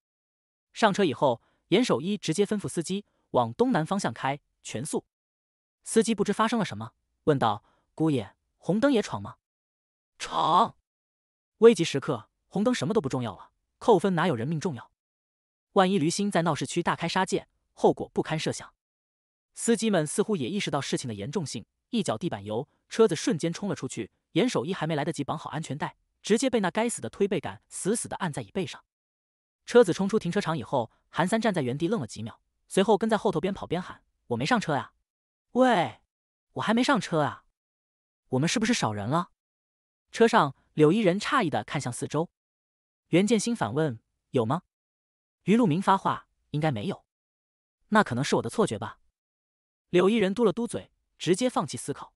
上车以后，严守一直接吩咐司机往东南方向开，全速。司机不知发生了什么，问道：“姑爷，红灯也闯吗？”“闯！”危急时刻，红灯什么都不重要了，扣分哪有人命重要？万一驴心在闹市区大开杀戒，后果不堪设想。司机们似乎也意识到事情的严重性，一脚地板油，车子瞬间冲了出去。严守一还没来得及绑好安全带，直接被那该死的推背感死死的按在椅背上。车子冲出停车场以后，韩三站在原地愣了几秒，随后跟在后头边跑边喊：“我没上车呀，喂，我还没上车啊，我们是不是少人了？”车上，柳依人诧异的看向四周，袁建新反问：“有吗？”于路明发话：“应该没有，那可能是我的错觉吧。”柳依人嘟了嘟嘴，直接放弃思考。